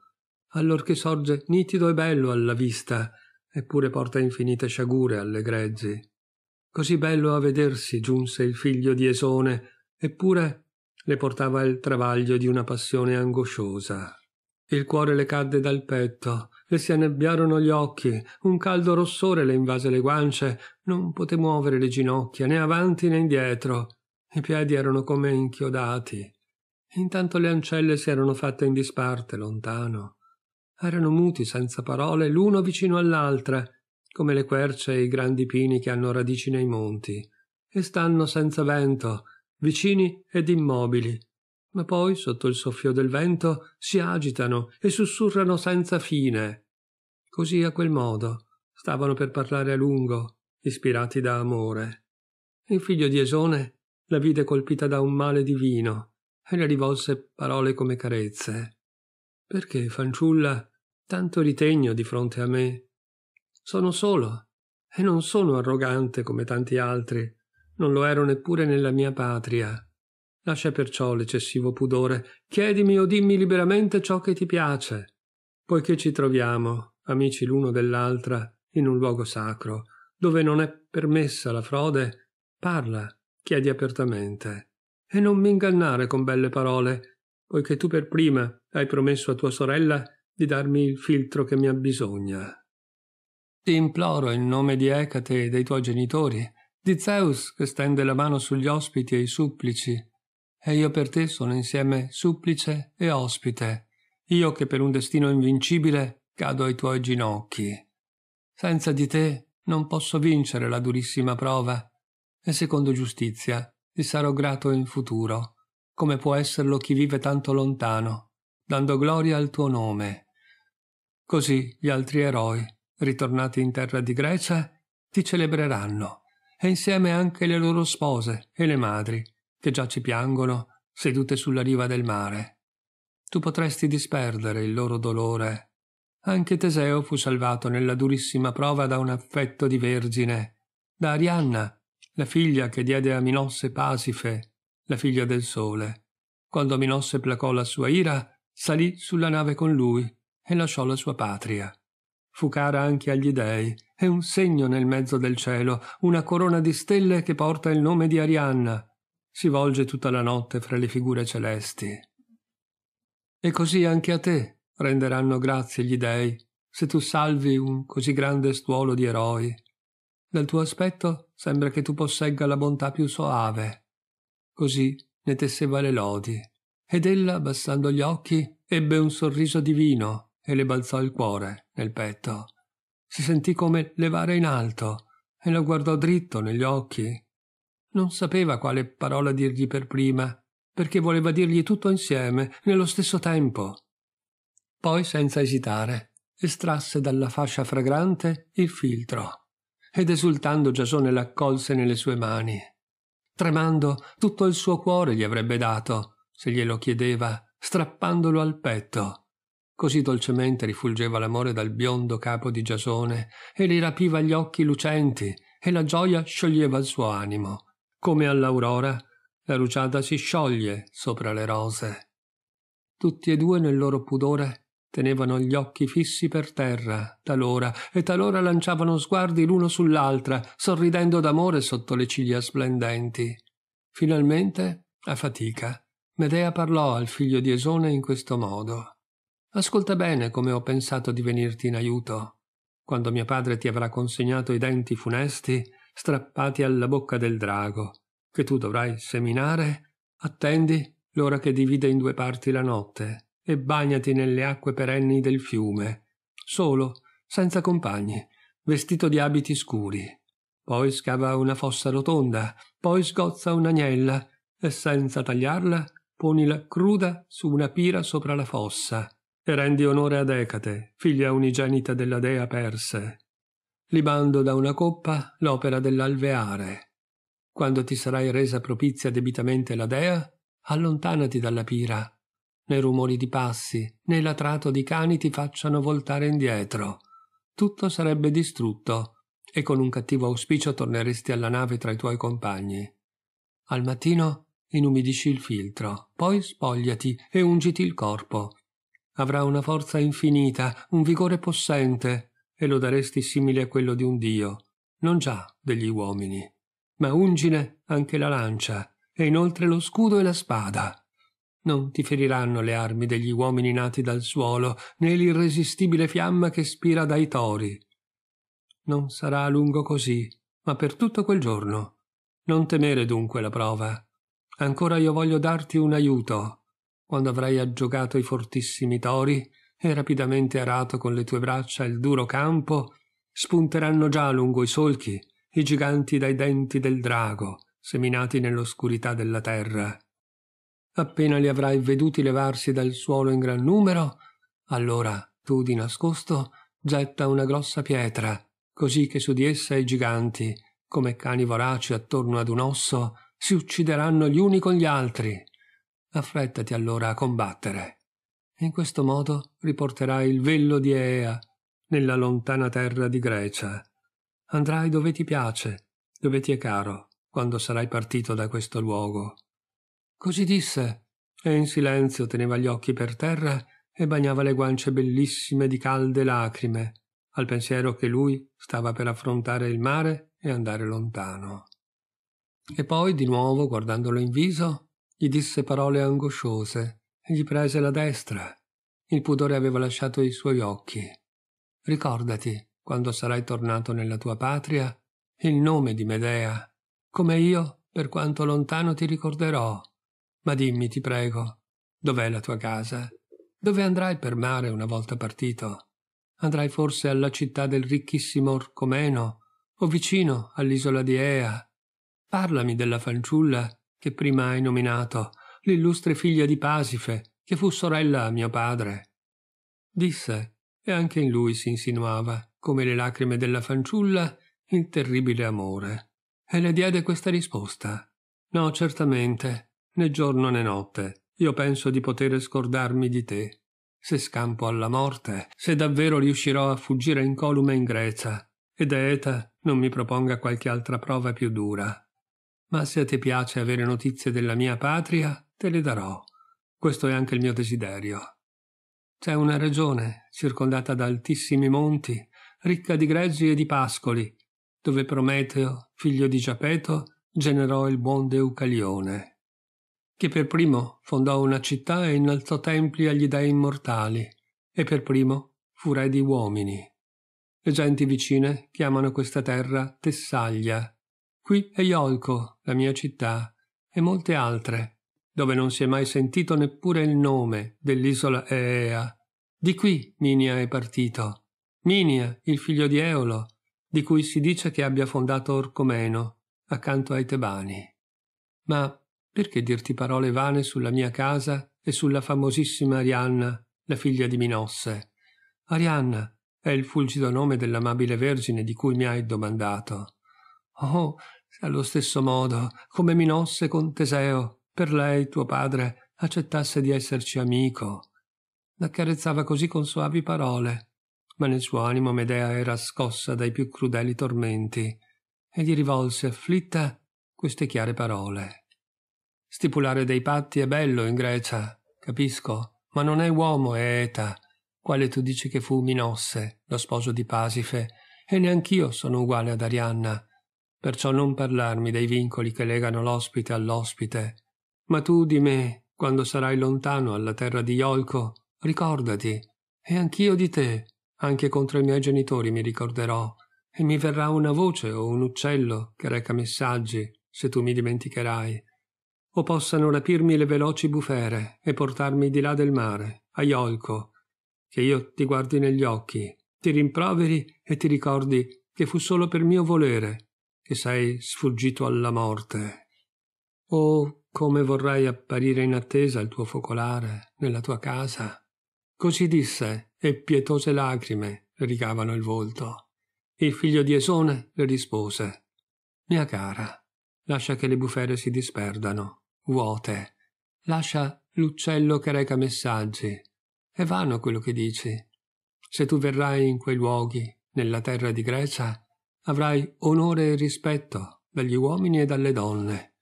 allorché sorge nitido e bello alla vista, eppure porta infinite sciagure alle greggi. Così bello a vedersi giunse il figlio di Esone, eppure le portava il travaglio di una passione angosciosa. Il cuore le cadde dal petto, le si annebbiarono gli occhi, un caldo rossore le invase le guance, non poté muovere le ginocchia né avanti né indietro, i piedi erano come inchiodati. Intanto le ancelle si erano fatte in disparte lontano. Erano muti, senza parole, l'uno vicino all'altra, come le querce e i grandi pini che hanno radici nei monti, e stanno senza vento, vicini ed immobili, ma poi, sotto il soffio del vento, si agitano e sussurrano senza fine. Così a quel modo stavano per parlare a lungo, ispirati da amore. Il figlio di Esone la vide colpita da un male divino e le rivolse parole come carezze. Perché, fanciulla, Tanto ritegno di fronte a me. Sono solo e non sono arrogante come tanti altri. Non lo ero neppure nella mia patria. Lascia perciò l'eccessivo pudore. Chiedimi o dimmi liberamente ciò che ti piace. Poiché ci troviamo, amici l'uno dell'altra, in un luogo sacro, dove non è permessa la frode, parla, chiedi apertamente. E non mi ingannare con belle parole, poiché tu per prima hai promesso a tua sorella di darmi il filtro che mi abbisogna. Ti imploro in nome di Ecate e dei tuoi genitori, di Zeus che stende la mano sugli ospiti e i supplici, e io per te sono insieme supplice e ospite, io che per un destino invincibile cado ai tuoi ginocchi. Senza di te non posso vincere la durissima prova, e secondo giustizia ti sarò grato in futuro, come può esserlo chi vive tanto lontano, dando gloria al tuo nome. Così gli altri eroi, ritornati in terra di Grecia, ti celebreranno, e insieme anche le loro spose e le madri, che già ci piangono, sedute sulla riva del mare. Tu potresti disperdere il loro dolore. Anche Teseo fu salvato nella durissima prova da un affetto di vergine, da Arianna, la figlia che diede a Minosse Pasife, la figlia del sole. Quando Minosse placò la sua ira, salì sulla nave con lui e lasciò la sua patria. Fu cara anche agli dei, e un segno nel mezzo del cielo, una corona di stelle che porta il nome di Arianna. Si volge tutta la notte fra le figure celesti. E così anche a te renderanno grazie gli dei, se tu salvi un così grande stuolo di eroi. Dal tuo aspetto sembra che tu possegga la bontà più soave. Così ne tesseva le lodi, ed ella, abbassando gli occhi, ebbe un sorriso divino e le balzò il cuore nel petto. Si sentì come levare in alto e lo guardò dritto negli occhi. Non sapeva quale parola dirgli per prima, perché voleva dirgli tutto insieme, nello stesso tempo. Poi, senza esitare, estrasse dalla fascia fragrante il filtro ed esultando Giasone l'accolse nelle sue mani. Tremando, tutto il suo cuore gli avrebbe dato, se glielo chiedeva, strappandolo al petto Così dolcemente rifulgeva l'amore dal biondo capo di Giasone e li rapiva gli occhi lucenti e la gioia scioglieva il suo animo. Come all'aurora, la luciata si scioglie sopra le rose. Tutti e due nel loro pudore tenevano gli occhi fissi per terra, talora, e talora lanciavano sguardi l'uno sull'altra, sorridendo d'amore sotto le ciglia splendenti. Finalmente, a fatica, Medea parlò al figlio di Esone in questo modo. Ascolta bene come ho pensato di venirti in aiuto. Quando mio padre ti avrà consegnato i denti funesti strappati alla bocca del drago, che tu dovrai seminare, attendi l'ora che divide in due parti la notte e bagnati nelle acque perenni del fiume, solo, senza compagni, vestito di abiti scuri. Poi scava una fossa rotonda, poi sgozza un'agnella e senza tagliarla ponila cruda su una pira sopra la fossa e rendi onore ad Ecate, figlia unigenita della dea Perse, libando da una coppa l'opera dell'alveare. Quando ti sarai resa propizia debitamente la dea, allontanati dalla pira, né rumori di passi, né latrato di cani ti facciano voltare indietro. Tutto sarebbe distrutto, e con un cattivo auspicio torneresti alla nave tra i tuoi compagni. Al mattino inumidisci il filtro, poi spogliati e ungiti il corpo, avrà una forza infinita, un vigore possente, e lo daresti simile a quello di un dio, non già degli uomini. Ma ungine anche la lancia, e inoltre lo scudo e la spada. Non ti feriranno le armi degli uomini nati dal suolo, né l'irresistibile fiamma che spira dai tori. Non sarà a lungo così, ma per tutto quel giorno. Non temere dunque la prova. Ancora io voglio darti un aiuto, quando avrai aggiogato i fortissimi tori e rapidamente arato con le tue braccia il duro campo, spunteranno già lungo i solchi i giganti dai denti del drago, seminati nell'oscurità della terra. Appena li avrai veduti levarsi dal suolo in gran numero, allora tu di nascosto getta una grossa pietra, così che su di essa i giganti, come cani voraci attorno ad un osso, si uccideranno gli uni con gli altri affrettati allora a combattere. In questo modo riporterai il vello di Ea nella lontana terra di Grecia. Andrai dove ti piace, dove ti è caro, quando sarai partito da questo luogo. Così disse, e in silenzio teneva gli occhi per terra e bagnava le guance bellissime di calde lacrime, al pensiero che lui stava per affrontare il mare e andare lontano. E poi, di nuovo, guardandolo in viso, gli disse parole angosciose e gli prese la destra. Il pudore aveva lasciato i suoi occhi. Ricordati, quando sarai tornato nella tua patria, il nome di Medea, come io, per quanto lontano, ti ricorderò. Ma dimmi, ti prego, dov'è la tua casa? Dove andrai per mare una volta partito? Andrai forse alla città del ricchissimo Orcomeno, o vicino all'isola di Ea? Parlami della fanciulla che prima hai nominato, l'illustre figlia di Pasife, che fu sorella a mio padre. Disse, e anche in lui si insinuava, come le lacrime della fanciulla, il terribile amore. E le diede questa risposta. No, certamente, né giorno né notte, io penso di poter scordarmi di te. Se scampo alla morte, se davvero riuscirò a fuggire incolume in Grecia, ed Eta non mi proponga qualche altra prova più dura ma se ti piace avere notizie della mia patria, te le darò. Questo è anche il mio desiderio. C'è una regione, circondata da altissimi monti, ricca di greggi e di pascoli, dove Prometeo, figlio di Giapeto, generò il buon Deucalione, che per primo fondò una città e innalzò templi agli dei immortali, e per primo fu re di uomini. Le genti vicine chiamano questa terra Tessaglia. Qui è Iolco, la mia città e molte altre, dove non si è mai sentito neppure il nome dell'isola Eea. Di qui Ninia è partito. Ninia, il figlio di Eolo, di cui si dice che abbia fondato Orcomeno, accanto ai Tebani. Ma perché dirti parole vane sulla mia casa e sulla famosissima Arianna, la figlia di Minosse? Arianna è il fulgido nome dell'amabile vergine di cui mi hai domandato. Oh, allo stesso modo come Minosse con Teseo, per lei tuo padre accettasse di esserci amico. L'accarezzava così con soavi parole, ma nel suo animo Medea era scossa dai più crudeli tormenti e gli rivolse afflitta queste chiare parole. Stipulare dei patti è bello in Grecia, capisco, ma non è uomo è Eta, quale tu dici che fu Minosse, lo sposo di Pasife, e neanch'io sono uguale ad Arianna, perciò non parlarmi dei vincoli che legano l'ospite all'ospite, ma tu di me, quando sarai lontano alla terra di Iolco, ricordati, e anch'io di te, anche contro i miei genitori mi ricorderò, e mi verrà una voce o un uccello che reca messaggi, se tu mi dimenticherai, o possano rapirmi le veloci bufere e portarmi di là del mare, a Iolco, che io ti guardi negli occhi, ti rimproveri e ti ricordi che fu solo per mio volere che sei sfuggito alla morte. Oh, come vorrai apparire in attesa al tuo focolare, nella tua casa. Così disse, e pietose lacrime rigavano il volto. Il figlio di Esone le rispose Mia cara, lascia che le bufere si disperdano, vuote, lascia l'uccello che reca messaggi. È vano quello che dici. Se tu verrai in quei luoghi, nella terra di Grecia, Avrai onore e rispetto dagli uomini e dalle donne.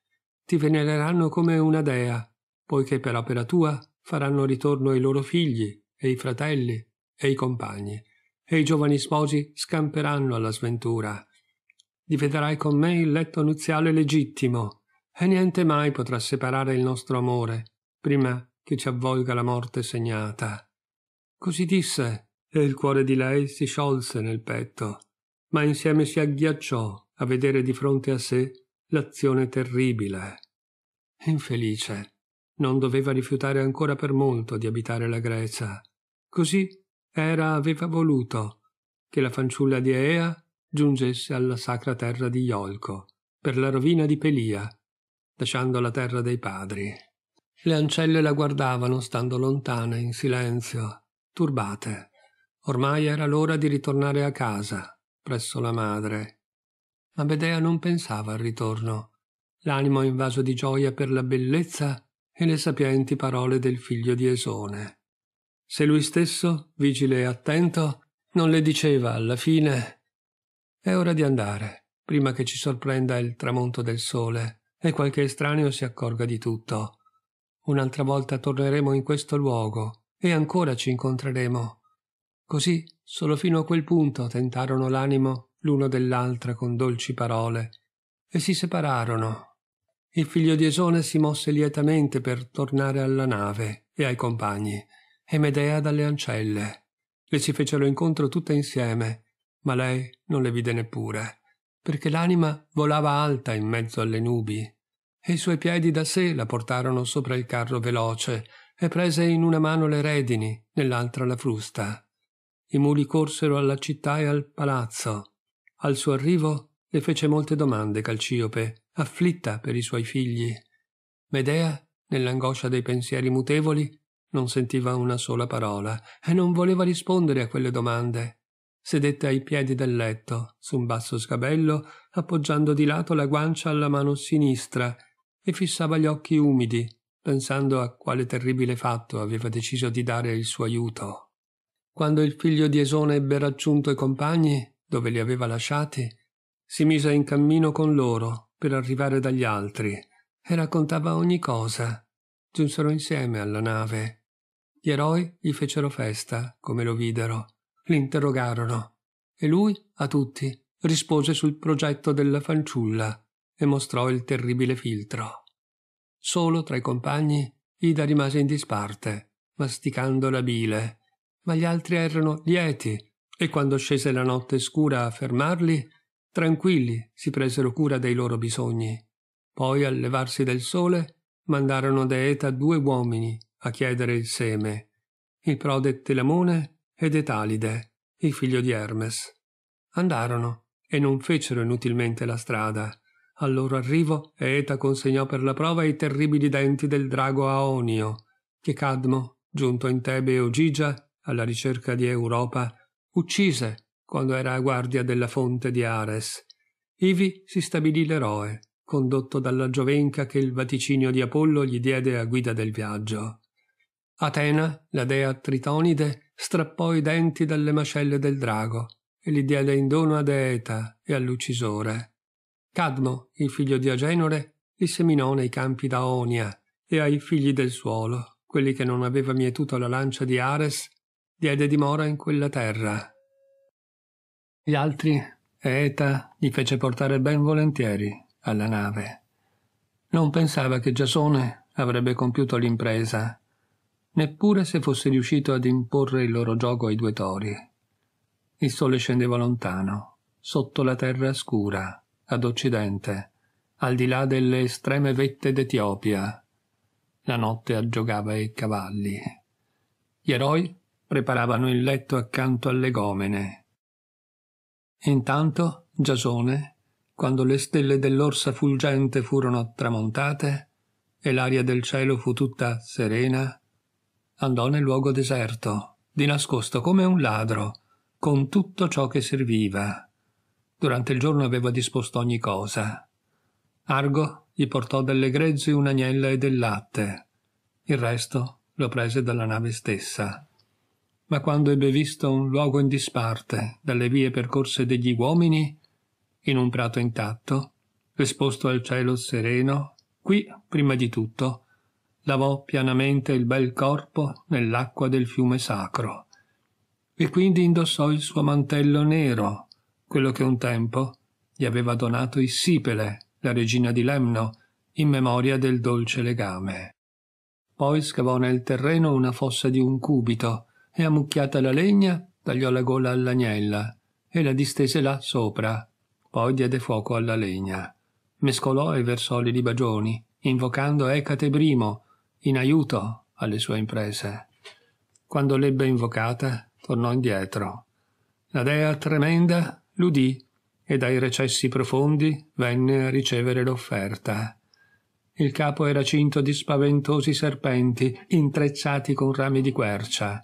Ti venereranno come una dea, poiché per opera tua faranno ritorno i loro figli e i fratelli e i compagni, e i giovani sposi scamperanno alla sventura. Diventerai con me il letto nuziale legittimo, e niente mai potrà separare il nostro amore, prima che ci avvolga la morte segnata. Così disse, e il cuore di lei si sciolse nel petto, ma insieme si agghiacciò a vedere di fronte a sé l'azione terribile. Infelice, non doveva rifiutare ancora per molto di abitare la Grecia. Così Era aveva voluto che la fanciulla di Ea giungesse alla sacra terra di Iolco, per la rovina di Pelia, lasciando la terra dei padri. Le ancelle la guardavano stando lontane, in silenzio, turbate. Ormai era l'ora di ritornare a casa presso la madre. Ma Bedea non pensava al ritorno, l'animo invaso di gioia per la bellezza e le sapienti parole del figlio di Esone. Se lui stesso, vigile e attento, non le diceva alla fine «È ora di andare, prima che ci sorprenda il tramonto del sole e qualche estraneo si accorga di tutto. Un'altra volta torneremo in questo luogo e ancora ci incontreremo Così, solo fino a quel punto, tentarono l'animo l'uno dell'altra con dolci parole e si separarono. Il figlio di Esone si mosse lietamente per tornare alla nave e ai compagni, e Medea dalle ancelle. Le si fecero incontro tutte insieme, ma lei non le vide neppure, perché l'anima volava alta in mezzo alle nubi, e i suoi piedi da sé la portarono sopra il carro veloce, e prese in una mano le redini, nell'altra la frusta. I muli corsero alla città e al palazzo. Al suo arrivo le fece molte domande Calciope, afflitta per i suoi figli. Medea, nell'angoscia dei pensieri mutevoli, non sentiva una sola parola e non voleva rispondere a quelle domande. Sedette ai piedi del letto, su un basso sgabello, appoggiando di lato la guancia alla mano sinistra e fissava gli occhi umidi, pensando a quale terribile fatto aveva deciso di dare il suo aiuto. Quando il figlio di Esone ebbe raggiunto i compagni, dove li aveva lasciati, si mise in cammino con loro per arrivare dagli altri e raccontava ogni cosa. Giunsero insieme alla nave. Gli eroi gli fecero festa, come lo videro, l'interrogarono e lui a tutti rispose sul progetto della fanciulla e mostrò il terribile filtro. Solo tra i compagni Ida rimase in disparte, masticando la bile ma gli altri erano lieti e quando scese la notte scura a fermarli, tranquilli si presero cura dei loro bisogni. Poi, al levarsi del sole, mandarono da Eta due uomini a chiedere il seme, il prode Telamone ed Etalide, il figlio di Hermes. Andarono e non fecero inutilmente la strada. Al loro arrivo Eta consegnò per la prova i terribili denti del drago Aonio, che Cadmo, giunto in Tebe e Ogigia, alla ricerca di Europa, uccise quando era a guardia della fonte di Ares. Ivi si stabilì l'eroe, condotto dalla giovenca che il vaticinio di Apollo gli diede a guida del viaggio. Atena, la dea Tritonide, strappò i denti dalle mascelle del drago e li diede in dono ad Eeta e all'uccisore. Cadmo, il figlio di Agenore, li seminò nei campi d'Aonia e ai figli del suolo, quelli che non aveva mietuto la lancia di Ares, diede dimora in quella terra. Gli altri, Eta, gli fece portare ben volentieri alla nave. Non pensava che Giasone avrebbe compiuto l'impresa, neppure se fosse riuscito ad imporre il loro gioco ai due tori. Il sole scendeva lontano, sotto la terra scura, ad occidente, al di là delle estreme vette d'Etiopia. La notte aggiogava i cavalli. Gli eroi preparavano il letto accanto alle gomene. Intanto Giasone, quando le stelle dell'orsa fulgente furono tramontate e l'aria del cielo fu tutta serena, andò nel luogo deserto, di nascosto come un ladro, con tutto ciò che serviva. Durante il giorno aveva disposto ogni cosa. Argo gli portò delle grezze, un'agnella e del latte. Il resto lo prese dalla nave stessa ma quando ebbe visto un luogo in disparte dalle vie percorse degli uomini, in un prato intatto, esposto al cielo sereno, qui, prima di tutto, lavò pianamente il bel corpo nell'acqua del fiume sacro, e quindi indossò il suo mantello nero, quello che un tempo gli aveva donato Issipele, la regina di Lemno, in memoria del dolce legame. Poi scavò nel terreno una fossa di un cubito, e ammucchiata la legna tagliò la gola all'agnella e la distese là sopra. Poi diede fuoco alla legna. Mescolò e versò le libagioni, invocando Ecate I in aiuto alle sue imprese. Quando l'ebbe invocata, tornò indietro. La dea tremenda l'udì e dai recessi profondi venne a ricevere l'offerta. Il capo era cinto di spaventosi serpenti intrecciati con rami di quercia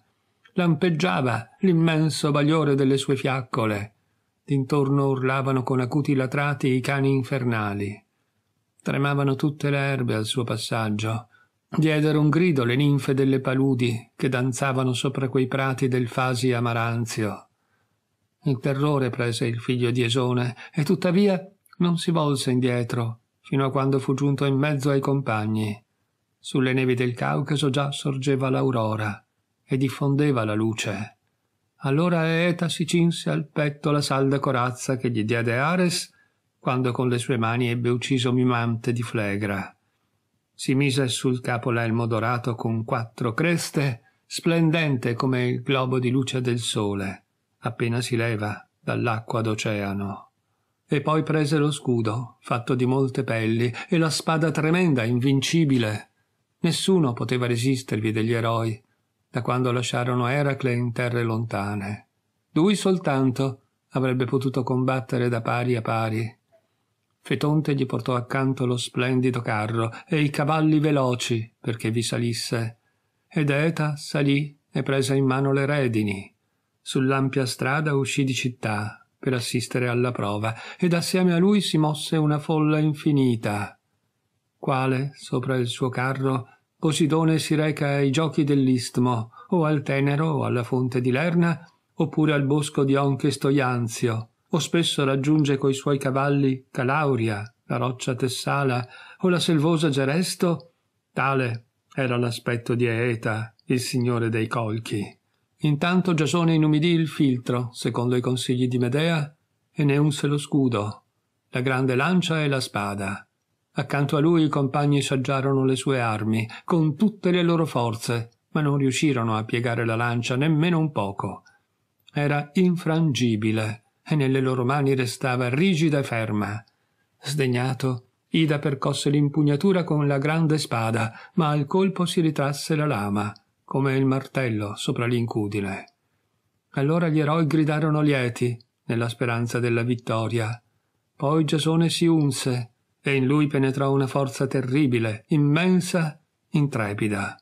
lampeggiava l'immenso bagliore delle sue fiaccole. D'intorno urlavano con acuti latrati i cani infernali. Tremavano tutte le erbe al suo passaggio. Diedero un grido le ninfe delle paludi che danzavano sopra quei prati del Fasi Amaranzio. Il terrore prese il figlio di Esone e tuttavia non si volse indietro fino a quando fu giunto in mezzo ai compagni. Sulle nevi del Caucaso già sorgeva l'aurora e diffondeva la luce. Allora Eeta si cinse al petto la salda corazza che gli diede Ares quando con le sue mani ebbe ucciso Mimante di Flegra. Si mise sul capo l'elmo dorato con quattro creste, splendente come il globo di luce del sole, appena si leva dall'acqua d'oceano. E poi prese lo scudo, fatto di molte pelli, e la spada tremenda, invincibile. Nessuno poteva resistervi degli eroi, da quando lasciarono Eracle in terre lontane. Lui soltanto avrebbe potuto combattere da pari a pari. Fetonte gli portò accanto lo splendido carro e i cavalli veloci perché vi salisse, ed Eta salì e prese in mano le redini. Sull'ampia strada uscì di città per assistere alla prova, ed assieme a lui si mosse una folla infinita, quale, sopra il suo carro, Posidone si reca ai giochi dell'Istmo, o al Tenero, o alla fonte di Lerna, oppure al bosco di Onche Stoianzio, o spesso raggiunge coi suoi cavalli Calauria, la roccia Tessala, o la selvosa Geresto. Tale era l'aspetto di Aeta, il signore dei colchi. Intanto Giasone inumidì il filtro, secondo i consigli di Medea, e ne unse lo scudo, la grande lancia e la spada. Accanto a lui i compagni saggiarono le sue armi, con tutte le loro forze, ma non riuscirono a piegare la lancia nemmeno un poco. Era infrangibile, e nelle loro mani restava rigida e ferma. Sdegnato, Ida percosse l'impugnatura con la grande spada, ma al colpo si ritrasse la lama, come il martello sopra l'incudine. Allora gli eroi gridarono lieti, nella speranza della vittoria. Poi Giasone si unse, e in lui penetrò una forza terribile, immensa, intrepida.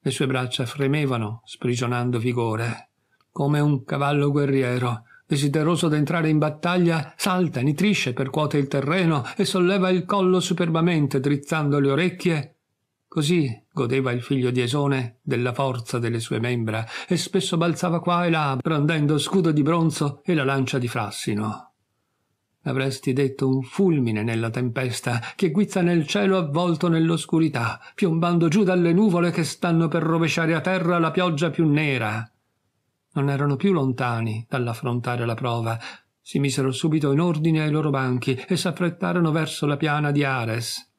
Le sue braccia fremevano, sprigionando vigore. Come un cavallo guerriero, desideroso d'entrare in battaglia, salta, nitrisce, percuote il terreno e solleva il collo superbamente, drizzando le orecchie. Così godeva il figlio di Esone della forza delle sue membra e spesso balzava qua e là, brandendo scudo di bronzo e la lancia di frassino avresti detto un fulmine nella tempesta che guizza nel cielo avvolto nell'oscurità, piombando giù dalle nuvole che stanno per rovesciare a terra la pioggia più nera. Non erano più lontani dall'affrontare la prova. Si misero subito in ordine ai loro banchi e s'affrettarono verso la piana di Ares.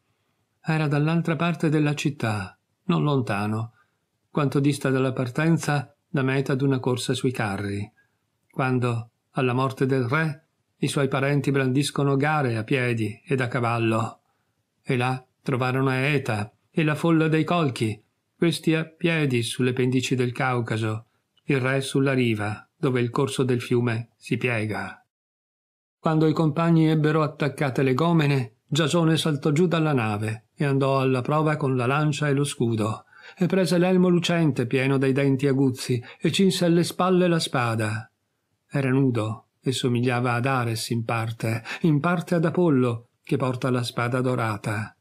Era dall'altra parte della città, non lontano, quanto dista dalla partenza la meta d'una corsa sui carri. Quando, alla morte del re, i suoi parenti brandiscono gare a piedi ed a cavallo. E là trovarono Eta e la folla dei colchi, questi a piedi sulle pendici del Caucaso, il re sulla riva, dove il corso del fiume si piega. Quando i compagni ebbero attaccate le gomene, Giasone saltò giù dalla nave e andò alla prova con la lancia e lo scudo, e prese l'elmo lucente pieno dei denti aguzzi e cinse alle spalle la spada. Era nudo, e somigliava ad Ares in parte, in parte ad Apollo, che porta la spada dorata.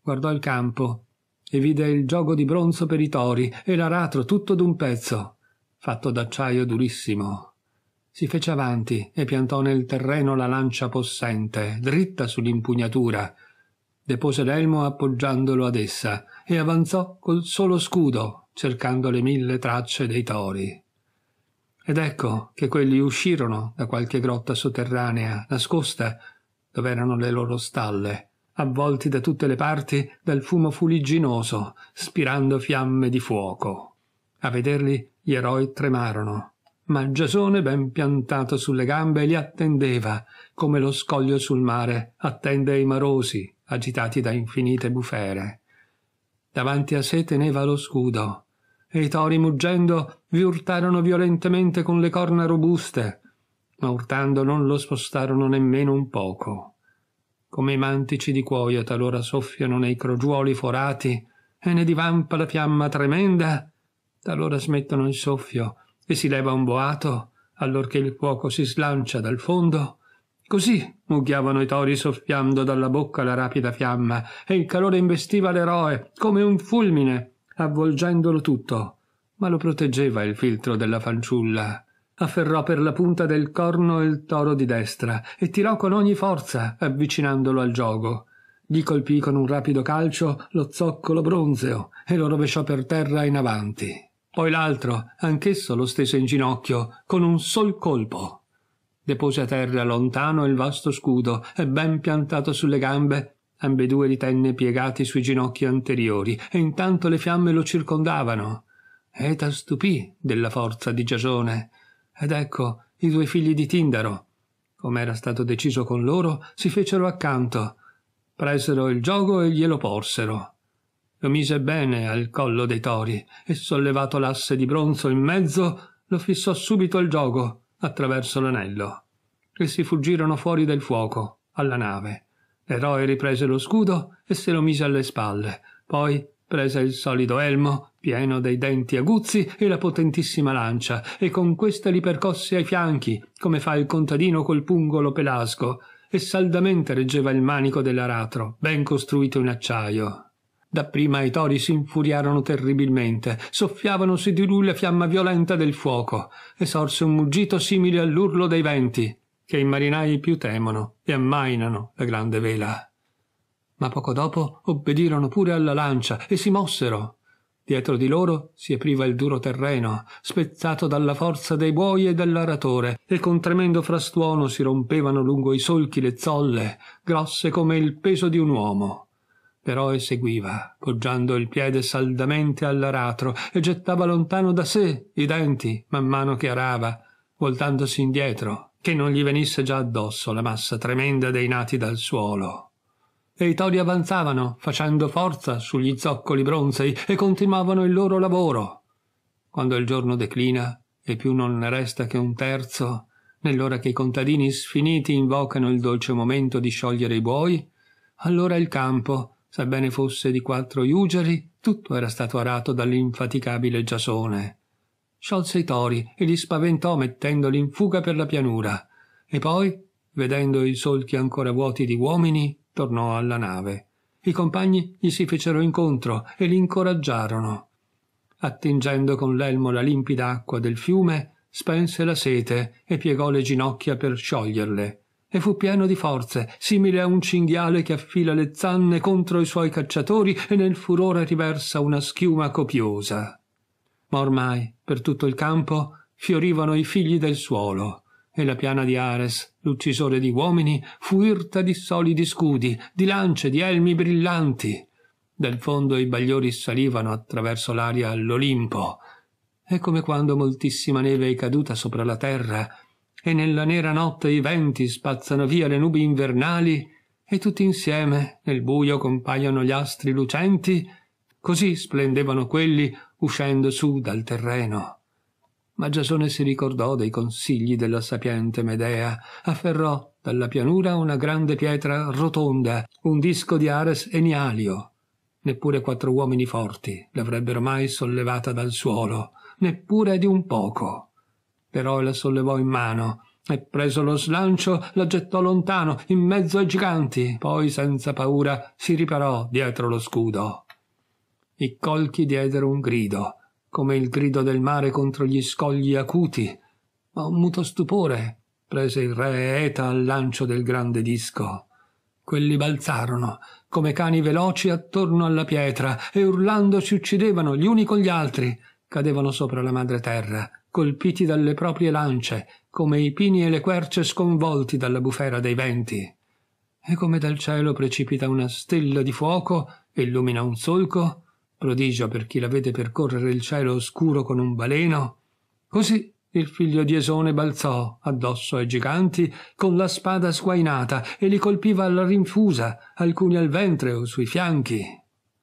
Guardò il campo e vide il gioco di bronzo per i tori e l'aratro tutto d'un pezzo, fatto d'acciaio durissimo. Si fece avanti e piantò nel terreno la lancia possente, dritta sull'impugnatura. Depose l'elmo appoggiandolo ad essa e avanzò col solo scudo, cercando le mille tracce dei tori. Ed ecco che quelli uscirono da qualche grotta sotterranea, nascosta, dove erano le loro stalle, avvolti da tutte le parti dal fumo fuligginoso, spirando fiamme di fuoco. A vederli gli eroi tremarono, ma Giasone, ben piantato sulle gambe, li attendeva, come lo scoglio sul mare attende i marosi, agitati da infinite bufere. Davanti a sé teneva lo scudo, e i tori muggendo vi urtarono violentemente con le corna robuste, ma urtando non lo spostarono nemmeno un poco. Come i mantici di cuoio talora soffiano nei crogiuoli forati e ne divampa la fiamma tremenda, talora smettono il soffio e si leva un boato, allorché il fuoco si slancia dal fondo, Così mugghiavano i tori soffiando dalla bocca la rapida fiamma, e il calore investiva l'eroe come un fulmine, avvolgendolo tutto, ma lo proteggeva il filtro della fanciulla. Afferrò per la punta del corno il toro di destra e tirò con ogni forza, avvicinandolo al gioco. Gli colpì con un rapido calcio lo zoccolo bronzeo e lo rovesciò per terra in avanti. Poi l'altro, anch'esso lo stese in ginocchio, con un sol colpo. Depose a terra lontano il vasto scudo e ben piantato sulle gambe Ambedue tenne piegati sui ginocchi anteriori, e intanto le fiamme lo circondavano. Eta stupì della forza di Giasone. Ed ecco i due figli di Tindaro. Come era stato deciso con loro, si fecero accanto. Presero il gioco e glielo porsero. Lo mise bene al collo dei tori e, sollevato l'asse di bronzo in mezzo, lo fissò subito al gioco attraverso l'anello. E si fuggirono fuori del fuoco, alla nave. L'eroe riprese lo scudo e se lo mise alle spalle. Poi prese il solido elmo, pieno dei denti aguzzi, e la potentissima lancia, e con questa li percosse ai fianchi, come fa il contadino col pungolo pelasco, e saldamente reggeva il manico dell'aratro, ben costruito in acciaio. Dapprima i tori si infuriarono terribilmente, soffiavano su di lui la fiamma violenta del fuoco, e sorse un muggito simile all'urlo dei venti che i marinai più temono e ammainano la grande vela. Ma poco dopo obbedirono pure alla lancia e si mossero. Dietro di loro si apriva il duro terreno, spezzato dalla forza dei buoi e dell'aratore, e con tremendo frastuono si rompevano lungo i solchi le zolle, grosse come il peso di un uomo. L'eroe seguiva, poggiando il piede saldamente all'aratro, e gettava lontano da sé i denti man mano che arava, voltandosi indietro che non gli venisse già addosso la massa tremenda dei nati dal suolo. E i tori avanzavano, facendo forza sugli zoccoli bronzei, e continuavano il loro lavoro. Quando il giorno declina e più non ne resta che un terzo, nell'ora che i contadini sfiniti invocano il dolce momento di sciogliere i buoi, allora il campo, sebbene fosse di quattro iugeri, tutto era stato arato dall'infaticabile Giasone sciolse i tori e li spaventò mettendoli in fuga per la pianura, e poi, vedendo i solchi ancora vuoti di uomini, tornò alla nave. I compagni gli si fecero incontro e li incoraggiarono. Attingendo con l'elmo la limpida acqua del fiume, spense la sete e piegò le ginocchia per scioglierle e fu pieno di forze, simile a un cinghiale che affila le zanne contro i suoi cacciatori e nel furore riversa una schiuma copiosa. Ma ormai per tutto il campo fiorivano i figli del suolo, e la piana di Ares, l'uccisore di uomini, fu irta di solidi scudi, di lance, di elmi brillanti. Dal fondo i bagliori salivano attraverso l'aria all'Olimpo. È come quando moltissima neve è caduta sopra la terra, e nella nera notte i venti spazzano via le nubi invernali, e tutti insieme nel buio compaiono gli astri lucenti, così splendevano quelli uscendo su dal terreno. Ma Giasone si ricordò dei consigli della sapiente Medea, afferrò dalla pianura una grande pietra rotonda, un disco di Ares Enialio. Neppure quattro uomini forti l'avrebbero mai sollevata dal suolo, neppure di un poco. Però la sollevò in mano e preso lo slancio la gettò lontano in mezzo ai giganti, poi senza paura si riparò dietro lo scudo i colchi diedero un grido, come il grido del mare contro gli scogli acuti, ma un muto stupore prese il re Eta al lancio del grande disco. Quelli balzarono, come cani veloci, attorno alla pietra e urlando si uccidevano gli uni con gli altri, cadevano sopra la madre terra, colpiti dalle proprie lance, come i pini e le querce sconvolti dalla bufera dei venti. E come dal cielo precipita una stella di fuoco, illumina un solco, prodigio per chi la vede percorrere il cielo oscuro con un baleno? Così il figlio di Esone balzò addosso ai giganti con la spada sguainata e li colpiva alla rinfusa, alcuni al ventre o sui fianchi.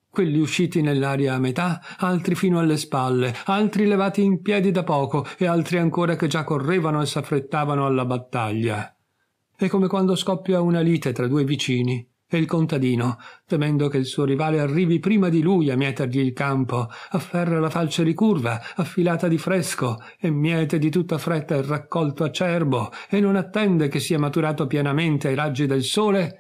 Quelli usciti nell'aria a metà, altri fino alle spalle, altri levati in piedi da poco e altri ancora che già correvano e s'affrettavano alla battaglia. È come quando scoppia una lite tra due vicini e il contadino, temendo che il suo rivale arrivi prima di lui a mietergli il campo, afferra la falce ricurva, affilata di fresco, e miete di tutta fretta il raccolto acerbo, e non attende che sia maturato pienamente ai raggi del sole.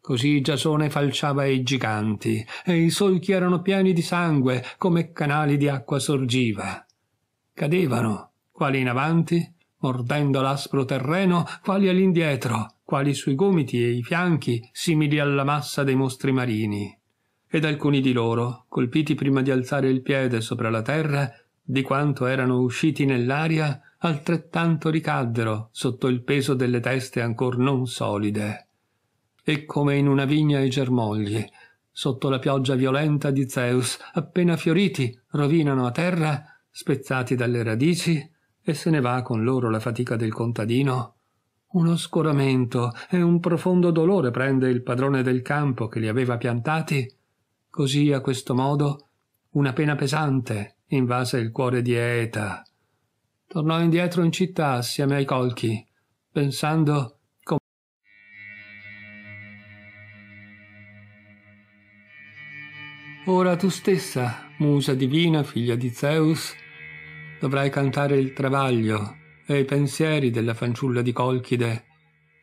Così Giasone falciava i giganti, e i solchi erano pieni di sangue, come canali di acqua sorgiva. Cadevano, quali in avanti, mordendo l'aspro terreno, quali all'indietro, quali i suoi gomiti e i fianchi simili alla massa dei mostri marini, ed alcuni di loro, colpiti prima di alzare il piede sopra la terra, di quanto erano usciti nell'aria, altrettanto ricaddero sotto il peso delle teste ancor non solide. E come in una vigna i germogli, sotto la pioggia violenta di Zeus, appena fioriti, rovinano a terra, spezzati dalle radici, e se ne va con loro la fatica del contadino uno scoramento e un profondo dolore prende il padrone del campo che li aveva piantati. Così, a questo modo, una pena pesante invase il cuore di Eta. Tornò indietro in città assieme ai colchi, pensando Ora tu stessa, musa divina, figlia di Zeus, dovrai cantare il travaglio e i pensieri della fanciulla di Colchide,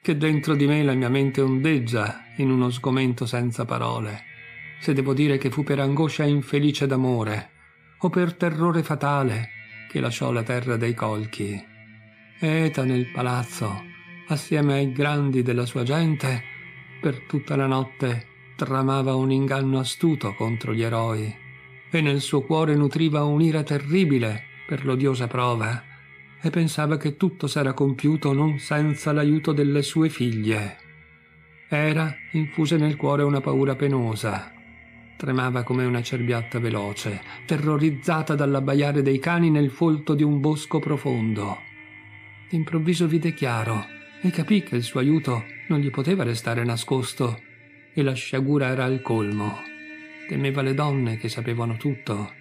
che dentro di me la mia mente ondeggia in uno sgomento senza parole. Se devo dire che fu per angoscia infelice d'amore, o per terrore fatale, che lasciò la terra dei Colchi. Eta nel palazzo, assieme ai grandi della sua gente, per tutta la notte tramava un inganno astuto contro gli eroi, e nel suo cuore nutriva un'ira terribile per l'odiosa prova e pensava che tutto s'era compiuto non senza l'aiuto delle sue figlie. Era infusa nel cuore una paura penosa. Tremava come una cerbiatta veloce, terrorizzata dall'abbaiare dei cani nel folto di un bosco profondo. D'improvviso vide chiaro e capì che il suo aiuto non gli poteva restare nascosto e la sciagura era al colmo. Temeva le donne che sapevano tutto.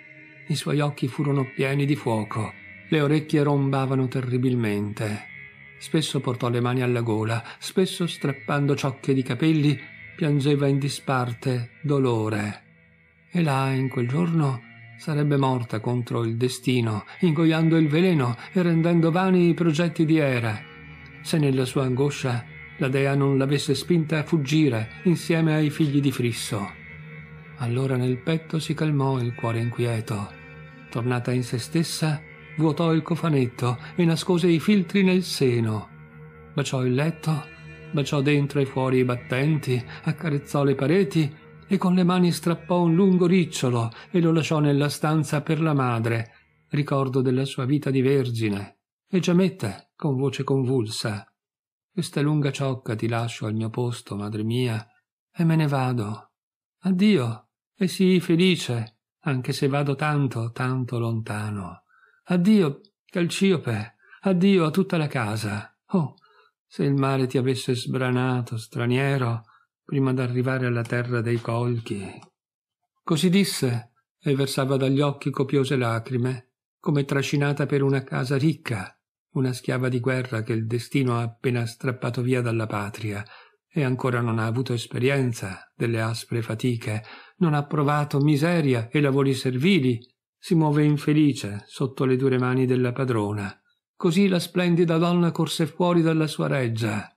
I suoi occhi furono pieni di fuoco le orecchie rombavano terribilmente. Spesso portò le mani alla gola, spesso strappando ciocche di capelli piangeva in disparte dolore. E là, in quel giorno, sarebbe morta contro il destino, ingoiando il veleno e rendendo vani i progetti di Era. Se nella sua angoscia la dea non l'avesse spinta a fuggire insieme ai figli di Frisso. Allora nel petto si calmò il cuore inquieto. Tornata in se stessa, vuotò il cofanetto e nascose i filtri nel seno. Baciò il letto, baciò dentro e fuori i battenti, accarezzò le pareti e con le mani strappò un lungo ricciolo e lo lasciò nella stanza per la madre, ricordo della sua vita di vergine. E Giametta, con voce convulsa, questa lunga ciocca ti lascio al mio posto, madre mia, e me ne vado. Addio, e sii felice, anche se vado tanto, tanto lontano. Addio, Calciope, addio a tutta la casa. Oh, se il mare ti avesse sbranato, straniero, prima d'arrivare alla terra dei colchi. Così disse, e versava dagli occhi copiose lacrime, come trascinata per una casa ricca, una schiava di guerra che il destino ha appena strappato via dalla patria e ancora non ha avuto esperienza delle aspre fatiche, non ha provato miseria e lavori servili si muove infelice sotto le dure mani della padrona. Così la splendida donna corse fuori dalla sua reggia.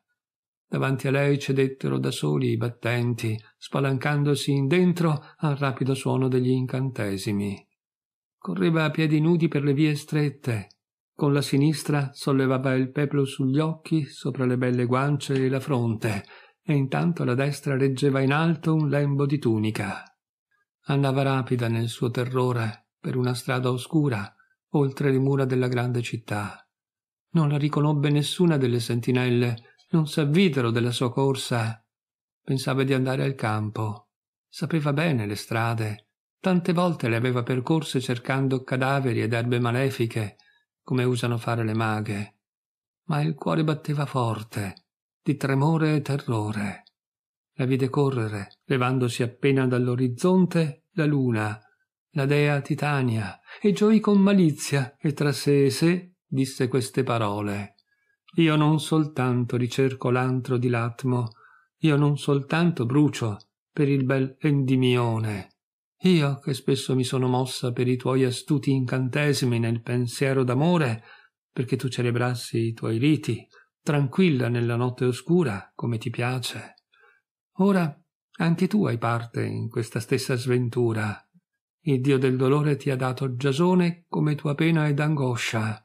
Davanti a lei cedettero da soli i battenti, spalancandosi in dentro al rapido suono degli incantesimi. Correva a piedi nudi per le vie strette. Con la sinistra sollevava il peplo sugli occhi, sopra le belle guance e la fronte, e intanto la destra reggeva in alto un lembo di tunica. Andava rapida nel suo terrore, per una strada oscura, oltre le mura della grande città. Non la riconobbe nessuna delle sentinelle, non s'avvidero della sua corsa. Pensava di andare al campo. Sapeva bene le strade. Tante volte le aveva percorse cercando cadaveri ed erbe malefiche, come usano fare le maghe. Ma il cuore batteva forte, di tremore e terrore. La vide correre, levandosi appena dall'orizzonte, la luna, la dea Titania, e gioì con malizia, e tra sé e sé disse queste parole. Io non soltanto ricerco l'antro di Latmo, io non soltanto brucio per il bel Endimione, io che spesso mi sono mossa per i tuoi astuti incantesimi nel pensiero d'amore, perché tu celebrassi i tuoi riti, tranquilla nella notte oscura, come ti piace. Ora anche tu hai parte in questa stessa sventura, il Dio del dolore ti ha dato Giasone come tua pena ed angoscia.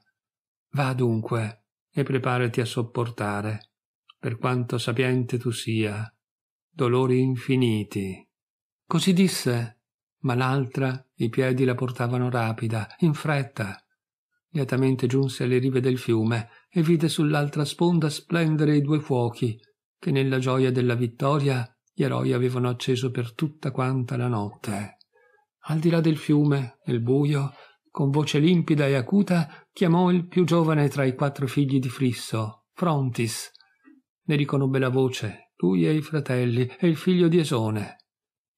Va dunque e preparati a sopportare, per quanto sapiente tu sia, dolori infiniti. Così disse, ma l'altra i piedi la portavano rapida, in fretta. Lietamente giunse alle rive del fiume e vide sull'altra sponda splendere i due fuochi che nella gioia della vittoria gli eroi avevano acceso per tutta quanta la notte al di là del fiume, nel buio, con voce limpida e acuta, chiamò il più giovane tra i quattro figli di Frisso, Frontis. Ne riconobbe la voce, lui e i fratelli, e il figlio di Esone.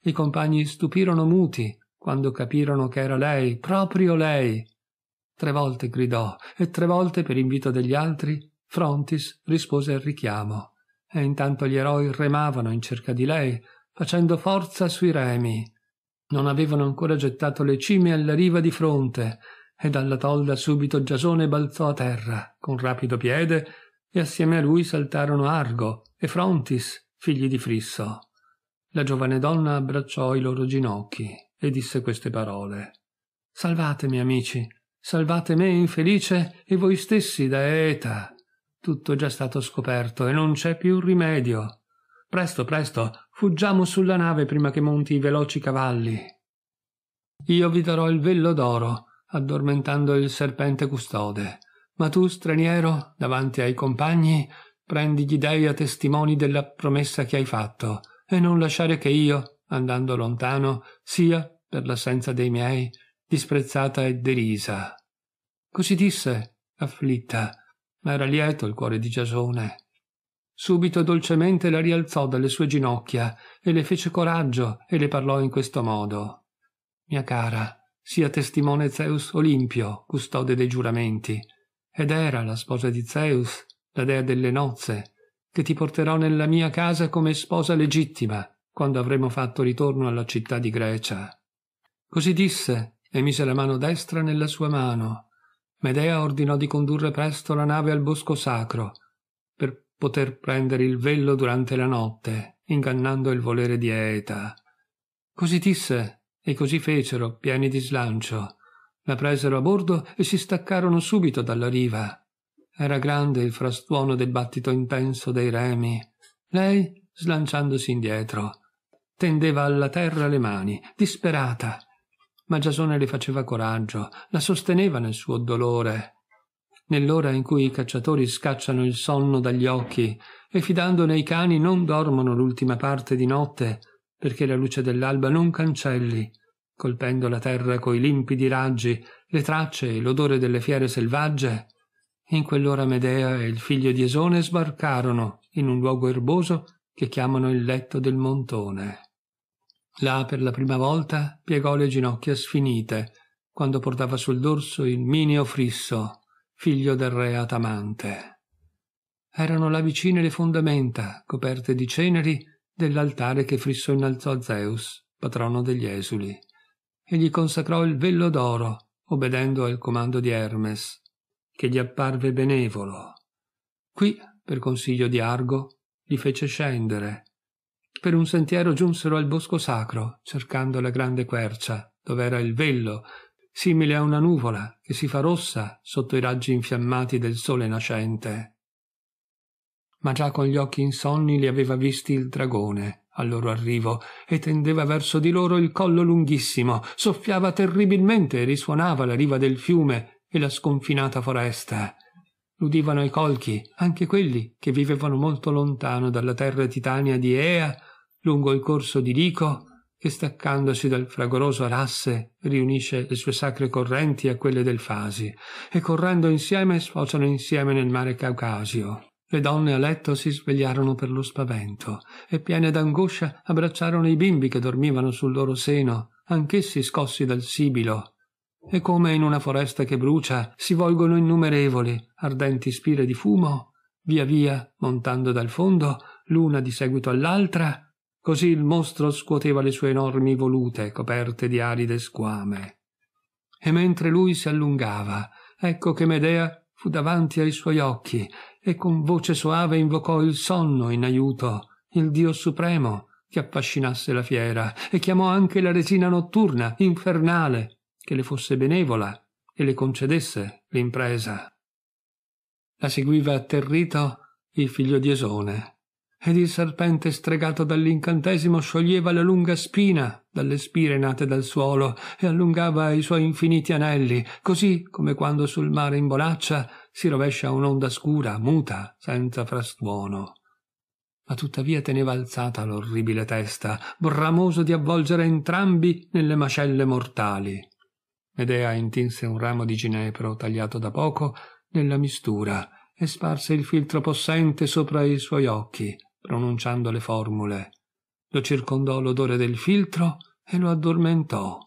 I compagni stupirono muti quando capirono che era lei, proprio lei. Tre volte gridò, e tre volte, per invito degli altri, Frontis rispose al richiamo. E intanto gli eroi remavano in cerca di lei, facendo forza sui remi, non avevano ancora gettato le cime alla riva di fronte e dalla tolda subito Giasone balzò a terra con rapido piede e assieme a lui saltarono Argo e Frontis, figli di Frisso. La giovane donna abbracciò i loro ginocchi e disse queste parole. Salvatemi, amici, salvate me infelice e voi stessi da Eta. Tutto è già stato scoperto e non c'è più rimedio. Presto, presto, Fuggiamo sulla nave prima che monti i veloci cavalli. Io vi darò il vello d'oro, addormentando il serpente custode. Ma tu, straniero, davanti ai compagni, prendi gli dei a testimoni della promessa che hai fatto, e non lasciare che io, andando lontano, sia, per l'assenza dei miei, disprezzata e derisa. Così disse, afflitta, ma era lieto il cuore di Giasone. Subito dolcemente la rialzò dalle sue ginocchia e le fece coraggio e le parlò in questo modo. Mia cara, sia testimone Zeus Olimpio, custode dei giuramenti, ed era la sposa di Zeus, la dea delle nozze, che ti porterò nella mia casa come sposa legittima, quando avremo fatto ritorno alla città di Grecia. Così disse, e mise la mano destra nella sua mano. Medea ordinò di condurre presto la nave al bosco sacro, poter prendere il vello durante la notte, ingannando il volere di Eta. Così disse, e così fecero, pieni di slancio. La presero a bordo e si staccarono subito dalla riva. Era grande il frastuono del battito intenso dei remi. Lei, slanciandosi indietro, tendeva alla terra le mani, disperata. Ma Giasone le faceva coraggio, la sosteneva nel suo dolore nell'ora in cui i cacciatori scacciano il sonno dagli occhi e fidandone i cani non dormono l'ultima parte di notte, perché la luce dell'alba non cancelli, colpendo la terra coi limpidi raggi, le tracce e l'odore delle fiere selvagge. In quell'ora Medea e il figlio di Esone sbarcarono in un luogo erboso che chiamano il letto del montone. Là per la prima volta piegò le ginocchia sfinite, quando portava sul dorso il mineo frisso, figlio del re Atamante. Erano là vicine le fondamenta, coperte di ceneri, dell'altare che Frisso innalzò a Zeus, patrono degli esuli, e gli consacrò il vello d'oro, obbedendo al comando di Hermes, che gli apparve benevolo. Qui, per consiglio di Argo, li fece scendere. Per un sentiero giunsero al bosco sacro, cercando la grande quercia, dove era il vello simile a una nuvola che si fa rossa sotto i raggi infiammati del sole nascente. Ma già con gli occhi insonni li aveva visti il dragone al loro arrivo e tendeva verso di loro il collo lunghissimo, soffiava terribilmente e risuonava la riva del fiume e la sconfinata foresta. Udivano i colchi, anche quelli che vivevano molto lontano dalla terra titania di Ea, lungo il corso di Lico che staccandosi dal fragoroso Rasse riunisce le sue sacre correnti a quelle del Fasi e correndo insieme sfociano insieme nel mare Caucasio. Le donne a letto si svegliarono per lo spavento e piene d'angoscia abbracciarono i bimbi che dormivano sul loro seno, anch'essi scossi dal sibilo. E come in una foresta che brucia si volgono innumerevoli, ardenti spire di fumo, via via, montando dal fondo, l'una di seguito all'altra, Così il mostro scuoteva le sue enormi volute coperte di aride squame. E mentre lui si allungava, ecco che Medea fu davanti ai suoi occhi e con voce soave invocò il sonno in aiuto, il dio supremo che affascinasse la fiera e chiamò anche la resina notturna, infernale, che le fosse benevola e le concedesse l'impresa. La seguiva atterrito il figlio di Esone, ed il serpente stregato dall'incantesimo scioglieva la lunga spina dalle spire nate dal suolo e allungava i suoi infiniti anelli, così come quando sul mare in bolaccia si rovescia un'onda scura, muta, senza frastuono. Ma tuttavia teneva alzata l'orribile testa, bramoso di avvolgere entrambi nelle mascelle mortali. Medea intinse un ramo di ginepro tagliato da poco nella mistura e sparse il filtro possente sopra i suoi occhi pronunciando le formule. Lo circondò l'odore del filtro e lo addormentò.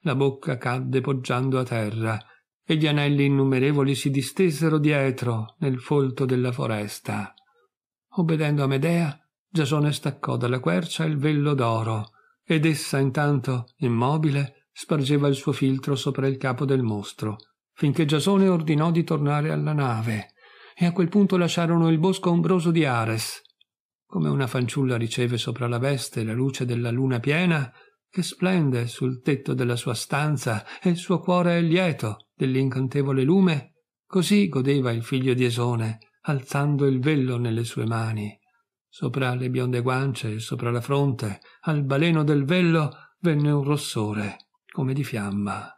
La bocca cadde poggiando a terra e gli anelli innumerevoli si distesero dietro nel folto della foresta. Obbedendo a Medea, Giasone staccò dalla quercia il vello d'oro ed essa intanto, immobile, spargeva il suo filtro sopra il capo del mostro, finché Giasone ordinò di tornare alla nave, e a quel punto lasciarono il bosco ombroso di Ares, come una fanciulla riceve sopra la veste la luce della luna piena che splende sul tetto della sua stanza e il suo cuore è lieto dell'incantevole lume, così godeva il figlio di Esone, alzando il vello nelle sue mani. Sopra le bionde guance e sopra la fronte, al baleno del vello, venne un rossore, come di fiamma.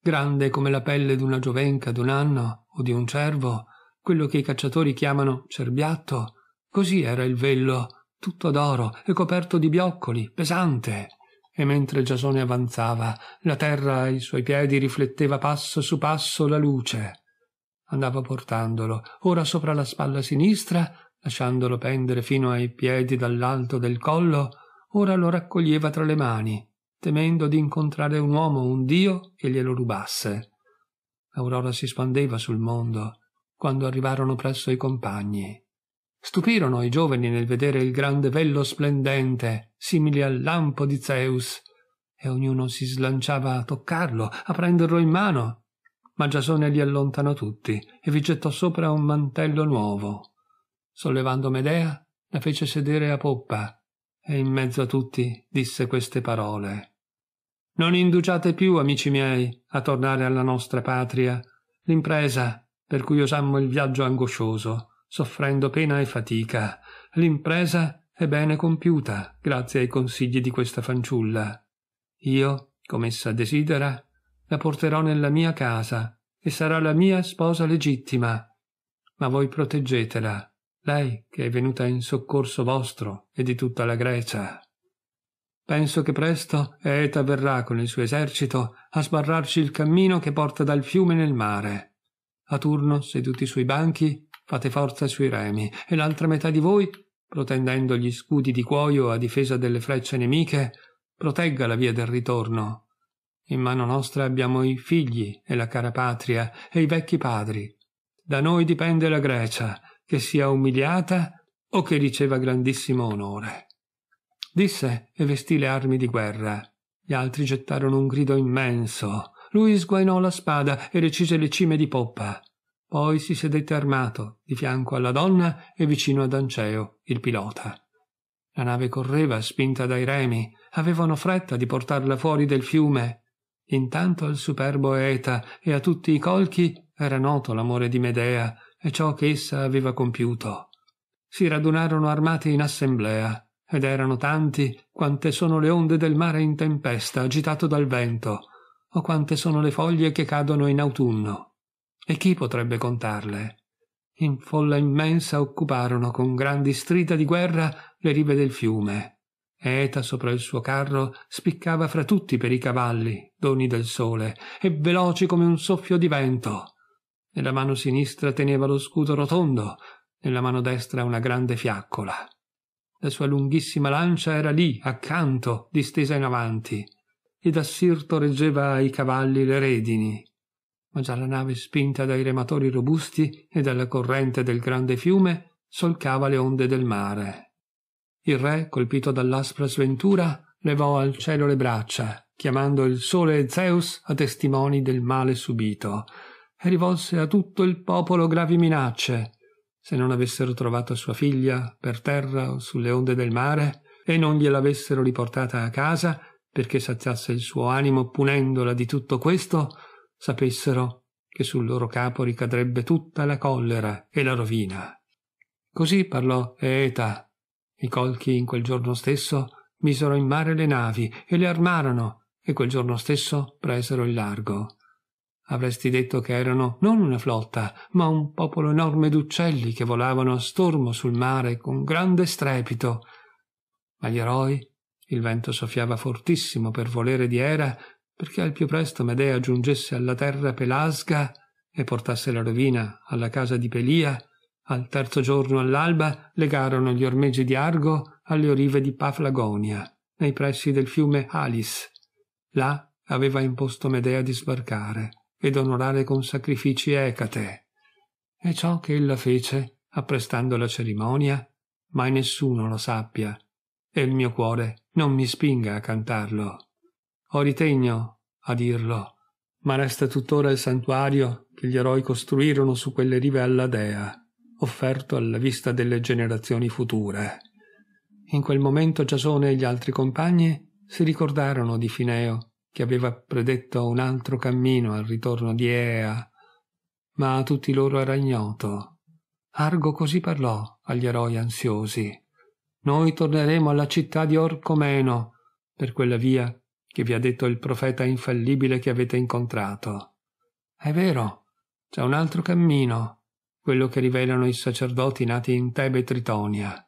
Grande come la pelle d'una giovenca d'un anno o di un cervo, quello che i cacciatori chiamano cerbiatto, Così era il vello, tutto d'oro e coperto di bioccoli, pesante. E mentre Giasone avanzava, la terra ai suoi piedi rifletteva passo su passo la luce. Andava portandolo, ora sopra la spalla sinistra, lasciandolo pendere fino ai piedi dall'alto del collo, ora lo raccoglieva tra le mani, temendo di incontrare un uomo, un dio, che glielo rubasse. L'aurora si spandeva sul mondo quando arrivarono presso i compagni. Stupirono i giovani nel vedere il grande vello splendente, simile al lampo di Zeus, e ognuno si slanciava a toccarlo, a prenderlo in mano. Ma Giasone li allontanò tutti e vi gettò sopra un mantello nuovo. Sollevando Medea, la fece sedere a poppa e in mezzo a tutti disse queste parole. Non indugiate più, amici miei, a tornare alla nostra patria. L'impresa per cui osammo il viaggio angoscioso soffrendo pena e fatica. L'impresa è bene compiuta, grazie ai consigli di questa fanciulla. Io, come essa desidera, la porterò nella mia casa e sarà la mia sposa legittima. Ma voi proteggetela, lei che è venuta in soccorso vostro e di tutta la Grecia. Penso che presto Eta verrà con il suo esercito a sbarrarci il cammino che porta dal fiume nel mare. A turno, seduti sui banchi, fate forza sui remi, e l'altra metà di voi, protendendo gli scudi di cuoio a difesa delle frecce nemiche, protegga la via del ritorno. In mano nostra abbiamo i figli e la cara patria e i vecchi padri. Da noi dipende la Grecia, che sia umiliata o che riceva grandissimo onore. Disse e vestì le armi di guerra. Gli altri gettarono un grido immenso. Lui sguainò la spada e recise le cime di poppa. Poi si sedette armato, di fianco alla donna e vicino ad Anceo, il pilota. La nave correva, spinta dai remi, avevano fretta di portarla fuori del fiume. Intanto al superbo Eta e a tutti i colchi era noto l'amore di Medea e ciò che essa aveva compiuto. Si radunarono armati in assemblea, ed erano tanti quante sono le onde del mare in tempesta agitato dal vento, o quante sono le foglie che cadono in autunno. E chi potrebbe contarle? In folla immensa occuparono con grandi strida di guerra le rive del fiume. Eta sopra il suo carro spiccava fra tutti per i cavalli, doni del sole, e veloci come un soffio di vento. Nella mano sinistra teneva lo scudo rotondo, nella mano destra una grande fiaccola. La sua lunghissima lancia era lì, accanto, distesa in avanti. Ed assirto reggeva ai cavalli le redini ma già la nave spinta dai rematori robusti e dalla corrente del grande fiume solcava le onde del mare. Il re, colpito dall'aspra sventura, levò al cielo le braccia, chiamando il sole e Zeus a testimoni del male subito, e rivolse a tutto il popolo gravi minacce. Se non avessero trovato sua figlia per terra o sulle onde del mare, e non gliel'avessero riportata a casa, perché saziasse il suo animo punendola di tutto questo, sapessero che sul loro capo ricadrebbe tutta la collera e la rovina. Così parlò Eta. I colchi in quel giorno stesso misero in mare le navi e le armarono e quel giorno stesso presero il largo. Avresti detto che erano non una flotta, ma un popolo enorme d'uccelli che volavano a stormo sul mare con grande strepito. Ma gli eroi, il vento soffiava fortissimo per volere di Era, perché al più presto Medea giungesse alla terra pelasga e portasse la rovina alla casa di Pelia, al terzo giorno all'alba legarono gli ormeggi di Argo alle orive di Paflagonia, nei pressi del fiume Alis. Là aveva imposto Medea di sbarcare ed onorare con sacrifici Ecate. E ciò che ella fece, apprestando la cerimonia, mai nessuno lo sappia, e il mio cuore non mi spinga a cantarlo o ritegno a dirlo, ma resta tuttora il santuario che gli eroi costruirono su quelle rive alla dea, offerto alla vista delle generazioni future. In quel momento Giasone e gli altri compagni si ricordarono di Fineo, che aveva predetto un altro cammino al ritorno di Ea, ma a tutti loro era ignoto. Argo così parlò agli eroi ansiosi. Noi torneremo alla città di Orcomeno, per quella via che vi ha detto il profeta infallibile che avete incontrato. È vero, c'è un altro cammino, quello che rivelano i sacerdoti nati in Tebe e Tritonia.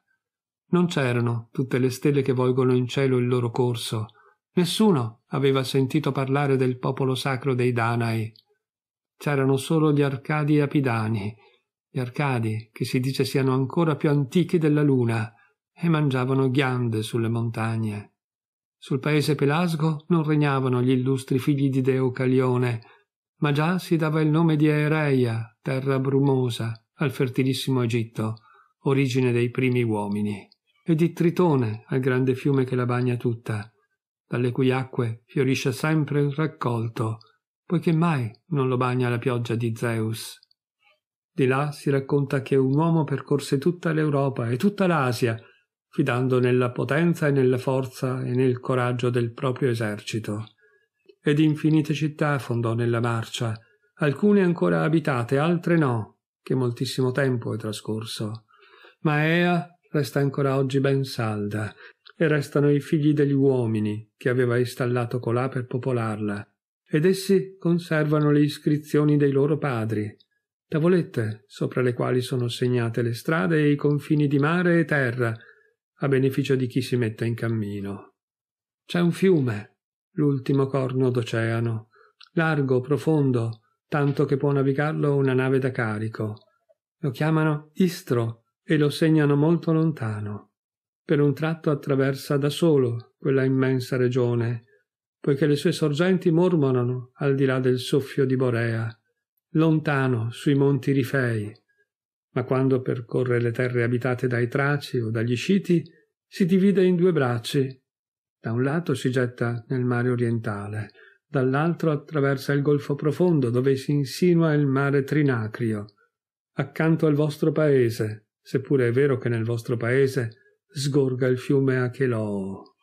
Non c'erano tutte le stelle che volgono in cielo il loro corso, nessuno aveva sentito parlare del popolo sacro dei Danai. C'erano solo gli arcadi apidani, gli arcadi che si dice siano ancora più antichi della luna, e mangiavano ghiande sulle montagne. Sul paese pelasgo non regnavano gli illustri figli di Deo Calione, ma già si dava il nome di Ereia, terra brumosa, al fertilissimo Egitto, origine dei primi uomini, e di Tritone, al grande fiume che la bagna tutta, dalle cui acque fiorisce sempre il raccolto, poiché mai non lo bagna la pioggia di Zeus. Di là si racconta che un uomo percorse tutta l'Europa e tutta l'Asia, fidando nella potenza e nella forza e nel coraggio del proprio esercito. Ed infinite città fondò nella marcia, alcune ancora abitate, altre no, che moltissimo tempo è trascorso. Ma Ea resta ancora oggi ben salda, e restano i figli degli uomini che aveva installato colà per popolarla, ed essi conservano le iscrizioni dei loro padri, tavolette sopra le quali sono segnate le strade e i confini di mare e terra, a beneficio di chi si mette in cammino. C'è un fiume, l'ultimo corno d'oceano, largo, profondo, tanto che può navigarlo una nave da carico. Lo chiamano Istro e lo segnano molto lontano. Per un tratto attraversa da solo quella immensa regione, poiché le sue sorgenti mormorano al di là del soffio di Borea, lontano sui monti Rifei ma quando percorre le terre abitate dai traci o dagli sciti, si divide in due bracci. Da un lato si getta nel mare orientale, dall'altro attraversa il golfo profondo dove si insinua il mare Trinacrio. Accanto al vostro paese, seppure è vero che nel vostro paese sgorga il fiume Acheloo.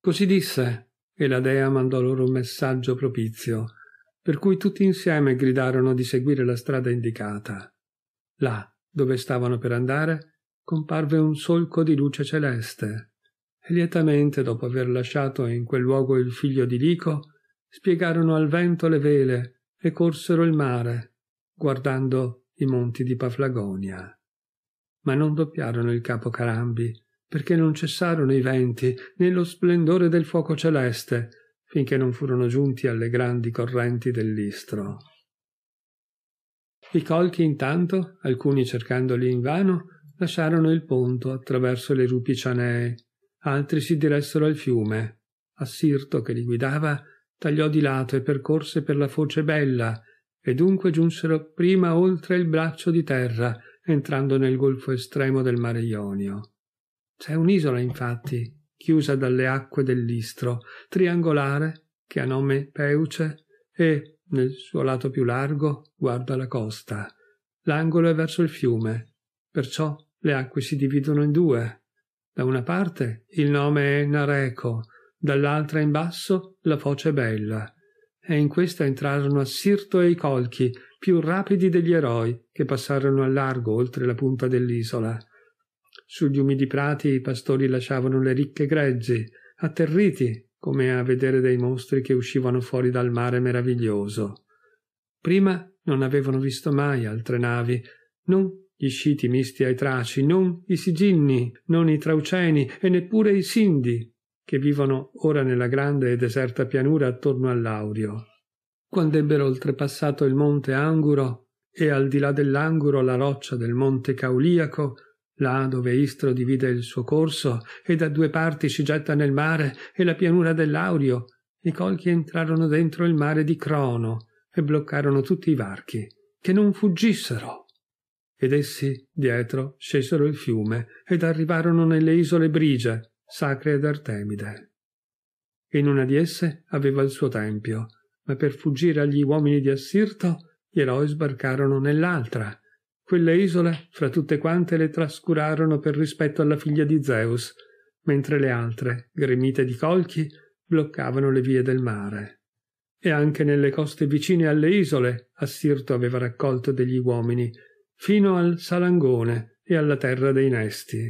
Così disse, e la dea mandò loro un messaggio propizio, per cui tutti insieme gridarono di seguire la strada indicata. Là, dove stavano per andare, comparve un solco di luce celeste. E lietamente, dopo aver lasciato in quel luogo il figlio di Lico, spiegarono al vento le vele e corsero il mare, guardando i monti di Paflagonia. Ma non doppiarono il capo Carambi, perché non cessarono i venti né lo splendore del fuoco celeste, finché non furono giunti alle grandi correnti dell'Istro. I colchi intanto, alcuni cercandoli invano, lasciarono il ponto attraverso le rupicianee, altri si diressero al fiume. Assirto che li guidava tagliò di lato e percorse per la foce bella, e dunque giunsero prima oltre il braccio di terra, entrando nel golfo estremo del mare Ionio. C'è un'isola, infatti, chiusa dalle acque dell'Istro, triangolare, che ha nome Peuce, e nel suo lato più largo guarda la costa. L'angolo è verso il fiume, perciò le acque si dividono in due. Da una parte il nome è Nareco, dall'altra in basso la foce bella. E in questa entrarono Assirto e i colchi, più rapidi degli eroi, che passarono a largo oltre la punta dell'isola. Sugli umidi prati i pastori lasciavano le ricche greggi, atterriti come a vedere dei mostri che uscivano fuori dal mare meraviglioso. Prima non avevano visto mai altre navi, non gli sciti misti ai traci, non i siginni, non i trauceni e neppure i sindi, che vivono ora nella grande e deserta pianura attorno all'Aurio. Quando ebbero oltrepassato il monte Anguro e al di là dell'Anguro la roccia del monte Cauliaco, là dove Istro divide il suo corso e da due parti si getta nel mare e la pianura dell'Aurio, i colchi entrarono dentro il mare di Crono e bloccarono tutti i varchi, che non fuggissero. Ed essi, dietro, scesero il fiume ed arrivarono nelle isole Brigie, sacre ad Artemide. In una di esse aveva il suo tempio, ma per fuggire agli uomini di Assirto, gli eroi sbarcarono nell'altra quella isola, fra tutte quante, le trascurarono per rispetto alla figlia di Zeus, mentre le altre, gremite di colchi, bloccavano le vie del mare. E anche nelle coste vicine alle isole Assirto aveva raccolto degli uomini, fino al Salangone e alla terra dei Nesti.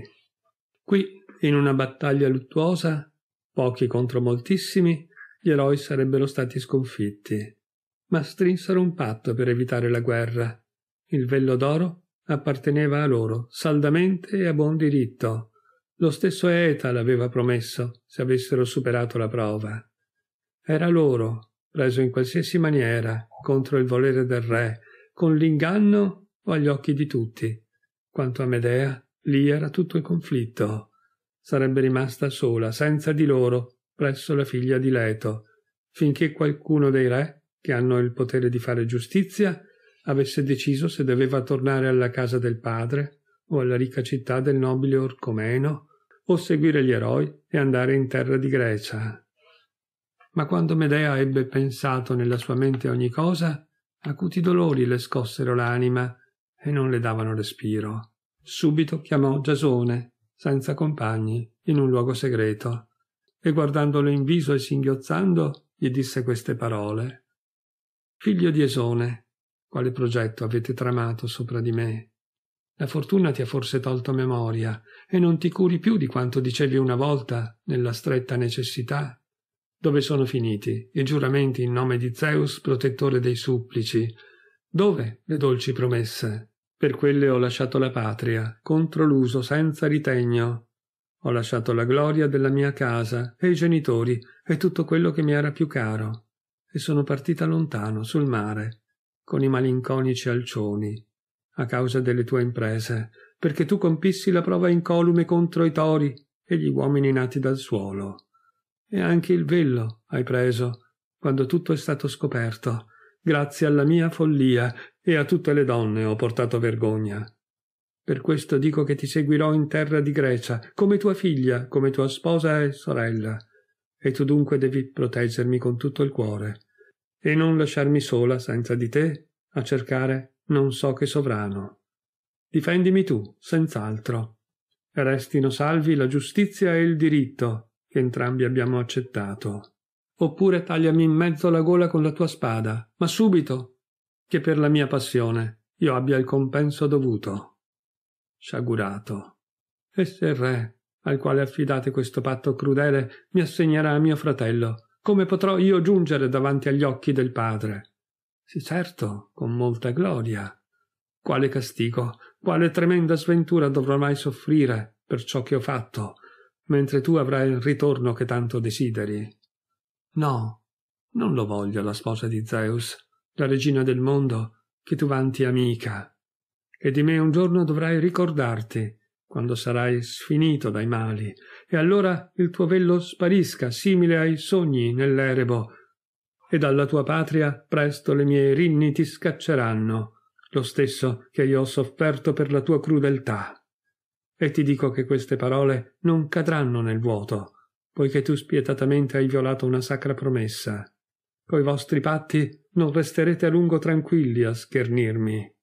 Qui, in una battaglia luttuosa, pochi contro moltissimi, gli eroi sarebbero stati sconfitti, ma strinsero un patto per evitare la guerra il vello d'oro apparteneva a loro, saldamente e a buon diritto. Lo stesso Eta l'aveva promesso, se avessero superato la prova. Era loro, preso in qualsiasi maniera, contro il volere del re, con l'inganno o agli occhi di tutti. Quanto a Medea, lì era tutto il conflitto. Sarebbe rimasta sola, senza di loro, presso la figlia di Leto, finché qualcuno dei re, che hanno il potere di fare giustizia, avesse deciso se doveva tornare alla casa del padre o alla ricca città del nobile Orcomeno o seguire gli eroi e andare in terra di Grecia. Ma quando Medea ebbe pensato nella sua mente ogni cosa, acuti dolori le scossero l'anima e non le davano respiro. Subito chiamò Giasone, senza compagni, in un luogo segreto, e guardandolo in viso e singhiozzando, gli disse queste parole. Figlio di Esone, quale progetto avete tramato sopra di me? La fortuna ti ha forse tolto memoria e non ti curi più di quanto dicevi una volta nella stretta necessità? Dove sono finiti i giuramenti in nome di Zeus, protettore dei supplici? Dove le dolci promesse? Per quelle ho lasciato la patria, contro l'uso senza ritegno. Ho lasciato la gloria della mia casa e i genitori e tutto quello che mi era più caro. E sono partita lontano sul mare con i malinconici alcioni, a causa delle tue imprese, perché tu compissi la prova incolume contro i tori e gli uomini nati dal suolo. E anche il vello hai preso, quando tutto è stato scoperto, grazie alla mia follia e a tutte le donne ho portato vergogna. Per questo dico che ti seguirò in terra di Grecia, come tua figlia, come tua sposa e sorella, e tu dunque devi proteggermi con tutto il cuore e non lasciarmi sola senza di te a cercare non so che sovrano. Difendimi tu, senz'altro. Restino salvi la giustizia e il diritto che entrambi abbiamo accettato. Oppure tagliami in mezzo la gola con la tua spada, ma subito, che per la mia passione io abbia il compenso dovuto. Sciagurato. E se il re, al quale affidate questo patto crudele, mi assegnerà a mio fratello come potrò io giungere davanti agli occhi del Padre? Sì, certo, con molta gloria. Quale castigo, quale tremenda sventura dovrò mai soffrire per ciò che ho fatto, mentre tu avrai il ritorno che tanto desideri. No, non lo voglio la sposa di Zeus, la regina del mondo, che tu vanti amica. E di me un giorno dovrai ricordarti, quando sarai sfinito dai mali, e allora il tuo vello sparisca, simile ai sogni nell'erebo, e dalla tua patria presto le mie rinni ti scacceranno, lo stesso che io ho sofferto per la tua crudeltà. E ti dico che queste parole non cadranno nel vuoto, poiché tu spietatamente hai violato una sacra promessa. Coi vostri patti non resterete a lungo tranquilli a schernirmi.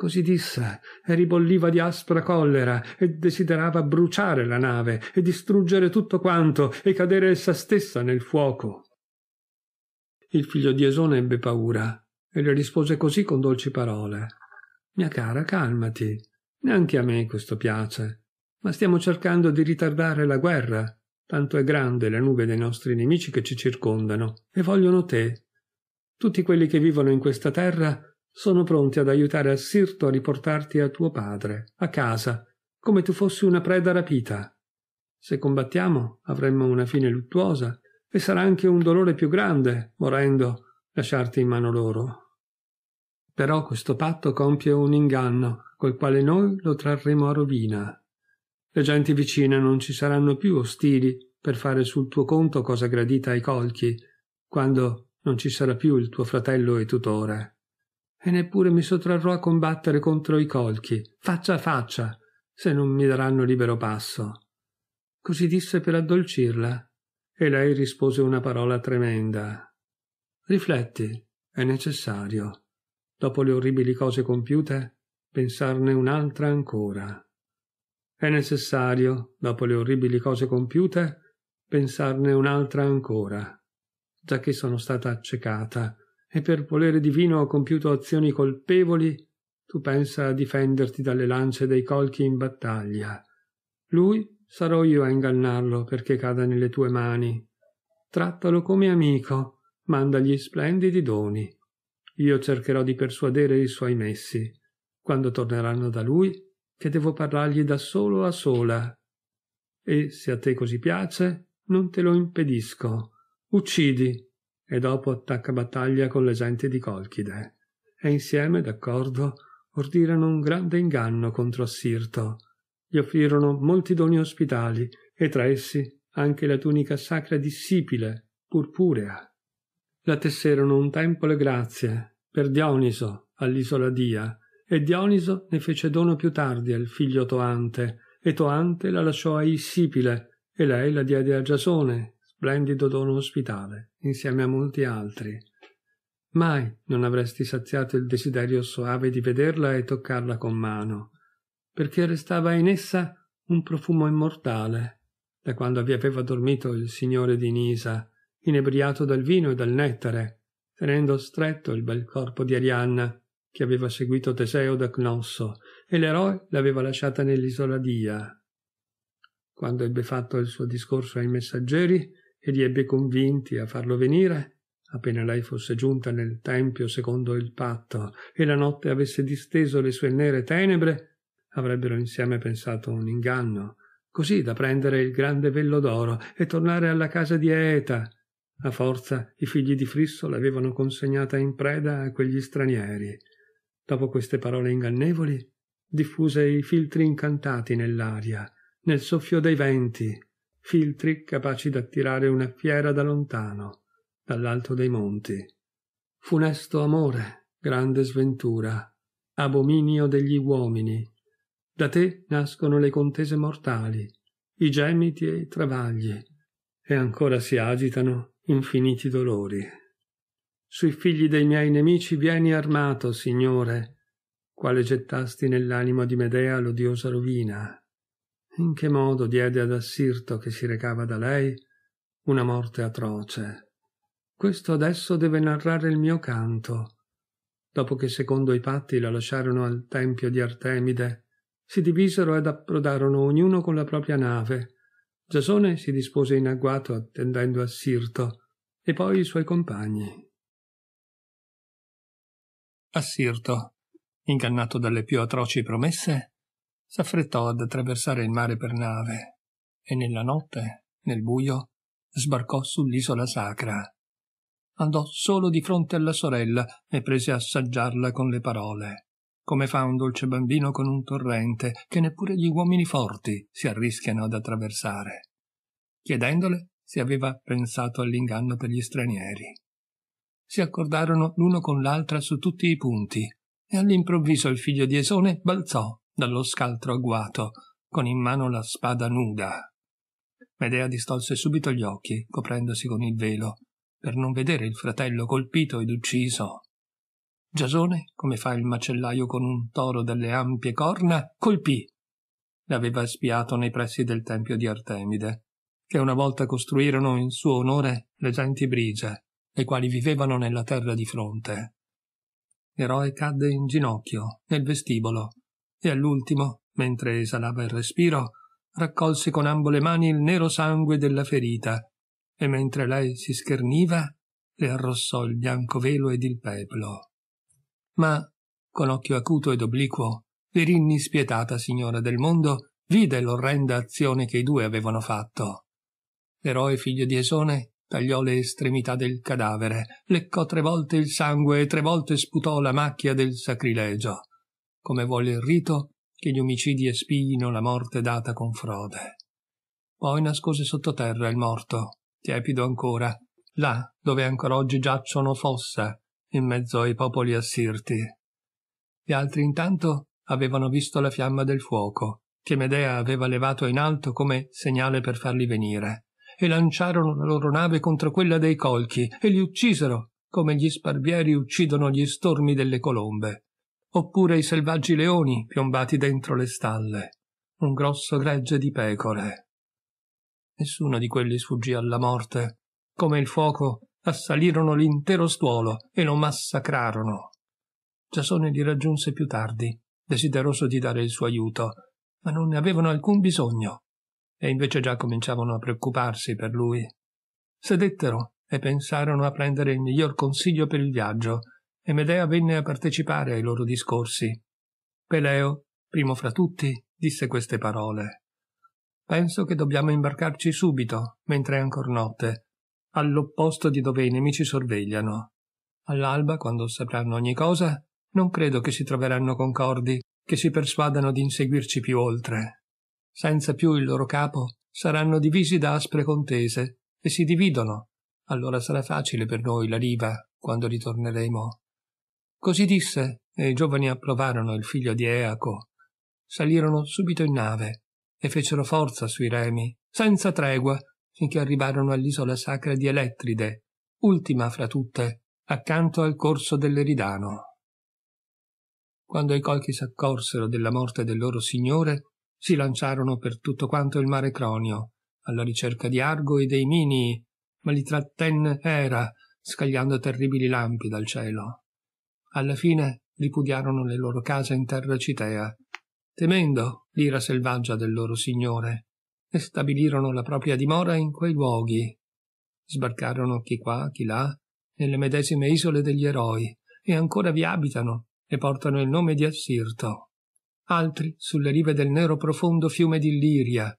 Così disse, e ribolliva di aspra collera, e desiderava bruciare la nave, e distruggere tutto quanto, e cadere essa stessa nel fuoco. Il figlio di Esone ebbe paura, e le rispose così con dolci parole. Mia cara, calmati. Neanche a me questo piace. Ma stiamo cercando di ritardare la guerra. Tanto è grande la nube dei nostri nemici che ci circondano, e vogliono te. Tutti quelli che vivono in questa terra sono pronti ad aiutare Sirto a riportarti a tuo padre, a casa, come tu fossi una preda rapita. Se combattiamo, avremmo una fine luttuosa e sarà anche un dolore più grande, morendo, lasciarti in mano loro. Però questo patto compie un inganno, col quale noi lo trarremo a rovina. Le genti vicine non ci saranno più ostili per fare sul tuo conto cosa gradita ai colchi, quando non ci sarà più il tuo fratello e tutore e neppure mi sottrarrò a combattere contro i colchi, faccia a faccia, se non mi daranno libero passo. Così disse per addolcirla, e lei rispose una parola tremenda. Rifletti, è necessario. Dopo le orribili cose compiute, pensarne un'altra ancora. È necessario, dopo le orribili cose compiute, pensarne un'altra ancora, già che sono stata accecata e per volere divino ho compiuto azioni colpevoli, tu pensa a difenderti dalle lance dei colchi in battaglia. Lui sarò io a ingannarlo perché cada nelle tue mani. Trattalo come amico, mandagli splendidi doni. Io cercherò di persuadere i suoi messi, quando torneranno da lui, che devo parlargli da solo a sola. E se a te così piace, non te lo impedisco. Uccidi e dopo attacca battaglia con le genti di Colchide. E insieme, d'accordo, ordirono un grande inganno contro Assirto. Gli offrirono molti doni ospitali e tra essi anche la tunica sacra di Sipile, purpurea. La tesserono un tempo le grazie per Dioniso all'isola Dia, e Dioniso ne fece dono più tardi al figlio Toante, e Toante la lasciò a Isipile, e lei la diede a Giasone, splendido dono ospitale, insieme a molti altri. Mai non avresti saziato il desiderio soave di vederla e toccarla con mano, perché restava in essa un profumo immortale, da quando vi aveva dormito il signore di Nisa, inebriato dal vino e dal nettare, tenendo stretto il bel corpo di Arianna, che aveva seguito Teseo da Cnosso, e l'eroe l'aveva lasciata nell'isola d'Ia. Quando ebbe fatto il suo discorso ai messaggeri, e li ebbe convinti a farlo venire appena lei fosse giunta nel tempio secondo il patto e la notte avesse disteso le sue nere tenebre avrebbero insieme pensato un inganno così da prendere il grande vello d'oro e tornare alla casa di Eta a forza i figli di Frisso l'avevano consegnata in preda a quegli stranieri dopo queste parole ingannevoli diffuse i filtri incantati nell'aria nel soffio dei venti filtri capaci d'attirare una fiera da lontano, dall'alto dei monti. Funesto amore, grande sventura, abominio degli uomini, da te nascono le contese mortali, i gemiti e i travagli, e ancora si agitano infiniti dolori. Sui figli dei miei nemici vieni armato, Signore, quale gettasti nell'animo di Medea l'odiosa rovina, in che modo diede ad Assirto che si recava da lei una morte atroce. Questo adesso deve narrare il mio canto, dopo che secondo i patti la lasciarono al tempio di Artemide, si divisero ed approdarono ognuno con la propria nave. Giasone si dispose in agguato attendendo Assirto e poi i suoi compagni. Assirto, ingannato dalle più atroci promesse, s'affrettò ad attraversare il mare per nave e nella notte, nel buio, sbarcò sull'isola sacra. Andò solo di fronte alla sorella e prese a assaggiarla con le parole, come fa un dolce bambino con un torrente che neppure gli uomini forti si arrischiano ad attraversare. Chiedendole se aveva pensato all'inganno per gli stranieri. Si accordarono l'uno con l'altra su tutti i punti, e all'improvviso il figlio di Esone balzò dallo scaltro agguato, con in mano la spada nuda. Medea distolse subito gli occhi, coprendosi con il velo, per non vedere il fratello colpito ed ucciso. Giasone, come fa il macellaio con un toro dalle ampie corna, colpì. L'aveva spiato nei pressi del tempio di Artemide, che una volta costruirono in suo onore le genti brige, le quali vivevano nella terra di fronte. L'eroe cadde in ginocchio, nel vestibolo, e all'ultimo, mentre esalava il respiro, raccolse con ambo le mani il nero sangue della ferita e mentre lei si scherniva le arrossò il bianco velo ed il peplo. Ma, con occhio acuto ed obliquo, Virinni, spietata signora del mondo, vide l'orrenda azione che i due avevano fatto. L'eroe figlio di Esone tagliò le estremità del cadavere, leccò tre volte il sangue e tre volte sputò la macchia del sacrilegio come vuole il rito, che gli omicidi espighino la morte data con frode. Poi nascose sottoterra il morto, tiepido ancora, là dove ancora oggi giacciono fossa, in mezzo ai popoli assirti. Gli altri intanto avevano visto la fiamma del fuoco, che Medea aveva levato in alto come segnale per farli venire, e lanciarono la loro nave contro quella dei colchi e li uccisero, come gli sparvieri uccidono gli stormi delle colombe oppure i selvaggi leoni piombati dentro le stalle, un grosso gregge di pecore. Nessuno di quelli sfuggì alla morte. Come il fuoco, assalirono l'intero stuolo e lo massacrarono. Giasone li raggiunse più tardi, desideroso di dare il suo aiuto, ma non ne avevano alcun bisogno, e invece già cominciavano a preoccuparsi per lui. Sedettero e pensarono a prendere il miglior consiglio per il viaggio, e Medea venne a partecipare ai loro discorsi. Peleo, primo fra tutti, disse queste parole. Penso che dobbiamo imbarcarci subito, mentre è ancor notte, all'opposto di dove i nemici sorvegliano. All'alba, quando sapranno ogni cosa, non credo che si troveranno concordi, che si persuadano di inseguirci più oltre. Senza più il loro capo, saranno divisi da aspre contese e si dividono. Allora sarà facile per noi la riva quando ritorneremo. Così disse, e i giovani approvarono il figlio di Eaco. Salirono subito in nave e fecero forza sui remi, senza tregua, finché arrivarono all'isola sacra di Elettride, ultima fra tutte, accanto al corso dell'Eridano. Quando i colchi s'accorsero della morte del loro signore, si lanciarono per tutto quanto il mare Cronio, alla ricerca di Argo e dei Minii, ma li trattenne Era, scagliando terribili lampi dal cielo alla fine ripudiarono le loro case in terra citea, temendo l'ira selvaggia del loro signore, e stabilirono la propria dimora in quei luoghi. Sbarcarono chi qua, chi là, nelle medesime isole degli eroi, e ancora vi abitano e portano il nome di Assirto. Altri sulle rive del nero profondo fiume di Liria,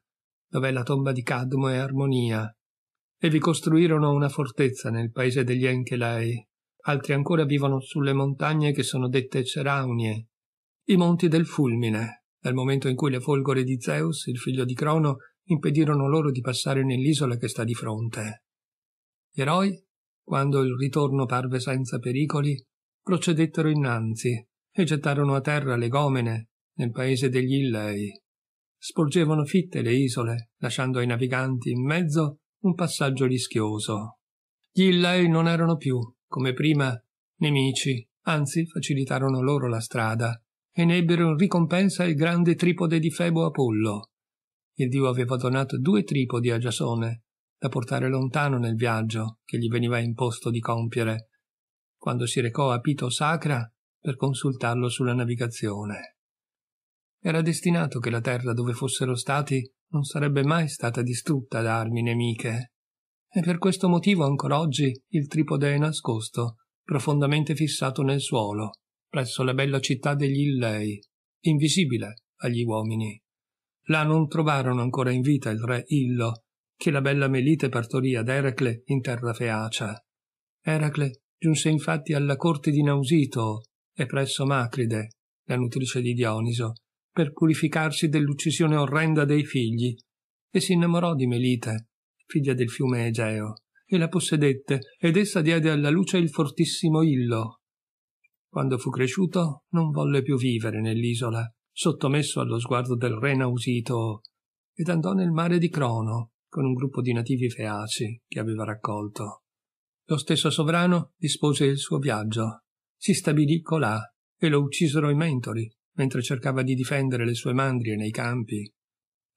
dov'è la tomba di Cadmo e Armonia, e vi costruirono una fortezza nel paese degli Enchelei, altri ancora vivono sulle montagne che sono dette Ceraunie, i monti del fulmine, dal momento in cui le folgore di Zeus, il figlio di Crono, impedirono loro di passare nell'isola che sta di fronte. Gli eroi, quando il ritorno parve senza pericoli, procedettero innanzi e gettarono a terra le gomene nel paese degli Illei. Sporgevano fitte le isole, lasciando ai naviganti in mezzo un passaggio rischioso. Gli Illei non erano più, come prima, nemici, anzi facilitarono loro la strada, e ne ebbero in ricompensa il grande tripode di Febo Apollo. Il dio aveva donato due tripodi a Giasone, da portare lontano nel viaggio che gli veniva imposto di compiere, quando si recò a Pito Sacra per consultarlo sulla navigazione. Era destinato che la terra dove fossero stati non sarebbe mai stata distrutta da armi nemiche, e per questo motivo ancora oggi il tripode è nascosto, profondamente fissato nel suolo, presso la bella città degli Illei, invisibile agli uomini. Là non trovarono ancora in vita il re Illo, che la bella Melite partorì ad Eracle in terra feacia. Eracle giunse infatti alla corte di Nausito e presso Macride, la nutrice di Dioniso, per purificarsi dell'uccisione orrenda dei figli, e si innamorò di Melite, figlia del fiume Egeo, e la possedette, ed essa diede alla luce il fortissimo Illo. Quando fu cresciuto, non volle più vivere nell'isola, sottomesso allo sguardo del re Nausito, ed andò nel mare di Crono con un gruppo di nativi feaci che aveva raccolto. Lo stesso sovrano dispose il suo viaggio. Si stabilì colà e lo uccisero i mentori mentre cercava di difendere le sue mandrie nei campi.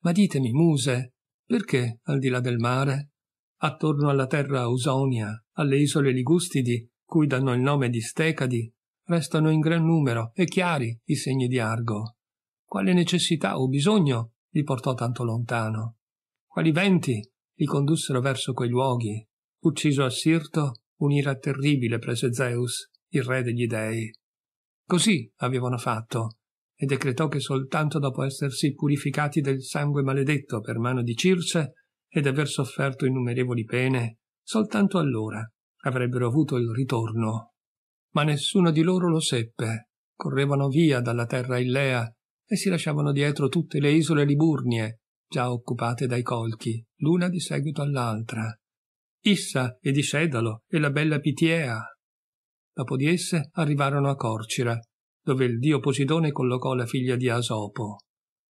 Ma ditemi, muse, perché al di là del mare? Attorno alla terra ausonia, alle isole Ligustidi, cui danno il nome di Stecadi, restano in gran numero e chiari i segni di Argo. Quale necessità o bisogno li portò tanto lontano? Quali venti li condussero verso quei luoghi? Ucciso a Sirto, un'ira terribile prese Zeus, il re degli dei. Così avevano fatto, e decretò che soltanto dopo essersi purificati del sangue maledetto per mano di Circe ed aver sofferto innumerevoli pene, soltanto allora avrebbero avuto il ritorno. Ma nessuno di loro lo seppe. Correvano via dalla terra Illea e si lasciavano dietro tutte le isole Liburnie, già occupate dai colchi, l'una di seguito all'altra. Issa e Discedalo e la bella Pitiea. Dopo di esse arrivarono a Corcira, dove il dio Posidone collocò la figlia di Asopo,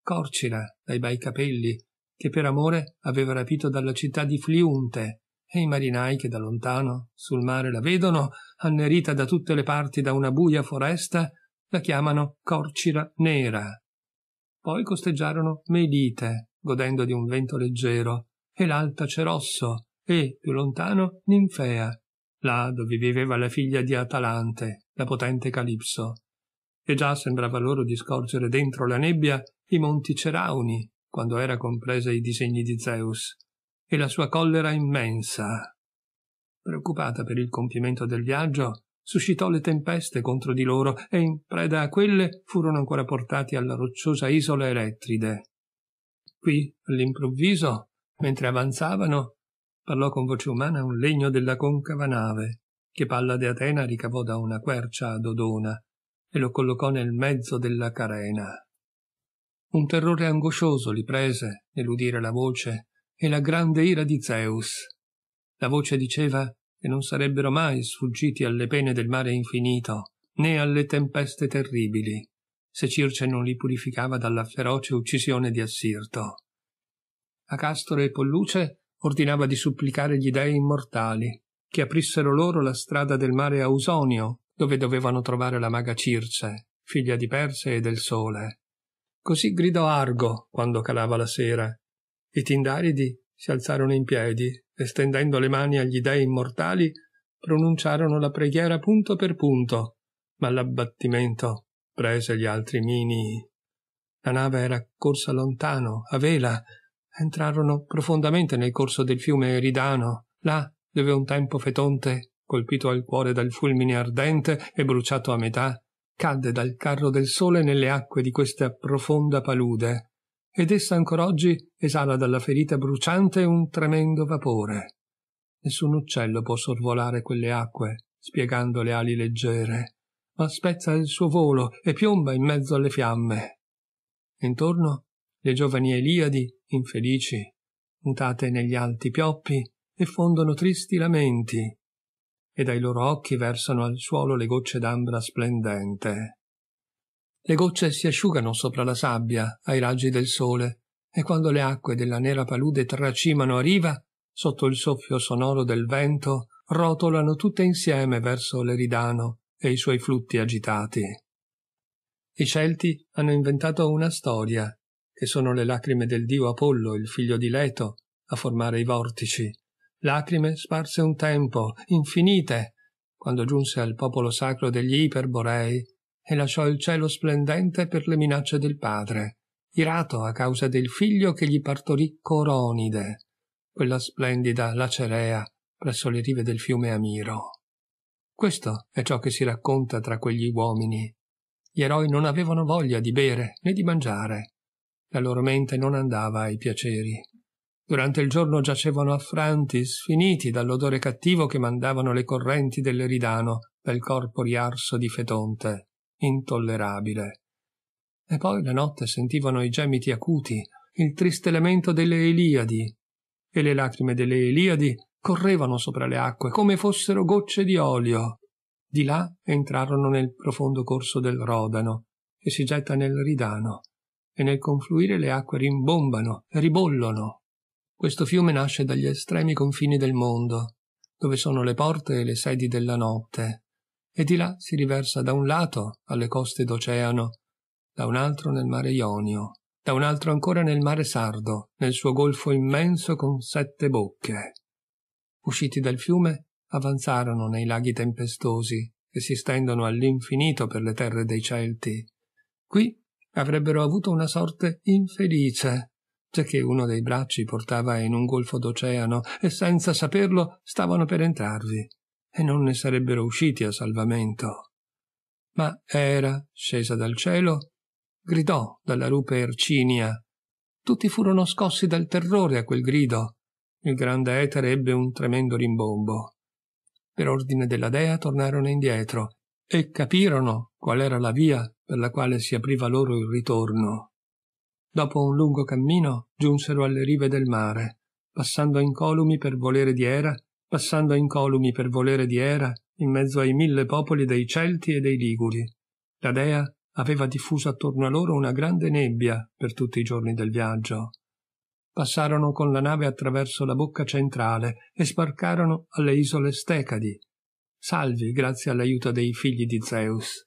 Corcina, dai bei capelli, che per amore aveva rapito dalla città di Fliunte, e i marinai che da lontano, sul mare la vedono, annerita da tutte le parti da una buia foresta, la chiamano Corcira Nera. Poi costeggiarono Melite, godendo di un vento leggero, e l'alta Cerosso, e, più lontano, Ninfea, là dove viveva la figlia di Atalante, la potente Calipso e già sembrava loro di scorgere dentro la nebbia i monti Cerauni, quando era compresa i disegni di Zeus, e la sua collera immensa. Preoccupata per il compimento del viaggio, suscitò le tempeste contro di loro e in preda a quelle furono ancora portati alla rocciosa isola elettride. Qui, all'improvviso, mentre avanzavano, parlò con voce umana un legno della concava nave, che Pallade Atena ricavò da una quercia ad Odona, e lo collocò nel mezzo della carena. Un terrore angoscioso li prese nell'udire la voce e la grande ira di Zeus. La voce diceva che non sarebbero mai sfuggiti alle pene del mare infinito, né alle tempeste terribili, se Circe non li purificava dalla feroce uccisione di Assirto. A Castore e Polluce ordinava di supplicare gli dei immortali che aprissero loro la strada del mare Ausonio dove dovevano trovare la maga Circe, figlia di Perse e del Sole. Così gridò Argo quando calava la sera. I Tindaridi si alzarono in piedi e stendendo le mani agli dei immortali pronunciarono la preghiera punto per punto, ma l'abbattimento prese gli altri mini. La nave era corsa lontano, a vela, entrarono profondamente nel corso del fiume Eridano, là dove un tempo Fetonte colpito al cuore dal fulmine ardente e bruciato a metà, cadde dal carro del sole nelle acque di questa profonda palude, ed essa ancora oggi esala dalla ferita bruciante un tremendo vapore. Nessun uccello può sorvolare quelle acque, spiegando le ali leggere, ma spezza il suo volo e piomba in mezzo alle fiamme. Intorno le giovani Eliadi, infelici, mutate negli alti pioppi, e fondono tristi lamenti, e dai loro occhi versano al suolo le gocce d'ambra splendente. Le gocce si asciugano sopra la sabbia ai raggi del sole e quando le acque della nera palude tracimano a riva, sotto il soffio sonoro del vento, rotolano tutte insieme verso l'Eridano e i suoi flutti agitati. I Celti hanno inventato una storia, che sono le lacrime del dio Apollo, il figlio di Leto, a formare i vortici, lacrime sparse un tempo, infinite, quando giunse al popolo sacro degli Iperborei e lasciò il cielo splendente per le minacce del padre, irato a causa del figlio che gli partorì Coronide, quella splendida lacerea presso le rive del fiume Amiro. Questo è ciò che si racconta tra quegli uomini. Gli eroi non avevano voglia di bere né di mangiare. La loro mente non andava ai piaceri, Durante il giorno giacevano affranti, sfiniti dall'odore cattivo che mandavano le correnti dell'eridano dal corpo riarso di Fetonte, intollerabile. E poi la notte sentivano i gemiti acuti, il triste lamento delle Eliadi, e le lacrime delle Eliadi correvano sopra le acque come fossero gocce di olio. Di là entrarono nel profondo corso del Rodano, che si getta nel Ridano, e nel confluire le acque rimbombano, ribollono questo fiume nasce dagli estremi confini del mondo, dove sono le porte e le sedi della notte, e di là si riversa da un lato alle coste d'oceano, da un altro nel mare Ionio, da un altro ancora nel mare Sardo, nel suo golfo immenso con sette bocche. Usciti dal fiume, avanzarono nei laghi tempestosi, che si stendono all'infinito per le terre dei Celti. Qui avrebbero avuto una sorte infelice, che uno dei bracci portava in un golfo d'oceano e senza saperlo stavano per entrarvi e non ne sarebbero usciti a salvamento. Ma Era, scesa dal cielo, gridò dalla rupe Ercinia. Tutti furono scossi dal terrore a quel grido. Il grande etere ebbe un tremendo rimbombo. Per ordine della dea tornarono indietro e capirono qual era la via per la quale si apriva loro il ritorno. Dopo un lungo cammino giunsero alle rive del mare, passando incolumi per volere di Era, passando incolumi per volere di Era, in mezzo ai mille popoli dei Celti e dei Liguri. La dea aveva diffuso attorno a loro una grande nebbia per tutti i giorni del viaggio. Passarono con la nave attraverso la bocca centrale e sbarcarono alle isole Stecadi, salvi grazie all'aiuto dei figli di Zeus.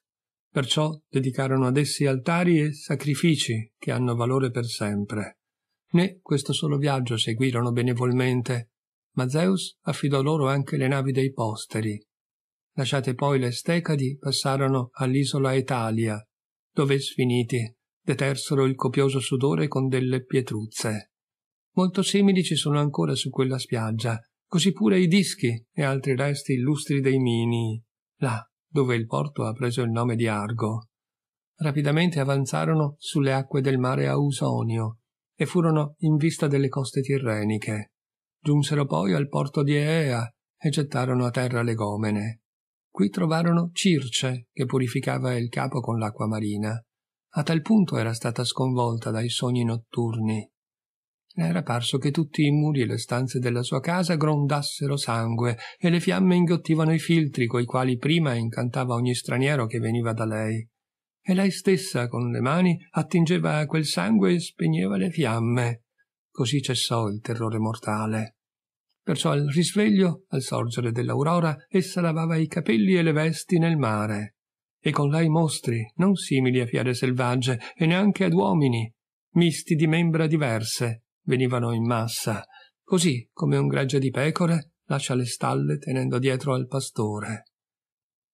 Perciò dedicarono ad essi altari e sacrifici che hanno valore per sempre. Né questo solo viaggio seguirono benevolmente, ma Zeus affidò loro anche le navi dei posteri. Lasciate poi le Stecadi, passarono all'isola Italia, dove sfiniti detersero il copioso sudore con delle pietruzze. Molto simili ci sono ancora su quella spiaggia, così pure i dischi e altri resti illustri dei mini, là dove il porto ha preso il nome di Argo. Rapidamente avanzarono sulle acque del mare Ausonio e furono in vista delle coste tirreniche. Giunsero poi al porto di Eea e gettarono a terra le gomene. Qui trovarono Circe che purificava il capo con l'acqua marina. A tal punto era stata sconvolta dai sogni notturni ne era parso che tutti i muri e le stanze della sua casa grondassero sangue e le fiamme inghiottivano i filtri coi quali prima incantava ogni straniero che veniva da lei. E lei stessa, con le mani, attingeva quel sangue e spegneva le fiamme. Così cessò il terrore mortale. Perciò al risveglio, al sorgere dell'aurora, essa lavava i capelli e le vesti nel mare. E con lei mostri, non simili a fiere selvagge, e neanche ad uomini, misti di membra diverse, venivano in massa, così come un gregge di pecore lascia le stalle tenendo dietro al pastore.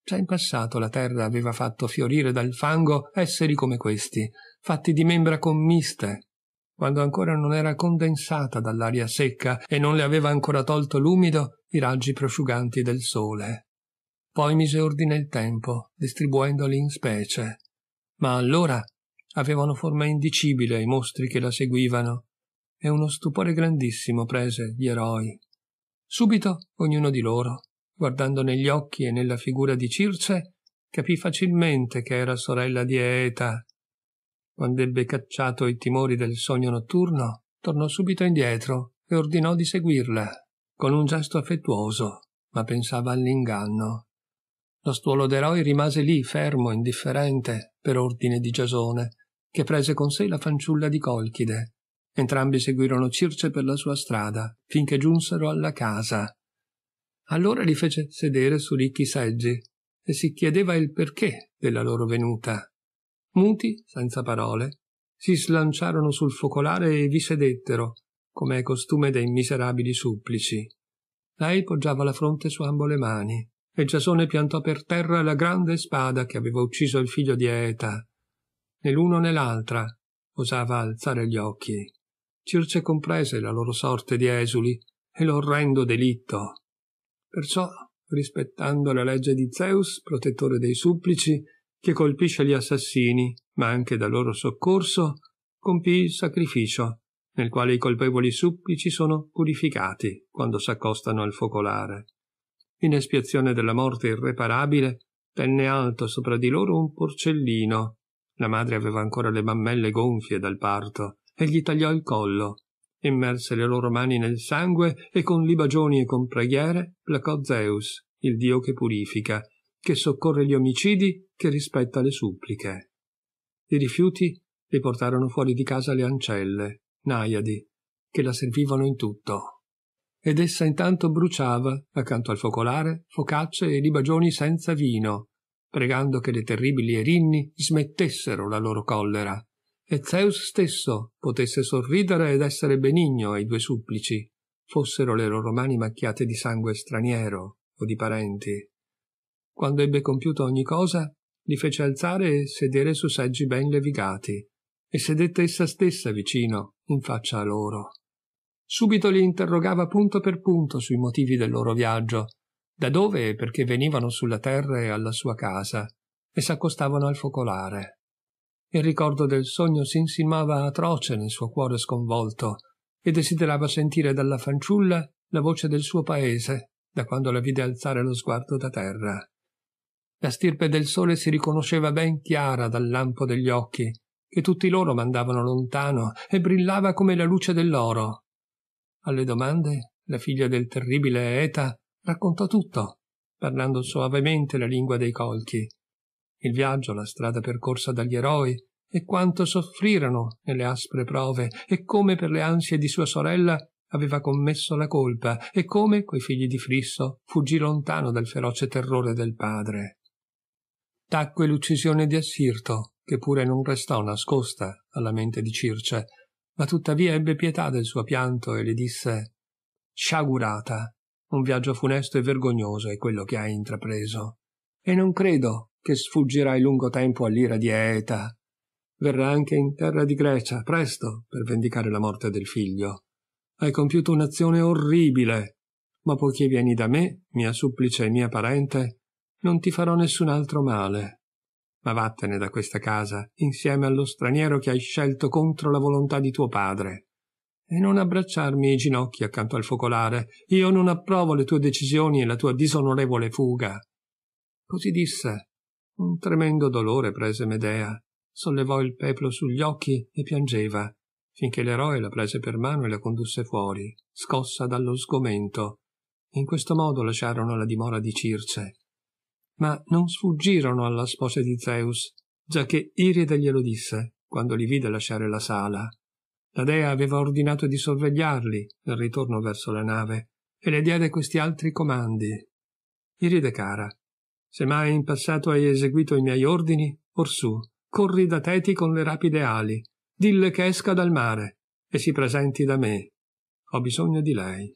Già in passato la terra aveva fatto fiorire dal fango esseri come questi, fatti di membra commiste, quando ancora non era condensata dall'aria secca e non le aveva ancora tolto l'umido i raggi prosciuganti del sole. Poi mise ordine il tempo, distribuendoli in specie. Ma allora avevano forma indicibile i mostri che la seguivano, e uno stupore grandissimo prese gli eroi. Subito ognuno di loro, guardando negli occhi e nella figura di Circe, capì facilmente che era sorella di Eeta. Quando ebbe cacciato i timori del sogno notturno, tornò subito indietro e ordinò di seguirla, con un gesto affettuoso, ma pensava all'inganno. Lo stuolo d'eroi rimase lì, fermo, indifferente, per ordine di Giasone, che prese con sé la fanciulla di Colchide, Entrambi seguirono Circe per la sua strada, finché giunsero alla casa. Allora li fece sedere su ricchi seggi e si chiedeva il perché della loro venuta. Muti, senza parole, si slanciarono sul focolare e vi sedettero, come è costume dei miserabili supplici. Lei poggiava la fronte su ambo le mani, e Giasone piantò per terra la grande spada che aveva ucciso il figlio di Eta. Né l'uno né l'altra osava alzare gli occhi. Circe comprese la loro sorte di esuli e l'orrendo delitto. Perciò, rispettando la legge di Zeus, protettore dei supplici, che colpisce gli assassini, ma anche da loro soccorso, compì il sacrificio, nel quale i colpevoli supplici sono purificati quando s'accostano al focolare. In espiazione della morte irreparabile, tenne alto sopra di loro un porcellino. La madre aveva ancora le mammelle gonfie dal parto, e gli tagliò il collo. Immerse le loro mani nel sangue e con libagioni e con preghiere placò Zeus, il dio che purifica, che soccorre gli omicidi, che rispetta le suppliche. I rifiuti li portarono fuori di casa le ancelle, naiadi, che la servivano in tutto. Ed essa intanto bruciava, accanto al focolare, focacce e libagioni senza vino, pregando che le terribili erinni smettessero la loro collera, e Zeus stesso potesse sorridere ed essere benigno ai due supplici, fossero le loro mani macchiate di sangue straniero o di parenti. Quando ebbe compiuto ogni cosa, li fece alzare e sedere su seggi ben levigati, e sedette essa stessa vicino, in faccia a loro. Subito li interrogava punto per punto sui motivi del loro viaggio, da dove e perché venivano sulla terra e alla sua casa, e s'accostavano al focolare. Il ricordo del sogno si insinuava atroce nel suo cuore sconvolto e desiderava sentire dalla fanciulla la voce del suo paese da quando la vide alzare lo sguardo da terra. La stirpe del sole si riconosceva ben chiara dal lampo degli occhi, che tutti loro mandavano lontano e brillava come la luce dell'oro. Alle domande, la figlia del terribile Eta raccontò tutto, parlando soavemente la lingua dei colchi, il viaggio, la strada percorsa dagli eroi, e quanto soffrirono nelle aspre prove, e come per le ansie di sua sorella aveva commesso la colpa, e come, coi figli di Frisso, fuggì lontano dal feroce terrore del padre. Tacque l'uccisione di Assirto, che pure non restò nascosta alla mente di Circe, ma tuttavia ebbe pietà del suo pianto e le disse Sciagurata, un viaggio funesto e vergognoso è quello che hai intrapreso e non credo che sfuggirai lungo tempo all'ira di Eta. Verrà anche in terra di Grecia, presto, per vendicare la morte del figlio. Hai compiuto un'azione orribile, ma poiché vieni da me, mia supplice e mia parente, non ti farò nessun altro male. Ma vattene da questa casa, insieme allo straniero che hai scelto contro la volontà di tuo padre. E non abbracciarmi i ginocchi accanto al focolare. Io non approvo le tue decisioni e la tua disonorevole fuga così disse un tremendo dolore prese medea sollevò il peplo sugli occhi e piangeva finché l'eroe la prese per mano e la condusse fuori scossa dallo sgomento in questo modo lasciarono la dimora di circe ma non sfuggirono alla sposa di zeus già che iride glielo disse quando li vide lasciare la sala la dea aveva ordinato di sorvegliarli nel ritorno verso la nave e le diede questi altri comandi iride cara se mai in passato hai eseguito i miei ordini, orsù, corri da Teti con le rapide ali, dille che esca dal mare e si presenti da me. Ho bisogno di lei.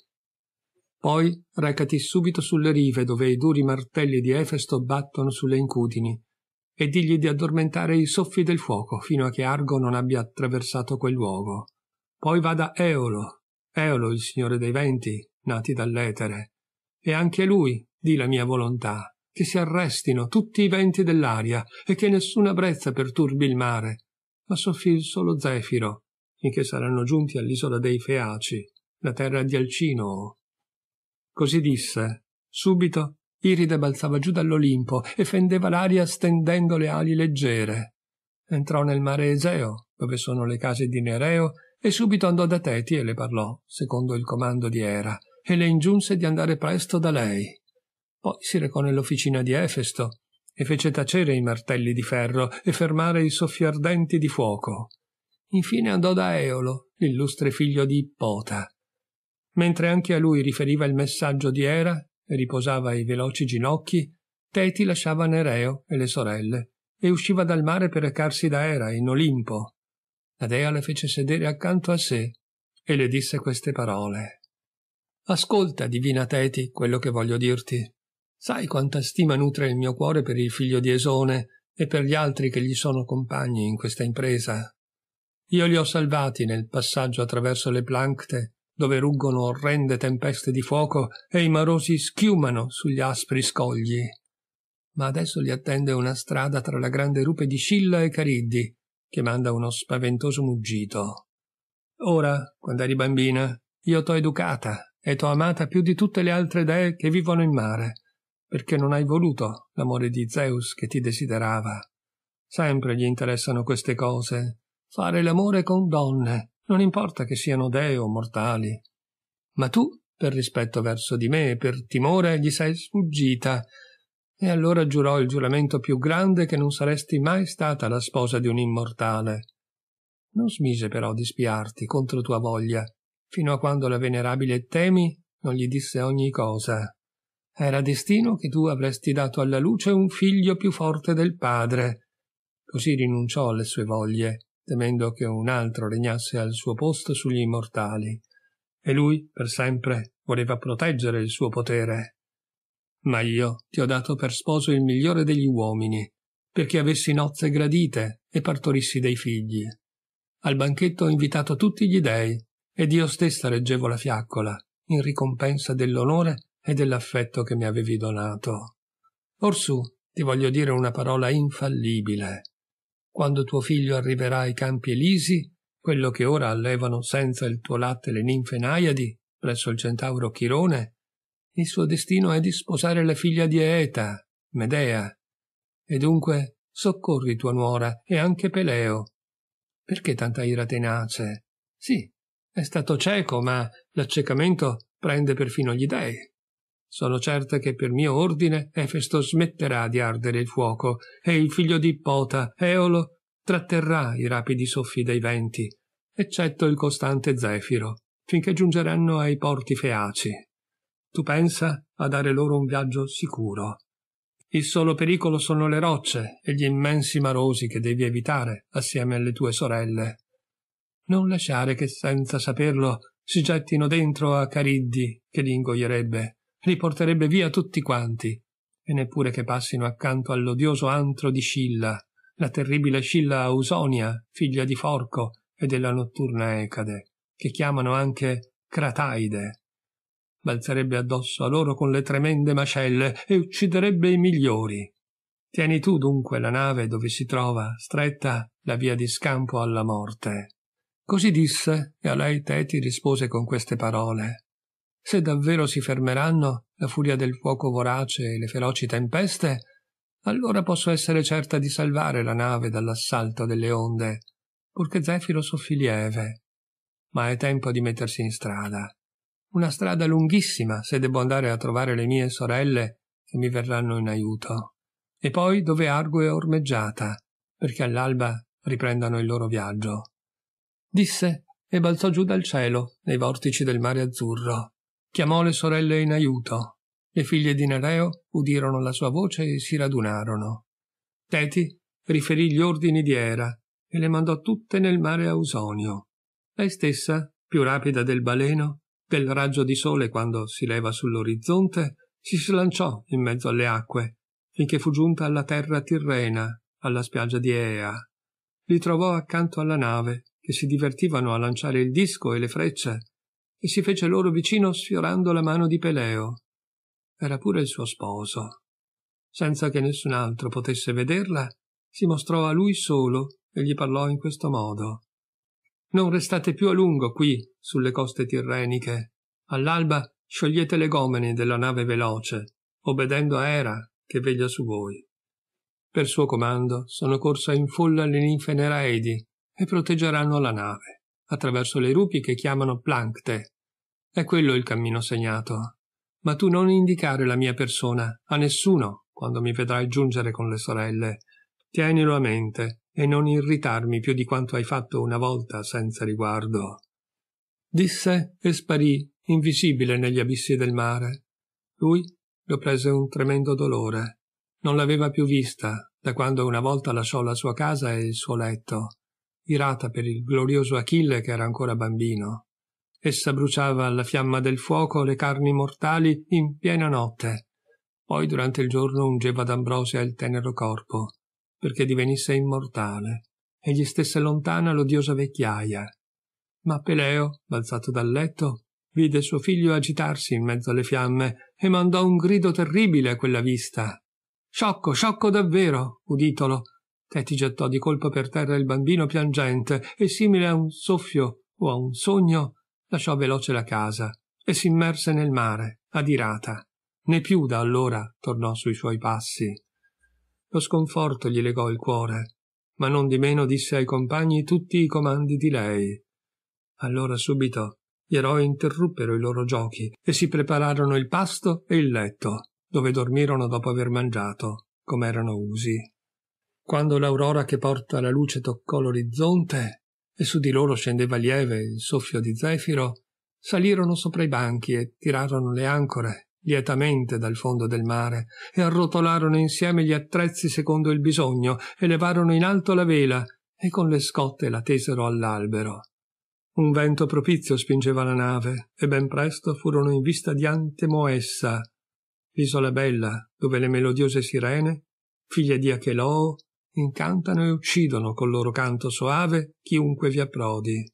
Poi recati subito sulle rive dove i duri martelli di Efesto battono sulle incudini e digli di addormentare i soffi del fuoco fino a che Argo non abbia attraversato quel luogo. Poi vada da Eolo, Eolo il signore dei venti, nati dall'etere, e anche lui di la mia volontà che si arrestino tutti i venti dell'aria e che nessuna brezza perturbi il mare, ma soffì il solo zefiro, finché saranno giunti all'isola dei Feaci, la terra di Alcino. Così disse. Subito Iride balzava giù dall'Olimpo e fendeva l'aria stendendo le ali leggere. Entrò nel mare Egeo, dove sono le case di Nereo, e subito andò da Teti e le parlò, secondo il comando di Era, e le ingiunse di andare presto da lei. Poi si recò nell'officina di Efesto e fece tacere i martelli di ferro e fermare i soffi ardenti di fuoco. Infine andò da Eolo, l'illustre figlio di Ippota. Mentre anche a lui riferiva il messaggio di Era e riposava i veloci ginocchi, Teti lasciava Nereo e le sorelle e usciva dal mare per recarsi da Era in Olimpo. La dea le fece sedere accanto a sé e le disse queste parole. Ascolta, divina Teti, quello che voglio dirti. Sai quanta stima nutre il mio cuore per il figlio di Esone e per gli altri che gli sono compagni in questa impresa. Io li ho salvati nel passaggio attraverso le plancte, dove ruggono orrende tempeste di fuoco e i marosi schiumano sugli aspri scogli. Ma adesso li attende una strada tra la grande rupe di Scilla e Cariddi, che manda uno spaventoso muggito. Ora, quando eri bambina, io t'ho educata e t'ho amata più di tutte le altre dee che vivono in mare perché non hai voluto l'amore di Zeus che ti desiderava. Sempre gli interessano queste cose. Fare l'amore con donne, non importa che siano dei o mortali. Ma tu, per rispetto verso di me e per timore, gli sei sfuggita. E allora giurò il giuramento più grande che non saresti mai stata la sposa di un immortale. Non smise però di spiarti contro tua voglia, fino a quando la venerabile Temi non gli disse ogni cosa. Era destino che tu avresti dato alla luce un figlio più forte del padre. Così rinunciò alle sue voglie, temendo che un altro regnasse al suo posto sugli immortali. E lui, per sempre, voleva proteggere il suo potere. Ma io ti ho dato per sposo il migliore degli uomini, perché avessi nozze gradite e partorissi dei figli. Al banchetto ho invitato tutti gli dei, ed io stessa reggevo la fiaccola, in ricompensa dell'onore e dell'affetto che mi avevi donato. Orsù, ti voglio dire una parola infallibile. Quando tuo figlio arriverà ai campi elisi, quello che ora allevano senza il tuo latte le ninfe naiadi presso il centauro Chirone, il suo destino è di sposare la figlia di Eeta, Medea. E dunque soccorri tua nuora e anche Peleo. Perché tanta ira tenace? Sì, è stato cieco, ma l'accecamento prende perfino gli dei. Sono certa che per mio ordine Efesto smetterà di ardere il fuoco e il figlio di Ippota, Eolo, tratterrà i rapidi soffi dei venti, eccetto il costante Zefiro, finché giungeranno ai porti feaci. Tu pensa a dare loro un viaggio sicuro. Il solo pericolo sono le rocce e gli immensi marosi che devi evitare assieme alle tue sorelle. Non lasciare che senza saperlo si gettino dentro a Cariddi che li ingoierebbe li porterebbe via tutti quanti, e neppure che passino accanto all'odioso antro di Scilla, la terribile Scilla Ausonia, figlia di Forco e della notturna Ecade, che chiamano anche Crataide. Balzerebbe addosso a loro con le tremende macelle e ucciderebbe i migliori. Tieni tu dunque la nave dove si trova, stretta, la via di scampo alla morte. Così disse, e a lei Teti rispose con queste parole se davvero si fermeranno la furia del fuoco vorace e le feroci tempeste, allora posso essere certa di salvare la nave dall'assalto delle onde, purché Zefiro soffi lieve. Ma è tempo di mettersi in strada. Una strada lunghissima se devo andare a trovare le mie sorelle che mi verranno in aiuto. E poi dove Argo è ormeggiata, perché all'alba riprendano il loro viaggio. Disse e balzò giù dal cielo nei vortici del mare azzurro. Chiamò le sorelle in aiuto. Le figlie di Nereo udirono la sua voce e si radunarono. Teti riferì gli ordini di Era e le mandò tutte nel mare Ausonio. Lei stessa, più rapida del baleno, del raggio di sole quando si leva sull'orizzonte, si slanciò in mezzo alle acque, finché fu giunta alla terra tirrena, alla spiaggia di Ea. Li trovò accanto alla nave, che si divertivano a lanciare il disco e le frecce, e si fece loro vicino sfiorando la mano di Peleo. Era pure il suo sposo. Senza che nessun altro potesse vederla, si mostrò a lui solo e gli parlò in questo modo. Non restate più a lungo qui, sulle coste tirreniche. All'alba sciogliete le gomene della nave veloce, obbedendo a Era, che veglia su voi. Per suo comando sono corsa in folla le ninfe Neraedi e proteggeranno la nave attraverso le rupi che chiamano plancte. È quello il cammino segnato. Ma tu non indicare la mia persona a nessuno quando mi vedrai giungere con le sorelle. Tienilo a mente e non irritarmi più di quanto hai fatto una volta senza riguardo. Disse e sparì, invisibile negli abissi del mare. Lui lo prese un tremendo dolore. Non l'aveva più vista da quando una volta lasciò la sua casa e il suo letto irata per il glorioso Achille che era ancora bambino. Essa bruciava alla fiamma del fuoco le carni mortali in piena notte. Poi durante il giorno ungeva d'ambrosia il tenero corpo, perché divenisse immortale, e gli stesse lontana l'odiosa vecchiaia. Ma Peleo, balzato dal letto, vide suo figlio agitarsi in mezzo alle fiamme e mandò un grido terribile a quella vista. Sciocco, sciocco davvero, uditolo, Teti gettò di colpo per terra il bambino piangente e, simile a un soffio o a un sogno, lasciò veloce la casa e si immerse nel mare, adirata. Né più da allora tornò sui suoi passi. Lo sconforto gli legò il cuore, ma non di meno disse ai compagni tutti i comandi di lei. Allora subito gli eroi interruppero i loro giochi e si prepararono il pasto e il letto, dove dormirono dopo aver mangiato, come erano usi. Quando l'aurora che porta la luce toccò l'orizzonte e su di loro scendeva lieve il soffio di zefiro, salirono sopra i banchi e tirarono le ancore lietamente dal fondo del mare e arrotolarono insieme gli attrezzi secondo il bisogno e levarono in alto la vela e con le scotte la tesero all'albero. Un vento propizio spingeva la nave e ben presto furono in vista di Antemoessa, l'isola bella dove le melodiose sirene, figlie di Acheloo, incantano e uccidono col loro canto soave chiunque vi approdi.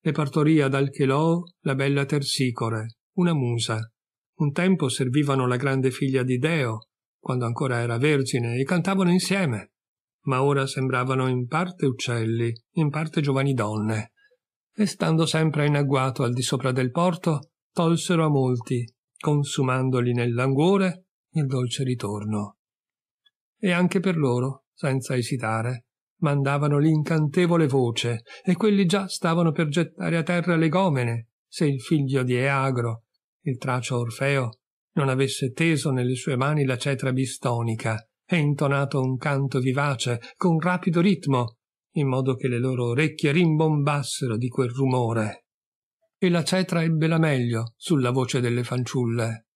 Le partorì ad Alcheloo la bella Tersicore, una musa. Un tempo servivano la grande figlia di Deo, quando ancora era vergine, e cantavano insieme, ma ora sembravano in parte uccelli, in parte giovani donne. E stando sempre in agguato al di sopra del porto, tolsero a molti, consumandoli nel languore, il dolce ritorno. E anche per loro senza esitare mandavano l'incantevole voce e quelli già stavano per gettare a terra le gomene se il figlio di Eagro, il tracio Orfeo, non avesse teso nelle sue mani la cetra bistonica e intonato un canto vivace con rapido ritmo, in modo che le loro orecchie rimbombassero di quel rumore. E la cetra ebbe la meglio sulla voce delle fanciulle.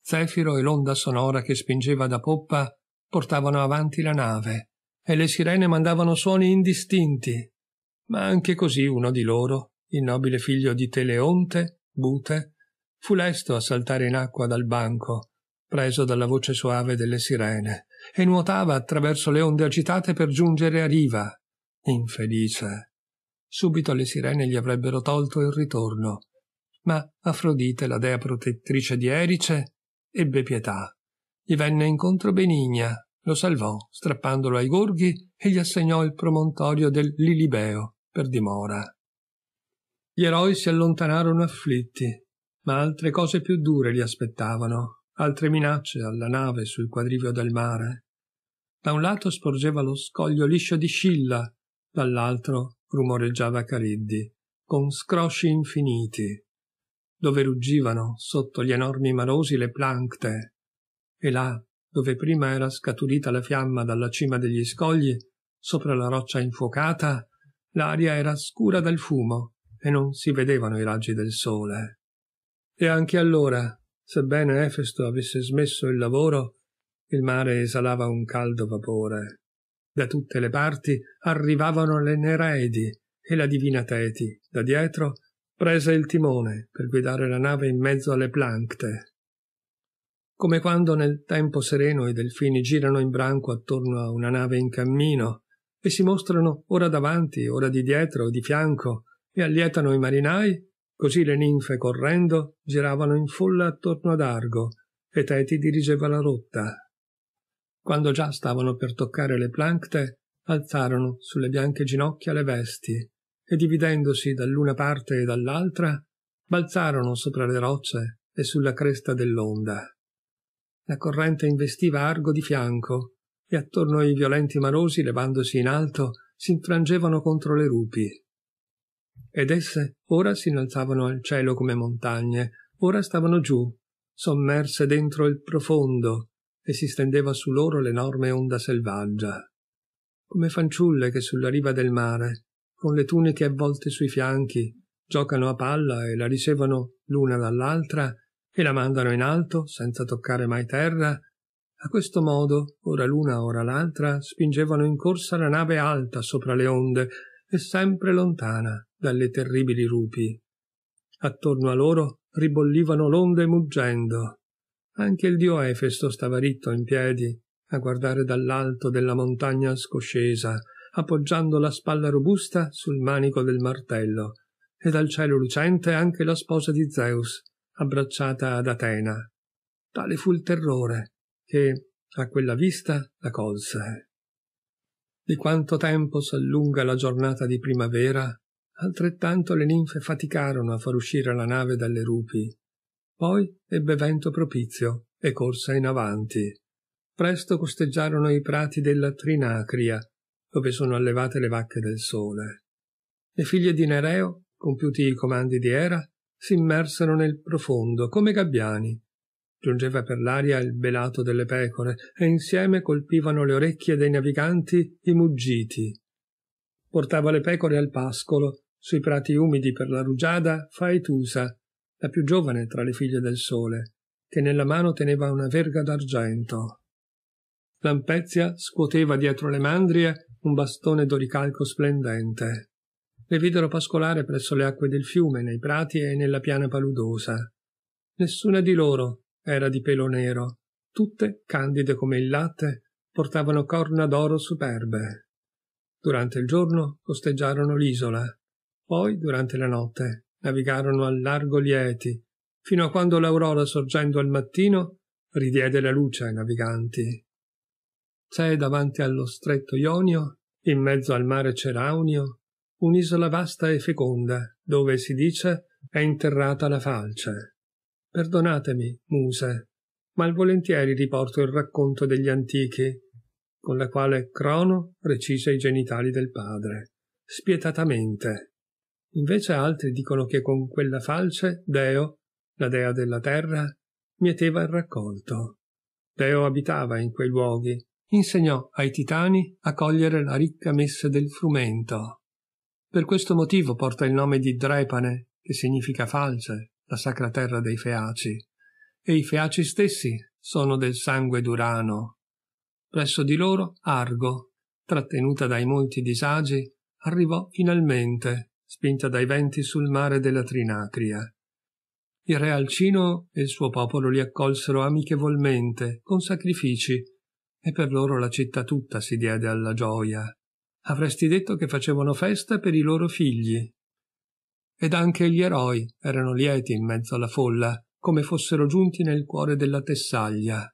Zefiro e l'onda sonora che spingeva da poppa portavano avanti la nave e le sirene mandavano suoni indistinti. Ma anche così uno di loro, il nobile figlio di Teleonte, Bute, fu lesto a saltare in acqua dal banco, preso dalla voce soave delle sirene, e nuotava attraverso le onde agitate per giungere a riva. Infelice. Subito le sirene gli avrebbero tolto il ritorno. Ma Afrodite, la dea protettrice di Erice, ebbe pietà gli venne incontro Benigna, lo salvò, strappandolo ai gorghi e gli assegnò il promontorio del Lilibeo per dimora. Gli eroi si allontanarono afflitti, ma altre cose più dure li aspettavano, altre minacce alla nave sul quadrivio del mare. Da un lato sporgeva lo scoglio liscio di Scilla, dall'altro rumoreggiava Cariddi, con scrosci infiniti, dove ruggivano sotto gli enormi marosi le plancte e là, dove prima era scaturita la fiamma dalla cima degli scogli, sopra la roccia infuocata, l'aria era scura dal fumo e non si vedevano i raggi del sole. E anche allora, sebbene Efesto avesse smesso il lavoro, il mare esalava un caldo vapore. Da tutte le parti arrivavano le Nereidi e la divina Teti, da dietro, prese il timone per guidare la nave in mezzo alle plancte come quando nel tempo sereno i delfini girano in branco attorno a una nave in cammino e si mostrano ora davanti, ora di dietro, di fianco e allietano i marinai, così le ninfe correndo giravano in folla attorno ad Argo e Teti dirigeva la rotta. Quando già stavano per toccare le plancte, alzarono sulle bianche ginocchia le vesti e dividendosi dall'una parte e dall'altra, balzarono sopra le rocce e sulla cresta dell'onda. La corrente investiva Argo di fianco e attorno ai violenti malosi, levandosi in alto, si infrangevano contro le rupi. Ed esse ora si innalzavano al cielo come montagne, ora stavano giù, sommerse dentro il profondo, e si stendeva su loro l'enorme onda selvaggia. Come fanciulle che sulla riva del mare, con le tuniche avvolte sui fianchi, giocano a palla e la ricevono l'una dall'altra, e la mandano in alto senza toccare mai terra, a questo modo, ora l'una ora l'altra, spingevano in corsa la nave alta sopra le onde e sempre lontana dalle terribili rupi. Attorno a loro ribollivano l'onde muggendo. Anche il dio Efesto stava ritto in piedi, a guardare dall'alto della montagna scoscesa, appoggiando la spalla robusta sul manico del martello, e dal cielo lucente anche la sposa di Zeus, abbracciata ad Atena. Tale fu il terrore che, a quella vista, la colse. Di quanto tempo s'allunga la giornata di primavera, altrettanto le ninfe faticarono a far uscire la nave dalle rupi. Poi ebbe vento propizio e corsa in avanti. Presto costeggiarono i prati della Trinacria, dove sono allevate le vacche del sole. Le figlie di Nereo, compiuti i comandi di Era, si immersero nel profondo come gabbiani. Giungeva per l'aria il belato delle pecore e insieme colpivano le orecchie dei naviganti i muggiti. Portava le pecore al pascolo, sui prati umidi per la rugiada, Faetusa, la più giovane tra le figlie del sole, che nella mano teneva una verga d'argento. Lampezia scuoteva dietro le mandrie un bastone d'oricalco splendente le videro pascolare presso le acque del fiume, nei prati e nella piana paludosa. Nessuna di loro era di pelo nero, tutte candide come il latte, portavano corna d'oro superbe. Durante il giorno costeggiarono l'isola, poi durante la notte navigarono al largo lieti, fino a quando l'aurora sorgendo al mattino ridiede la luce ai naviganti. C'è davanti allo stretto Ionio, in mezzo al mare Ceraunio, un'isola vasta e feconda, dove si dice è interrata la falce. Perdonatemi, muse, ma volentieri riporto il racconto degli antichi, con la quale Crono recise i genitali del padre, spietatamente. Invece altri dicono che con quella falce Deo, la dea della terra, mieteva il raccolto. Deo abitava in quei luoghi, insegnò ai titani a cogliere la ricca messe del frumento, per questo motivo porta il nome di Drepane, che significa falce, la sacra terra dei Feaci, e i Feaci stessi sono del sangue d'Urano. Presso di loro Argo, trattenuta dai molti disagi, arrivò finalmente, spinta dai venti sul mare della Trinacria. Il re Alcino e il suo popolo li accolsero amichevolmente, con sacrifici, e per loro la città tutta si diede alla gioia. Avresti detto che facevano festa per i loro figli. Ed anche gli eroi erano lieti in mezzo alla folla, come fossero giunti nel cuore della tessaglia.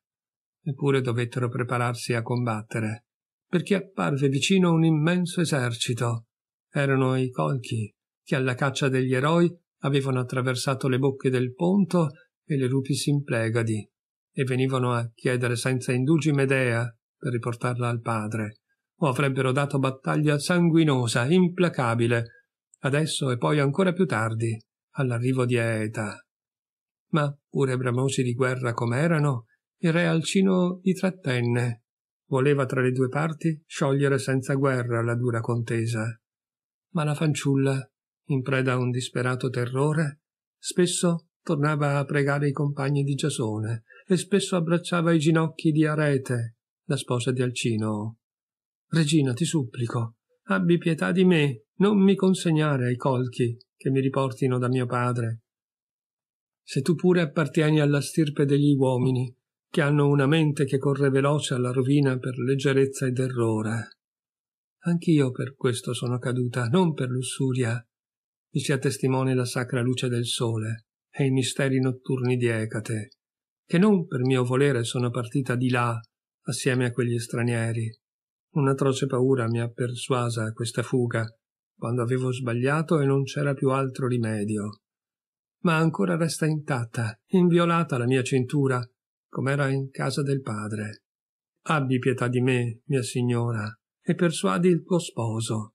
Eppure dovettero prepararsi a combattere, perché apparve vicino un immenso esercito. Erano i colchi, che alla caccia degli eroi avevano attraversato le bocche del Ponto e le lupi Simplegadi, e venivano a chiedere senza indugi Medea per riportarla al padre, o avrebbero dato battaglia sanguinosa, implacabile, adesso e poi ancora più tardi, all'arrivo di Aeta. Ma, pure bramosi di guerra com'erano, il re Alcino li trattenne. Voleva tra le due parti sciogliere senza guerra la dura contesa. Ma la fanciulla, in preda a un disperato terrore, spesso tornava a pregare i compagni di Giasone e spesso abbracciava i ginocchi di Arete, la sposa di Alcino, Regina, ti supplico, abbi pietà di me, non mi consegnare ai colchi che mi riportino da mio padre. Se tu pure appartieni alla stirpe degli uomini, che hanno una mente che corre veloce alla rovina per leggerezza ed errore. Anch'io per questo sono caduta, non per lussuria. Mi sia testimone la sacra luce del sole e i misteri notturni di Ecate, che non per mio volere sono partita di là assieme a quegli stranieri, Un'atroce paura mi ha persuasa a questa fuga, quando avevo sbagliato e non c'era più altro rimedio. Ma ancora resta intatta, inviolata la mia cintura, com'era in casa del padre. Abbi pietà di me, mia signora, e persuadi il tuo sposo.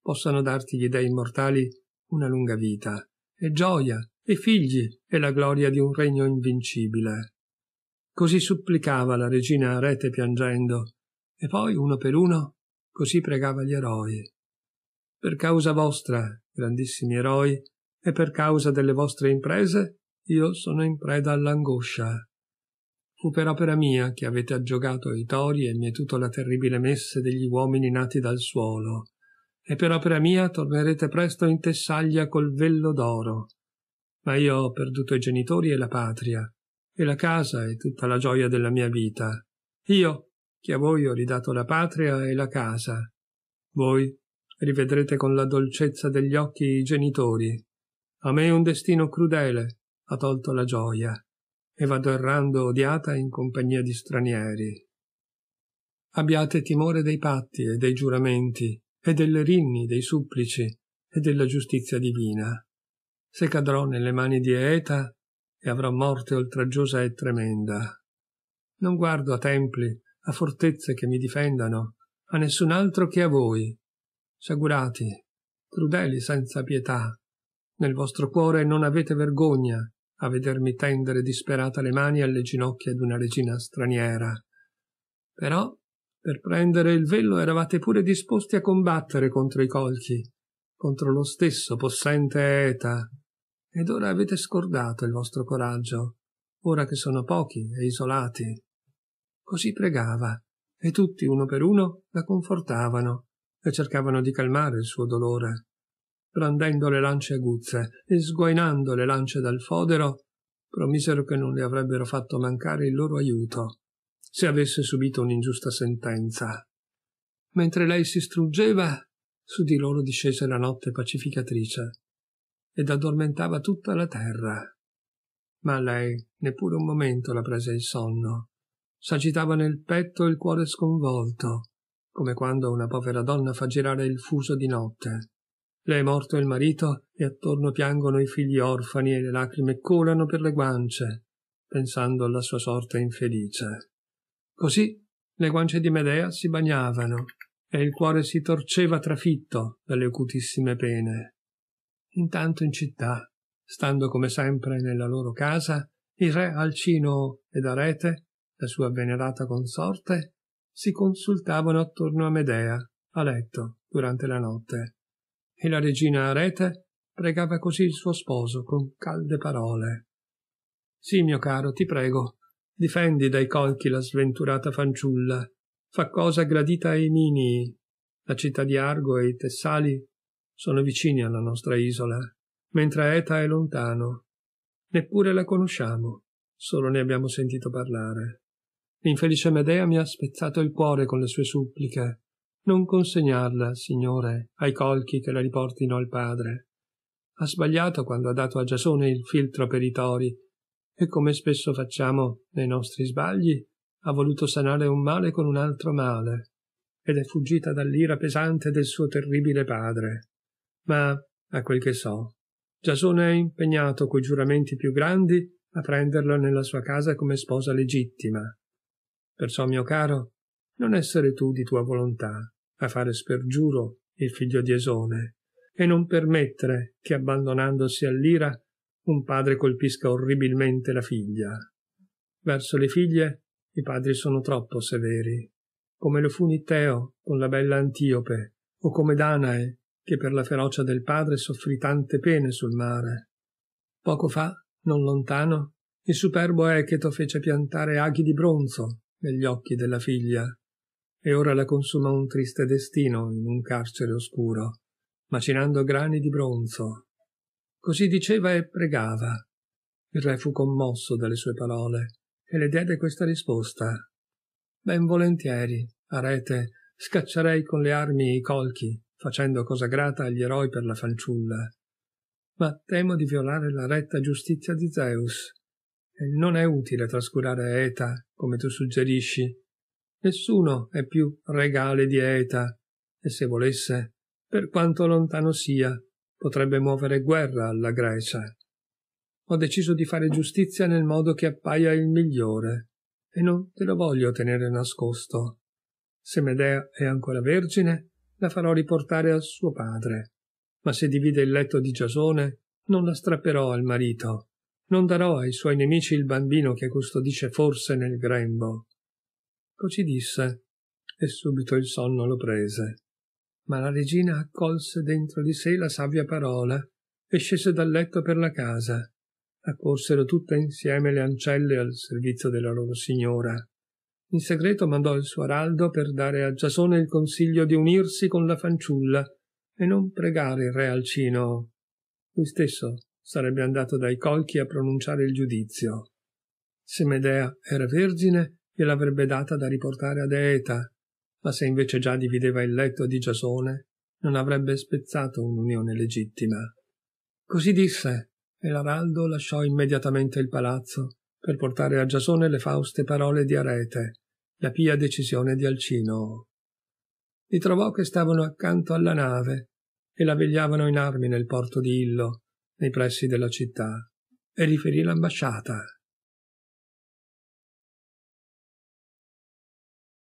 Possano darti gli dei immortali una lunga vita, e gioia, e figli, e la gloria di un regno invincibile. Così supplicava la regina Arete piangendo, e poi, uno per uno, così pregava gli eroi. Per causa vostra, grandissimi eroi, e per causa delle vostre imprese, io sono in preda all'angoscia. Fu per opera mia che avete aggiogato i tori e mietuto la terribile messe degli uomini nati dal suolo, e per opera mia tornerete presto in Tessaglia col vello d'oro. Ma io ho perduto i genitori e la patria, e la casa e tutta la gioia della mia vita. Io, che a voi ho ridato la patria e la casa. Voi rivedrete con la dolcezza degli occhi i genitori. A me un destino crudele ha tolto la gioia, e vado errando odiata in compagnia di stranieri. Abbiate timore dei patti e dei giuramenti, e delle rinni, dei supplici, e della giustizia divina. Se cadrò nelle mani di Eeta, e avrò morte oltraggiosa e tremenda. Non guardo a templi a fortezze che mi difendano, a nessun altro che a voi. Sciagurati, crudeli senza pietà, nel vostro cuore non avete vergogna a vedermi tendere disperata le mani alle ginocchia di una regina straniera. Però, per prendere il vello eravate pure disposti a combattere contro i colchi, contro lo stesso possente Eta. Ed ora avete scordato il vostro coraggio, ora che sono pochi e isolati. Così pregava, e tutti uno per uno la confortavano e cercavano di calmare il suo dolore. Brandendo le lance aguzze e sguainando le lance dal fodero, promisero che non le avrebbero fatto mancare il loro aiuto se avesse subito un'ingiusta sentenza. Mentre lei si struggeva, su di loro discese la notte pacificatrice ed addormentava tutta la terra. Ma a lei neppure un momento la prese il sonno s'agitava nel petto il cuore sconvolto, come quando una povera donna fa girare il fuso di notte. Le è morto il marito e attorno piangono i figli orfani e le lacrime colano per le guance, pensando alla sua sorte infelice. Così le guance di Medea si bagnavano e il cuore si torceva trafitto dalle acutissime pene. Intanto in città, stando come sempre nella loro casa, il re Alcino ed Arete la sua venerata consorte, si consultavano attorno a Medea, a letto, durante la notte. E la regina Arete pregava così il suo sposo con calde parole. Sì, mio caro, ti prego, difendi dai colchi la sventurata fanciulla, fa cosa gradita ai nini. La città di Argo e i Tessali sono vicini alla nostra isola, mentre Eta è lontano. Neppure la conosciamo, solo ne abbiamo sentito parlare. L'infelice Medea mi ha spezzato il cuore con le sue suppliche. Non consegnarla, signore, ai colchi che la riportino al padre. Ha sbagliato quando ha dato a Giasone il filtro per i tori, e come spesso facciamo nei nostri sbagli, ha voluto sanare un male con un altro male, ed è fuggita dall'ira pesante del suo terribile padre. Ma, a quel che so, Giasone è impegnato coi giuramenti più grandi a prenderla nella sua casa come sposa legittima. Perciò, mio caro, non essere tu di tua volontà a fare spergiuro il figlio di Esone, e non permettere che, abbandonandosi all'ira, un padre colpisca orribilmente la figlia. Verso le figlie i padri sono troppo severi, come lo fu Nitteo con la bella Antiope, o come Danae, che per la ferocia del padre soffrì tante pene sul mare. Poco fa, non lontano, il superbo Echeto fece piantare aghi di bronzo negli occhi della figlia, e ora la consuma un triste destino in un carcere oscuro, macinando grani di bronzo. Così diceva e pregava. Il re fu commosso dalle sue parole e le diede questa risposta. Ben volentieri, arete, scaccerei con le armi i colchi, facendo cosa grata agli eroi per la fanciulla. Ma temo di violare la retta giustizia di Zeus, non è utile trascurare Eta, come tu suggerisci. Nessuno è più regale di Eta, e se volesse, per quanto lontano sia, potrebbe muovere guerra alla Grecia. Ho deciso di fare giustizia nel modo che appaia il migliore, e non te lo voglio tenere nascosto. Se Medea è ancora vergine, la farò riportare al suo padre, ma se divide il letto di Giasone, non la strapperò al marito non darò ai suoi nemici il bambino che custodisce forse nel grembo. Così disse, e subito il sonno lo prese. Ma la regina accolse dentro di sé la savia parola e scese dal letto per la casa. Accorsero tutte insieme le ancelle al servizio della loro signora. In segreto mandò il suo araldo per dare a Giasone il consiglio di unirsi con la fanciulla e non pregare il re Alcino. Lui stesso sarebbe andato dai colchi a pronunciare il giudizio. Se Medea era vergine, gliel'avrebbe data da riportare ad Eeta, ma se invece già divideva il letto di Giasone, non avrebbe spezzato un'unione legittima. Così disse, e l'Araldo lasciò immediatamente il palazzo per portare a Giasone le fauste parole di Arete, la pia decisione di Alcino. Li trovò che stavano accanto alla nave e la vegliavano in armi nel porto di Illo, nei pressi della città e riferì l'ambasciata.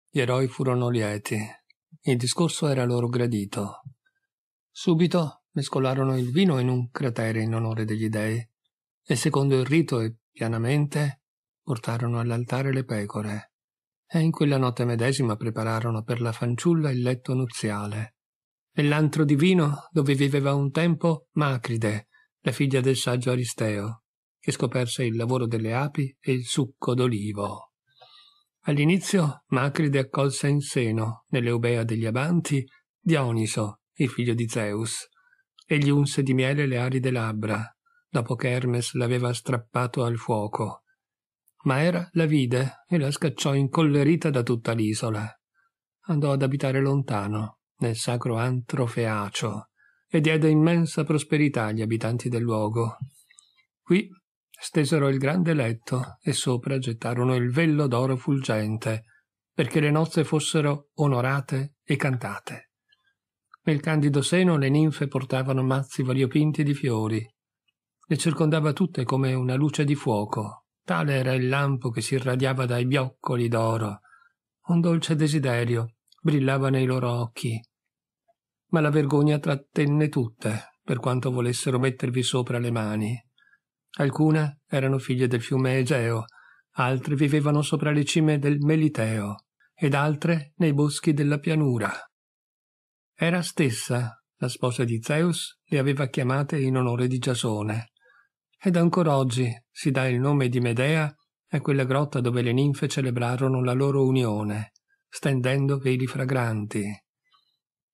Gli eroi furono lieti. Il discorso era loro gradito. Subito mescolarono il vino in un cratere in onore degli dei e secondo il rito e pianamente portarono all'altare le pecore e in quella notte medesima prepararono per la fanciulla il letto nuziale e l'antro di vino dove viveva un tempo Macride, la figlia del saggio Aristeo, che scoperse il lavoro delle api e il succo d'olivo. All'inizio Macride accolse in seno, nell'Eubea degli Abanti, Dioniso, il figlio di Zeus, e gli unse di miele le aride labbra, dopo che Hermes l'aveva strappato al fuoco. Ma Era la vide e la scacciò incollerita da tutta l'isola. Andò ad abitare lontano, nel sacro antro feacio, e diede immensa prosperità agli abitanti del luogo. Qui stesero il grande letto e sopra gettarono il vello d'oro fulgente, perché le nozze fossero onorate e cantate. Nel candido seno le ninfe portavano mazzi variopinti di fiori. Le circondava tutte come una luce di fuoco, tale era il lampo che si irradiava dai bioccoli d'oro. Un dolce desiderio brillava nei loro occhi, ma la vergogna trattenne tutte, per quanto volessero mettervi sopra le mani. Alcune erano figlie del fiume Egeo, altre vivevano sopra le cime del Meliteo, ed altre nei boschi della pianura. Era stessa, la sposa di Zeus, le aveva chiamate in onore di Giasone. Ed ancora oggi si dà il nome di Medea a quella grotta dove le ninfe celebrarono la loro unione, stendendo veli fragranti.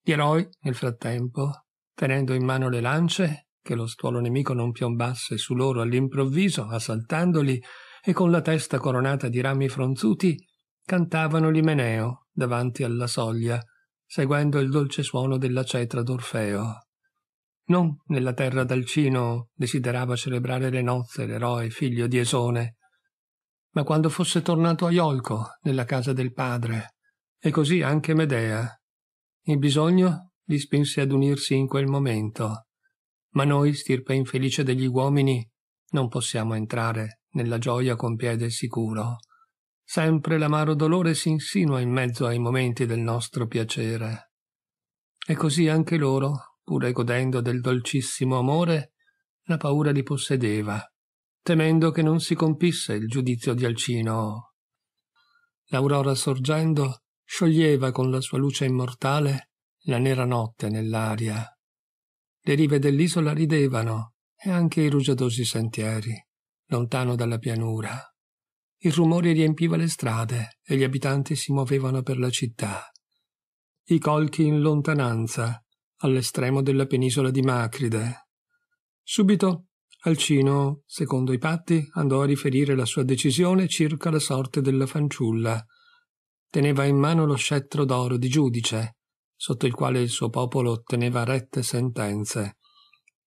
Gli eroi, nel frattempo, tenendo in mano le lance, che lo stuolo nemico non piombasse su loro all'improvviso, assaltandoli, e con la testa coronata di rami fronzuti, cantavano l'Imeneo davanti alla soglia, seguendo il dolce suono della cetra d'Orfeo. Non nella terra d'Alcino desiderava celebrare le nozze l'eroe figlio di Esone, ma quando fosse tornato a Iolco, nella casa del padre, e così anche Medea, il bisogno li spinse ad unirsi in quel momento. Ma noi, stirpe infelice degli uomini, non possiamo entrare nella gioia con piede sicuro. Sempre l'amaro dolore si insinua in mezzo ai momenti del nostro piacere. E così anche loro, pure godendo del dolcissimo amore, la paura li possedeva, temendo che non si compisse il giudizio di Alcino. L'aurora sorgendo scioglieva con la sua luce immortale la nera notte nell'aria. Le rive dell'isola ridevano e anche i rugiadosi sentieri, lontano dalla pianura. Il rumore riempiva le strade e gli abitanti si muovevano per la città. I colchi in lontananza, all'estremo della penisola di Macride. Subito Alcino, secondo i patti, andò a riferire la sua decisione circa la sorte della fanciulla, teneva in mano lo scettro d'oro di giudice, sotto il quale il suo popolo otteneva rette sentenze.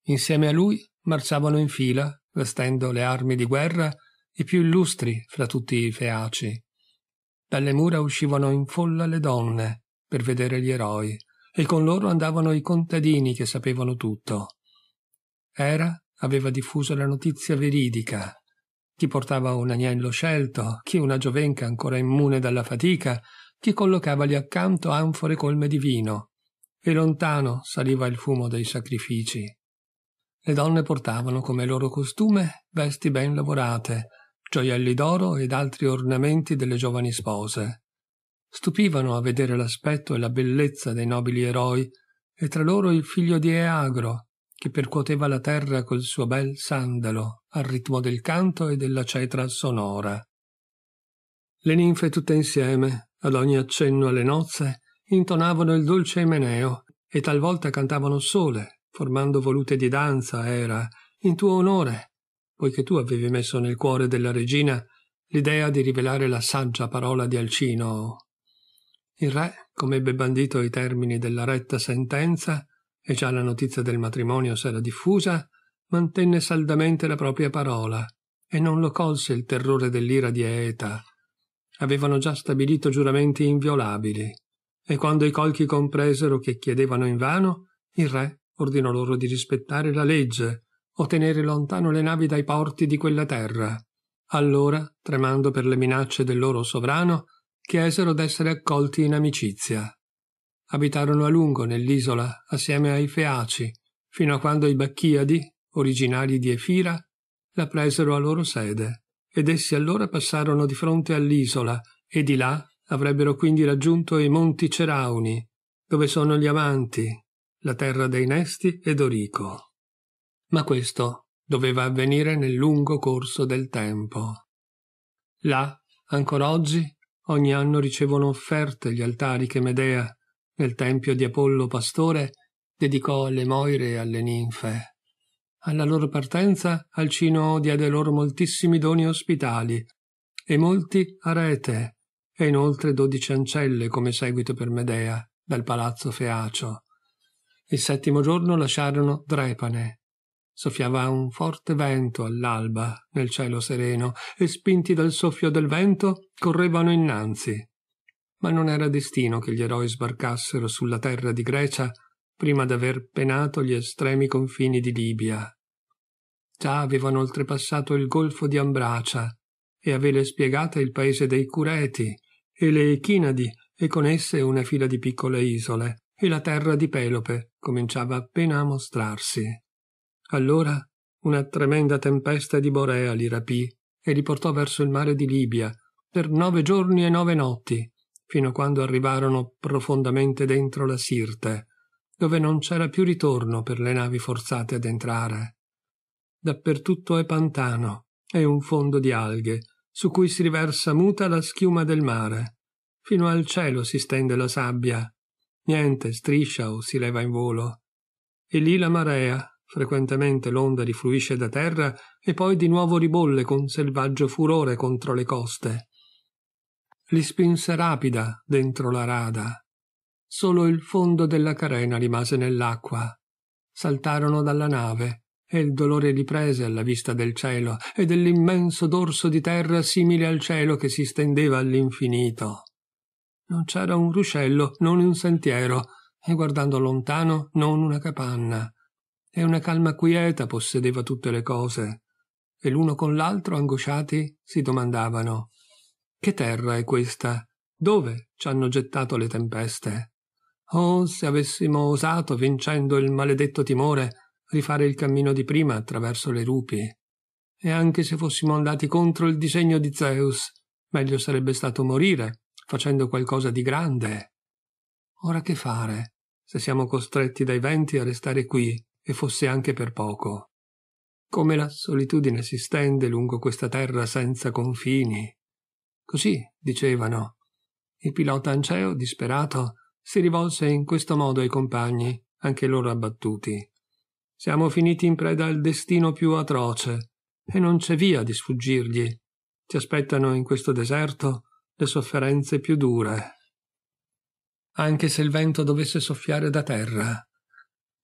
Insieme a lui marciavano in fila, vestendo le armi di guerra, i più illustri fra tutti i feaci. Dalle mura uscivano in folla le donne per vedere gli eroi, e con loro andavano i contadini che sapevano tutto. Era aveva diffuso la notizia veridica chi portava un agnello scelto, chi una giovenca ancora immune dalla fatica, chi collocava lì accanto anfore colme di vino. E lontano saliva il fumo dei sacrifici. Le donne portavano come loro costume vesti ben lavorate, gioielli d'oro ed altri ornamenti delle giovani spose. Stupivano a vedere l'aspetto e la bellezza dei nobili eroi, e tra loro il figlio di Eagro, che percuoteva la terra col suo bel sandalo, al ritmo del canto e della cetra sonora. Le ninfe tutte insieme, ad ogni accenno alle nozze, intonavano il dolce emeneo e talvolta cantavano sole, formando volute di danza era, in tuo onore, poiché tu avevi messo nel cuore della regina l'idea di rivelare la saggia parola di Alcino. Il re, come ebbe bandito i termini della retta sentenza, e già la notizia del matrimonio s'era diffusa, mantenne saldamente la propria parola e non lo colse il terrore dell'ira di Aeta. Avevano già stabilito giuramenti inviolabili e quando i colchi compresero che chiedevano invano, il re ordinò loro di rispettare la legge o tenere lontano le navi dai porti di quella terra. Allora, tremando per le minacce del loro sovrano, chiesero d'essere accolti in amicizia abitarono a lungo nell'isola assieme ai Feaci, fino a quando i Bacchiadi, originari di Efira, la presero a loro sede, ed essi allora passarono di fronte all'isola, e di là avrebbero quindi raggiunto i monti Cerauni, dove sono gli amanti, la terra dei Nesti e Dorico. Ma questo doveva avvenire nel lungo corso del tempo. Là, ancora oggi, ogni anno ricevono offerte gli altari che Medea, nel tempio di Apollo Pastore dedicò le Moire e alle ninfe. Alla loro partenza Alcino diede loro moltissimi doni ospitali e molti arete e inoltre dodici ancelle come seguito per Medea dal palazzo Feacio. Il settimo giorno lasciarono Drepane. Soffiava un forte vento all'alba nel cielo sereno e spinti dal soffio del vento correvano innanzi ma non era destino che gli eroi sbarcassero sulla terra di Grecia prima d'aver penato gli estremi confini di Libia. Già avevano oltrepassato il golfo di Ambracia e avele spiegata il paese dei Cureti e le Echinadi e con esse una fila di piccole isole e la terra di Pelope cominciava appena a mostrarsi. Allora una tremenda tempesta di Borea li rapì e li portò verso il mare di Libia per nove giorni e nove notti fino a quando arrivarono profondamente dentro la Sirte, dove non c'era più ritorno per le navi forzate ad entrare. Dappertutto è pantano e un fondo di alghe, su cui si riversa muta la schiuma del mare. Fino al cielo si stende la sabbia. Niente striscia o si leva in volo. E lì la marea, frequentemente l'onda rifluisce da terra e poi di nuovo ribolle con selvaggio furore contro le coste li spinse rapida dentro la rada. Solo il fondo della carena rimase nell'acqua. Saltarono dalla nave e il dolore li prese alla vista del cielo e dell'immenso dorso di terra simile al cielo che si stendeva all'infinito. Non c'era un ruscello, non un sentiero, e guardando lontano non una capanna. E una calma quieta possedeva tutte le cose. E l'uno con l'altro, angosciati, si domandavano che terra è questa? Dove ci hanno gettato le tempeste? Oh, se avessimo osato, vincendo il maledetto timore, rifare il cammino di prima attraverso le rupi. E anche se fossimo andati contro il disegno di Zeus, meglio sarebbe stato morire, facendo qualcosa di grande. Ora che fare, se siamo costretti dai venti a restare qui, e fosse anche per poco? Come la solitudine si stende lungo questa terra senza confini. Così dicevano. Il pilota Anceo, disperato, si rivolse in questo modo ai compagni, anche loro abbattuti. Siamo finiti in preda al destino più atroce, e non c'è via di sfuggirgli. Ci aspettano in questo deserto le sofferenze più dure. Anche se il vento dovesse soffiare da terra.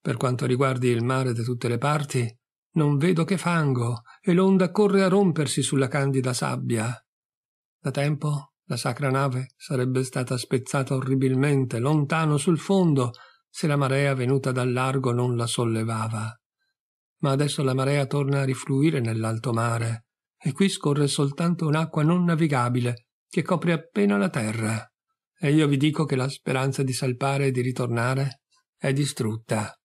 Per quanto riguardi il mare da tutte le parti, non vedo che fango, e l'onda corre a rompersi sulla candida sabbia. Da tempo la sacra nave sarebbe stata spezzata orribilmente, lontano sul fondo, se la marea venuta dal largo non la sollevava. Ma adesso la marea torna a rifluire nell'alto mare, e qui scorre soltanto un'acqua non navigabile, che copre appena la terra. E io vi dico che la speranza di salpare e di ritornare è distrutta.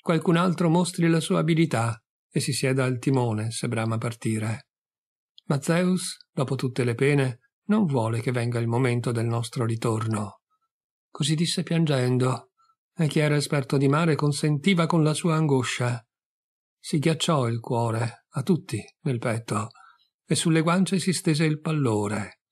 Qualcun altro mostri la sua abilità e si sieda al timone se brama partire. Ma Zeus, dopo tutte le pene, non vuole che venga il momento del nostro ritorno. Così disse piangendo, e chi era esperto di mare consentiva con la sua angoscia. Si ghiacciò il cuore, a tutti, nel petto, e sulle guance si stese il pallore.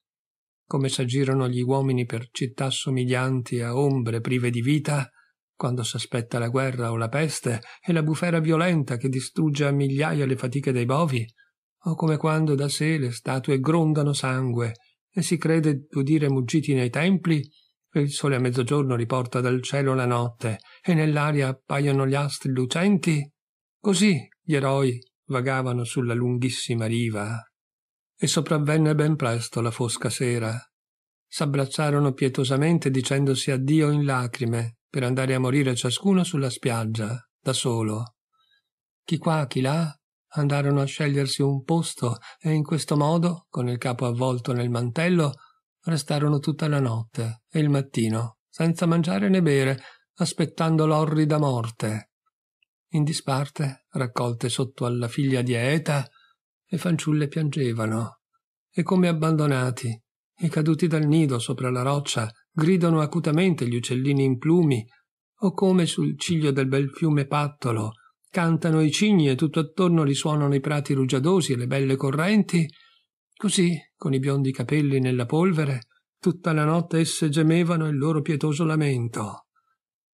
Come s'agirano gli uomini per città somiglianti a ombre prive di vita, quando s'aspetta la guerra o la peste e la bufera violenta che distrugge a migliaia le fatiche dei bovi, o come quando da sé le statue grondano sangue e si crede udire muggiti nei templi e il sole a mezzogiorno riporta dal cielo la notte e nell'aria appaiono gli astri lucenti? Così gli eroi vagavano sulla lunghissima riva. E sopravvenne ben presto la fosca sera. S'abbracciarono pietosamente dicendosi addio in lacrime per andare a morire ciascuno sulla spiaggia, da solo. Chi qua, chi là, andarono a scegliersi un posto e in questo modo, con il capo avvolto nel mantello, restarono tutta la notte e il mattino, senza mangiare né bere, aspettando l'orrida morte. In disparte, raccolte sotto alla figlia di Aeta, le fanciulle piangevano e come abbandonati e caduti dal nido sopra la roccia gridano acutamente gli uccellini implumi o come sul ciglio del bel fiume Pattolo Cantano i cigni e tutto attorno risuonano i prati rugiadosi e le belle correnti. Così, con i biondi capelli nella polvere, tutta la notte esse gemevano il loro pietoso lamento.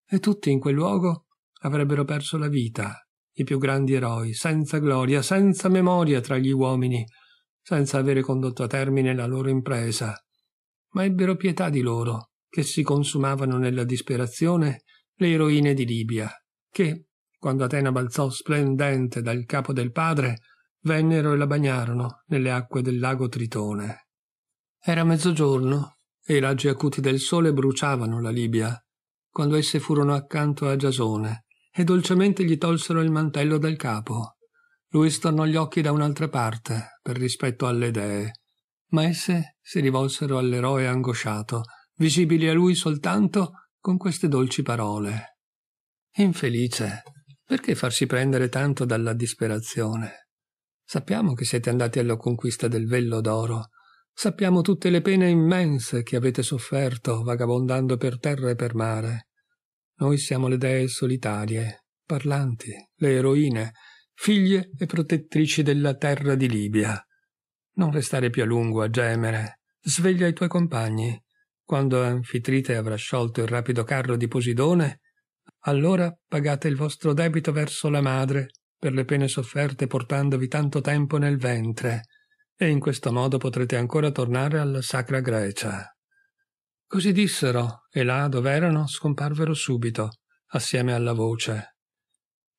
E tutti in quel luogo avrebbero perso la vita, i più grandi eroi, senza gloria, senza memoria tra gli uomini, senza avere condotto a termine la loro impresa. Ma ebbero pietà di loro, che si consumavano nella disperazione, le eroine di Libia, che, quando Atena balzò splendente dal capo del padre, vennero e la bagnarono nelle acque del lago Tritone. Era mezzogiorno e i raggi acuti del sole bruciavano la Libia, quando esse furono accanto a Giasone e dolcemente gli tolsero il mantello dal capo. Lui stornò gli occhi da un'altra parte, per rispetto alle dee, ma esse si rivolsero all'eroe angosciato, visibili a lui soltanto con queste dolci parole. Infelice, perché farsi prendere tanto dalla disperazione? Sappiamo che siete andati alla conquista del vello d'oro. Sappiamo tutte le pene immense che avete sofferto vagabondando per terra e per mare. Noi siamo le dee solitarie, parlanti, le eroine, figlie e protettrici della terra di Libia. Non restare più a lungo a gemere. Sveglia i tuoi compagni. Quando Anfitrite avrà sciolto il rapido carro di Posidone, allora pagate il vostro debito verso la madre per le pene sofferte portandovi tanto tempo nel ventre, e in questo modo potrete ancora tornare alla Sacra Grecia. Così dissero, e là dov'erano scomparvero subito, assieme alla voce.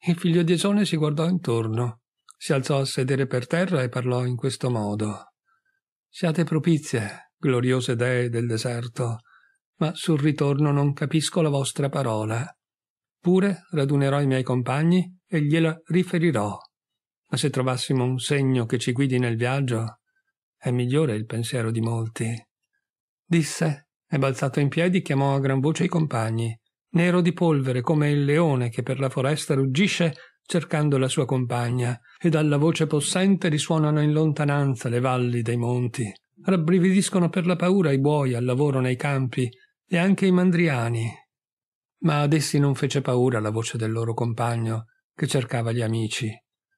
Il figlio di Esone si guardò intorno, si alzò a sedere per terra e parlò in questo modo. Siate propizie, gloriose dee del deserto, ma sul ritorno non capisco la vostra parola Pure radunerò i miei compagni e gliela riferirò. Ma se trovassimo un segno che ci guidi nel viaggio, è migliore il pensiero di molti. Disse, e balzato in piedi chiamò a gran voce i compagni, nero di polvere come il leone che per la foresta ruggisce cercando la sua compagna, e dalla voce possente risuonano in lontananza le valli dei monti. Rabbrividiscono per la paura i buoi al lavoro nei campi e anche i mandriani ma ad essi non fece paura la voce del loro compagno, che cercava gli amici.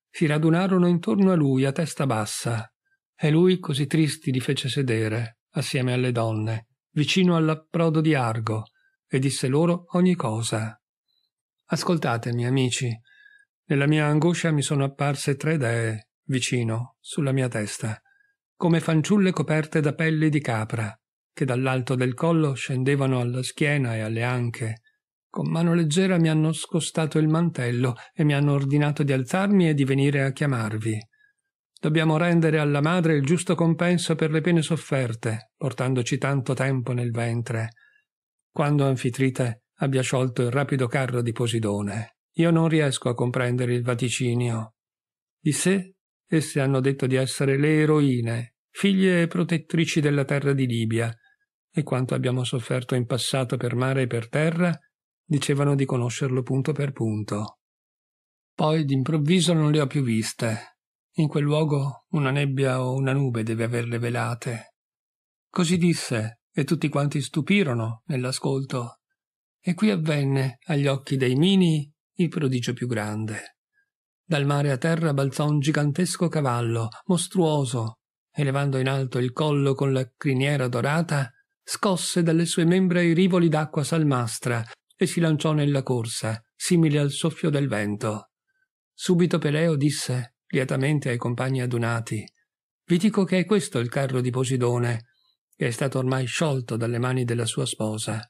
Si radunarono intorno a lui a testa bassa, e lui così tristi li fece sedere, assieme alle donne, vicino all'approdo di Argo, e disse loro ogni cosa. Ascoltatemi, amici. Nella mia angoscia mi sono apparse tre dee, vicino, sulla mia testa, come fanciulle coperte da pelli di capra, che dall'alto del collo scendevano alla schiena e alle anche, con mano leggera mi hanno scostato il mantello e mi hanno ordinato di alzarmi e di venire a chiamarvi. Dobbiamo rendere alla madre il giusto compenso per le pene sofferte, portandoci tanto tempo nel ventre. Quando Anfitrite abbia sciolto il rapido carro di Posidone, io non riesco a comprendere il vaticinio. Di sé, esse hanno detto di essere le eroine, figlie e protettrici della terra di Libia, e quanto abbiamo sofferto in passato per mare e per terra dicevano di conoscerlo punto per punto. Poi d'improvviso non le ho più viste. In quel luogo una nebbia o una nube deve averle velate. Così disse, e tutti quanti stupirono nell'ascolto. E qui avvenne, agli occhi dei mini, il prodigio più grande. Dal mare a terra balzò un gigantesco cavallo, mostruoso, e levando in alto il collo con la criniera dorata, scosse dalle sue membra i rivoli d'acqua salmastra, e si lanciò nella corsa, simile al soffio del vento. Subito Peleo disse lietamente ai compagni adunati Vi dico che è questo il carro di Posidone, che è stato ormai sciolto dalle mani della sua sposa,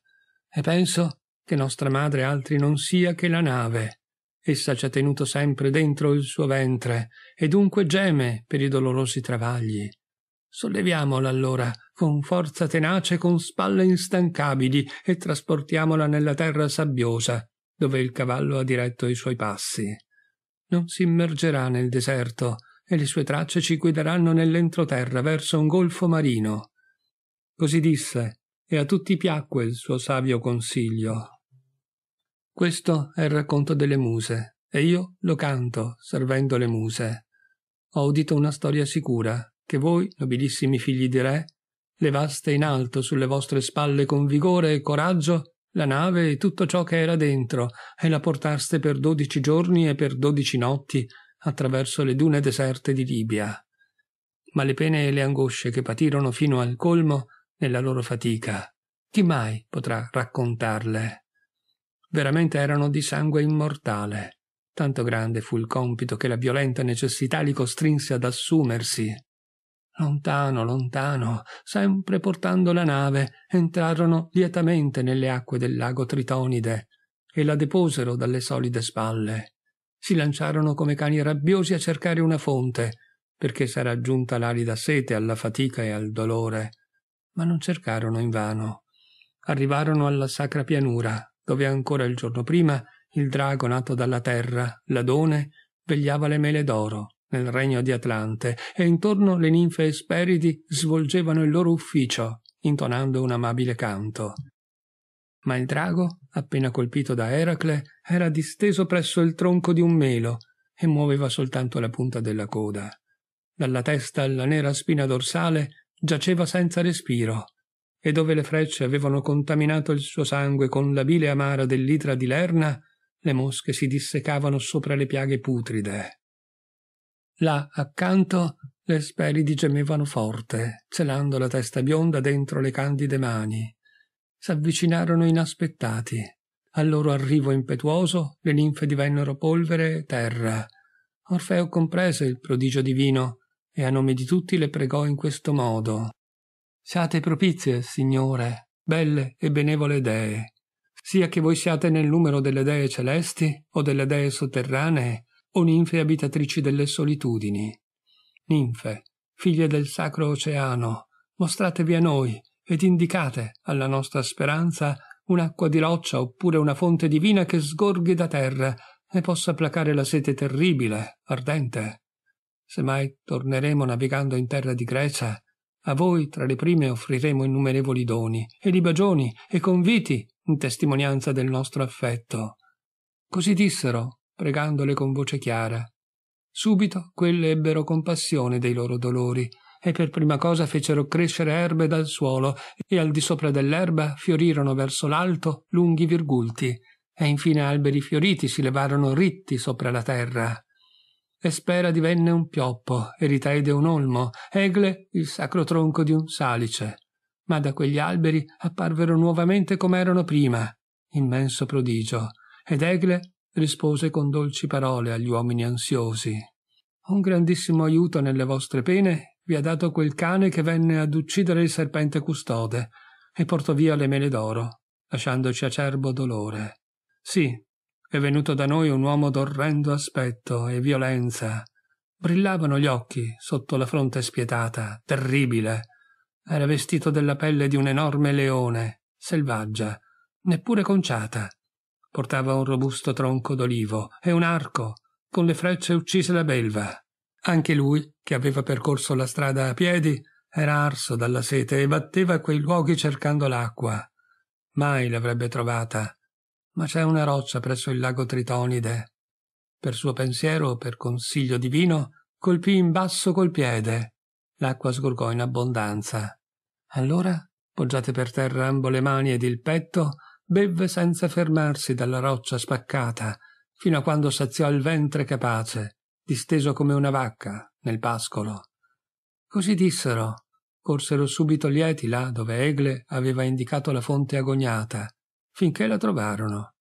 e penso che nostra madre altri non sia che la nave. Essa ci ha tenuto sempre dentro il suo ventre, e dunque geme per i dolorosi travagli Solleviamola allora con forza tenace con spalle instancabili e trasportiamola nella terra sabbiosa, dove il cavallo ha diretto i suoi passi. Non si immergerà nel deserto e le sue tracce ci guideranno nell'entroterra verso un golfo marino. Così disse, e a tutti piacque il suo savio consiglio. Questo è il racconto delle muse, e io lo canto, servendo le muse. Ho udito una storia sicura, che voi, nobilissimi figli di re, levaste in alto sulle vostre spalle con vigore e coraggio la nave e tutto ciò che era dentro e la portaste per dodici giorni e per dodici notti attraverso le dune deserte di Libia. Ma le pene e le angosce che patirono fino al colmo nella loro fatica, chi mai potrà raccontarle? Veramente erano di sangue immortale, tanto grande fu il compito che la violenta necessità li costrinse ad assumersi lontano, lontano, sempre portando la nave, entrarono lietamente nelle acque del lago Tritonide e la deposero dalle solide spalle. Si lanciarono come cani rabbiosi a cercare una fonte, perché sarà giunta l'arida sete alla fatica e al dolore, ma non cercarono invano. Arrivarono alla sacra pianura, dove ancora il giorno prima il drago nato dalla terra, l'Adone, vegliava le mele d'oro nel regno di Atlante, e intorno le ninfe Esperidi svolgevano il loro ufficio, intonando un amabile canto. Ma il drago, appena colpito da Eracle, era disteso presso il tronco di un melo e muoveva soltanto la punta della coda. Dalla testa alla nera spina dorsale giaceva senza respiro, e dove le frecce avevano contaminato il suo sangue con la bile amara dell'itra di Lerna, le mosche si dissecavano sopra le piaghe putride là accanto le speridi gemevano forte celando la testa bionda dentro le candide mani s'avvicinarono inaspettati al loro arrivo impetuoso le ninfe divennero polvere e terra orfeo comprese il prodigio divino e a nome di tutti le pregò in questo modo siate propizie signore belle e benevole dee sia che voi siate nel numero delle dee celesti o delle dee sotterranee o ninfe abitatrici delle solitudini. Ninfe, figlie del sacro oceano, mostratevi a noi ed indicate alla nostra speranza un'acqua di roccia oppure una fonte divina che sgorghi da terra e possa placare la sete terribile, ardente. Se mai torneremo navigando in terra di Grecia, a voi tra le prime offriremo innumerevoli doni e libagioni e conviti in testimonianza del nostro affetto. Così dissero pregandole con voce chiara. Subito quelle ebbero compassione dei loro dolori e per prima cosa fecero crescere erbe dal suolo e al di sopra dell'erba fiorirono verso l'alto lunghi virgulti e infine alberi fioriti si levarono ritti sopra la terra. Espera divenne un pioppo, Eritaide un olmo, Egle il sacro tronco di un salice. Ma da quegli alberi apparvero nuovamente come erano prima, immenso prodigio, ed Egle rispose con dolci parole agli uomini ansiosi. Un grandissimo aiuto nelle vostre pene vi ha dato quel cane che venne ad uccidere il serpente custode e portò via le mele d'oro, lasciandoci acerbo dolore. Sì, è venuto da noi un uomo d'orrendo aspetto e violenza. Brillavano gli occhi sotto la fronte spietata, terribile. Era vestito della pelle di un enorme leone, selvaggia, neppure conciata, Portava un robusto tronco d'olivo e un arco. Con le frecce uccise la belva. Anche lui, che aveva percorso la strada a piedi, era arso dalla sete e batteva quei luoghi cercando l'acqua. Mai l'avrebbe trovata. Ma c'è una roccia presso il lago Tritonide. Per suo pensiero, per consiglio divino, colpì in basso col piede. L'acqua sgorgò in abbondanza. Allora, poggiate per terra ambo le mani ed il petto, bevve senza fermarsi dalla roccia spaccata, fino a quando saziò il ventre capace, disteso come una vacca nel pascolo. Così dissero, corsero subito lieti là dove Egle aveva indicato la fonte agognata, finché la trovarono,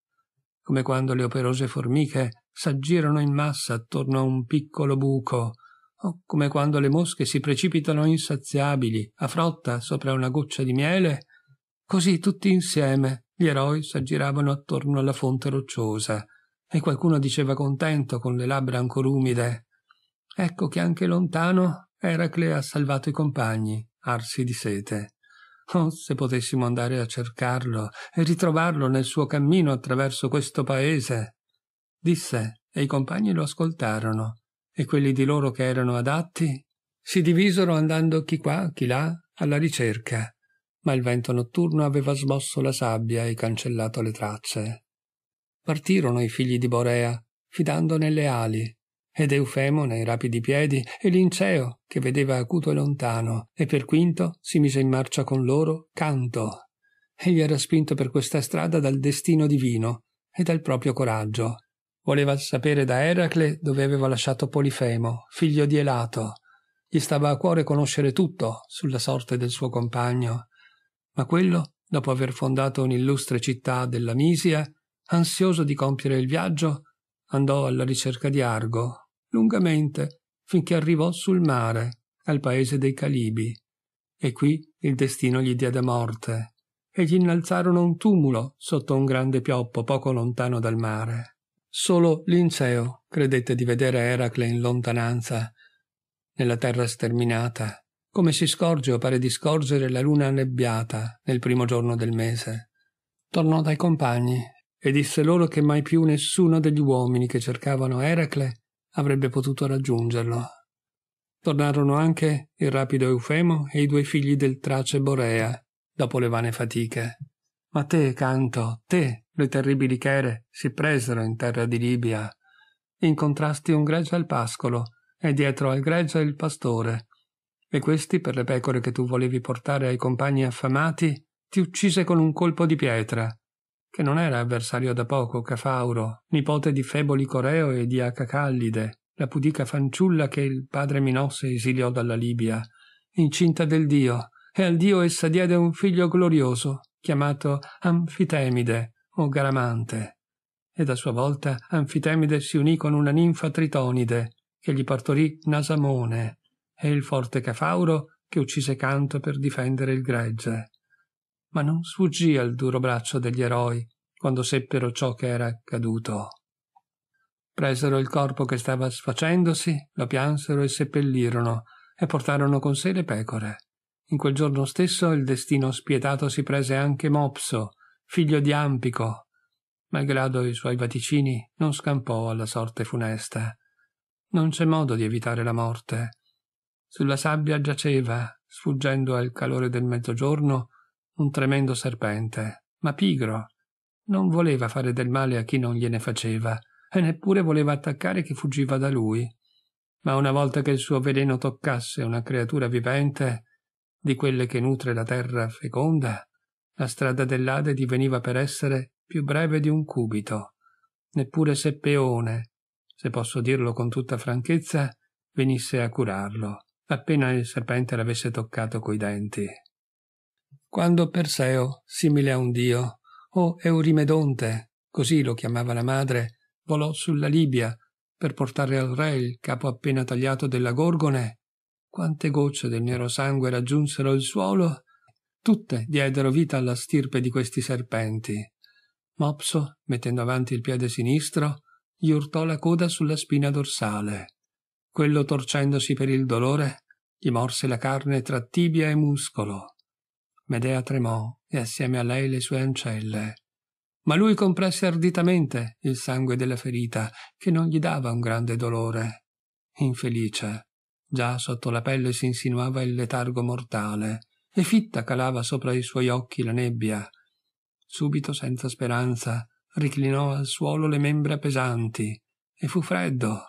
come quando le operose formiche s'aggirano in massa attorno a un piccolo buco, o come quando le mosche si precipitano insaziabili a frotta sopra una goccia di miele Così tutti insieme gli eroi s'aggiravano attorno alla fonte rocciosa e qualcuno diceva contento con le labbra ancora umide Ecco che anche lontano Eracle ha salvato i compagni, arsi di sete. Oh, se potessimo andare a cercarlo e ritrovarlo nel suo cammino attraverso questo paese! disse, e i compagni lo ascoltarono, e quelli di loro che erano adatti si divisero andando chi qua, chi là, alla ricerca, ma il vento notturno aveva smosso la sabbia e cancellato le tracce. Partirono i figli di Borea, fidando nelle ali, ed Eufemo nei rapidi piedi e Linceo, che vedeva acuto e lontano, e per quinto si mise in marcia con loro canto. Egli era spinto per questa strada dal destino divino e dal proprio coraggio. Voleva sapere da Eracle dove aveva lasciato Polifemo, figlio di Elato. Gli stava a cuore conoscere tutto sulla sorte del suo compagno ma quello, dopo aver fondato un'illustre città della Misia, ansioso di compiere il viaggio, andò alla ricerca di Argo, lungamente, finché arrivò sul mare, al paese dei Calibi. E qui il destino gli diede morte, e gli innalzarono un tumulo sotto un grande pioppo poco lontano dal mare. Solo Linceo credette di vedere Eracle in lontananza, nella terra sterminata, come si scorge o pare di scorgere la luna annebbiata nel primo giorno del mese. Tornò dai compagni e disse loro che mai più nessuno degli uomini che cercavano Eracle avrebbe potuto raggiungerlo. Tornarono anche il rapido Eufemo e i due figli del trace Borea, dopo le vane fatiche. Ma te, Canto, te, le terribili chere, si presero in terra di Libia. Incontrasti un greggio al pascolo, e dietro al greggio il pastore, e questi, per le pecore che tu volevi portare ai compagni affamati, ti uccise con un colpo di pietra, che non era avversario da poco Cafauro, nipote di Feboli Coreo e di Acacallide, la pudica fanciulla che il padre Minosse esiliò dalla Libia, incinta del dio, e al dio essa diede un figlio glorioso, chiamato Anfitemide o Garamante. Ed a sua volta Anfitemide si unì con una ninfa tritonide, che gli partorì Nasamone, e il forte Cafauro che uccise Canto per difendere il gregge. Ma non sfuggì al duro braccio degli eroi quando seppero ciò che era accaduto. Presero il corpo che stava sfacendosi, lo piansero e seppellirono, e portarono con sé le pecore. In quel giorno stesso il destino spietato si prese anche Mopso, figlio di Ampico. Malgrado i suoi vaticini, non scampò alla sorte funesta. Non c'è modo di evitare la morte. Sulla sabbia giaceva, sfuggendo al calore del mezzogiorno, un tremendo serpente, ma pigro. Non voleva fare del male a chi non gliene faceva, e neppure voleva attaccare chi fuggiva da lui. Ma una volta che il suo veleno toccasse una creatura vivente, di quelle che nutre la terra feconda, la strada dell'Ade diveniva per essere più breve di un cubito. Neppure se Peone, se posso dirlo con tutta franchezza, venisse a curarlo appena il serpente l'avesse toccato coi denti. Quando Perseo, simile a un dio, o Eurimedonte, così lo chiamava la madre, volò sulla Libia per portare al re il capo appena tagliato della Gorgone, quante gocce del nero sangue raggiunsero il suolo, tutte diedero vita alla stirpe di questi serpenti. Mopso, mettendo avanti il piede sinistro, gli urtò la coda sulla spina dorsale. Quello torcendosi per il dolore gli morse la carne tra tibia e muscolo. Medea tremò e assieme a lei le sue ancelle. Ma lui compresse arditamente il sangue della ferita, che non gli dava un grande dolore. Infelice, già sotto la pelle si insinuava il letargo mortale, e fitta calava sopra i suoi occhi la nebbia. Subito, senza speranza, reclinò al suolo le membra pesanti, e fu freddo,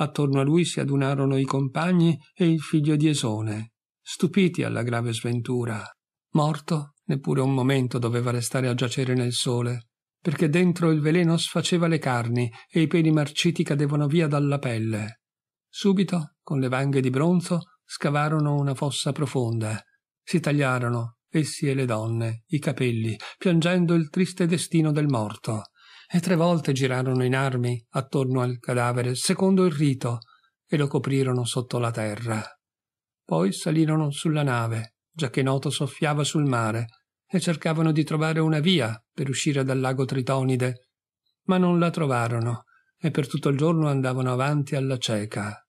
Attorno a lui si adunarono i compagni e il figlio di Esone, stupiti alla grave sventura. Morto, neppure un momento doveva restare a giacere nel sole, perché dentro il veleno sfaceva le carni e i peli marciti cadevano via dalla pelle. Subito, con le vanghe di bronzo, scavarono una fossa profonda. Si tagliarono, essi e le donne, i capelli, piangendo il triste destino del morto e tre volte girarono in armi attorno al cadavere secondo il rito e lo coprirono sotto la terra. Poi salirono sulla nave, giacché Noto soffiava sul mare, e cercavano di trovare una via per uscire dal lago Tritonide, ma non la trovarono e per tutto il giorno andavano avanti alla cieca.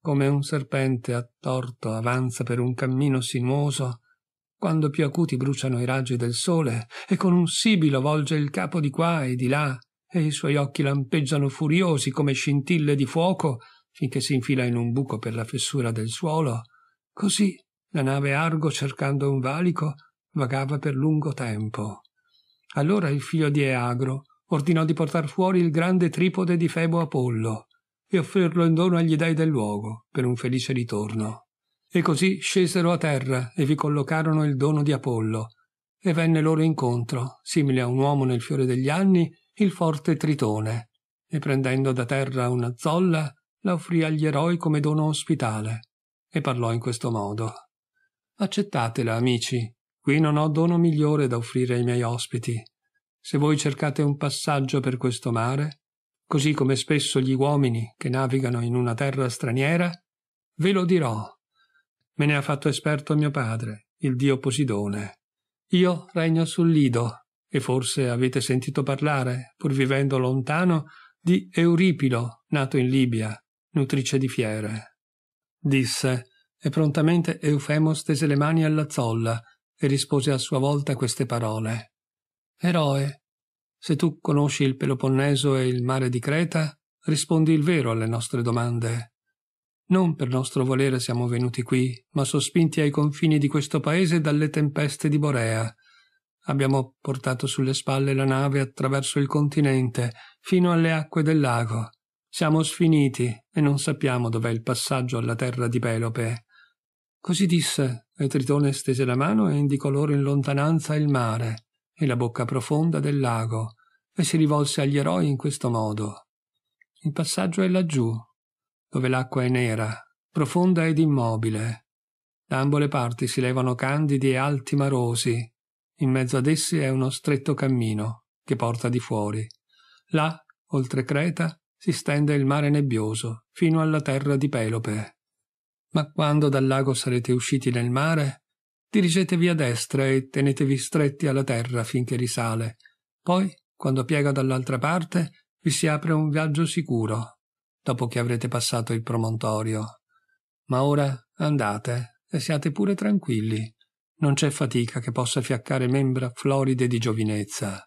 Come un serpente attorto avanza per un cammino sinuoso, quando più acuti bruciano i raggi del sole, e con un sibilo volge il capo di qua e di là, e i suoi occhi lampeggiano furiosi come scintille di fuoco, finché si infila in un buco per la fessura del suolo. Così la nave Argo, cercando un valico, vagava per lungo tempo. Allora il figlio di Eagro ordinò di portar fuori il grande tripode di Febo Apollo e offrirlo in dono agli dei del luogo per un felice ritorno. E così scesero a terra e vi collocarono il dono di Apollo. E venne loro incontro, simile a un uomo nel fiore degli anni, il forte Tritone. E prendendo da terra una zolla, la offrì agli eroi come dono ospitale. E parlò in questo modo. Accettatela, amici. Qui non ho dono migliore da offrire ai miei ospiti. Se voi cercate un passaggio per questo mare, così come spesso gli uomini che navigano in una terra straniera, ve lo dirò Me ne ha fatto esperto mio padre, il dio Posidone. Io regno sul Lido, e forse avete sentito parlare, pur vivendo lontano, di Euripilo, nato in Libia, nutrice di fiere. Disse, e prontamente Eufemo stese le mani alla zolla e rispose a sua volta queste parole. Eroe, se tu conosci il Peloponneso e il mare di Creta, rispondi il vero alle nostre domande. Non per nostro volere siamo venuti qui, ma sospinti ai confini di questo paese dalle tempeste di Borea. Abbiamo portato sulle spalle la nave attraverso il continente, fino alle acque del lago. Siamo sfiniti e non sappiamo dov'è il passaggio alla terra di Pelope. Così disse, e Tritone stese la mano e indicò loro in lontananza il mare e la bocca profonda del lago, e si rivolse agli eroi in questo modo. Il passaggio è laggiù, dove l'acqua è nera, profonda ed immobile. Da ambo le parti si levano candidi e alti marosi. In mezzo ad essi è uno stretto cammino che porta di fuori. Là, oltre Creta, si stende il mare nebbioso fino alla terra di Pelope. Ma quando dal lago sarete usciti nel mare, dirigetevi a destra e tenetevi stretti alla terra finché risale. Poi, quando piega dall'altra parte, vi si apre un viaggio sicuro dopo che avrete passato il promontorio. Ma ora andate e siate pure tranquilli. Non c'è fatica che possa fiaccare membra floride di giovinezza.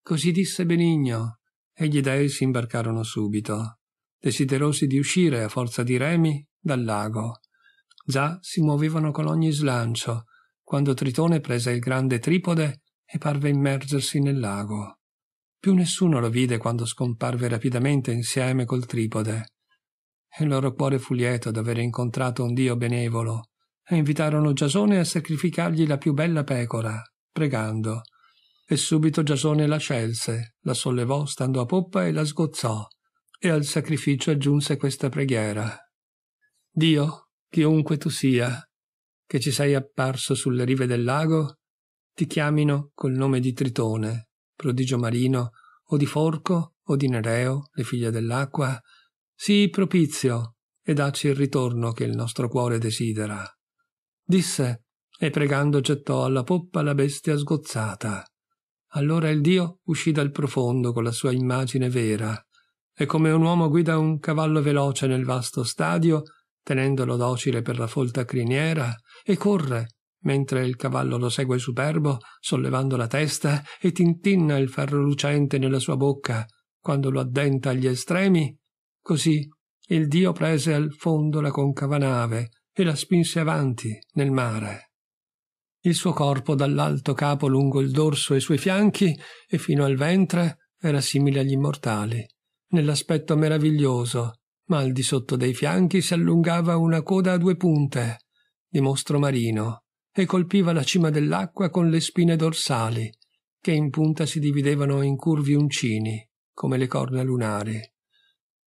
Così disse Benigno, e gli dei si imbarcarono subito, desiderosi di uscire a forza di remi dal lago. Già si muovevano con ogni slancio, quando Tritone prese il grande tripode e parve immergersi nel lago. Più nessuno lo vide quando scomparve rapidamente insieme col tripode. Il loro cuore fu lieto d'aver incontrato un dio benevolo e invitarono Giasone a sacrificargli la più bella pecora, pregando. E subito Giasone la scelse, la sollevò stando a poppa e la sgozzò, e al sacrificio aggiunse questa preghiera. Dio, chiunque tu sia, che ci sei apparso sulle rive del lago, ti chiamino col nome di Tritone, prodigio marino, o di Forco, o di Nereo, le figlie dell'acqua. Sii propizio e dacci il ritorno che il nostro cuore desidera. Disse, e pregando gettò alla poppa la bestia sgozzata. Allora il dio uscì dal profondo con la sua immagine vera, e come un uomo guida un cavallo veloce nel vasto stadio, tenendolo docile per la folta criniera, e corre mentre il cavallo lo segue superbo, sollevando la testa e tintinna il ferro lucente nella sua bocca quando lo addenta agli estremi, così il dio prese al fondo la concava nave e la spinse avanti nel mare. Il suo corpo dall'alto capo lungo il dorso e i suoi fianchi e fino al ventre era simile agli immortali, nell'aspetto meraviglioso, ma al di sotto dei fianchi si allungava una coda a due punte, di mostro marino, e colpiva la cima dell'acqua con le spine dorsali, che in punta si dividevano in curvi uncini, come le corna lunari.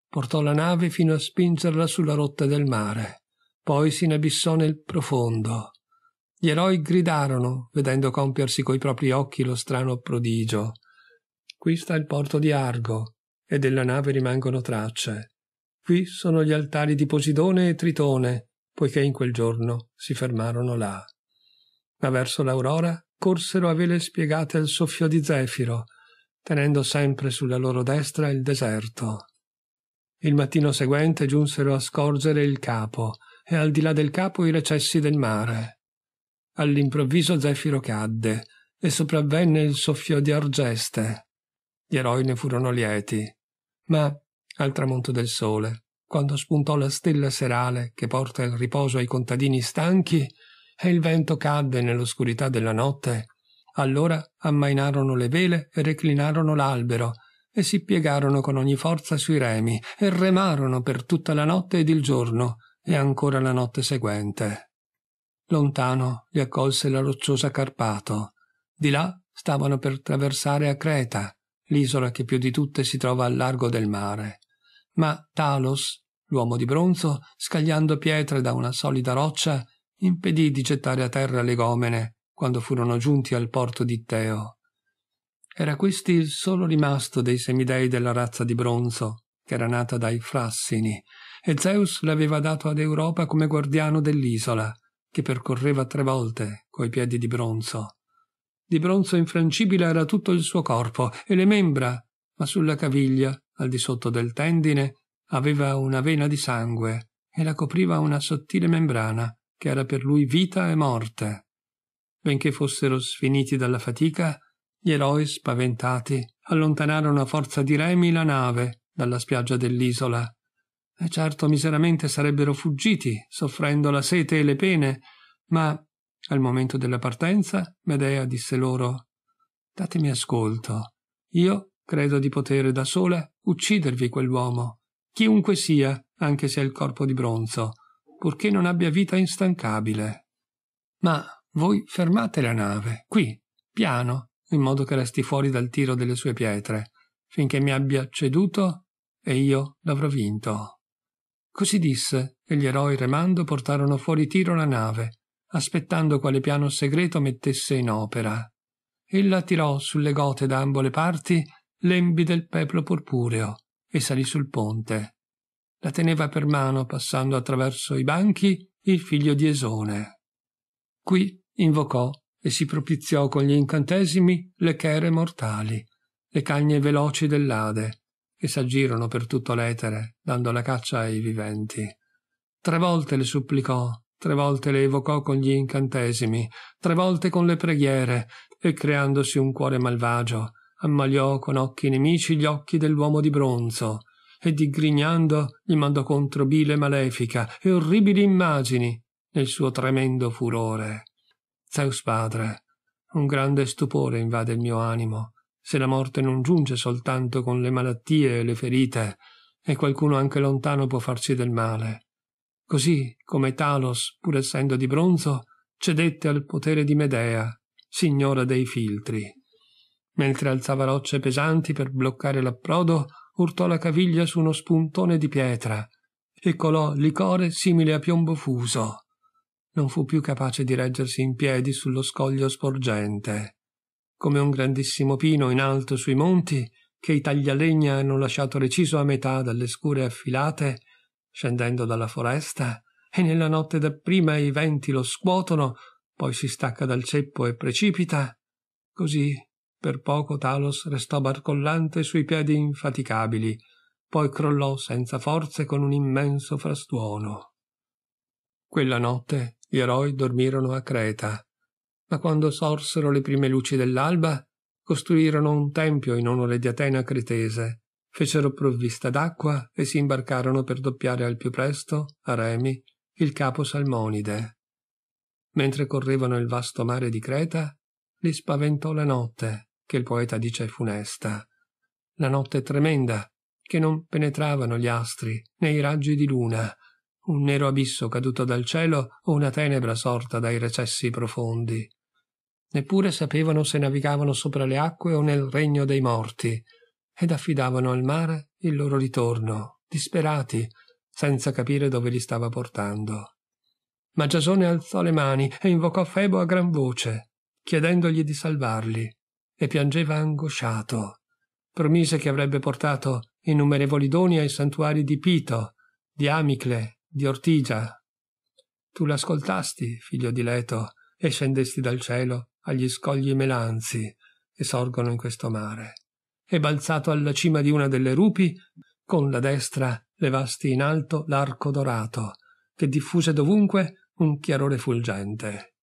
Portò la nave fino a spingerla sulla rotta del mare, poi si inabissò nel profondo. Gli eroi gridarono, vedendo compiersi coi propri occhi lo strano prodigio. Qui sta il porto di Argo, e della nave rimangono tracce. Qui sono gli altari di Posidone e Tritone, poiché in quel giorno si fermarono là ma verso l'aurora corsero a vele spiegate al soffio di zefiro, tenendo sempre sulla loro destra il deserto. Il mattino seguente giunsero a scorgere il capo e al di là del capo i recessi del mare. All'improvviso Zefiro cadde e sopravvenne il soffio di Argeste. Gli eroi ne furono lieti, ma al tramonto del sole, quando spuntò la stella serale che porta il riposo ai contadini stanchi, e il vento cadde nell'oscurità della notte. Allora ammainarono le vele e reclinarono l'albero, e si piegarono con ogni forza sui remi, e remarono per tutta la notte ed il giorno, e ancora la notte seguente. Lontano li accolse la rocciosa Carpato. Di là stavano per traversare a Creta, l'isola che più di tutte si trova al largo del mare. Ma Talos, l'uomo di bronzo, scagliando pietre da una solida roccia, impedì di gettare a terra l'egomene quando furono giunti al porto di Teo. Era questi il solo rimasto dei semidei della razza di bronzo, che era nata dai Frassini, e Zeus l'aveva dato ad Europa come guardiano dell'isola, che percorreva tre volte coi piedi di bronzo. Di bronzo infrangibile era tutto il suo corpo e le membra, ma sulla caviglia, al di sotto del tendine, aveva una vena di sangue e la copriva una sottile membrana che era per lui vita e morte. Benché fossero sfiniti dalla fatica, gli eroi, spaventati, allontanarono a forza di remi la nave dalla spiaggia dell'isola. E certo miseramente sarebbero fuggiti, soffrendo la sete e le pene, ma al momento della partenza Medea disse loro Datemi ascolto. Io credo di poter da sola uccidervi quell'uomo, chiunque sia, anche se ha il corpo di bronzo purché non abbia vita instancabile. Ma voi fermate la nave, qui, piano, in modo che resti fuori dal tiro delle sue pietre, finché mi abbia ceduto e io l'avrò vinto. Così disse, e gli eroi remando portarono fuori tiro la nave, aspettando quale piano segreto mettesse in opera. Ella tirò sulle gote da ambo le parti lembi del peplo purpureo e salì sul ponte la teneva per mano passando attraverso i banchi il figlio di Esone. Qui invocò e si propiziò con gli incantesimi le chere mortali, le cagne veloci dell'Ade, che s'aggirono per tutto l'etere, dando la caccia ai viventi. Tre volte le supplicò, tre volte le evocò con gli incantesimi, tre volte con le preghiere, e creandosi un cuore malvagio, ammaliò con occhi nemici gli occhi dell'uomo di bronzo, e digrignando gli mandò contro bile malefica e orribili immagini nel suo tremendo furore. Zeus padre, un grande stupore invade il mio animo, se la morte non giunge soltanto con le malattie e le ferite, e qualcuno anche lontano può farci del male. Così come Talos, pur essendo di bronzo, cedette al potere di Medea, signora dei filtri. Mentre alzava rocce pesanti per bloccare l'approdo, urtò la caviglia su uno spuntone di pietra e colò licore simile a piombo fuso. Non fu più capace di reggersi in piedi sullo scoglio sporgente. Come un grandissimo pino in alto sui monti, che i taglialegna hanno lasciato reciso a metà dalle scure affilate, scendendo dalla foresta, e nella notte dapprima i venti lo scuotono, poi si stacca dal ceppo e precipita, così per poco Talos restò barcollante sui piedi infaticabili, poi crollò senza forze con un immenso frastuono. Quella notte gli eroi dormirono a Creta, ma quando sorsero le prime luci dell'alba, costruirono un tempio in onore di Atena cretese, fecero provvista d'acqua e si imbarcarono per doppiare al più presto, a Remi, il capo Salmonide. Mentre correvano il vasto mare di Creta, li spaventò la notte che il poeta dice funesta. La notte tremenda, che non penetravano gli astri né i raggi di luna, un nero abisso caduto dal cielo o una tenebra sorta dai recessi profondi. Neppure sapevano se navigavano sopra le acque o nel regno dei morti, ed affidavano al mare il loro ritorno, disperati, senza capire dove li stava portando. Ma Giasone alzò le mani e invocò Febo a gran voce, chiedendogli di salvarli e piangeva angosciato. Promise che avrebbe portato innumerevoli doni ai santuari di Pito, di Amicle, di Ortigia. Tu l'ascoltasti, figlio di Leto, e scendesti dal cielo agli scogli melanzi che sorgono in questo mare. E balzato alla cima di una delle rupi, con la destra levasti in alto l'arco dorato, che diffuse dovunque un chiarore fulgente.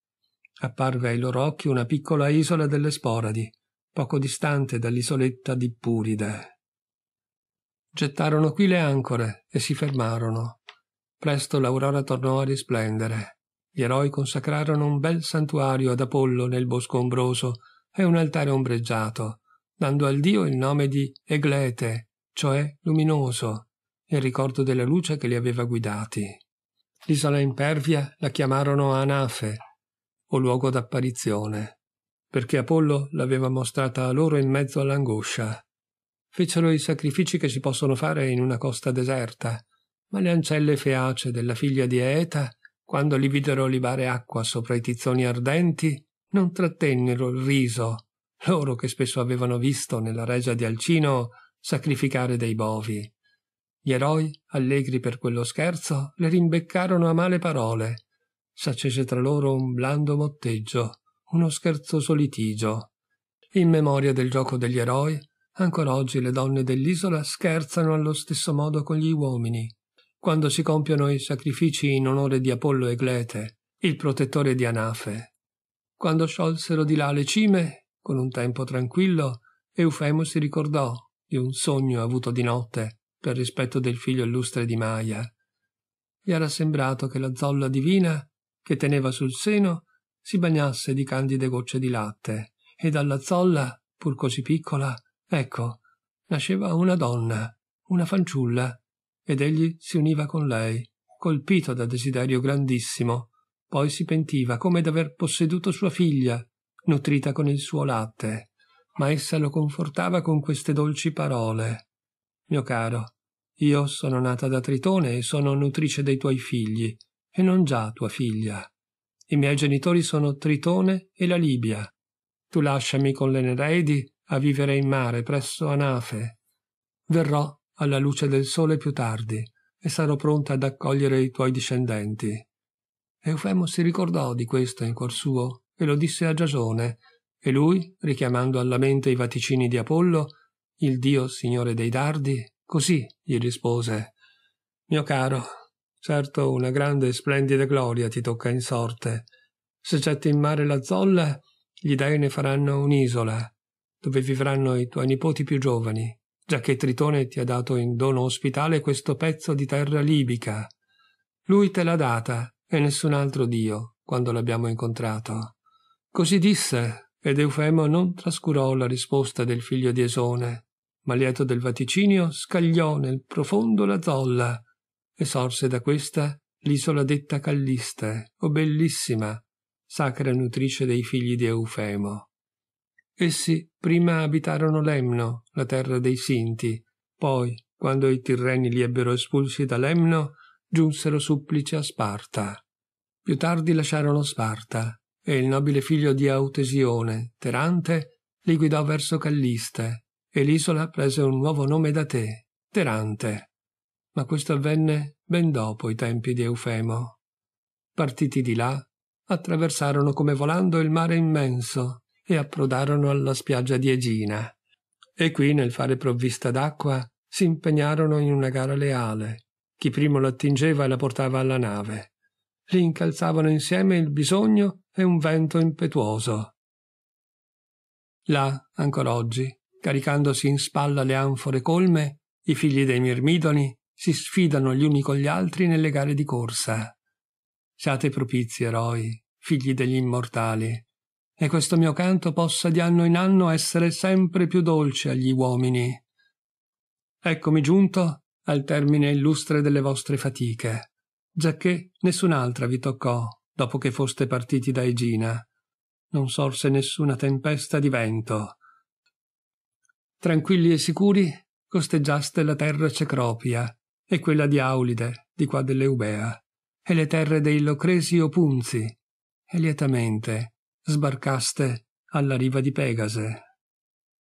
Apparve ai loro occhi una piccola isola delle sporadi, poco distante dall'isoletta di Puride. Gettarono qui le ancore e si fermarono. Presto l'aurora tornò a risplendere. Gli eroi consacrarono un bel santuario ad Apollo nel bosco ombroso e un altare ombreggiato, dando al dio il nome di Eglete, cioè luminoso, in ricordo della luce che li aveva guidati. L'isola impervia la chiamarono Anafe, o luogo d'apparizione perché Apollo l'aveva mostrata a loro in mezzo all'angoscia. Fecero i sacrifici che si possono fare in una costa deserta, ma le ancelle feace della figlia di Eta, quando li videro libare acqua sopra i tizzoni ardenti, non trattennero il riso, loro che spesso avevano visto nella regia di Alcino sacrificare dei bovi. Gli eroi, allegri per quello scherzo, le rimbeccarono a male parole. S'accese tra loro un blando motteggio uno scherzoso litigio. In memoria del gioco degli eroi, ancora oggi le donne dell'isola scherzano allo stesso modo con gli uomini. Quando si compiono i sacrifici in onore di Apollo e Glete, il protettore di Anafe. Quando sciolsero di là le cime, con un tempo tranquillo, Eufemo si ricordò di un sogno avuto di notte per rispetto del figlio illustre di Maia. Gli era sembrato che la zolla divina che teneva sul seno si bagnasse di candide gocce di latte e dalla zolla, pur così piccola, ecco, nasceva una donna, una fanciulla, ed egli si univa con lei, colpito da desiderio grandissimo. Poi si pentiva come d'aver posseduto sua figlia, nutrita con il suo latte, ma essa lo confortava con queste dolci parole. Mio caro, io sono nata da Tritone e sono nutrice dei tuoi figli, e non già tua figlia. I miei genitori sono Tritone e la Libia. Tu lasciami con le Nereidi a vivere in mare presso Anafe. Verrò alla luce del sole più tardi e sarò pronta ad accogliere i tuoi discendenti. Eufemo si ricordò di questo in cuor suo e lo disse a Giasone, e lui, richiamando alla mente i vaticini di Apollo, il dio signore dei dardi, così gli rispose Mio caro, certo una grande e splendida gloria ti tocca in sorte. Se getti in mare la zolla, gli dei ne faranno un'isola, dove vivranno i tuoi nipoti più giovani, giacché Tritone ti ha dato in dono ospitale questo pezzo di terra libica. Lui te l'ha data e nessun altro dio, quando l'abbiamo incontrato. Così disse, ed Eufemo non trascurò la risposta del figlio di Esone, ma lieto del vaticinio scagliò nel profondo la zolla, e sorse da questa l'isola detta Calliste, o bellissima, sacra nutrice dei figli di Eufemo. Essi prima abitarono Lemno, la terra dei Sinti, poi, quando i Tirreni li ebbero espulsi da Lemno, giunsero supplici a Sparta. Più tardi lasciarono Sparta, e il nobile figlio di Autesione, Terante, li guidò verso Calliste, e l'isola prese un nuovo nome da te, Terante ma questo avvenne ben dopo i tempi di Eufemo. Partiti di là, attraversarono come volando il mare immenso e approdarono alla spiaggia di Egina. E qui, nel fare provvista d'acqua, si impegnarono in una gara leale. Chi primo l'attingeva e la portava alla nave. Li incalzavano insieme il bisogno e un vento impetuoso. Là, ancora oggi, caricandosi in spalla le anfore colme, i figli dei mirmidoni si sfidano gli uni con gli altri nelle gare di corsa. Siate propizi, eroi, figli degli immortali, e questo mio canto possa di anno in anno essere sempre più dolce agli uomini. Eccomi giunto al termine illustre delle vostre fatiche, giacché nessun'altra vi toccò dopo che foste partiti da Egina. Non sorse nessuna tempesta di vento. Tranquilli e sicuri costeggiaste la terra cecropia, e quella di Aulide, di qua dell'Eubea, e le terre dei Locresi o Punzi, e lietamente sbarcaste alla riva di Pegase,